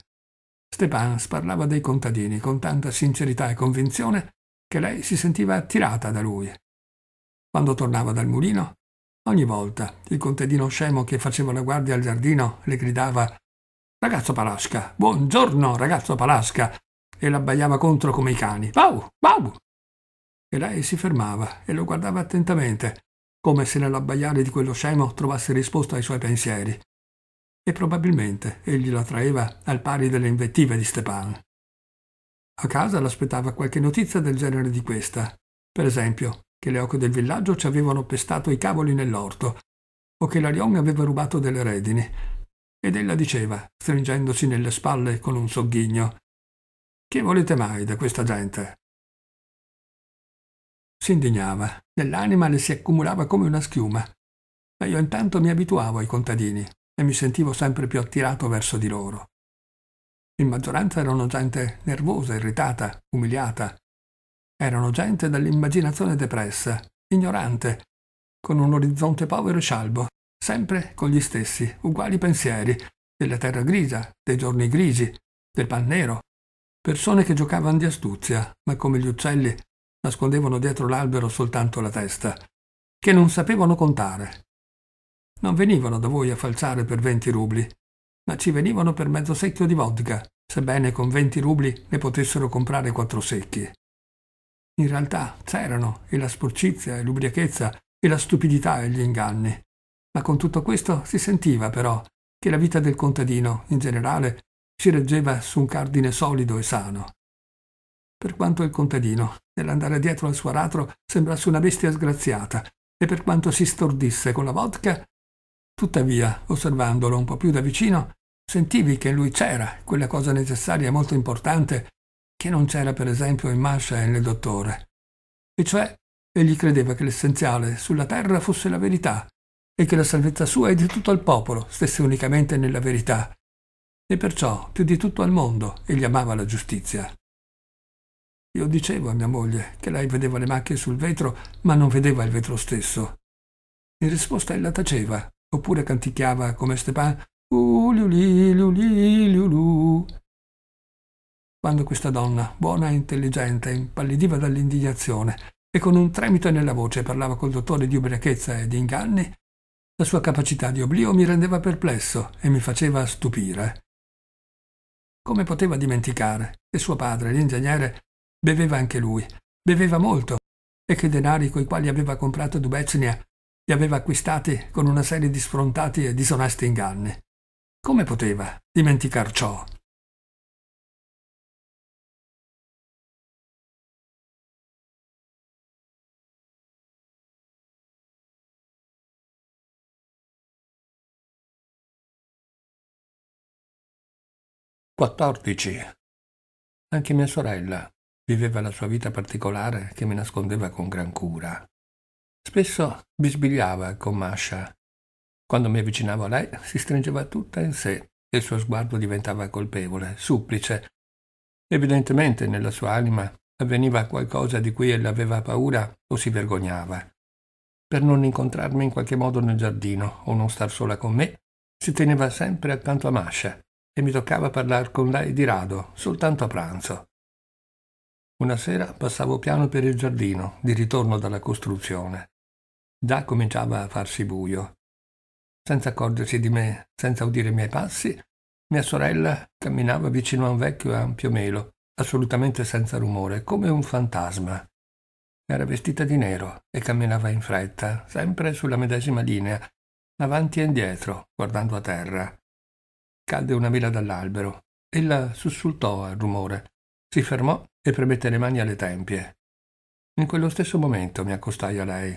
Stepan sparlava dei contadini con tanta sincerità e convinzione che lei si sentiva attirata da lui. Quando tornava dal mulino, Ogni volta il contadino scemo che faceva la guardia al giardino le gridava Ragazzo Palasca, buongiorno ragazzo Palasca, e l'abbaiava contro come i cani. Bau, bau! E lei si fermava e lo guardava attentamente, come se nell'abbaiare di quello scemo trovasse risposta ai suoi pensieri. E probabilmente egli la traeva al pari delle invettive di Stepan. A casa l'aspettava qualche notizia del genere di questa. Per esempio, che le oche del villaggio ci avevano pestato i cavoli nell'orto o che l'Arion aveva rubato delle redini. Ed ella diceva, stringendosi nelle spalle con un sogghigno, che volete mai da questa gente? Si indignava, nell'anima le si accumulava come una schiuma, ma io intanto mi abituavo ai contadini e mi sentivo sempre più attirato verso di loro. In maggioranza erano gente nervosa, irritata, umiliata, erano gente dall'immaginazione depressa, ignorante, con un orizzonte povero e scialbo, sempre con gli stessi, uguali pensieri, della terra grigia, dei giorni grigi, del pan nero. Persone che giocavano di astuzia, ma come gli uccelli nascondevano dietro l'albero soltanto la testa, che non sapevano contare. Non venivano da voi a falciare per venti rubli, ma ci venivano per mezzo secchio di vodka, sebbene con venti rubli ne potessero comprare quattro secchi. In realtà c'erano e la sporcizia e l'ubriachezza e la stupidità e gli inganni. Ma con tutto questo si sentiva però che la vita del contadino, in generale, si reggeva su un cardine solido e sano. Per quanto il contadino, nell'andare dietro al suo aratro, sembrasse una bestia sgraziata, e per quanto si stordisse con la vodka, tuttavia, osservandolo un po' più da vicino, sentivi che in lui c'era quella cosa necessaria e molto importante che non c'era per esempio in e nel dottore. E cioè, egli credeva che l'essenziale sulla terra fosse la verità e che la salvezza sua e di tutto il popolo stesse unicamente nella verità. E perciò, più di tutto al mondo, egli amava la giustizia. Io dicevo a mia moglie che lei vedeva le macchie sul vetro, ma non vedeva il vetro stesso. In risposta ella taceva, oppure canticchiava come Stepan Uliuli, liuli, liulu quando questa donna, buona e intelligente, impallidiva dall'indignazione e con un tremito nella voce parlava col dottore di ubriachezza e di inganni, la sua capacità di oblio mi rendeva perplesso e mi faceva stupire. Come poteva dimenticare che suo padre, l'ingegnere, beveva anche lui, beveva molto, e che i denari coi quali aveva comprato Dubecnia li aveva acquistati con una serie di sfrontati e disonesti inganni. Come poteva dimenticar ciò? 14. Anche mia sorella viveva la sua vita particolare che mi nascondeva con gran cura. Spesso bisbigliava con Masha. Quando mi avvicinavo a lei si stringeva tutta in sé e il suo sguardo diventava colpevole, supplice. Evidentemente nella sua anima avveniva qualcosa di cui ella aveva paura o si vergognava. Per non incontrarmi in qualche modo nel giardino o non star sola con me, si teneva sempre accanto a Masha e mi toccava parlare con lei di rado, soltanto a pranzo. Una sera passavo piano per il giardino, di ritorno dalla costruzione. Già cominciava a farsi buio. Senza accorgersi di me, senza udire i miei passi, mia sorella camminava vicino a un vecchio e ampio melo, assolutamente senza rumore, come un fantasma. Era vestita di nero e camminava in fretta, sempre sulla medesima linea, avanti e indietro, guardando a terra cadde una mela dall'albero. Ella sussultò al rumore, si fermò e premette le mani alle tempie. In quello stesso momento mi accostai a lei.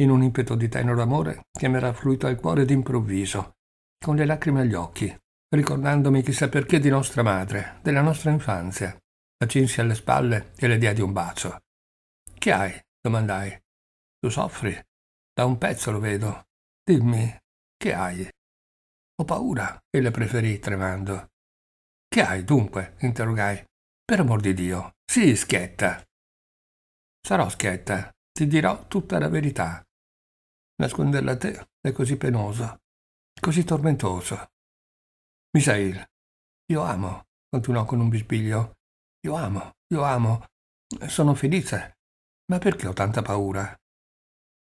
In un impeto di tenero amore che mi era affluito al cuore d'improvviso, con le lacrime agli occhi, ricordandomi chissà perché di nostra madre, della nostra infanzia. La cinsi alle spalle e le diedi un bacio. Che hai? domandai. Tu soffri? Da un pezzo lo vedo. Dimmi, che hai? Ho paura, ella preferì tremando. Che hai dunque? interrogai. Per amor di Dio, sii schietta. Sarò schietta, ti dirò tutta la verità. Nasconderla a te è così penoso, così tormentoso. Misail, io amo, continuò con un bisbiglio. Io amo, io amo, sono felice. Ma perché ho tanta paura?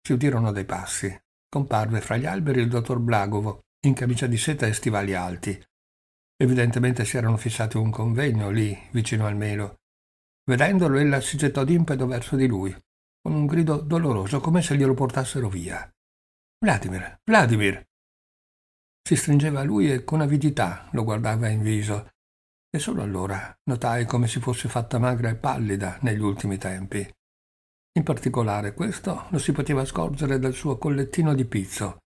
Si udirono dei passi. Comparve fra gli alberi il dottor Blagovo, in camicia di seta e stivali alti. Evidentemente si erano fissati un convegno lì, vicino al melo. Vedendolo, ella si gettò d'impeto verso di lui, con un grido doloroso, come se glielo portassero via. Vladimir, Vladimir! Si stringeva a lui e con avidità lo guardava in viso. E solo allora notai come si fosse fatta magra e pallida negli ultimi tempi. In particolare questo lo si poteva scorgere dal suo collettino di pizzo,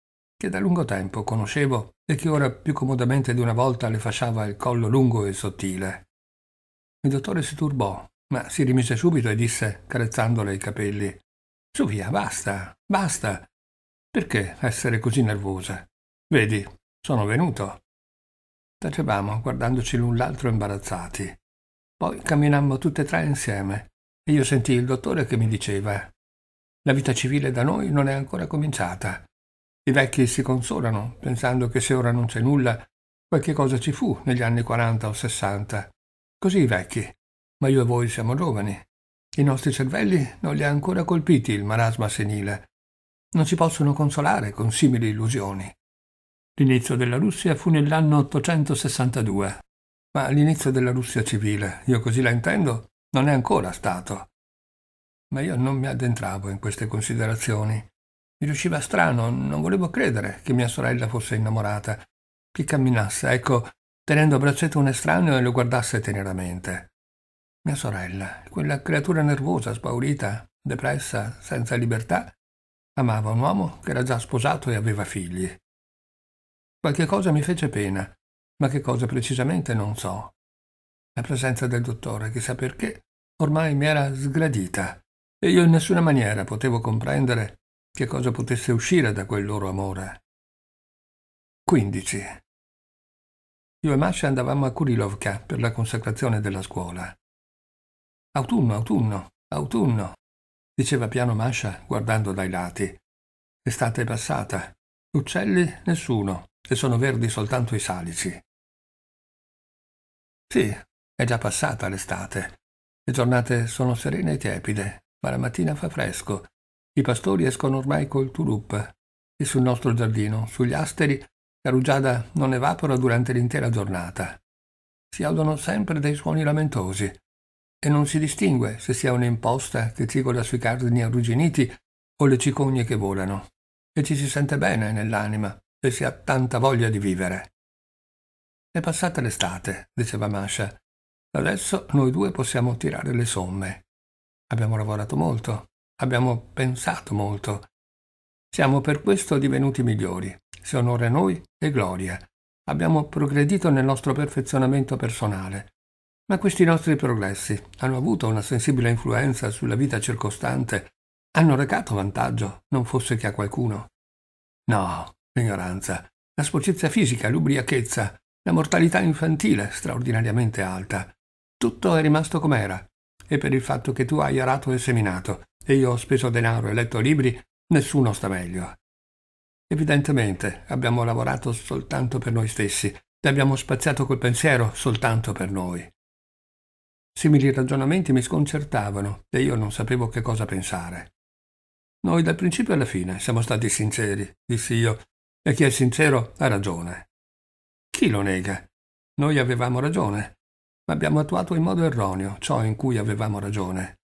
che da lungo tempo conoscevo e che ora più comodamente di una volta le fasciava il collo lungo e sottile. Il dottore si turbò, ma si rimise subito e disse, carezzandole i capelli, Su via, basta, basta. Perché essere così nervosa? Vedi, sono venuto. Tacevamo, guardandoci l'un l'altro imbarazzati. Poi camminammo tutte e tre insieme e io sentii il dottore che mi diceva La vita civile da noi non è ancora cominciata. I vecchi si consolano, pensando che se ora non c'è nulla, qualche cosa ci fu negli anni 40 o 60. Così i vecchi, ma io e voi siamo giovani. I nostri cervelli non li ha ancora colpiti il marasma senile. Non si possono consolare con simili illusioni. L'inizio della Russia fu nell'anno 862, ma l'inizio della Russia civile, io così la intendo, non è ancora stato. Ma io non mi addentravo in queste considerazioni. Mi riusciva strano, non volevo credere che mia sorella fosse innamorata, che camminasse, ecco, tenendo a braccetto un estraneo e lo guardasse teneramente. Mia sorella, quella creatura nervosa, spaurita, depressa, senza libertà, amava un uomo che era già sposato e aveva figli. Qualche cosa mi fece pena, ma che cosa precisamente non so. La presenza del dottore, chissà perché, ormai mi era sgradita e io in nessuna maniera potevo comprendere che cosa potesse uscire da quel loro amore. 15. Io e Masha andavamo a Kurilovka per la consacrazione della scuola. Autunno, autunno, autunno, diceva piano Masha guardando dai lati. L'estate è passata. Uccelli nessuno e sono verdi soltanto i salici. Sì, è già passata l'estate. Le giornate sono serene e tiepide, ma la mattina fa fresco i pastori escono ormai col tulup e sul nostro giardino, sugli asteri, la rugiada non evapora durante l'intera giornata. Si audono sempre dei suoni lamentosi e non si distingue se sia un'imposta che cigola sui cardini arrugginiti o le cicogne che volano. E ci si sente bene nell'anima e si ha tanta voglia di vivere. È passata l'estate, diceva Masha. Adesso noi due possiamo tirare le somme. Abbiamo lavorato molto abbiamo pensato molto. Siamo per questo divenuti migliori. Se onore a noi e gloria. Abbiamo progredito nel nostro perfezionamento personale. Ma questi nostri progressi hanno avuto una sensibile influenza sulla vita circostante? Hanno recato vantaggio, non fosse che a qualcuno? No, l'ignoranza, la sporcizia fisica, l'ubriachezza, la mortalità infantile straordinariamente alta. Tutto è rimasto com'era, e per il fatto che tu hai arato e seminato, e io ho speso denaro e letto libri, nessuno sta meglio. Evidentemente abbiamo lavorato soltanto per noi stessi e abbiamo spaziato col pensiero soltanto per noi. Simili ragionamenti mi sconcertavano e io non sapevo che cosa pensare. Noi dal principio alla fine siamo stati sinceri, dissi io, e chi è sincero ha ragione. Chi lo nega? Noi avevamo ragione, ma abbiamo attuato in modo erroneo ciò in cui avevamo ragione.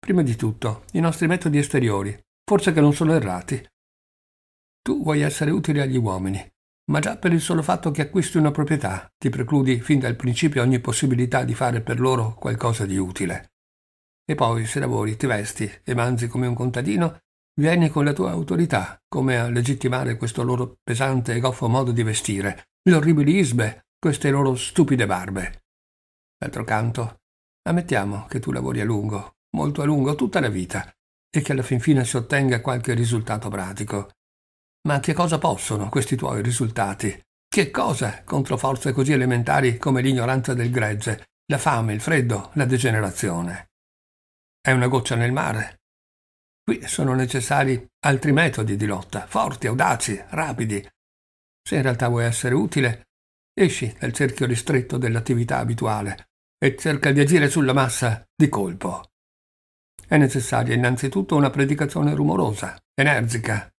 Prima di tutto, i nostri metodi esteriori, forse che non sono errati. Tu vuoi essere utile agli uomini, ma già per il solo fatto che acquisti una proprietà ti precludi fin dal principio ogni possibilità di fare per loro qualcosa di utile. E poi, se lavori, ti vesti e mangi come un contadino, vieni con la tua autorità, come a legittimare questo loro pesante e goffo modo di vestire, le orribili isbe, queste loro stupide barbe. D'altro canto, ammettiamo che tu lavori a lungo, molto a lungo, tutta la vita, e che alla fin fine si ottenga qualche risultato pratico. Ma che cosa possono questi tuoi risultati? Che cosa contro forze così elementari come l'ignoranza del gregge, la fame, il freddo, la degenerazione? È una goccia nel mare. Qui sono necessari altri metodi di lotta, forti, audaci, rapidi. Se in realtà vuoi essere utile, esci dal cerchio ristretto dell'attività abituale e cerca di agire sulla massa di colpo è necessaria innanzitutto una predicazione rumorosa, energica.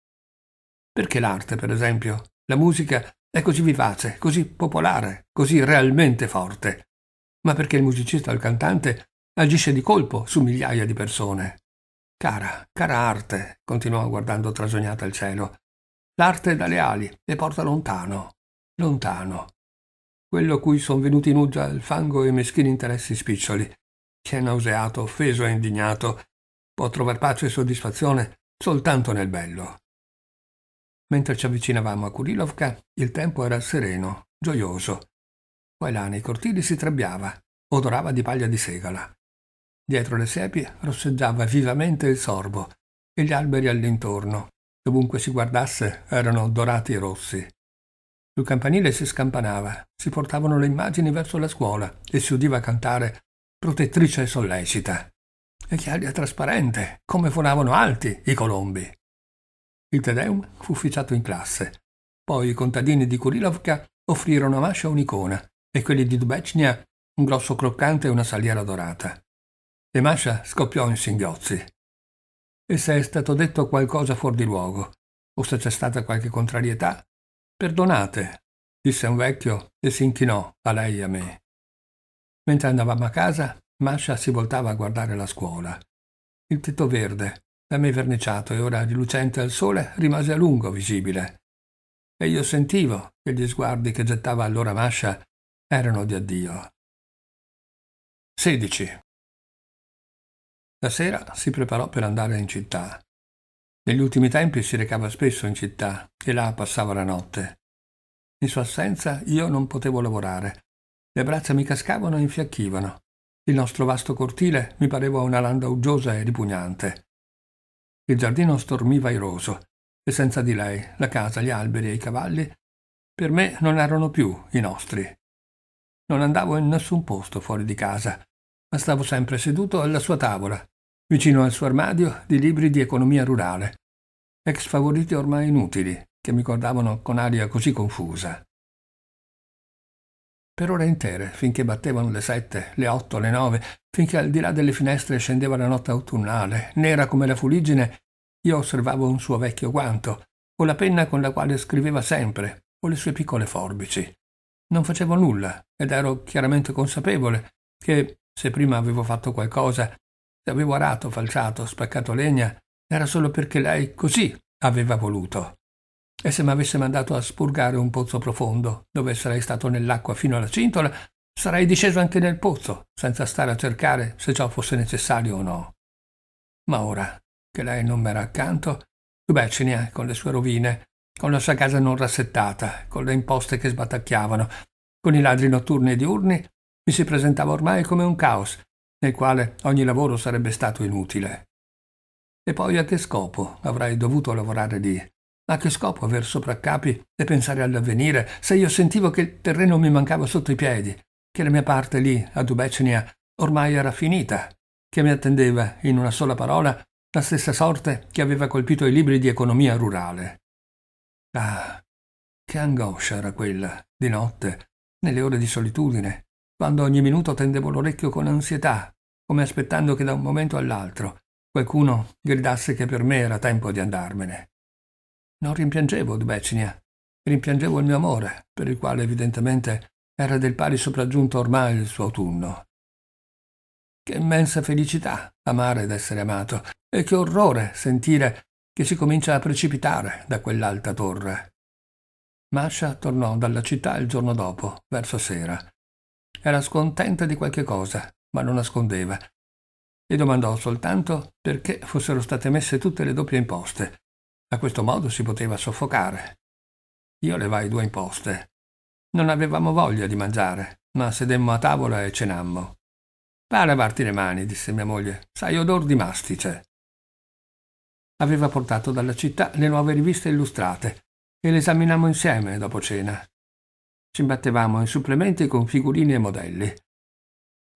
Perché l'arte, per esempio, la musica è così vivace, così popolare, così realmente forte, ma perché il musicista o il cantante agisce di colpo su migliaia di persone. Cara, cara arte, continuò guardando trasognata il cielo, l'arte dà le ali e porta lontano, lontano. Quello a cui sono venuti in uggia il fango e i meschini interessi spiccioli, si è nauseato, offeso e indignato, può trovar pace e soddisfazione soltanto nel bello. Mentre ci avvicinavamo a Kurilovka, il tempo era sereno, gioioso. Qua e là nei cortili si trebbiava, odorava di paglia di segala. Dietro le siepi rosseggiava vivamente il sorbo e gli alberi all'intorno, dovunque si guardasse, erano dorati e rossi. Sul campanile si scampanava, si portavano le immagini verso la scuola e si udiva cantare protettrice sollecita. E chiaria trasparente, come volavano alti i colombi. Il Tedeum fu ufficiato in classe. Poi i contadini di Kurilovka offrirono a Mascia un'icona e quelli di Dubecnia un grosso croccante e una saliera dorata. E Mascia scoppiò in singhiozzi. E se è stato detto qualcosa fuori di luogo, o se c'è stata qualche contrarietà, perdonate, disse un vecchio e si inchinò a lei e a me. Mentre andavamo a casa, Masha si voltava a guardare la scuola. Il tetto verde, da me verniciato e ora rilucente al sole, rimase a lungo visibile. E io sentivo che gli sguardi che gettava allora Masha erano di addio. 16. La sera si preparò per andare in città. Negli ultimi tempi si recava spesso in città e là passava la notte. In sua assenza io non potevo lavorare le braccia mi cascavano e infiacchivano. Il nostro vasto cortile mi pareva una landa uggiosa e ripugnante. Il giardino stormiva iroso, e senza di lei la casa, gli alberi e i cavalli per me non erano più i nostri. Non andavo in nessun posto fuori di casa, ma stavo sempre seduto alla sua tavola, vicino al suo armadio di libri di economia rurale, ex favoriti ormai inutili, che mi guardavano con aria così confusa per ore intere, finché battevano le sette, le otto, le nove, finché al di là delle finestre scendeva la notte autunnale, nera come la fuligine, io osservavo un suo vecchio guanto, o la penna con la quale scriveva sempre, o le sue piccole forbici. Non facevo nulla, ed ero chiaramente consapevole che, se prima avevo fatto qualcosa, se avevo arato, falciato, spaccato legna, era solo perché lei così aveva voluto. E se mi avesse mandato a spurgare un pozzo profondo, dove sarei stato nell'acqua fino alla cintola, sarei disceso anche nel pozzo, senza stare a cercare se ciò fosse necessario o no. Ma ora che lei non m'era accanto, Dubecinia, eh, con le sue rovine, con la sua casa non rassettata, con le imposte che sbatacchiavano, con i ladri notturni e diurni, mi si presentava ormai come un caos, nel quale ogni lavoro sarebbe stato inutile. E poi a che scopo avrei dovuto lavorare lì? A che scopo aver sopraccapi e pensare all'avvenire, se io sentivo che il terreno mi mancava sotto i piedi, che la mia parte lì, a Dubecnia, ormai era finita, che mi attendeva, in una sola parola, la stessa sorte che aveva colpito i libri di economia rurale. Ah, che angoscia era quella, di notte, nelle ore di solitudine, quando ogni minuto tendevo l'orecchio con ansietà, come aspettando che da un momento all'altro qualcuno gridasse che per me era tempo di andarmene. Non rimpiangevo Dubecnia, rimpiangevo il mio amore, per il quale evidentemente era del pari sopraggiunto ormai il suo autunno. Che immensa felicità amare ed essere amato, e che orrore sentire che si comincia a precipitare da quell'alta torre. Masha tornò dalla città il giorno dopo, verso sera. Era scontenta di qualche cosa, ma lo nascondeva, e domandò soltanto perché fossero state messe tutte le doppie imposte, a questo modo si poteva soffocare. Io levai due imposte. Non avevamo voglia di mangiare, ma sedemmo a tavola e cenammo. Va a lavarti le mani, disse mia moglie, sai odor di mastice. Aveva portato dalla città le nuove riviste illustrate e le esaminammo insieme dopo cena. Ci imbattevamo in supplementi con figurini e modelli.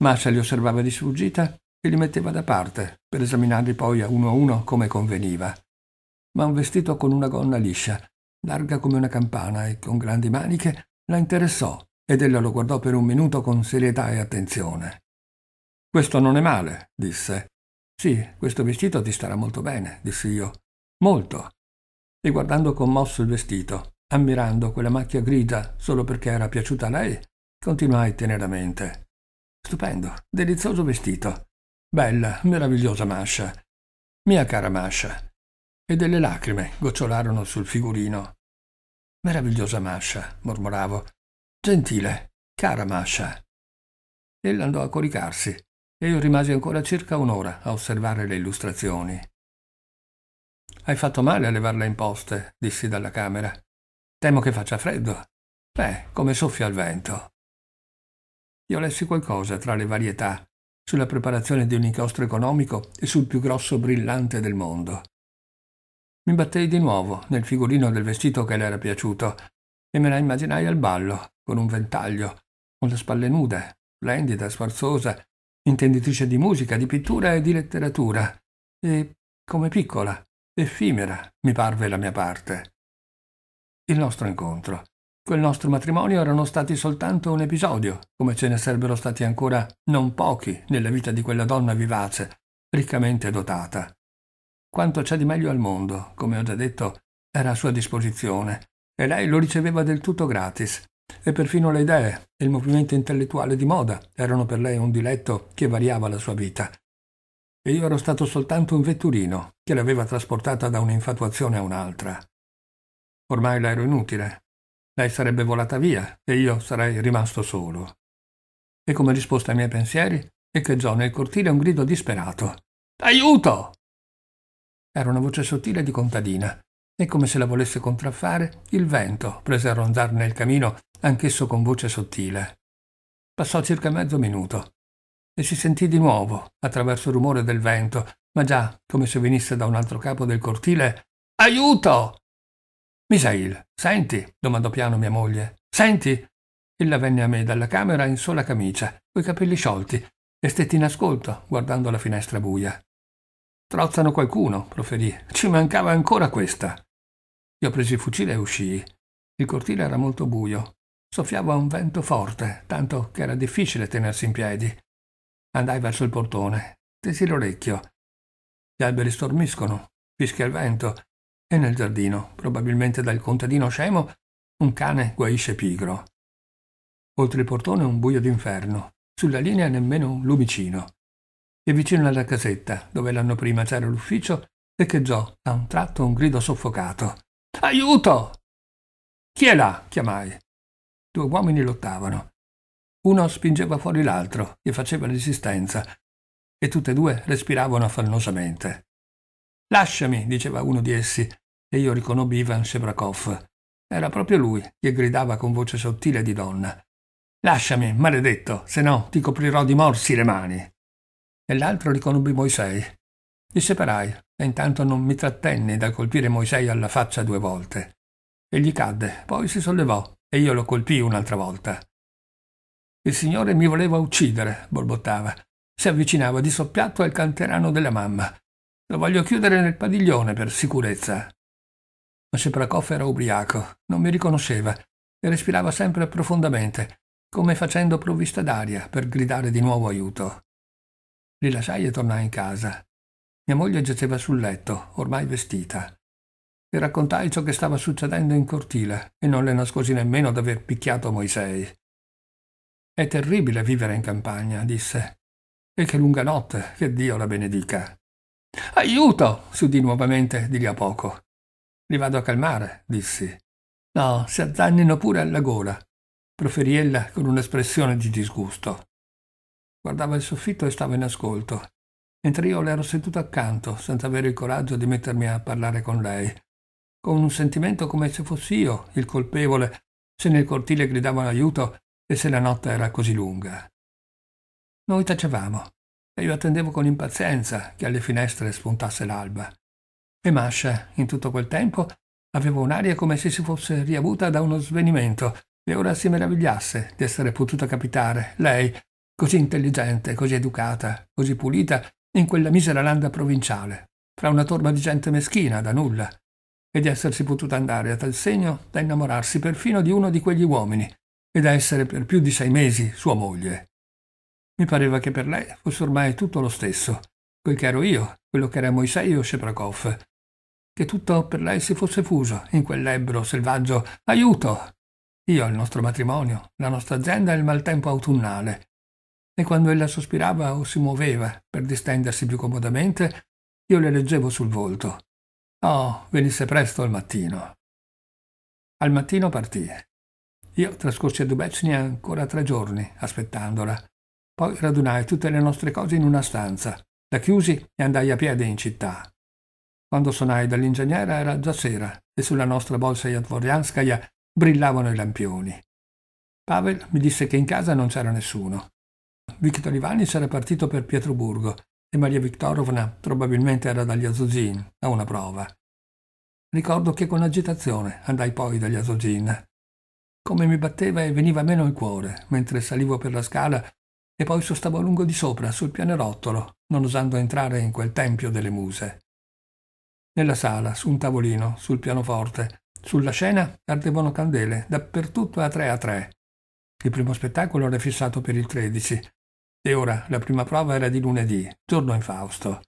Marcia li osservava di sfuggita e li metteva da parte per esaminarli poi a uno a uno come conveniva ma un vestito con una gonna liscia, larga come una campana e con grandi maniche, la interessò ed ella lo guardò per un minuto con serietà e attenzione. Questo non è male, disse. Sì, questo vestito ti starà molto bene, dissi io. Molto. E guardando commosso il vestito, ammirando quella macchia grigia solo perché era piaciuta a lei, continuai teneramente. Stupendo, delizioso vestito. Bella, meravigliosa Masha. Mia cara Masha, e delle lacrime gocciolarono sul figurino. Meravigliosa Masha, mormoravo. Gentile, cara Masha. Ella andò a coricarsi e io rimasi ancora circa un'ora a osservare le illustrazioni. Hai fatto male a levarla in poste, dissi dalla camera. Temo che faccia freddo. Beh, come soffia il vento. Io lessi qualcosa tra le varietà sulla preparazione di un inchiostro economico e sul più grosso brillante del mondo. Mi battei di nuovo nel figurino del vestito che le era piaciuto e me la immaginai al ballo, con un ventaglio, con le spalle nude, splendida, sfarzosa, intenditrice di musica, di pittura e di letteratura, e come piccola, effimera, mi parve la mia parte. Il nostro incontro, quel nostro matrimonio erano stati soltanto un episodio, come ce ne sarebbero stati ancora non pochi nella vita di quella donna vivace, riccamente dotata. Quanto c'è di meglio al mondo, come ho già detto, era a sua disposizione e lei lo riceveva del tutto gratis. E perfino le idee e il movimento intellettuale di moda erano per lei un diletto che variava la sua vita. E io ero stato soltanto un vetturino che l'aveva trasportata da un'infatuazione a un'altra. Ormai l'ero inutile. Lei sarebbe volata via e io sarei rimasto solo. E come risposta ai miei pensieri echeggiò nel cortile un grido disperato. Aiuto! Era una voce sottile di contadina, e come se la volesse contraffare, il vento prese a rondarne il camino, anch'esso con voce sottile. Passò circa mezzo minuto, e si sentì di nuovo, attraverso il rumore del vento, ma già come se venisse da un altro capo del cortile, Aiuto! Misail, senti, domandò piano mia moglie. Senti! Ella venne a me dalla camera in sola camicia, coi capelli sciolti, e stetti in ascolto, guardando la finestra buia. Trozzano qualcuno, proferì. Ci mancava ancora questa. Io presi il fucile e uscii. Il cortile era molto buio. Soffiava un vento forte, tanto che era difficile tenersi in piedi. Andai verso il portone, tesi l'orecchio. Gli alberi stormiscono, fischia il vento, e nel giardino, probabilmente dal contadino scemo, un cane guaisce pigro. Oltre il portone un buio d'inferno, sulla linea nemmeno un lumicino e vicino alla casetta, dove l'anno prima c'era l'ufficio, echeggiò a un tratto un grido soffocato. Aiuto! Chi è là? chiamai. Due uomini lottavano. Uno spingeva fuori l'altro e faceva resistenza, e tutte e due respiravano affannosamente. Lasciami, diceva uno di essi, e io riconobbi Ivan Shebrakov. Era proprio lui che gridava con voce sottile di donna. Lasciami, maledetto, se no ti coprirò di morsi le mani e l'altro riconobbi Moisei. Mi separai e intanto non mi trattenni da colpire Moisei alla faccia due volte. Egli cadde, poi si sollevò e io lo colpii un'altra volta. Il signore mi voleva uccidere, borbottava. Si avvicinava di soppiatto al canterano della mamma. Lo voglio chiudere nel padiglione per sicurezza. Ma Seprakov era ubriaco, non mi riconosceva e respirava sempre profondamente, come facendo provvista d'aria per gridare di nuovo aiuto. Li lasciai e tornai in casa. Mia moglie giaceva sul letto, ormai vestita. Le raccontai ciò che stava succedendo in cortile e non le nascosi nemmeno d'aver picchiato Moisei. È terribile vivere in campagna, disse. E che lunga notte, che Dio la benedica. Aiuto! si udì nuovamente di lì a poco. Li vado a calmare, dissi. No, si azzannino pure alla gola, proferì ella con un'espressione di disgusto. Guardava il soffitto e stava in ascolto, mentre io le ero seduto accanto, senza avere il coraggio di mettermi a parlare con lei. Con un sentimento come se fossi io il colpevole, se nel cortile gridavano aiuto e se la notte era così lunga. Noi tacevamo e io attendevo con impazienza che alle finestre spuntasse l'alba. E Masha, in tutto quel tempo, aveva un'aria come se si fosse riavuta da uno svenimento e ora si meravigliasse di essere potuta capitare, lei, così intelligente, così educata, così pulita, in quella misera landa provinciale, fra una torba di gente meschina, da nulla, e di essersi potuta andare a tal segno da innamorarsi perfino di uno di quegli uomini e da essere per più di sei mesi sua moglie. Mi pareva che per lei fosse ormai tutto lo stesso, quel che ero io, quello che era Moisei o Sheprakov, che tutto per lei si fosse fuso in quell'ebbro selvaggio aiuto! Io, il nostro matrimonio, la nostra azienda e il maltempo autunnale, e quando ella sospirava o si muoveva per distendersi più comodamente, io le leggevo sul volto. Oh, venisse presto al mattino. Al mattino partì. Io trascorsi a Dubecni ancora tre giorni, aspettandola. Poi radunai tutte le nostre cose in una stanza, la chiusi e andai a piedi in città. Quando sonai dall'ingegnere era già sera e sulla nostra bolsa Jatvorjanskaya brillavano i lampioni. Pavel mi disse che in casa non c'era nessuno Victor Ivanis era partito per Pietroburgo e Maria Viktorovna probabilmente era dagli Azuzin a una prova. Ricordo che con agitazione andai poi dagli Azuzin. Come mi batteva e veniva meno il cuore mentre salivo per la scala e poi sostavo a lungo di sopra sul pianerottolo, non osando entrare in quel tempio delle muse. Nella sala, su un tavolino, sul pianoforte, sulla scena ardevano candele dappertutto a tre a tre. Il primo spettacolo era fissato per il 13, e ora la prima prova era di lunedì, giorno in Fausto.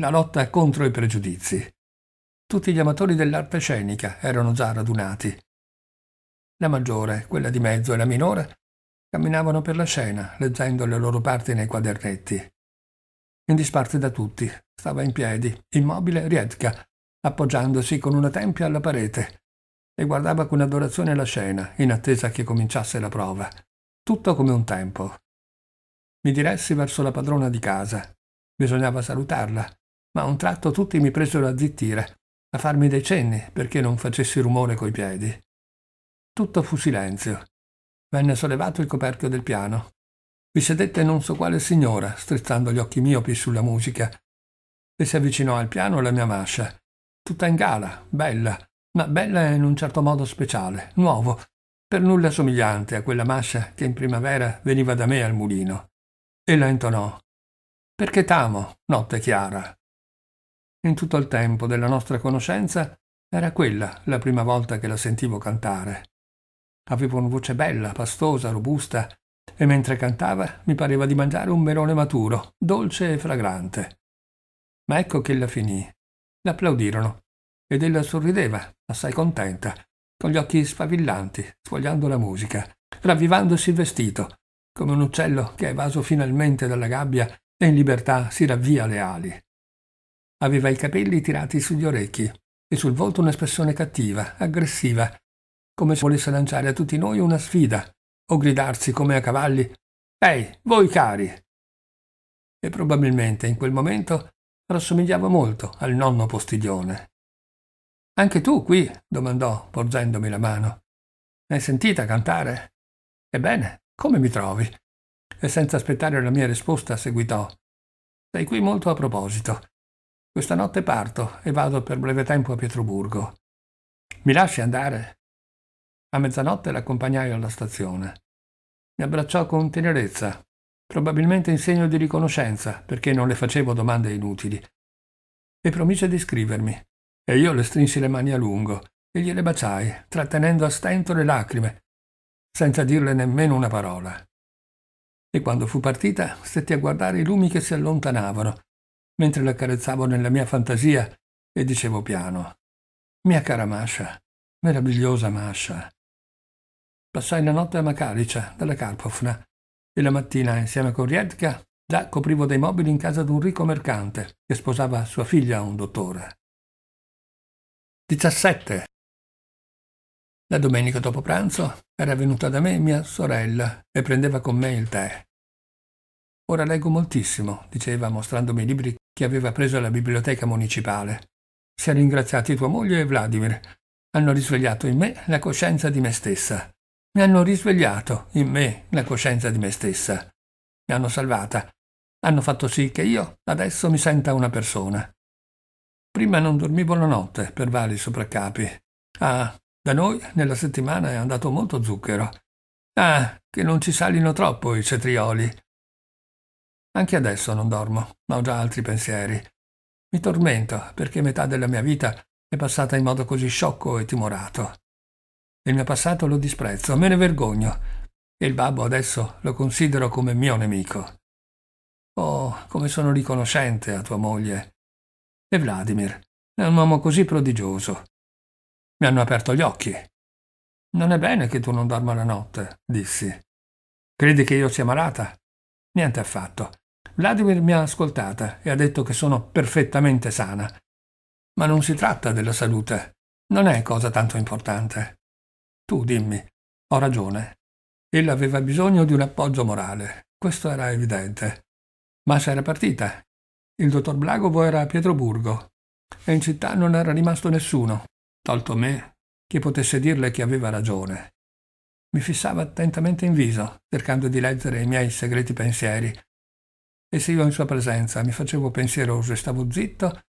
La lotta contro i pregiudizi. Tutti gli amatori dell'arte scenica erano già radunati. La maggiore, quella di mezzo e la minore camminavano per la scena, leggendo le loro parti nei quadernetti. In disparte da tutti, stava in piedi, immobile Riedka, appoggiandosi con una tempia alla parete, e guardava con adorazione la scena, in attesa che cominciasse la prova. Tutto come un tempo. Mi diressi verso la padrona di casa. Bisognava salutarla, ma a un tratto tutti mi presero a zittire, a farmi dei cenni perché non facessi rumore coi piedi. Tutto fu silenzio. Venne sollevato il coperchio del piano. Vi sedette non so quale signora, strizzando gli occhi miopi sulla musica, e si avvicinò al piano la mia mascia, tutta in gala, bella, ma bella in un certo modo speciale, nuovo, per nulla somigliante a quella mascia che in primavera veniva da me al mulino e la intonò. Perché t'amo, notte chiara. In tutto il tempo della nostra conoscenza era quella la prima volta che la sentivo cantare. Aveva una voce bella, pastosa, robusta, e mentre cantava mi pareva di mangiare un melone maturo, dolce e fragrante. Ma ecco che la finì. L'applaudirono ed ella sorrideva, assai contenta, con gli occhi sfavillanti, sfogliando la musica, ravvivandosi il vestito, come un uccello che è evaso finalmente dalla gabbia e in libertà si ravvia le ali. Aveva i capelli tirati sugli orecchi e sul volto un'espressione cattiva, aggressiva, come se volesse lanciare a tutti noi una sfida o gridarsi come a cavalli Ehi, voi cari! E probabilmente in quel momento rassomigliava molto al nonno Postiglione. Anche tu qui? domandò, porgendomi la mano. L'hai sentita cantare? Ebbene, come mi trovi? E senza aspettare la mia risposta seguitò. Sei qui molto a proposito. Questa notte parto e vado per breve tempo a Pietroburgo. Mi lasci andare? A mezzanotte l'accompagnai alla stazione. Mi abbracciò con tenerezza, probabilmente in segno di riconoscenza, perché non le facevo domande inutili. E promise di scrivermi. E io le strinsi le mani a lungo e gliele baciai, trattenendo a stento le lacrime, senza dirle nemmeno una parola. E quando fu partita, stetti a guardare i lumi che si allontanavano, mentre la carezzavo nella mia fantasia e dicevo piano: Mia cara Masha, meravigliosa Masha. Passai la notte a Macalicia, dalla Karpovna, e la mattina, insieme con Riedka, già coprivo dei mobili in casa di un ricco mercante che sposava sua figlia, a un dottore. 17. La domenica dopo pranzo era venuta da me mia sorella e prendeva con me il tè. Ora leggo moltissimo, diceva mostrandomi i libri che aveva preso alla biblioteca municipale. Si è ringraziati tua moglie e Vladimir. Hanno risvegliato in me la coscienza di me stessa. Mi hanno risvegliato in me la coscienza di me stessa. Mi hanno salvata. Hanno fatto sì che io adesso mi senta una persona. Prima non dormivo la notte per vari sopraccapi. Ah, da noi nella settimana è andato molto zucchero. Ah, che non ci salino troppo i cetrioli. Anche adesso non dormo, ma ho già altri pensieri. Mi tormento perché metà della mia vita è passata in modo così sciocco e timorato. Il mio passato lo disprezzo, me ne vergogno, e il babbo adesso lo considero come mio nemico. Oh, come sono riconoscente a tua moglie. E Vladimir è un uomo così prodigioso. Mi hanno aperto gli occhi. Non è bene che tu non dorma la notte, dissi. Credi che io sia malata? Niente affatto. Vladimir mi ha ascoltata e ha detto che sono perfettamente sana. Ma non si tratta della salute. Non è cosa tanto importante. Tu dimmi, ho ragione. Ella aveva bisogno di un appoggio morale, questo era evidente. Ma si era partita. Il dottor Blagovo era a Pietroburgo e in città non era rimasto nessuno, tolto me, chi potesse dirle che aveva ragione. Mi fissava attentamente in viso, cercando di leggere i miei segreti pensieri. E se io in sua presenza mi facevo pensieroso e stavo zitto,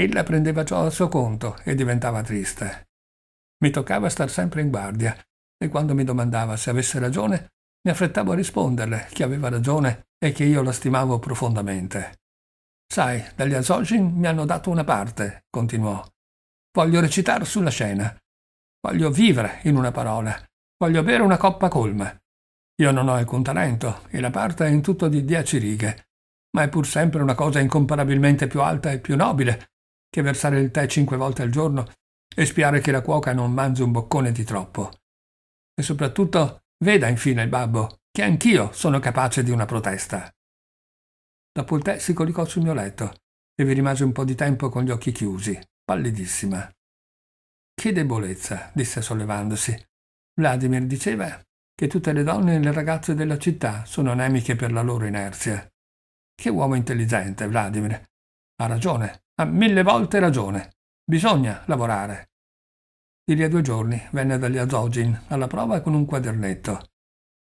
ella prendeva ciò al suo conto e diventava triste. Mi toccava star sempre in guardia, e quando mi domandava se avesse ragione, mi affrettavo a risponderle che aveva ragione e che io la stimavo profondamente. Sai, dagli Azogin mi hanno dato una parte, continuò, Voglio recitare sulla scena. Voglio vivere, in una parola. Voglio bere una coppa colma. Io non ho alcun talento e la parte è in tutto di dieci righe, ma è pur sempre una cosa incomparabilmente più alta e più nobile che versare il tè cinque volte al giorno e spiare che la cuoca non mangi un boccone di troppo. E soprattutto veda infine il babbo che anch'io sono capace di una protesta. Dopo il tè si colicò sul mio letto e vi rimase un po' di tempo con gli occhi chiusi pallidissima. Che debolezza, disse sollevandosi. Vladimir diceva che tutte le donne e le ragazze della città sono anemiche per la loro inerzia. Che uomo intelligente, Vladimir. Ha ragione, ha mille volte ragione. Bisogna lavorare. Di lì a due giorni venne dagli Azogin alla prova con un quadernetto.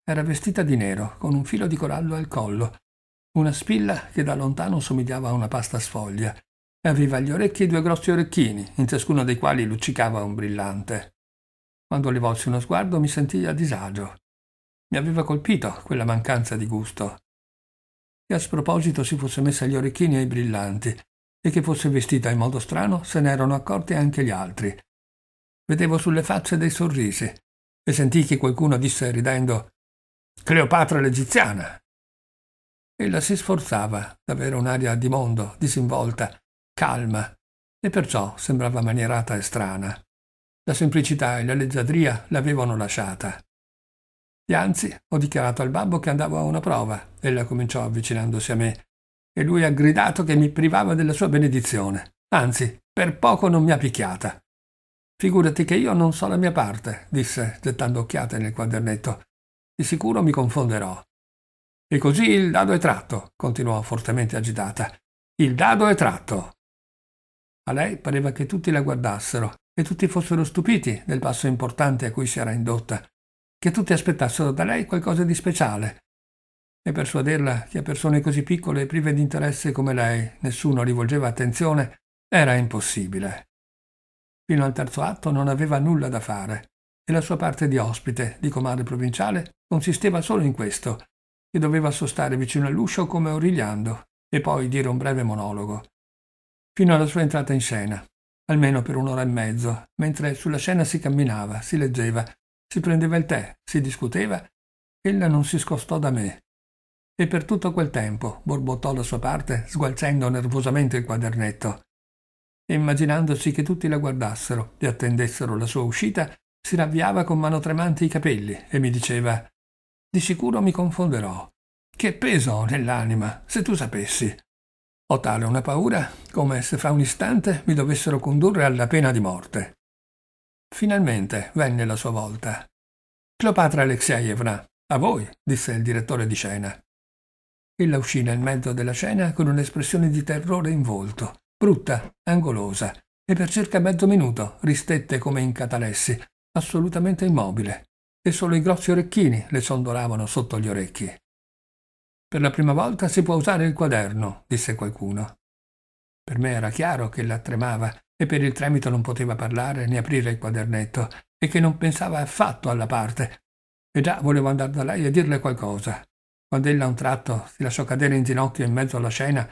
Era vestita di nero, con un filo di corallo al collo, una spilla che da lontano somigliava a una pasta sfoglia Aveva agli orecchi due grossi orecchini, in ciascuno dei quali luccicava un brillante. Quando le volsi uno sguardo mi sentii a disagio. Mi aveva colpito quella mancanza di gusto. Che a sproposito si fosse messa gli orecchini ai brillanti e che fosse vestita in modo strano se ne erano accorti anche gli altri. Vedevo sulle facce dei sorrisi e sentii che qualcuno disse ridendo Cleopatra l'egiziana. Ella si sforzava d'avere un'aria di mondo, disinvolta, calma, e perciò sembrava manierata e strana. La semplicità e la leggiadria l'avevano lasciata. E ho dichiarato al babbo che andavo a una prova. Ella cominciò avvicinandosi a me, e lui ha gridato che mi privava della sua benedizione. Anzi, per poco non mi ha picchiata. Figurati che io non so la mia parte, disse, gettando occhiate nel quadernetto. Di sicuro mi confonderò. E così il dado è tratto, continuò fortemente agitata. Il dado è tratto. A lei pareva che tutti la guardassero e tutti fossero stupiti del passo importante a cui si era indotta, che tutti aspettassero da lei qualcosa di speciale. E persuaderla che a persone così piccole e prive di interesse come lei nessuno rivolgeva attenzione era impossibile. Fino al terzo atto non aveva nulla da fare e la sua parte di ospite, di comare provinciale, consisteva solo in questo, che doveva sostare vicino all'uscio come origliando e poi dire un breve monologo fino alla sua entrata in scena, almeno per un'ora e mezzo, mentre sulla scena si camminava, si leggeva, si prendeva il tè, si discuteva, ella non si scostò da me. E per tutto quel tempo borbottò la sua parte, sgualcendo nervosamente il quadernetto. E immaginandosi che tutti la guardassero e attendessero la sua uscita, si ravviava con mano tremante i capelli e mi diceva: Di sicuro mi confonderò. Che peso ho nell'anima, se tu sapessi. Ho tale una paura come se fra un istante mi dovessero condurre alla pena di morte. Finalmente venne la sua volta. Cleopatra Alexeievna, a voi, disse il direttore di scena. Ella uscì nel mezzo della scena con un'espressione di terrore in volto, brutta, angolosa, e per circa mezzo minuto ristette come in catalessi, assolutamente immobile, e solo i grossi orecchini le sondolavano sotto gli orecchi. Per la prima volta si può usare il quaderno, disse qualcuno. Per me era chiaro che la tremava e per il tremito non poteva parlare né aprire il quadernetto e che non pensava affatto alla parte. E già volevo andare da lei e dirle qualcosa. Quando ella a un tratto si lasciò cadere in ginocchio in mezzo alla scena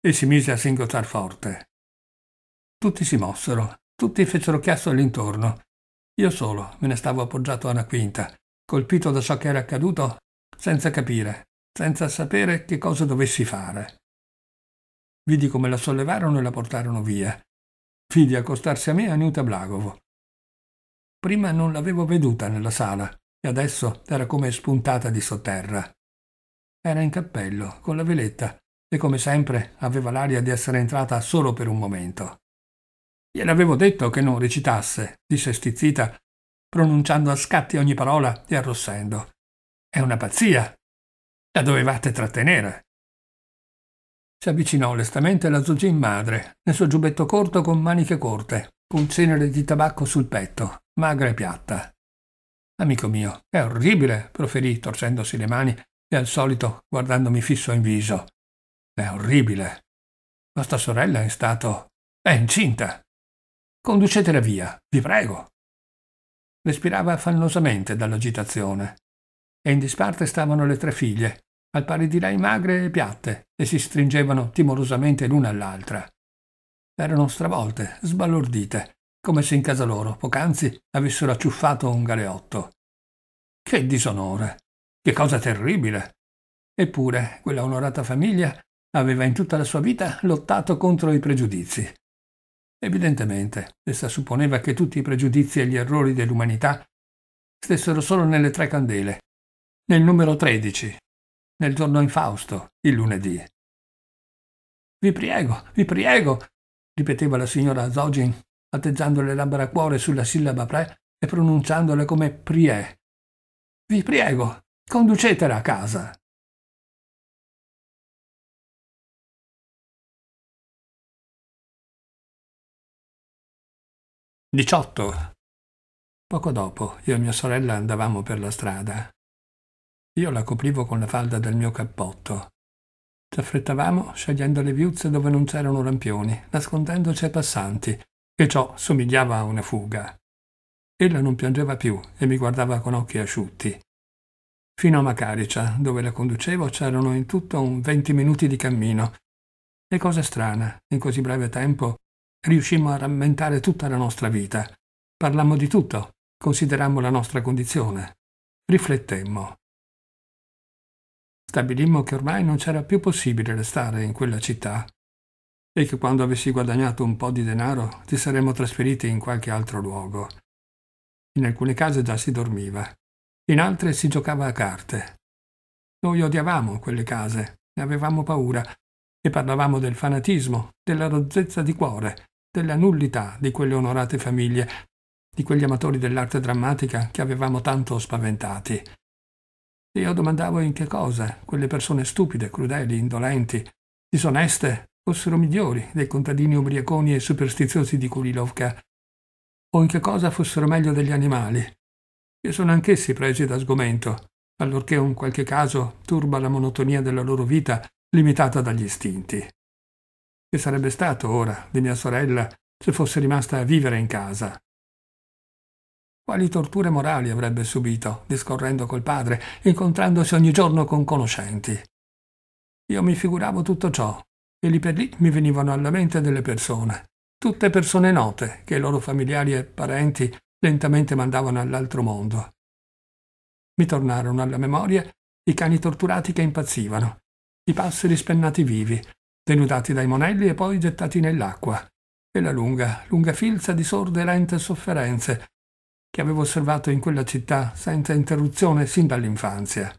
e si mise a singhiozzar forte. Tutti si mossero, tutti fecero chiasso all'intorno. Io solo me ne stavo appoggiato a una quinta, colpito da ciò che era accaduto, senza capire senza sapere che cosa dovessi fare. Vidi come la sollevarono e la portarono via. Vidi accostarsi a me a Aniuta Blagovo. Prima non l'avevo veduta nella sala e adesso era come spuntata di sotterra. Era in cappello, con la veletta, e come sempre aveva l'aria di essere entrata solo per un momento. Gliel'avevo detto che non recitasse, disse stizzita, pronunciando a scatti ogni parola e arrossendo. È una pazzia, la dovevate trattenere. Si avvicinò lestamente alla Zugin madre, nel suo giubbetto corto con maniche corte, un cenere di tabacco sul petto, magra e piatta. Amico mio, è orribile, proferì torcendosi le mani e al solito guardandomi fisso in viso. È orribile. Vostra sorella è stato... è incinta. Conducetela via, vi prego. Respirava affannosamente dall'agitazione e in disparte stavano le tre figlie, al pari di lei magre e piatte, e si stringevano timorosamente l'una all'altra. Erano stravolte, sbalordite, come se in casa loro, poc'anzi, avessero acciuffato un galeotto. Che disonore! Che cosa terribile! Eppure quella onorata famiglia aveva in tutta la sua vita lottato contro i pregiudizi. Evidentemente, essa supponeva che tutti i pregiudizi e gli errori dell'umanità stessero solo nelle tre candele, nel numero 13, nel giorno infausto, il lunedì. Vi prego, vi prego, ripeteva la signora Zogin, atteggiando le labbra a cuore sulla sillaba pre e pronunciandole come prie. Vi prego, conducetela a casa. Diciotto. Poco dopo io e mia sorella andavamo per la strada. Io la coprivo con la falda del mio cappotto. Ci affrettavamo scegliendo le viuzze dove non c'erano lampioni, nascondendoci ai passanti, e ciò somigliava a una fuga. Ella non piangeva più e mi guardava con occhi asciutti. Fino a Macaricia, dove la conducevo, c'erano in tutto un venti minuti di cammino. E cosa strana, in così breve tempo riuscimmo a rammentare tutta la nostra vita. Parlammo di tutto, considerammo la nostra condizione, riflettemmo. Stabilimmo che ormai non c'era più possibile restare in quella città e che quando avessi guadagnato un po' di denaro ti saremmo trasferiti in qualche altro luogo. In alcune case già si dormiva, in altre si giocava a carte. Noi odiavamo quelle case, ne avevamo paura e parlavamo del fanatismo, della rozzezza di cuore, della nullità di quelle onorate famiglie, di quegli amatori dell'arte drammatica che avevamo tanto spaventati. Io domandavo in che cosa quelle persone stupide, crudeli, indolenti, disoneste fossero migliori dei contadini ubriaconi e superstiziosi di Kurilovka, o in che cosa fossero meglio degli animali, che sono anch'essi presi da sgomento, allorché un qualche caso turba la monotonia della loro vita limitata dagli istinti. Che sarebbe stato ora di mia sorella se fosse rimasta a vivere in casa? Quali torture morali avrebbe subito, discorrendo col padre, incontrandosi ogni giorno con conoscenti? Io mi figuravo tutto ciò, e lì per lì mi venivano alla mente delle persone, tutte persone note, che i loro familiari e parenti lentamente mandavano all'altro mondo. Mi tornarono alla memoria i cani torturati che impazzivano, i passeri spennati vivi, denudati dai monelli e poi gettati nell'acqua, e la lunga, lunga filza di sorde lente sofferenze che avevo osservato in quella città senza interruzione sin dall'infanzia.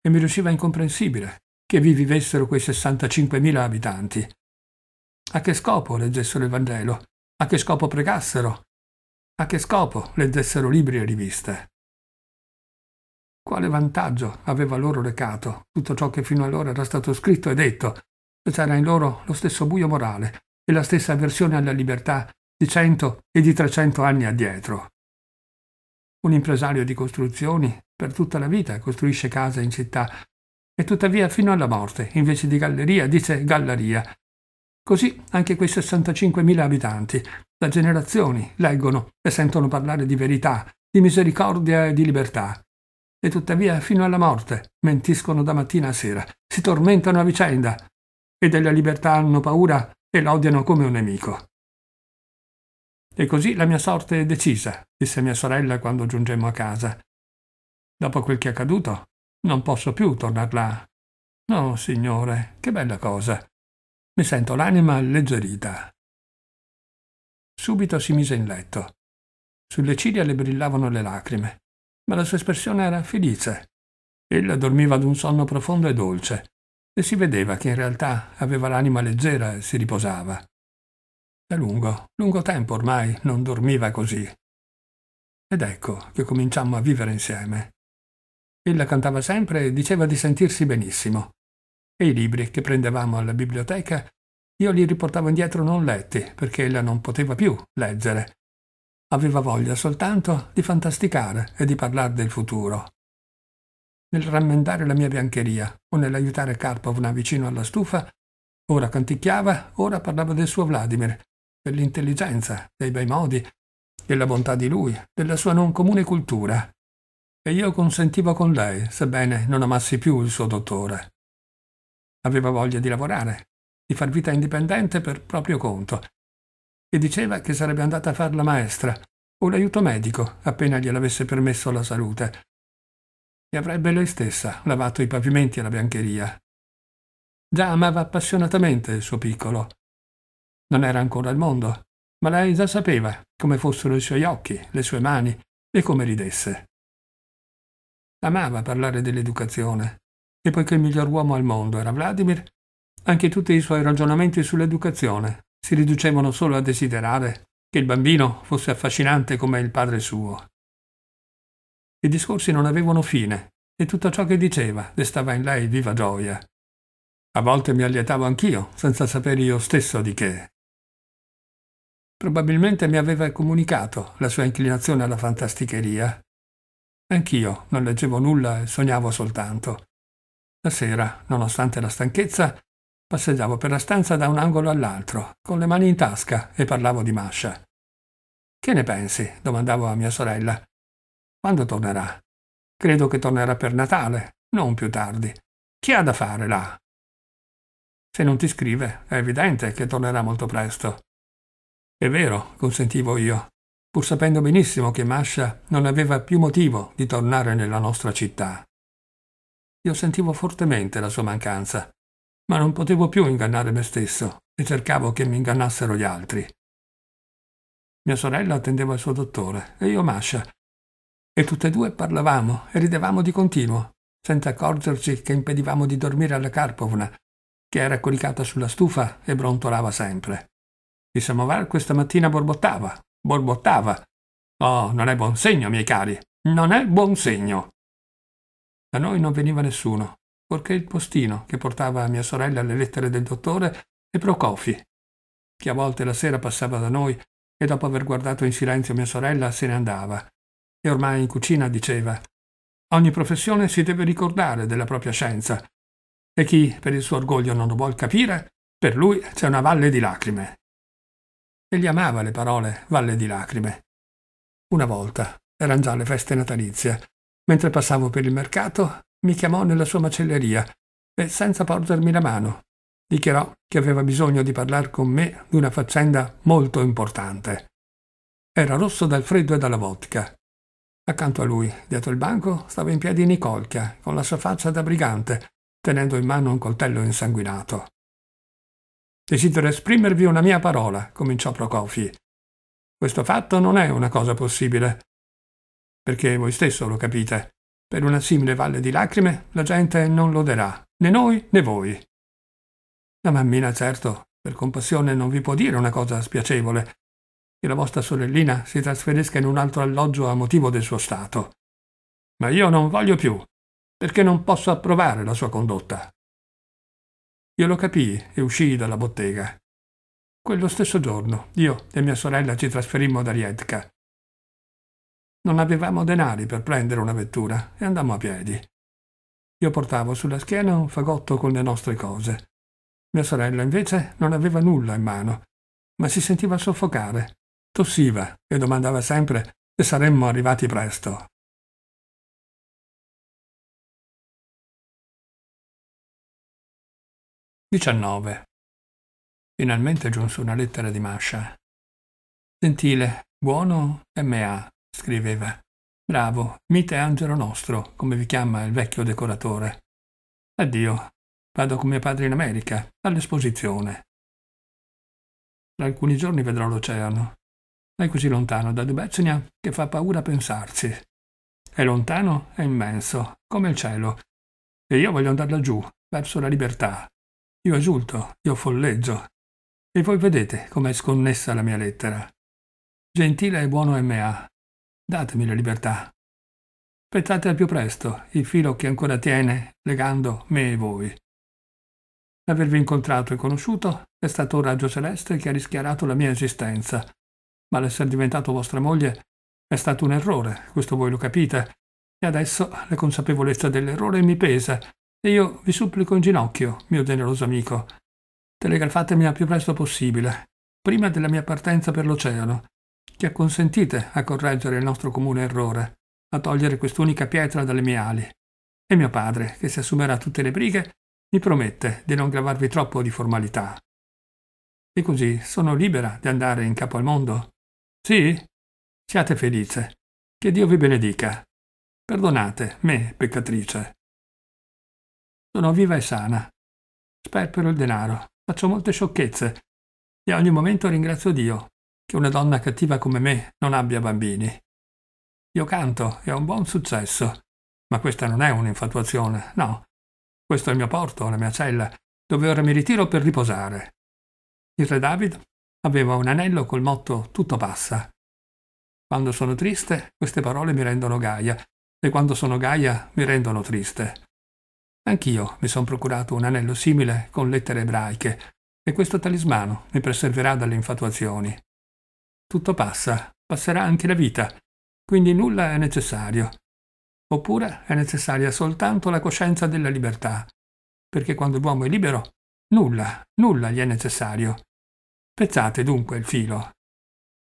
E mi riusciva incomprensibile che vi vivessero quei 65.000 abitanti. A che scopo leggessero il Vangelo? A che scopo pregassero? A che scopo leggessero libri e riviste? Quale vantaggio aveva loro recato tutto ciò che fino allora era stato scritto e detto, se c'era in loro lo stesso buio morale e la stessa avversione alla libertà di cento e di trecento anni addietro? un impresario di costruzioni, per tutta la vita costruisce case in città e tuttavia fino alla morte, invece di galleria, dice galleria. Così anche quei 65.000 abitanti, da generazioni, leggono e sentono parlare di verità, di misericordia e di libertà. E tuttavia fino alla morte mentiscono da mattina a sera, si tormentano a vicenda e della libertà hanno paura e l'odiano come un nemico. E così la mia sorte è decisa, disse mia sorella quando giungemmo a casa. Dopo quel che è accaduto, non posso più tornar là. No, signore, che bella cosa. Mi sento l'anima alleggerita. Subito si mise in letto. Sulle ciglia le brillavano le lacrime, ma la sua espressione era felice. Ella dormiva ad un sonno profondo e dolce, e si vedeva che in realtà aveva l'anima leggera e si riposava. Da lungo, lungo tempo ormai non dormiva così. Ed ecco che cominciammo a vivere insieme. Ella cantava sempre e diceva di sentirsi benissimo. E i libri che prendevamo alla biblioteca io li riportavo indietro non letti, perché ella non poteva più leggere. Aveva voglia soltanto di fantasticare e di parlare del futuro. Nel rammendare la mia biancheria o nell'aiutare Karpovna vicino alla stufa, ora canticchiava, ora parlava del suo Vladimir dell'intelligenza, dei bei modi, della bontà di lui, della sua non comune cultura. E io consentivo con lei, sebbene non amassi più il suo dottore. Aveva voglia di lavorare, di far vita indipendente per proprio conto, e diceva che sarebbe andata a far la maestra o l'aiuto medico appena gliel'avesse permesso la salute. E avrebbe lei stessa lavato i pavimenti alla biancheria. Già amava appassionatamente il suo piccolo non era ancora al mondo, ma lei già sapeva come fossero i suoi occhi, le sue mani e come ridesse. Amava parlare dell'educazione e poiché il miglior uomo al mondo era Vladimir, anche tutti i suoi ragionamenti sull'educazione si riducevano solo a desiderare che il bambino fosse affascinante come il padre suo. I discorsi non avevano fine e tutto ciò che diceva destava in lei viva gioia. A volte mi allietavo anch'io, senza sapere io stesso di che. Probabilmente mi aveva comunicato la sua inclinazione alla fantasticheria. Anch'io non leggevo nulla e sognavo soltanto. La sera, nonostante la stanchezza, passeggiavo per la stanza da un angolo all'altro, con le mani in tasca e parlavo di Masha. Che ne pensi? domandavo a mia sorella. Quando tornerà? Credo che tornerà per Natale, non più tardi. Chi ha da fare là? Se non ti scrive, è evidente che tornerà molto presto. È vero, consentivo io, pur sapendo benissimo che Masha non aveva più motivo di tornare nella nostra città. Io sentivo fortemente la sua mancanza, ma non potevo più ingannare me stesso e cercavo che mi ingannassero gli altri. Mia sorella attendeva il suo dottore e io Masha, e tutte e due parlavamo e ridevamo di continuo, senza accorgerci che impedivamo di dormire alla Karpovna, che era coricata sulla stufa e brontolava sempre. Il samovar questa mattina borbottava, borbottava. Oh, non è buon segno, miei cari, non è buon segno. Da noi non veniva nessuno, fuorché il postino che portava a mia sorella le lettere del dottore e Procofi, che a volte la sera passava da noi e dopo aver guardato in silenzio mia sorella se ne andava. E ormai in cucina diceva Ogni professione si deve ricordare della propria scienza. E chi per il suo orgoglio non lo vuol capire, per lui c'è una valle di lacrime. Egli amava le parole valle di lacrime. Una volta, erano già le feste natalizie, mentre passavo per il mercato, mi chiamò nella sua macelleria e, senza porgermi la mano, dichiarò che aveva bisogno di parlare con me di una faccenda molto importante. Era rosso dal freddo e dalla vodka. Accanto a lui, dietro il banco, stava in piedi Nicolchia, con la sua faccia da brigante, tenendo in mano un coltello insanguinato. Desidero esprimervi una mia parola, cominciò Prokofie. Questo fatto non è una cosa possibile, perché voi stesso lo capite. Per una simile valle di lacrime la gente non loderà, né noi né voi. La mammina, certo, per compassione non vi può dire una cosa spiacevole, che la vostra sorellina si trasferisca in un altro alloggio a motivo del suo stato. Ma io non voglio più, perché non posso approvare la sua condotta. Io lo capii e uscii dalla bottega. Quello stesso giorno io e mia sorella ci trasferimmo da Rietka. Non avevamo denari per prendere una vettura e andammo a piedi. Io portavo sulla schiena un fagotto con le nostre cose. Mia sorella invece non aveva nulla in mano, ma si sentiva soffocare, tossiva e domandava sempre se saremmo arrivati presto. diciannove finalmente giunse una lettera di mascia gentile buono ma scriveva bravo mite angelo nostro come vi chiama il vecchio decoratore addio vado con mio padre in america all'esposizione tra alcuni giorni vedrò l'oceano è così lontano da Dubecnia che fa paura pensarci è lontano e immenso come il cielo e io voglio andar laggiù verso la libertà io esulto, io folleggio. E voi vedete com'è sconnessa la mia lettera. Gentile e buono M.A., datemi la libertà. Pettate al più presto il filo che ancora tiene legando me e voi. L'avervi incontrato e conosciuto è stato un raggio celeste che ha rischiarato la mia esistenza, ma l'essere diventato vostra moglie è stato un errore, questo voi lo capite, e adesso la consapevolezza dell'errore mi pesa e io vi supplico in ginocchio, mio generoso amico, telegrafatemi al più presto possibile, prima della mia partenza per l'oceano, che acconsentite a correggere il nostro comune errore, a togliere quest'unica pietra dalle mie ali. E mio padre, che si assumerà tutte le brighe, mi promette di non gravarvi troppo di formalità. E così sono libera di andare in capo al mondo? Sì? Siate felice. Che Dio vi benedica. Perdonate me, peccatrice. Sono viva e sana. Sperpero il denaro, faccio molte sciocchezze e a ogni momento ringrazio Dio che una donna cattiva come me non abbia bambini. Io canto e ho un buon successo, ma questa non è un'infatuazione, no. Questo è il mio porto, la mia cella, dove ora mi ritiro per riposare. Il re David aveva un anello col motto tutto passa. Quando sono triste, queste parole mi rendono gaia, e quando sono gaia mi rendono triste. Anch'io mi sono procurato un anello simile con lettere ebraiche e questo talismano mi preserverà dalle infatuazioni. Tutto passa, passerà anche la vita, quindi nulla è necessario. Oppure è necessaria soltanto la coscienza della libertà, perché quando l'uomo è libero, nulla, nulla gli è necessario. Pezzate dunque il filo.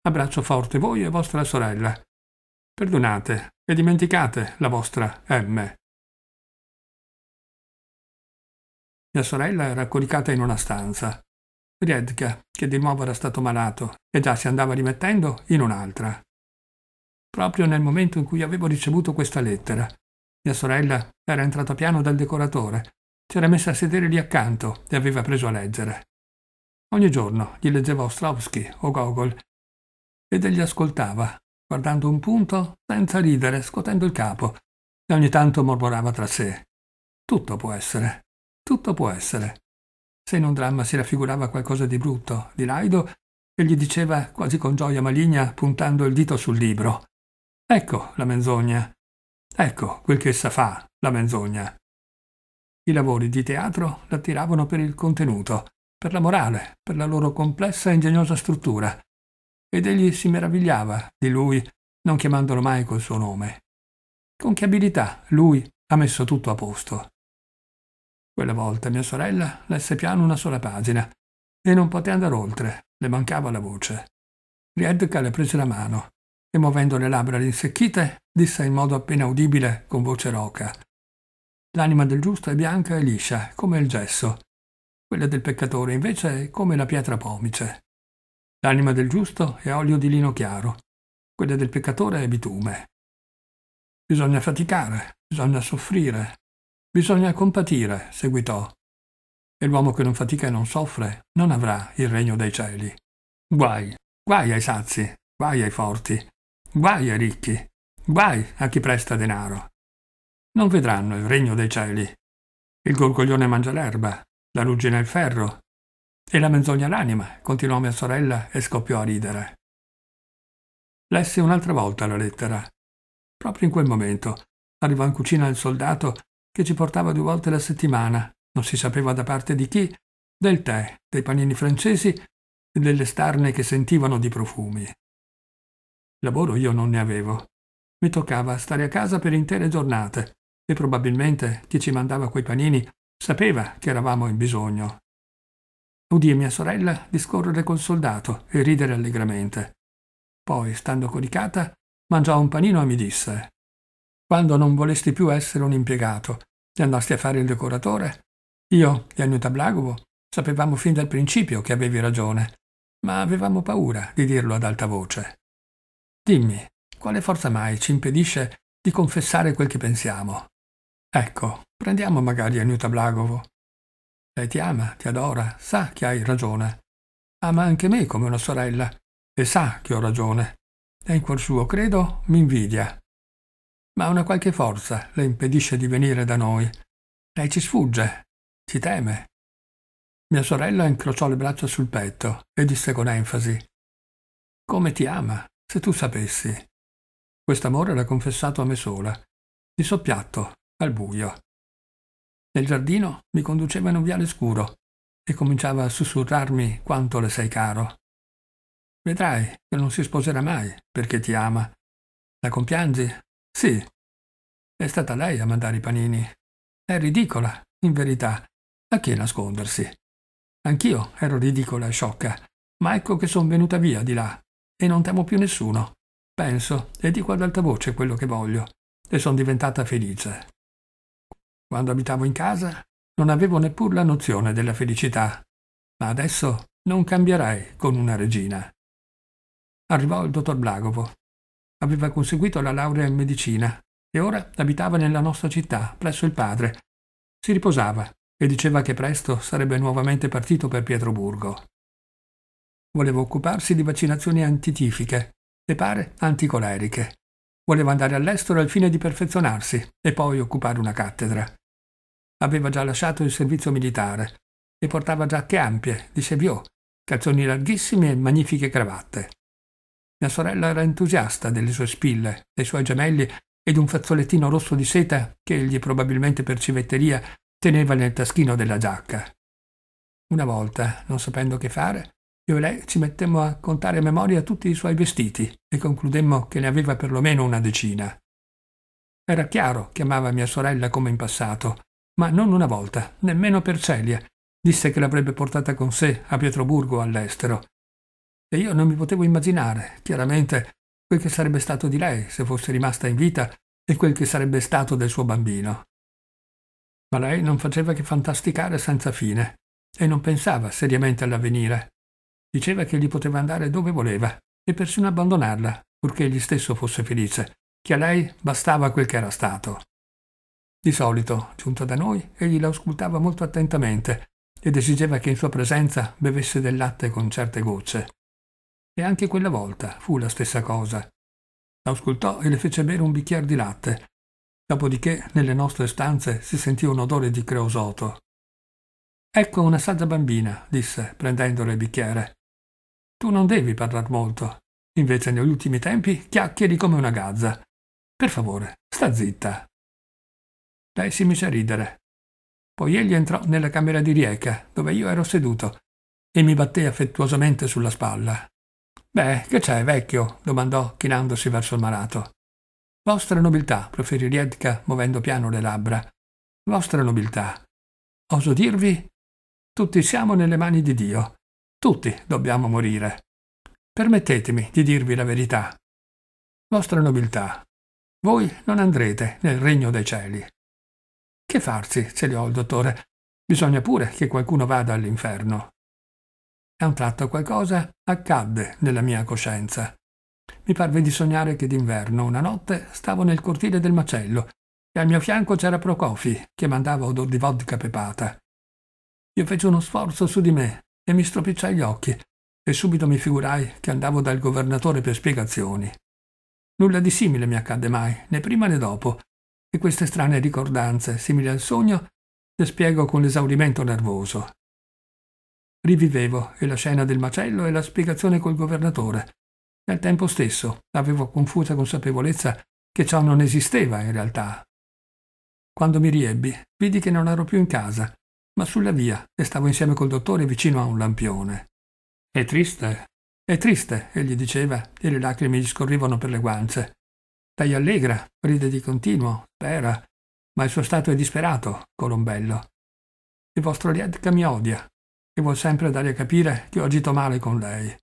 Abbraccio forte voi e vostra sorella. Perdonate e dimenticate la vostra M. Mia sorella era coricata in una stanza. Riedka, che di nuovo era stato malato e già si andava rimettendo, in un'altra. Proprio nel momento in cui avevo ricevuto questa lettera, mia sorella era entrata piano dal decoratore, si era messa a sedere lì accanto e aveva preso a leggere. Ogni giorno gli leggeva Ostrovsky o Gogol ed egli ascoltava, guardando un punto, senza ridere, scuotendo il capo, e ogni tanto mormorava tra sé. Tutto può essere. Tutto può essere. Se in un dramma si raffigurava qualcosa di brutto, di laido, gli diceva quasi con gioia maligna, puntando il dito sul libro. Ecco la menzogna. Ecco quel che essa fa, la menzogna. I lavori di teatro l'attiravano per il contenuto, per la morale, per la loro complessa e ingegnosa struttura. Ed egli si meravigliava di lui, non chiamandolo mai col suo nome. Con che abilità lui ha messo tutto a posto. Quella volta mia sorella lesse piano una sola pagina e non poté andare oltre, le mancava la voce. Riedka le prese la mano e muovendo le labbra rinsecchite disse in modo appena udibile con voce roca L'anima del giusto è bianca e liscia, come il gesso. Quella del peccatore invece è come la pietra pomice. L'anima del giusto è olio di lino chiaro, quella del peccatore è bitume. Bisogna faticare, bisogna soffrire, Bisogna compatire, seguitò. E l'uomo che non fatica e non soffre non avrà il regno dei cieli. Guai, guai ai sazi, guai ai forti, guai ai ricchi, guai a chi presta denaro. Non vedranno il regno dei cieli. Il gorgoglione mangia l'erba, la ruggine il ferro. E la menzogna l'anima, continuò mia sorella e scoppiò a ridere. Lessi un'altra volta la lettera. Proprio in quel momento arrivò in cucina il soldato che ci portava due volte la settimana, non si sapeva da parte di chi, del tè, dei panini francesi e delle starne che sentivano di profumi. Lavoro io non ne avevo. Mi toccava stare a casa per intere giornate e probabilmente chi ci mandava quei panini sapeva che eravamo in bisogno. Udì mia sorella discorrere col soldato e ridere allegramente. Poi, stando coricata, mangiò un panino e mi disse quando non volesti più essere un impiegato e andasti a fare il decoratore? Io e Annuta Blagovo sapevamo fin dal principio che avevi ragione, ma avevamo paura di dirlo ad alta voce. Dimmi, quale forza mai ci impedisce di confessare quel che pensiamo? Ecco, prendiamo magari Annuta Blagovo. Lei ti ama, ti adora, sa che hai ragione. Ama anche me come una sorella e sa che ho ragione. E in cuor suo, credo, mi invidia ma una qualche forza le impedisce di venire da noi. Lei ci sfugge, ci teme. Mia sorella incrociò le braccia sul petto e disse con enfasi Come ti ama, se tu sapessi. Quest'amore l'ha confessato a me sola, di soppiatto, al buio. Nel giardino mi conduceva in un viale scuro e cominciava a sussurrarmi quanto le sei caro. Vedrai che non si sposerà mai perché ti ama. La compiangi sì, è stata lei a mandare i panini. È ridicola, in verità. A che nascondersi? Anch'io ero ridicola e sciocca, ma ecco che son venuta via di là e non temo più nessuno. Penso e dico ad alta voce quello che voglio e sono diventata felice. Quando abitavo in casa non avevo neppur la nozione della felicità, ma adesso non cambierei con una regina. Arrivò il dottor Blagovo Aveva conseguito la laurea in medicina e ora abitava nella nostra città, presso il padre. Si riposava e diceva che presto sarebbe nuovamente partito per Pietroburgo. Voleva occuparsi di vaccinazioni antitifiche e pare anticoleriche. Voleva andare all'estero al fine di perfezionarsi e poi occupare una cattedra. Aveva già lasciato il servizio militare e portava giacche ampie, di cheviot, calzoni larghissimi e magnifiche cravatte. Mia sorella era entusiasta delle sue spille, dei suoi gemelli e di un fazzolettino rosso di seta che egli probabilmente per civetteria teneva nel taschino della giacca. Una volta, non sapendo che fare, io e lei ci mettemmo a contare a memoria tutti i suoi vestiti e concludemmo che ne aveva perlomeno una decina. Era chiaro che amava mia sorella come in passato, ma non una volta, nemmeno per Celia. Disse che l'avrebbe portata con sé a Pietroburgo all'estero e io non mi potevo immaginare, chiaramente, quel che sarebbe stato di lei se fosse rimasta in vita e quel che sarebbe stato del suo bambino. Ma lei non faceva che fantasticare senza fine e non pensava seriamente all'avvenire. Diceva che gli poteva andare dove voleva e persino abbandonarla, purché egli stesso fosse felice, che a lei bastava quel che era stato. Di solito, giunta da noi, egli la auscultava molto attentamente ed esigeva che in sua presenza bevesse del latte con certe gocce. E anche quella volta fu la stessa cosa. L'auscultò e le fece bere un bicchiere di latte. Dopodiché, nelle nostre stanze, si sentì un odore di creosoto. Ecco una saggia bambina, disse, prendendole il bicchiere. Tu non devi parlar molto. Invece negli ultimi tempi chiacchieri come una gazza. Per favore, sta zitta. Lei si mise a ridere. Poi egli entrò nella camera di Rieca, dove io ero seduto, e mi batté affettuosamente sulla spalla. Beh, che c'è, vecchio? domandò, chinandosi verso il malato. Vostra nobiltà, proferì Riedka, muovendo piano le labbra. Vostra nobiltà. Oso dirvi? Tutti siamo nelle mani di Dio. Tutti dobbiamo morire. Permettetemi di dirvi la verità. Vostra nobiltà, voi non andrete nel regno dei cieli. Che farsi, se li ho il dottore? Bisogna pure che qualcuno vada all'inferno. A un tratto qualcosa accadde nella mia coscienza. Mi parve di sognare che d'inverno, una notte, stavo nel cortile del macello e al mio fianco c'era Procofi, che mandava odor di vodka pepata. Io feci uno sforzo su di me e mi stropicciai gli occhi e subito mi figurai che andavo dal governatore per spiegazioni. Nulla di simile mi accadde mai, né prima né dopo, e queste strane ricordanze, simili al sogno, le spiego con l'esaurimento nervoso. Rivivevo e la scena del macello e la spiegazione col governatore. Nel tempo stesso avevo confusa consapevolezza che ciò non esisteva in realtà. Quando mi riebbi, vidi che non ero più in casa, ma sulla via e stavo insieme col dottore vicino a un lampione. È triste, è triste, egli diceva, e le lacrime gli scorrevano per le guance. Lei allegra, ride di continuo, spera, ma il suo stato è disperato, Colombello. Il vostro Liedka mi odia, che vuol sempre dare a capire che ho agito male con lei.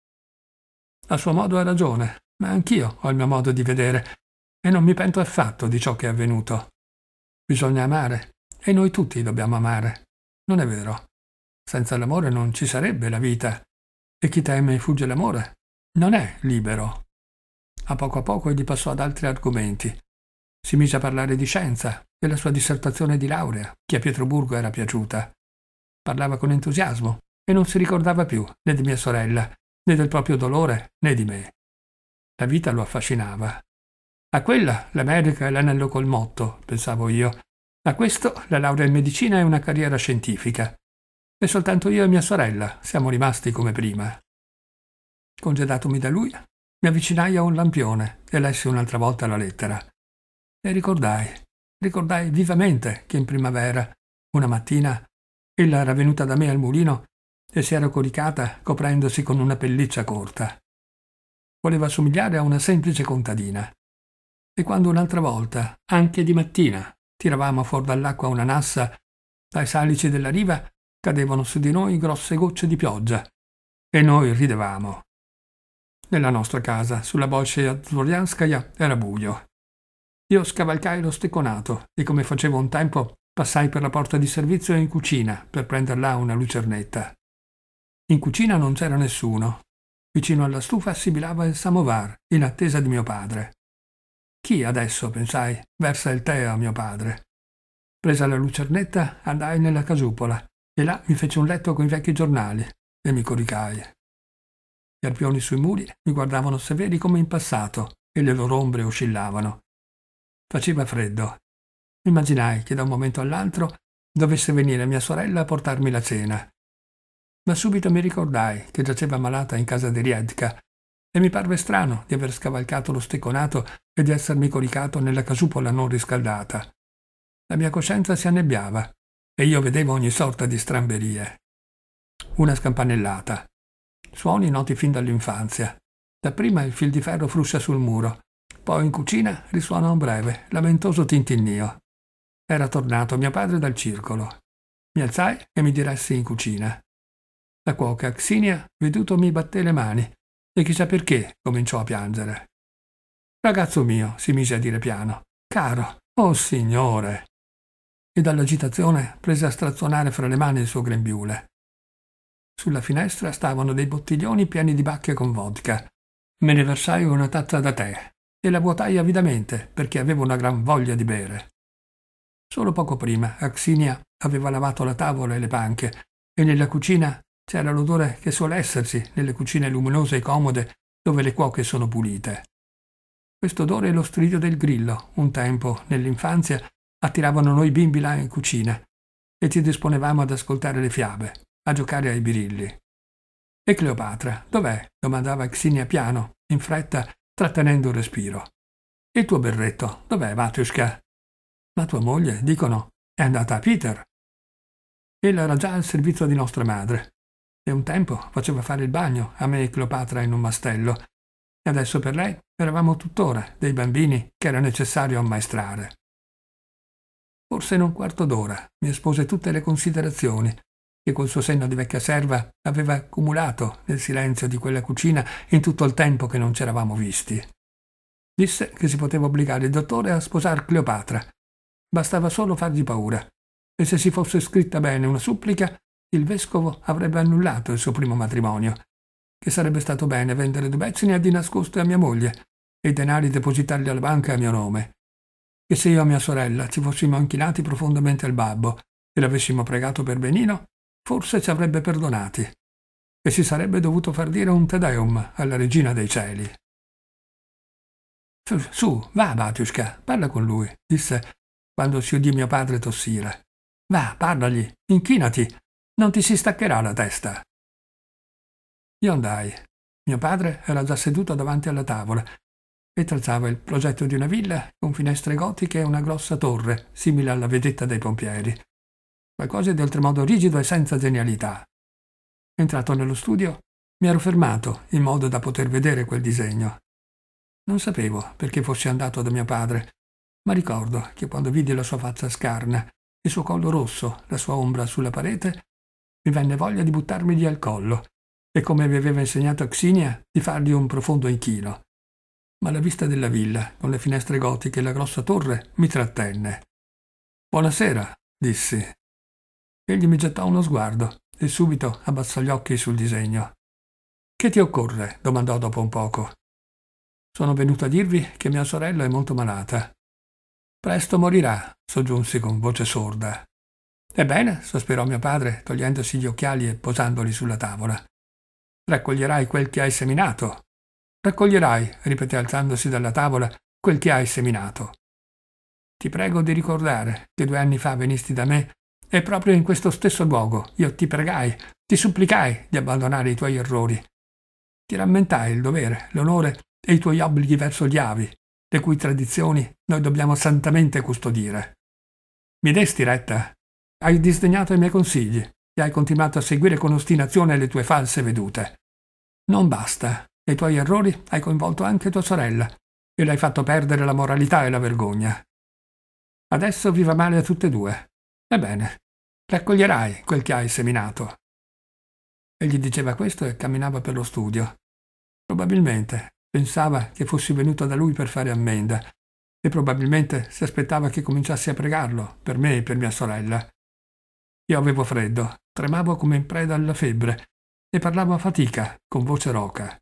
A suo modo ha ragione, ma anch'io ho il mio modo di vedere e non mi pento affatto di ciò che è avvenuto. Bisogna amare e noi tutti dobbiamo amare. Non è vero? Senza l'amore non ci sarebbe la vita e chi teme e fugge l'amore non è libero. A poco a poco egli passò ad altri argomenti. Si mise a parlare di scienza, della sua dissertazione di laurea, che a Pietroburgo era piaciuta. Parlava con entusiasmo e non si ricordava più né di mia sorella, né del proprio dolore, né di me. La vita lo affascinava. A quella l'America è l'anello col motto, pensavo io. A questo la laurea in medicina e una carriera scientifica. E soltanto io e mia sorella siamo rimasti come prima. Congedatomi da lui, mi avvicinai a un lampione e lessi un'altra volta la lettera. E ricordai, ricordai vivamente che in primavera, una mattina, Ella era venuta da me al mulino e si era coricata coprendosi con una pelliccia corta. Voleva somigliare a una semplice contadina. E quando un'altra volta, anche di mattina, tiravamo fuori dall'acqua una nassa, dai salici della riva cadevano su di noi grosse gocce di pioggia e noi ridevamo. Nella nostra casa, sulla Bolsceia Zlorianskaya, era buio. Io scavalcai lo stecconato e come facevo un tempo Passai per la porta di servizio in cucina per prenderla una lucernetta. In cucina non c'era nessuno. Vicino alla stufa sibilava il samovar, in attesa di mio padre. Chi adesso, pensai, versa il tè a mio padre? Presa la lucernetta, andai nella casupola e là mi fece un letto con i vecchi giornali e mi coricai. Gli arpioni sui muri mi guardavano severi come in passato e le loro ombre oscillavano. Faceva freddo Immaginai che da un momento all'altro dovesse venire mia sorella a portarmi la cena. Ma subito mi ricordai che giaceva malata in casa di Riedka e mi parve strano di aver scavalcato lo stecconato e di essermi coricato nella casupola non riscaldata. La mia coscienza si annebbiava e io vedevo ogni sorta di stramberie. Una scampanellata. Suoni noti fin dall'infanzia. Dapprima il fil di ferro fruscia sul muro, poi in cucina risuona un breve, lamentoso tintinnio. Era tornato mio padre dal circolo. Mi alzai e mi diressi in cucina. La cuoca Xenia, veduto, mi batté le mani e chissà perché cominciò a piangere. Ragazzo mio, si mise a dire piano. Caro, oh signore! E dall'agitazione prese a strazzonare fra le mani il suo grembiule. Sulla finestra stavano dei bottiglioni pieni di bacche con vodka. Me ne versai una tazza da tè e la vuotai avidamente perché avevo una gran voglia di bere. Solo poco prima Axinia aveva lavato la tavola e le panche e nella cucina c'era l'odore che suole esserci nelle cucine luminose e comode dove le cuoche sono pulite. Quest'odore e lo stridio del grillo, un tempo, nell'infanzia, attiravano noi bimbi là in cucina e ci disponevamo ad ascoltare le fiabe, a giocare ai birilli. E Cleopatra, dov'è? domandava Xinia piano, in fretta, trattenendo il respiro. Il tuo berretto, dov'è, Matiushka? La tua moglie, dicono, è andata a Peter. Ella era già al servizio di nostra madre. E un tempo faceva fare il bagno a me e Cleopatra in un mastello. E adesso per lei eravamo tuttora dei bambini che era necessario ammaestrare. Forse in un quarto d'ora mi espose tutte le considerazioni che col suo senno di vecchia serva aveva accumulato nel silenzio di quella cucina in tutto il tempo che non ci eravamo visti. Disse che si poteva obbligare il dottore a sposar Cleopatra Bastava solo fargli paura. E se si fosse scritta bene una supplica, il vescovo avrebbe annullato il suo primo matrimonio. Che sarebbe stato bene vendere due a di nascosto a mia moglie e i denari depositarli alla banca a mio nome. Che se io e mia sorella ci fossimo inchinati profondamente al babbo e l'avessimo pregato per benino, forse ci avrebbe perdonati. E si sarebbe dovuto far dire un tedeum alla regina dei cieli. Su, va, Batiushka, parla con lui, disse quando si udì mio padre tossire. Va, parlagli, inchinati, non ti si staccherà la testa. Io andai. Mio padre era già seduto davanti alla tavola e tracciava il progetto di una villa con finestre gotiche e una grossa torre, simile alla vedetta dei pompieri. Qualcosa di oltremodo rigido e senza genialità. Entrato nello studio, mi ero fermato in modo da poter vedere quel disegno. Non sapevo perché fossi andato da mio padre, ma ricordo che quando vidi la sua faccia scarna, il suo collo rosso, la sua ombra sulla parete, mi venne voglia di buttarmigli al collo e come mi aveva insegnato Xinia di fargli un profondo inchino. Ma la vista della villa, con le finestre gotiche e la grossa torre, mi trattenne. Buonasera, dissi. Egli mi gettò uno sguardo e subito abbassò gli occhi sul disegno. Che ti occorre? domandò dopo un poco. Sono venuto a dirvi che mia sorella è molto malata. Presto morirà, soggiunsi con voce sorda. Ebbene, sospirò mio padre, togliendosi gli occhiali e posandoli sulla tavola. Raccoglierai quel che hai seminato. Raccoglierai, ripeté alzandosi dalla tavola, quel che hai seminato. Ti prego di ricordare che due anni fa venisti da me e proprio in questo stesso luogo io ti pregai, ti supplicai di abbandonare i tuoi errori. Ti rammentai il dovere, l'onore e i tuoi obblighi verso gli avi le cui tradizioni noi dobbiamo santamente custodire. Mi desti retta? Hai disdegnato i miei consigli e hai continuato a seguire con ostinazione le tue false vedute. Non basta. Nei tuoi errori hai coinvolto anche tua sorella e le hai fatto perdere la moralità e la vergogna. Adesso viva male a tutte e due. Ebbene, raccoglierai quel che hai seminato. Egli diceva questo e camminava per lo studio. Probabilmente Pensava che fossi venuta da lui per fare ammenda e probabilmente si aspettava che cominciassi a pregarlo, per me e per mia sorella. Io avevo freddo, tremavo come in preda alla febbre e parlavo a fatica, con voce roca.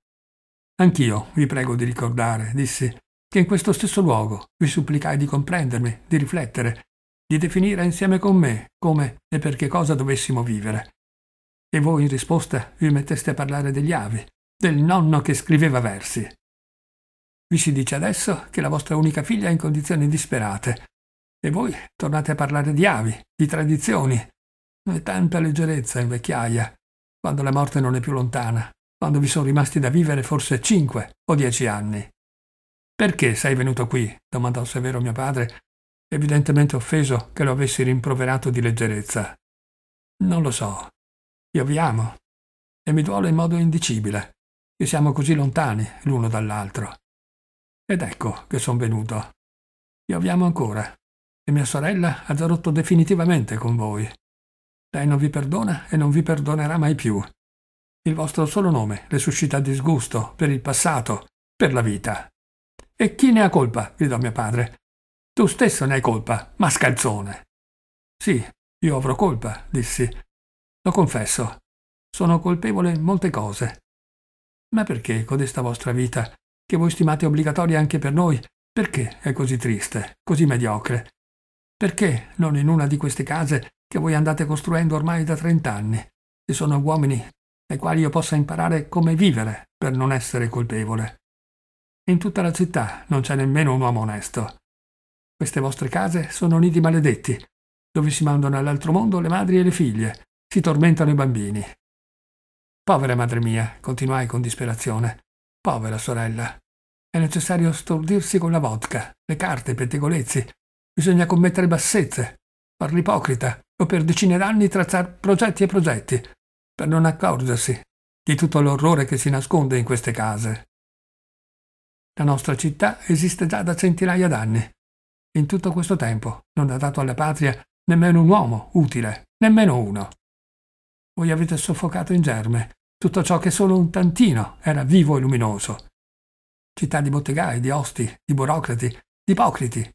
Anch'io vi prego di ricordare, dissi, che in questo stesso luogo vi supplicai di comprendermi, di riflettere, di definire insieme con me come e per che cosa dovessimo vivere. E voi in risposta vi metteste a parlare degli avi, del nonno che scriveva versi. Vi si dice adesso che la vostra unica figlia è in condizioni disperate e voi tornate a parlare di avi, di tradizioni. è tanta leggerezza in vecchiaia, quando la morte non è più lontana, quando vi sono rimasti da vivere forse cinque o dieci anni. Perché sei venuto qui? domandò severo mio padre, evidentemente offeso che lo avessi rimproverato di leggerezza. Non lo so. Io vi amo e mi duole in modo indicibile che siamo così lontani l'uno dall'altro. Ed ecco che son venuto. Pioviamo ancora, e mia sorella ha già rotto definitivamente con voi. Lei non vi perdona e non vi perdonerà mai più. Il vostro solo nome le suscita disgusto per il passato, per la vita. E chi ne ha colpa? gridò mio padre. Tu stesso ne hai colpa, mascalzone. Sì, io avrò colpa, dissi. Lo confesso. Sono colpevole in molte cose. Ma perché codesta vostra vita, che voi stimate obbligatoria anche per noi, perché è così triste, così mediocre? Perché non in una di queste case che voi andate costruendo ormai da trent'anni? e sono uomini ai quali io possa imparare come vivere per non essere colpevole. In tutta la città non c'è nemmeno un uomo onesto. Queste vostre case sono nidi maledetti, dove si mandano all'altro mondo le madri e le figlie, si tormentano i bambini, Povera madre mia, continuai con disperazione. Povera sorella. È necessario stordirsi con la vodka, le carte, i pettegolezzi. Bisogna commettere bassezze, far l'ipocrita o per decine d'anni trazzar progetti e progetti, per non accorgersi di tutto l'orrore che si nasconde in queste case. La nostra città esiste già da centinaia d'anni. In tutto questo tempo non ha dato alla patria nemmeno un uomo utile, nemmeno uno. Voi avete soffocato in germe tutto ciò che solo un tantino era vivo e luminoso. Città di bottegai, di osti, di burocrati, di ipocriti.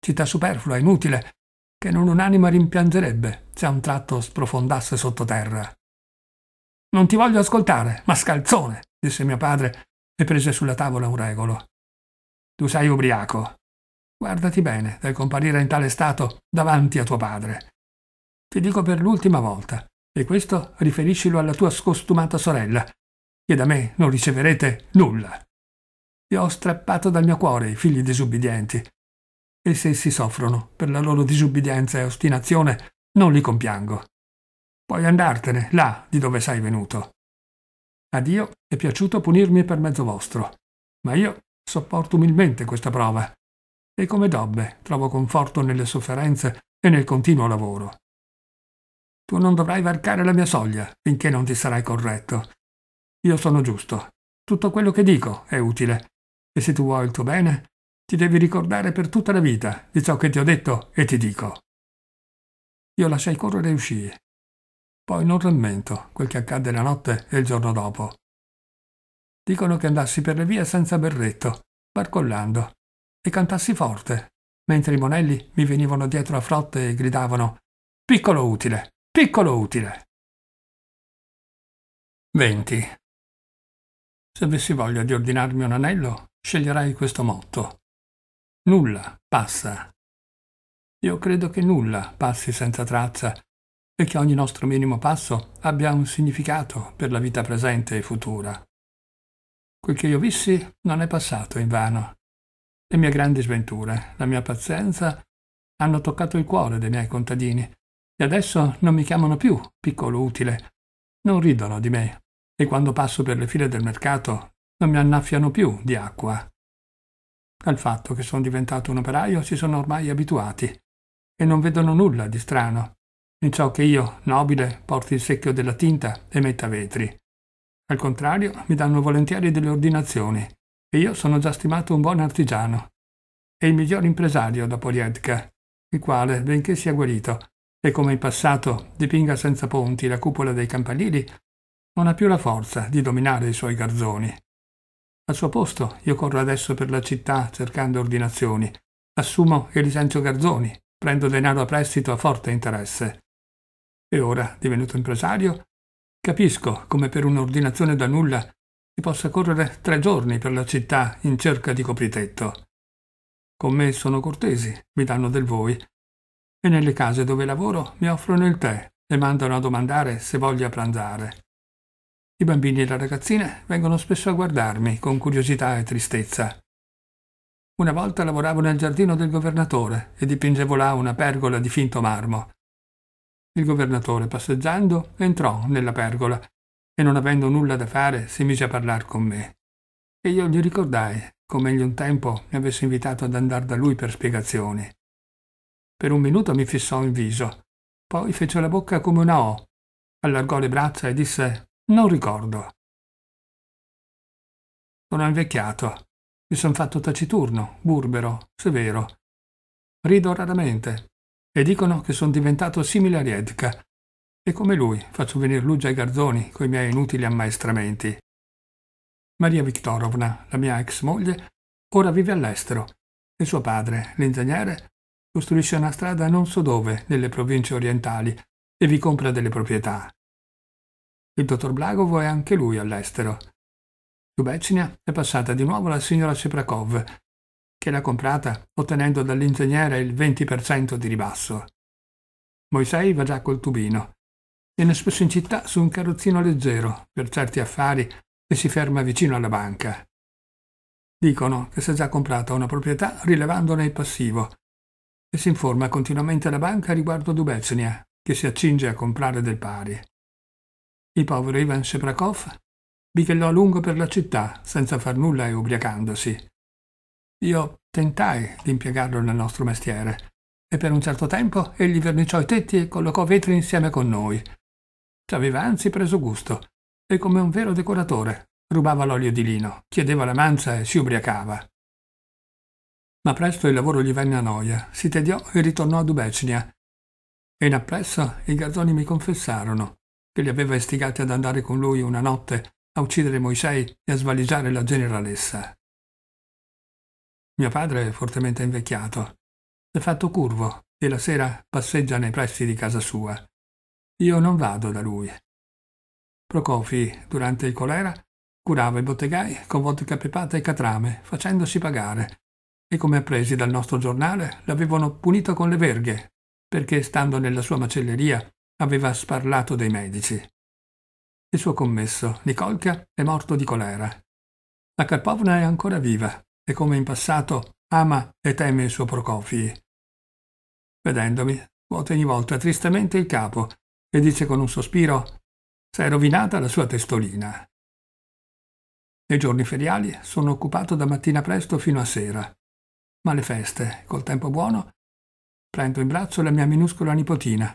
Città superflua, inutile, che non un'anima rimpiangerebbe se a un tratto sprofondasse sottoterra. Non ti voglio ascoltare, mascalzone, disse mio padre e prese sulla tavola un regolo. Tu sei ubriaco. Guardati bene dal comparire in tale stato davanti a tuo padre. Ti dico per l'ultima volta. E questo riferiscilo alla tua scostumata sorella, che da me non riceverete nulla. Ti ho strappato dal mio cuore i figli disubbidienti. E se essi soffrono per la loro disubbidienza e ostinazione, non li compiango. Puoi andartene, là, di dove sei venuto. A Dio è piaciuto punirmi per mezzo vostro, ma io sopporto umilmente questa prova. E come Dobbe trovo conforto nelle sofferenze e nel continuo lavoro. Tu non dovrai varcare la mia soglia finché non ti sarai corretto. Io sono giusto. Tutto quello che dico è utile. E se tu vuoi il tuo bene, ti devi ricordare per tutta la vita di ciò che ti ho detto e ti dico. Io lasciai correre e uscii. Poi non rammento quel che accadde la notte e il giorno dopo. Dicono che andassi per le vie senza berretto, barcollando, e cantassi forte, mentre i monelli mi venivano dietro a frotte e gridavano Piccolo utile! Piccolo utile. 20. Se avessi voglia di ordinarmi un anello, sceglierai questo motto. Nulla passa. Io credo che nulla passi senza traccia e che ogni nostro minimo passo abbia un significato per la vita presente e futura. Quel che io vissi non è passato invano. Le mie grandi sventure, la mia pazienza hanno toccato il cuore dei miei contadini e adesso non mi chiamano più piccolo utile. Non ridono di me. E quando passo per le file del mercato non mi annaffiano più di acqua. Al fatto che sono diventato un operaio si sono ormai abituati e non vedono nulla di strano in ciò che io, nobile, porti il secchio della tinta e metta vetri. Al contrario, mi danno volentieri delle ordinazioni e io sono già stimato un buon artigiano e il miglior impresario dopo Riedka, il quale, benché sia guarito, e come in passato dipinga senza ponti la cupola dei campanili, non ha più la forza di dominare i suoi garzoni. Al suo posto io corro adesso per la città cercando ordinazioni, assumo e licenzio garzoni, prendo denaro a prestito a forte interesse. E ora, divenuto impresario, capisco come per un'ordinazione da nulla si possa correre tre giorni per la città in cerca di copritetto. Con me sono cortesi, mi danno del voi, e nelle case dove lavoro mi offrono il tè e mandano a domandare se voglio pranzare. I bambini e le ragazzine vengono spesso a guardarmi con curiosità e tristezza. Una volta lavoravo nel giardino del governatore e dipingevo là una pergola di finto marmo. Il governatore, passeggiando, entrò nella pergola e non avendo nulla da fare si mise a parlare con me. E io gli ricordai come egli un tempo mi avesse invitato ad andare da lui per spiegazioni. Per un minuto mi fissò in viso. Poi fece la bocca come una O, allargò le braccia e disse Non ricordo. Sono invecchiato. Mi sono fatto taciturno, burbero, severo. Rido raramente e dicono che sono diventato simile a Riedka. E come lui faccio venir luggia ai garzoni coi miei inutili ammaestramenti. Maria Viktorovna, la mia ex moglie, ora vive all'estero e suo padre, l'ingegnere, costruisce una strada non so dove nelle province orientali e vi compra delle proprietà. Il dottor Blagovo è anche lui all'estero. Su Becnia è passata di nuovo la signora Seprakov, che l'ha comprata ottenendo dall'ingegnere il 20% di ribasso. Moisei va già col tubino. Viene spesso in città su un carrozzino leggero per certi affari e si ferma vicino alla banca. Dicono che si è già comprata una proprietà rilevandone il passivo e si informa continuamente la banca riguardo Dubecnia, che si accinge a comprare del pari. Il povero Ivan Sheprakov bichellò a lungo per la città, senza far nulla e ubriacandosi. Io tentai di impiegarlo nel nostro mestiere, e per un certo tempo egli verniciò i tetti e collocò vetri insieme con noi. Ci aveva anzi preso gusto, e come un vero decoratore rubava l'olio di lino, chiedeva la mancia e si ubriacava ma presto il lavoro gli venne a noia, si tediò e ritornò a Dubecnia. E in appresso i garzoni mi confessarono che li aveva istigati ad andare con lui una notte a uccidere Moisei e a svaligiare la generalessa. Mio padre è fortemente invecchiato, è fatto curvo e la sera passeggia nei pressi di casa sua. Io non vado da lui. Procofi, durante il colera, curava i bottegai con vodka pepata e catrame, facendosi pagare, e come appresi dal nostro giornale l'avevano punito con le verghe, perché stando nella sua macelleria aveva sparlato dei medici. Il suo commesso, Nicolca, è morto di colera. La Karpovna è ancora viva e come in passato ama e teme il suo Prokofii. Vedendomi, vuota ogni volta tristemente il capo e dice con un sospiro «S'è rovinata la sua testolina». Nei giorni feriali sono occupato da mattina presto fino a sera ma le feste, col tempo buono, prendo in braccio la mia minuscola nipotina.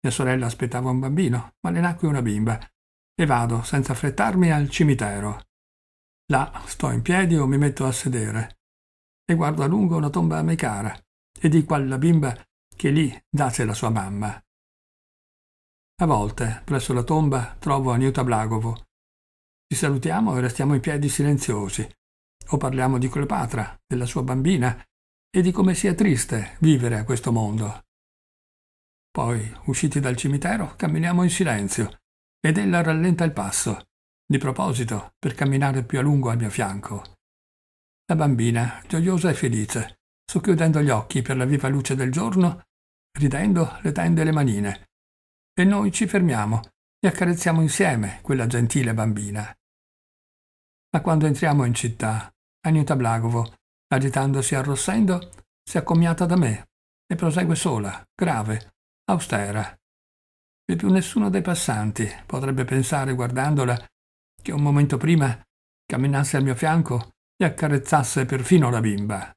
Mia sorella aspettava un bambino, ma le nacque una bimba, e vado, senza affrettarmi, al cimitero. Là sto in piedi o mi metto a sedere, e guardo a lungo una tomba a me cara, e dico alla bimba che lì dace la sua mamma. A volte, presso la tomba, trovo Aniuta Blagovo. Ci salutiamo e restiamo in piedi silenziosi, o parliamo di Cleopatra, della sua bambina, e di come sia triste vivere a questo mondo. Poi, usciti dal cimitero, camminiamo in silenzio, ed ella rallenta il passo, di proposito, per camminare più a lungo al mio fianco. La bambina, gioiosa e felice, socchiudendo gli occhi per la viva luce del giorno, ridendo le tende le manine. E noi ci fermiamo e accarezziamo insieme quella gentile bambina. Ma quando entriamo in città, Anjuta Blagovo, agitandosi e arrossendo, si è accomiata da me e prosegue sola, grave, austera. E più nessuno dei passanti potrebbe pensare, guardandola, che un momento prima camminasse al mio fianco e accarezzasse perfino la bimba.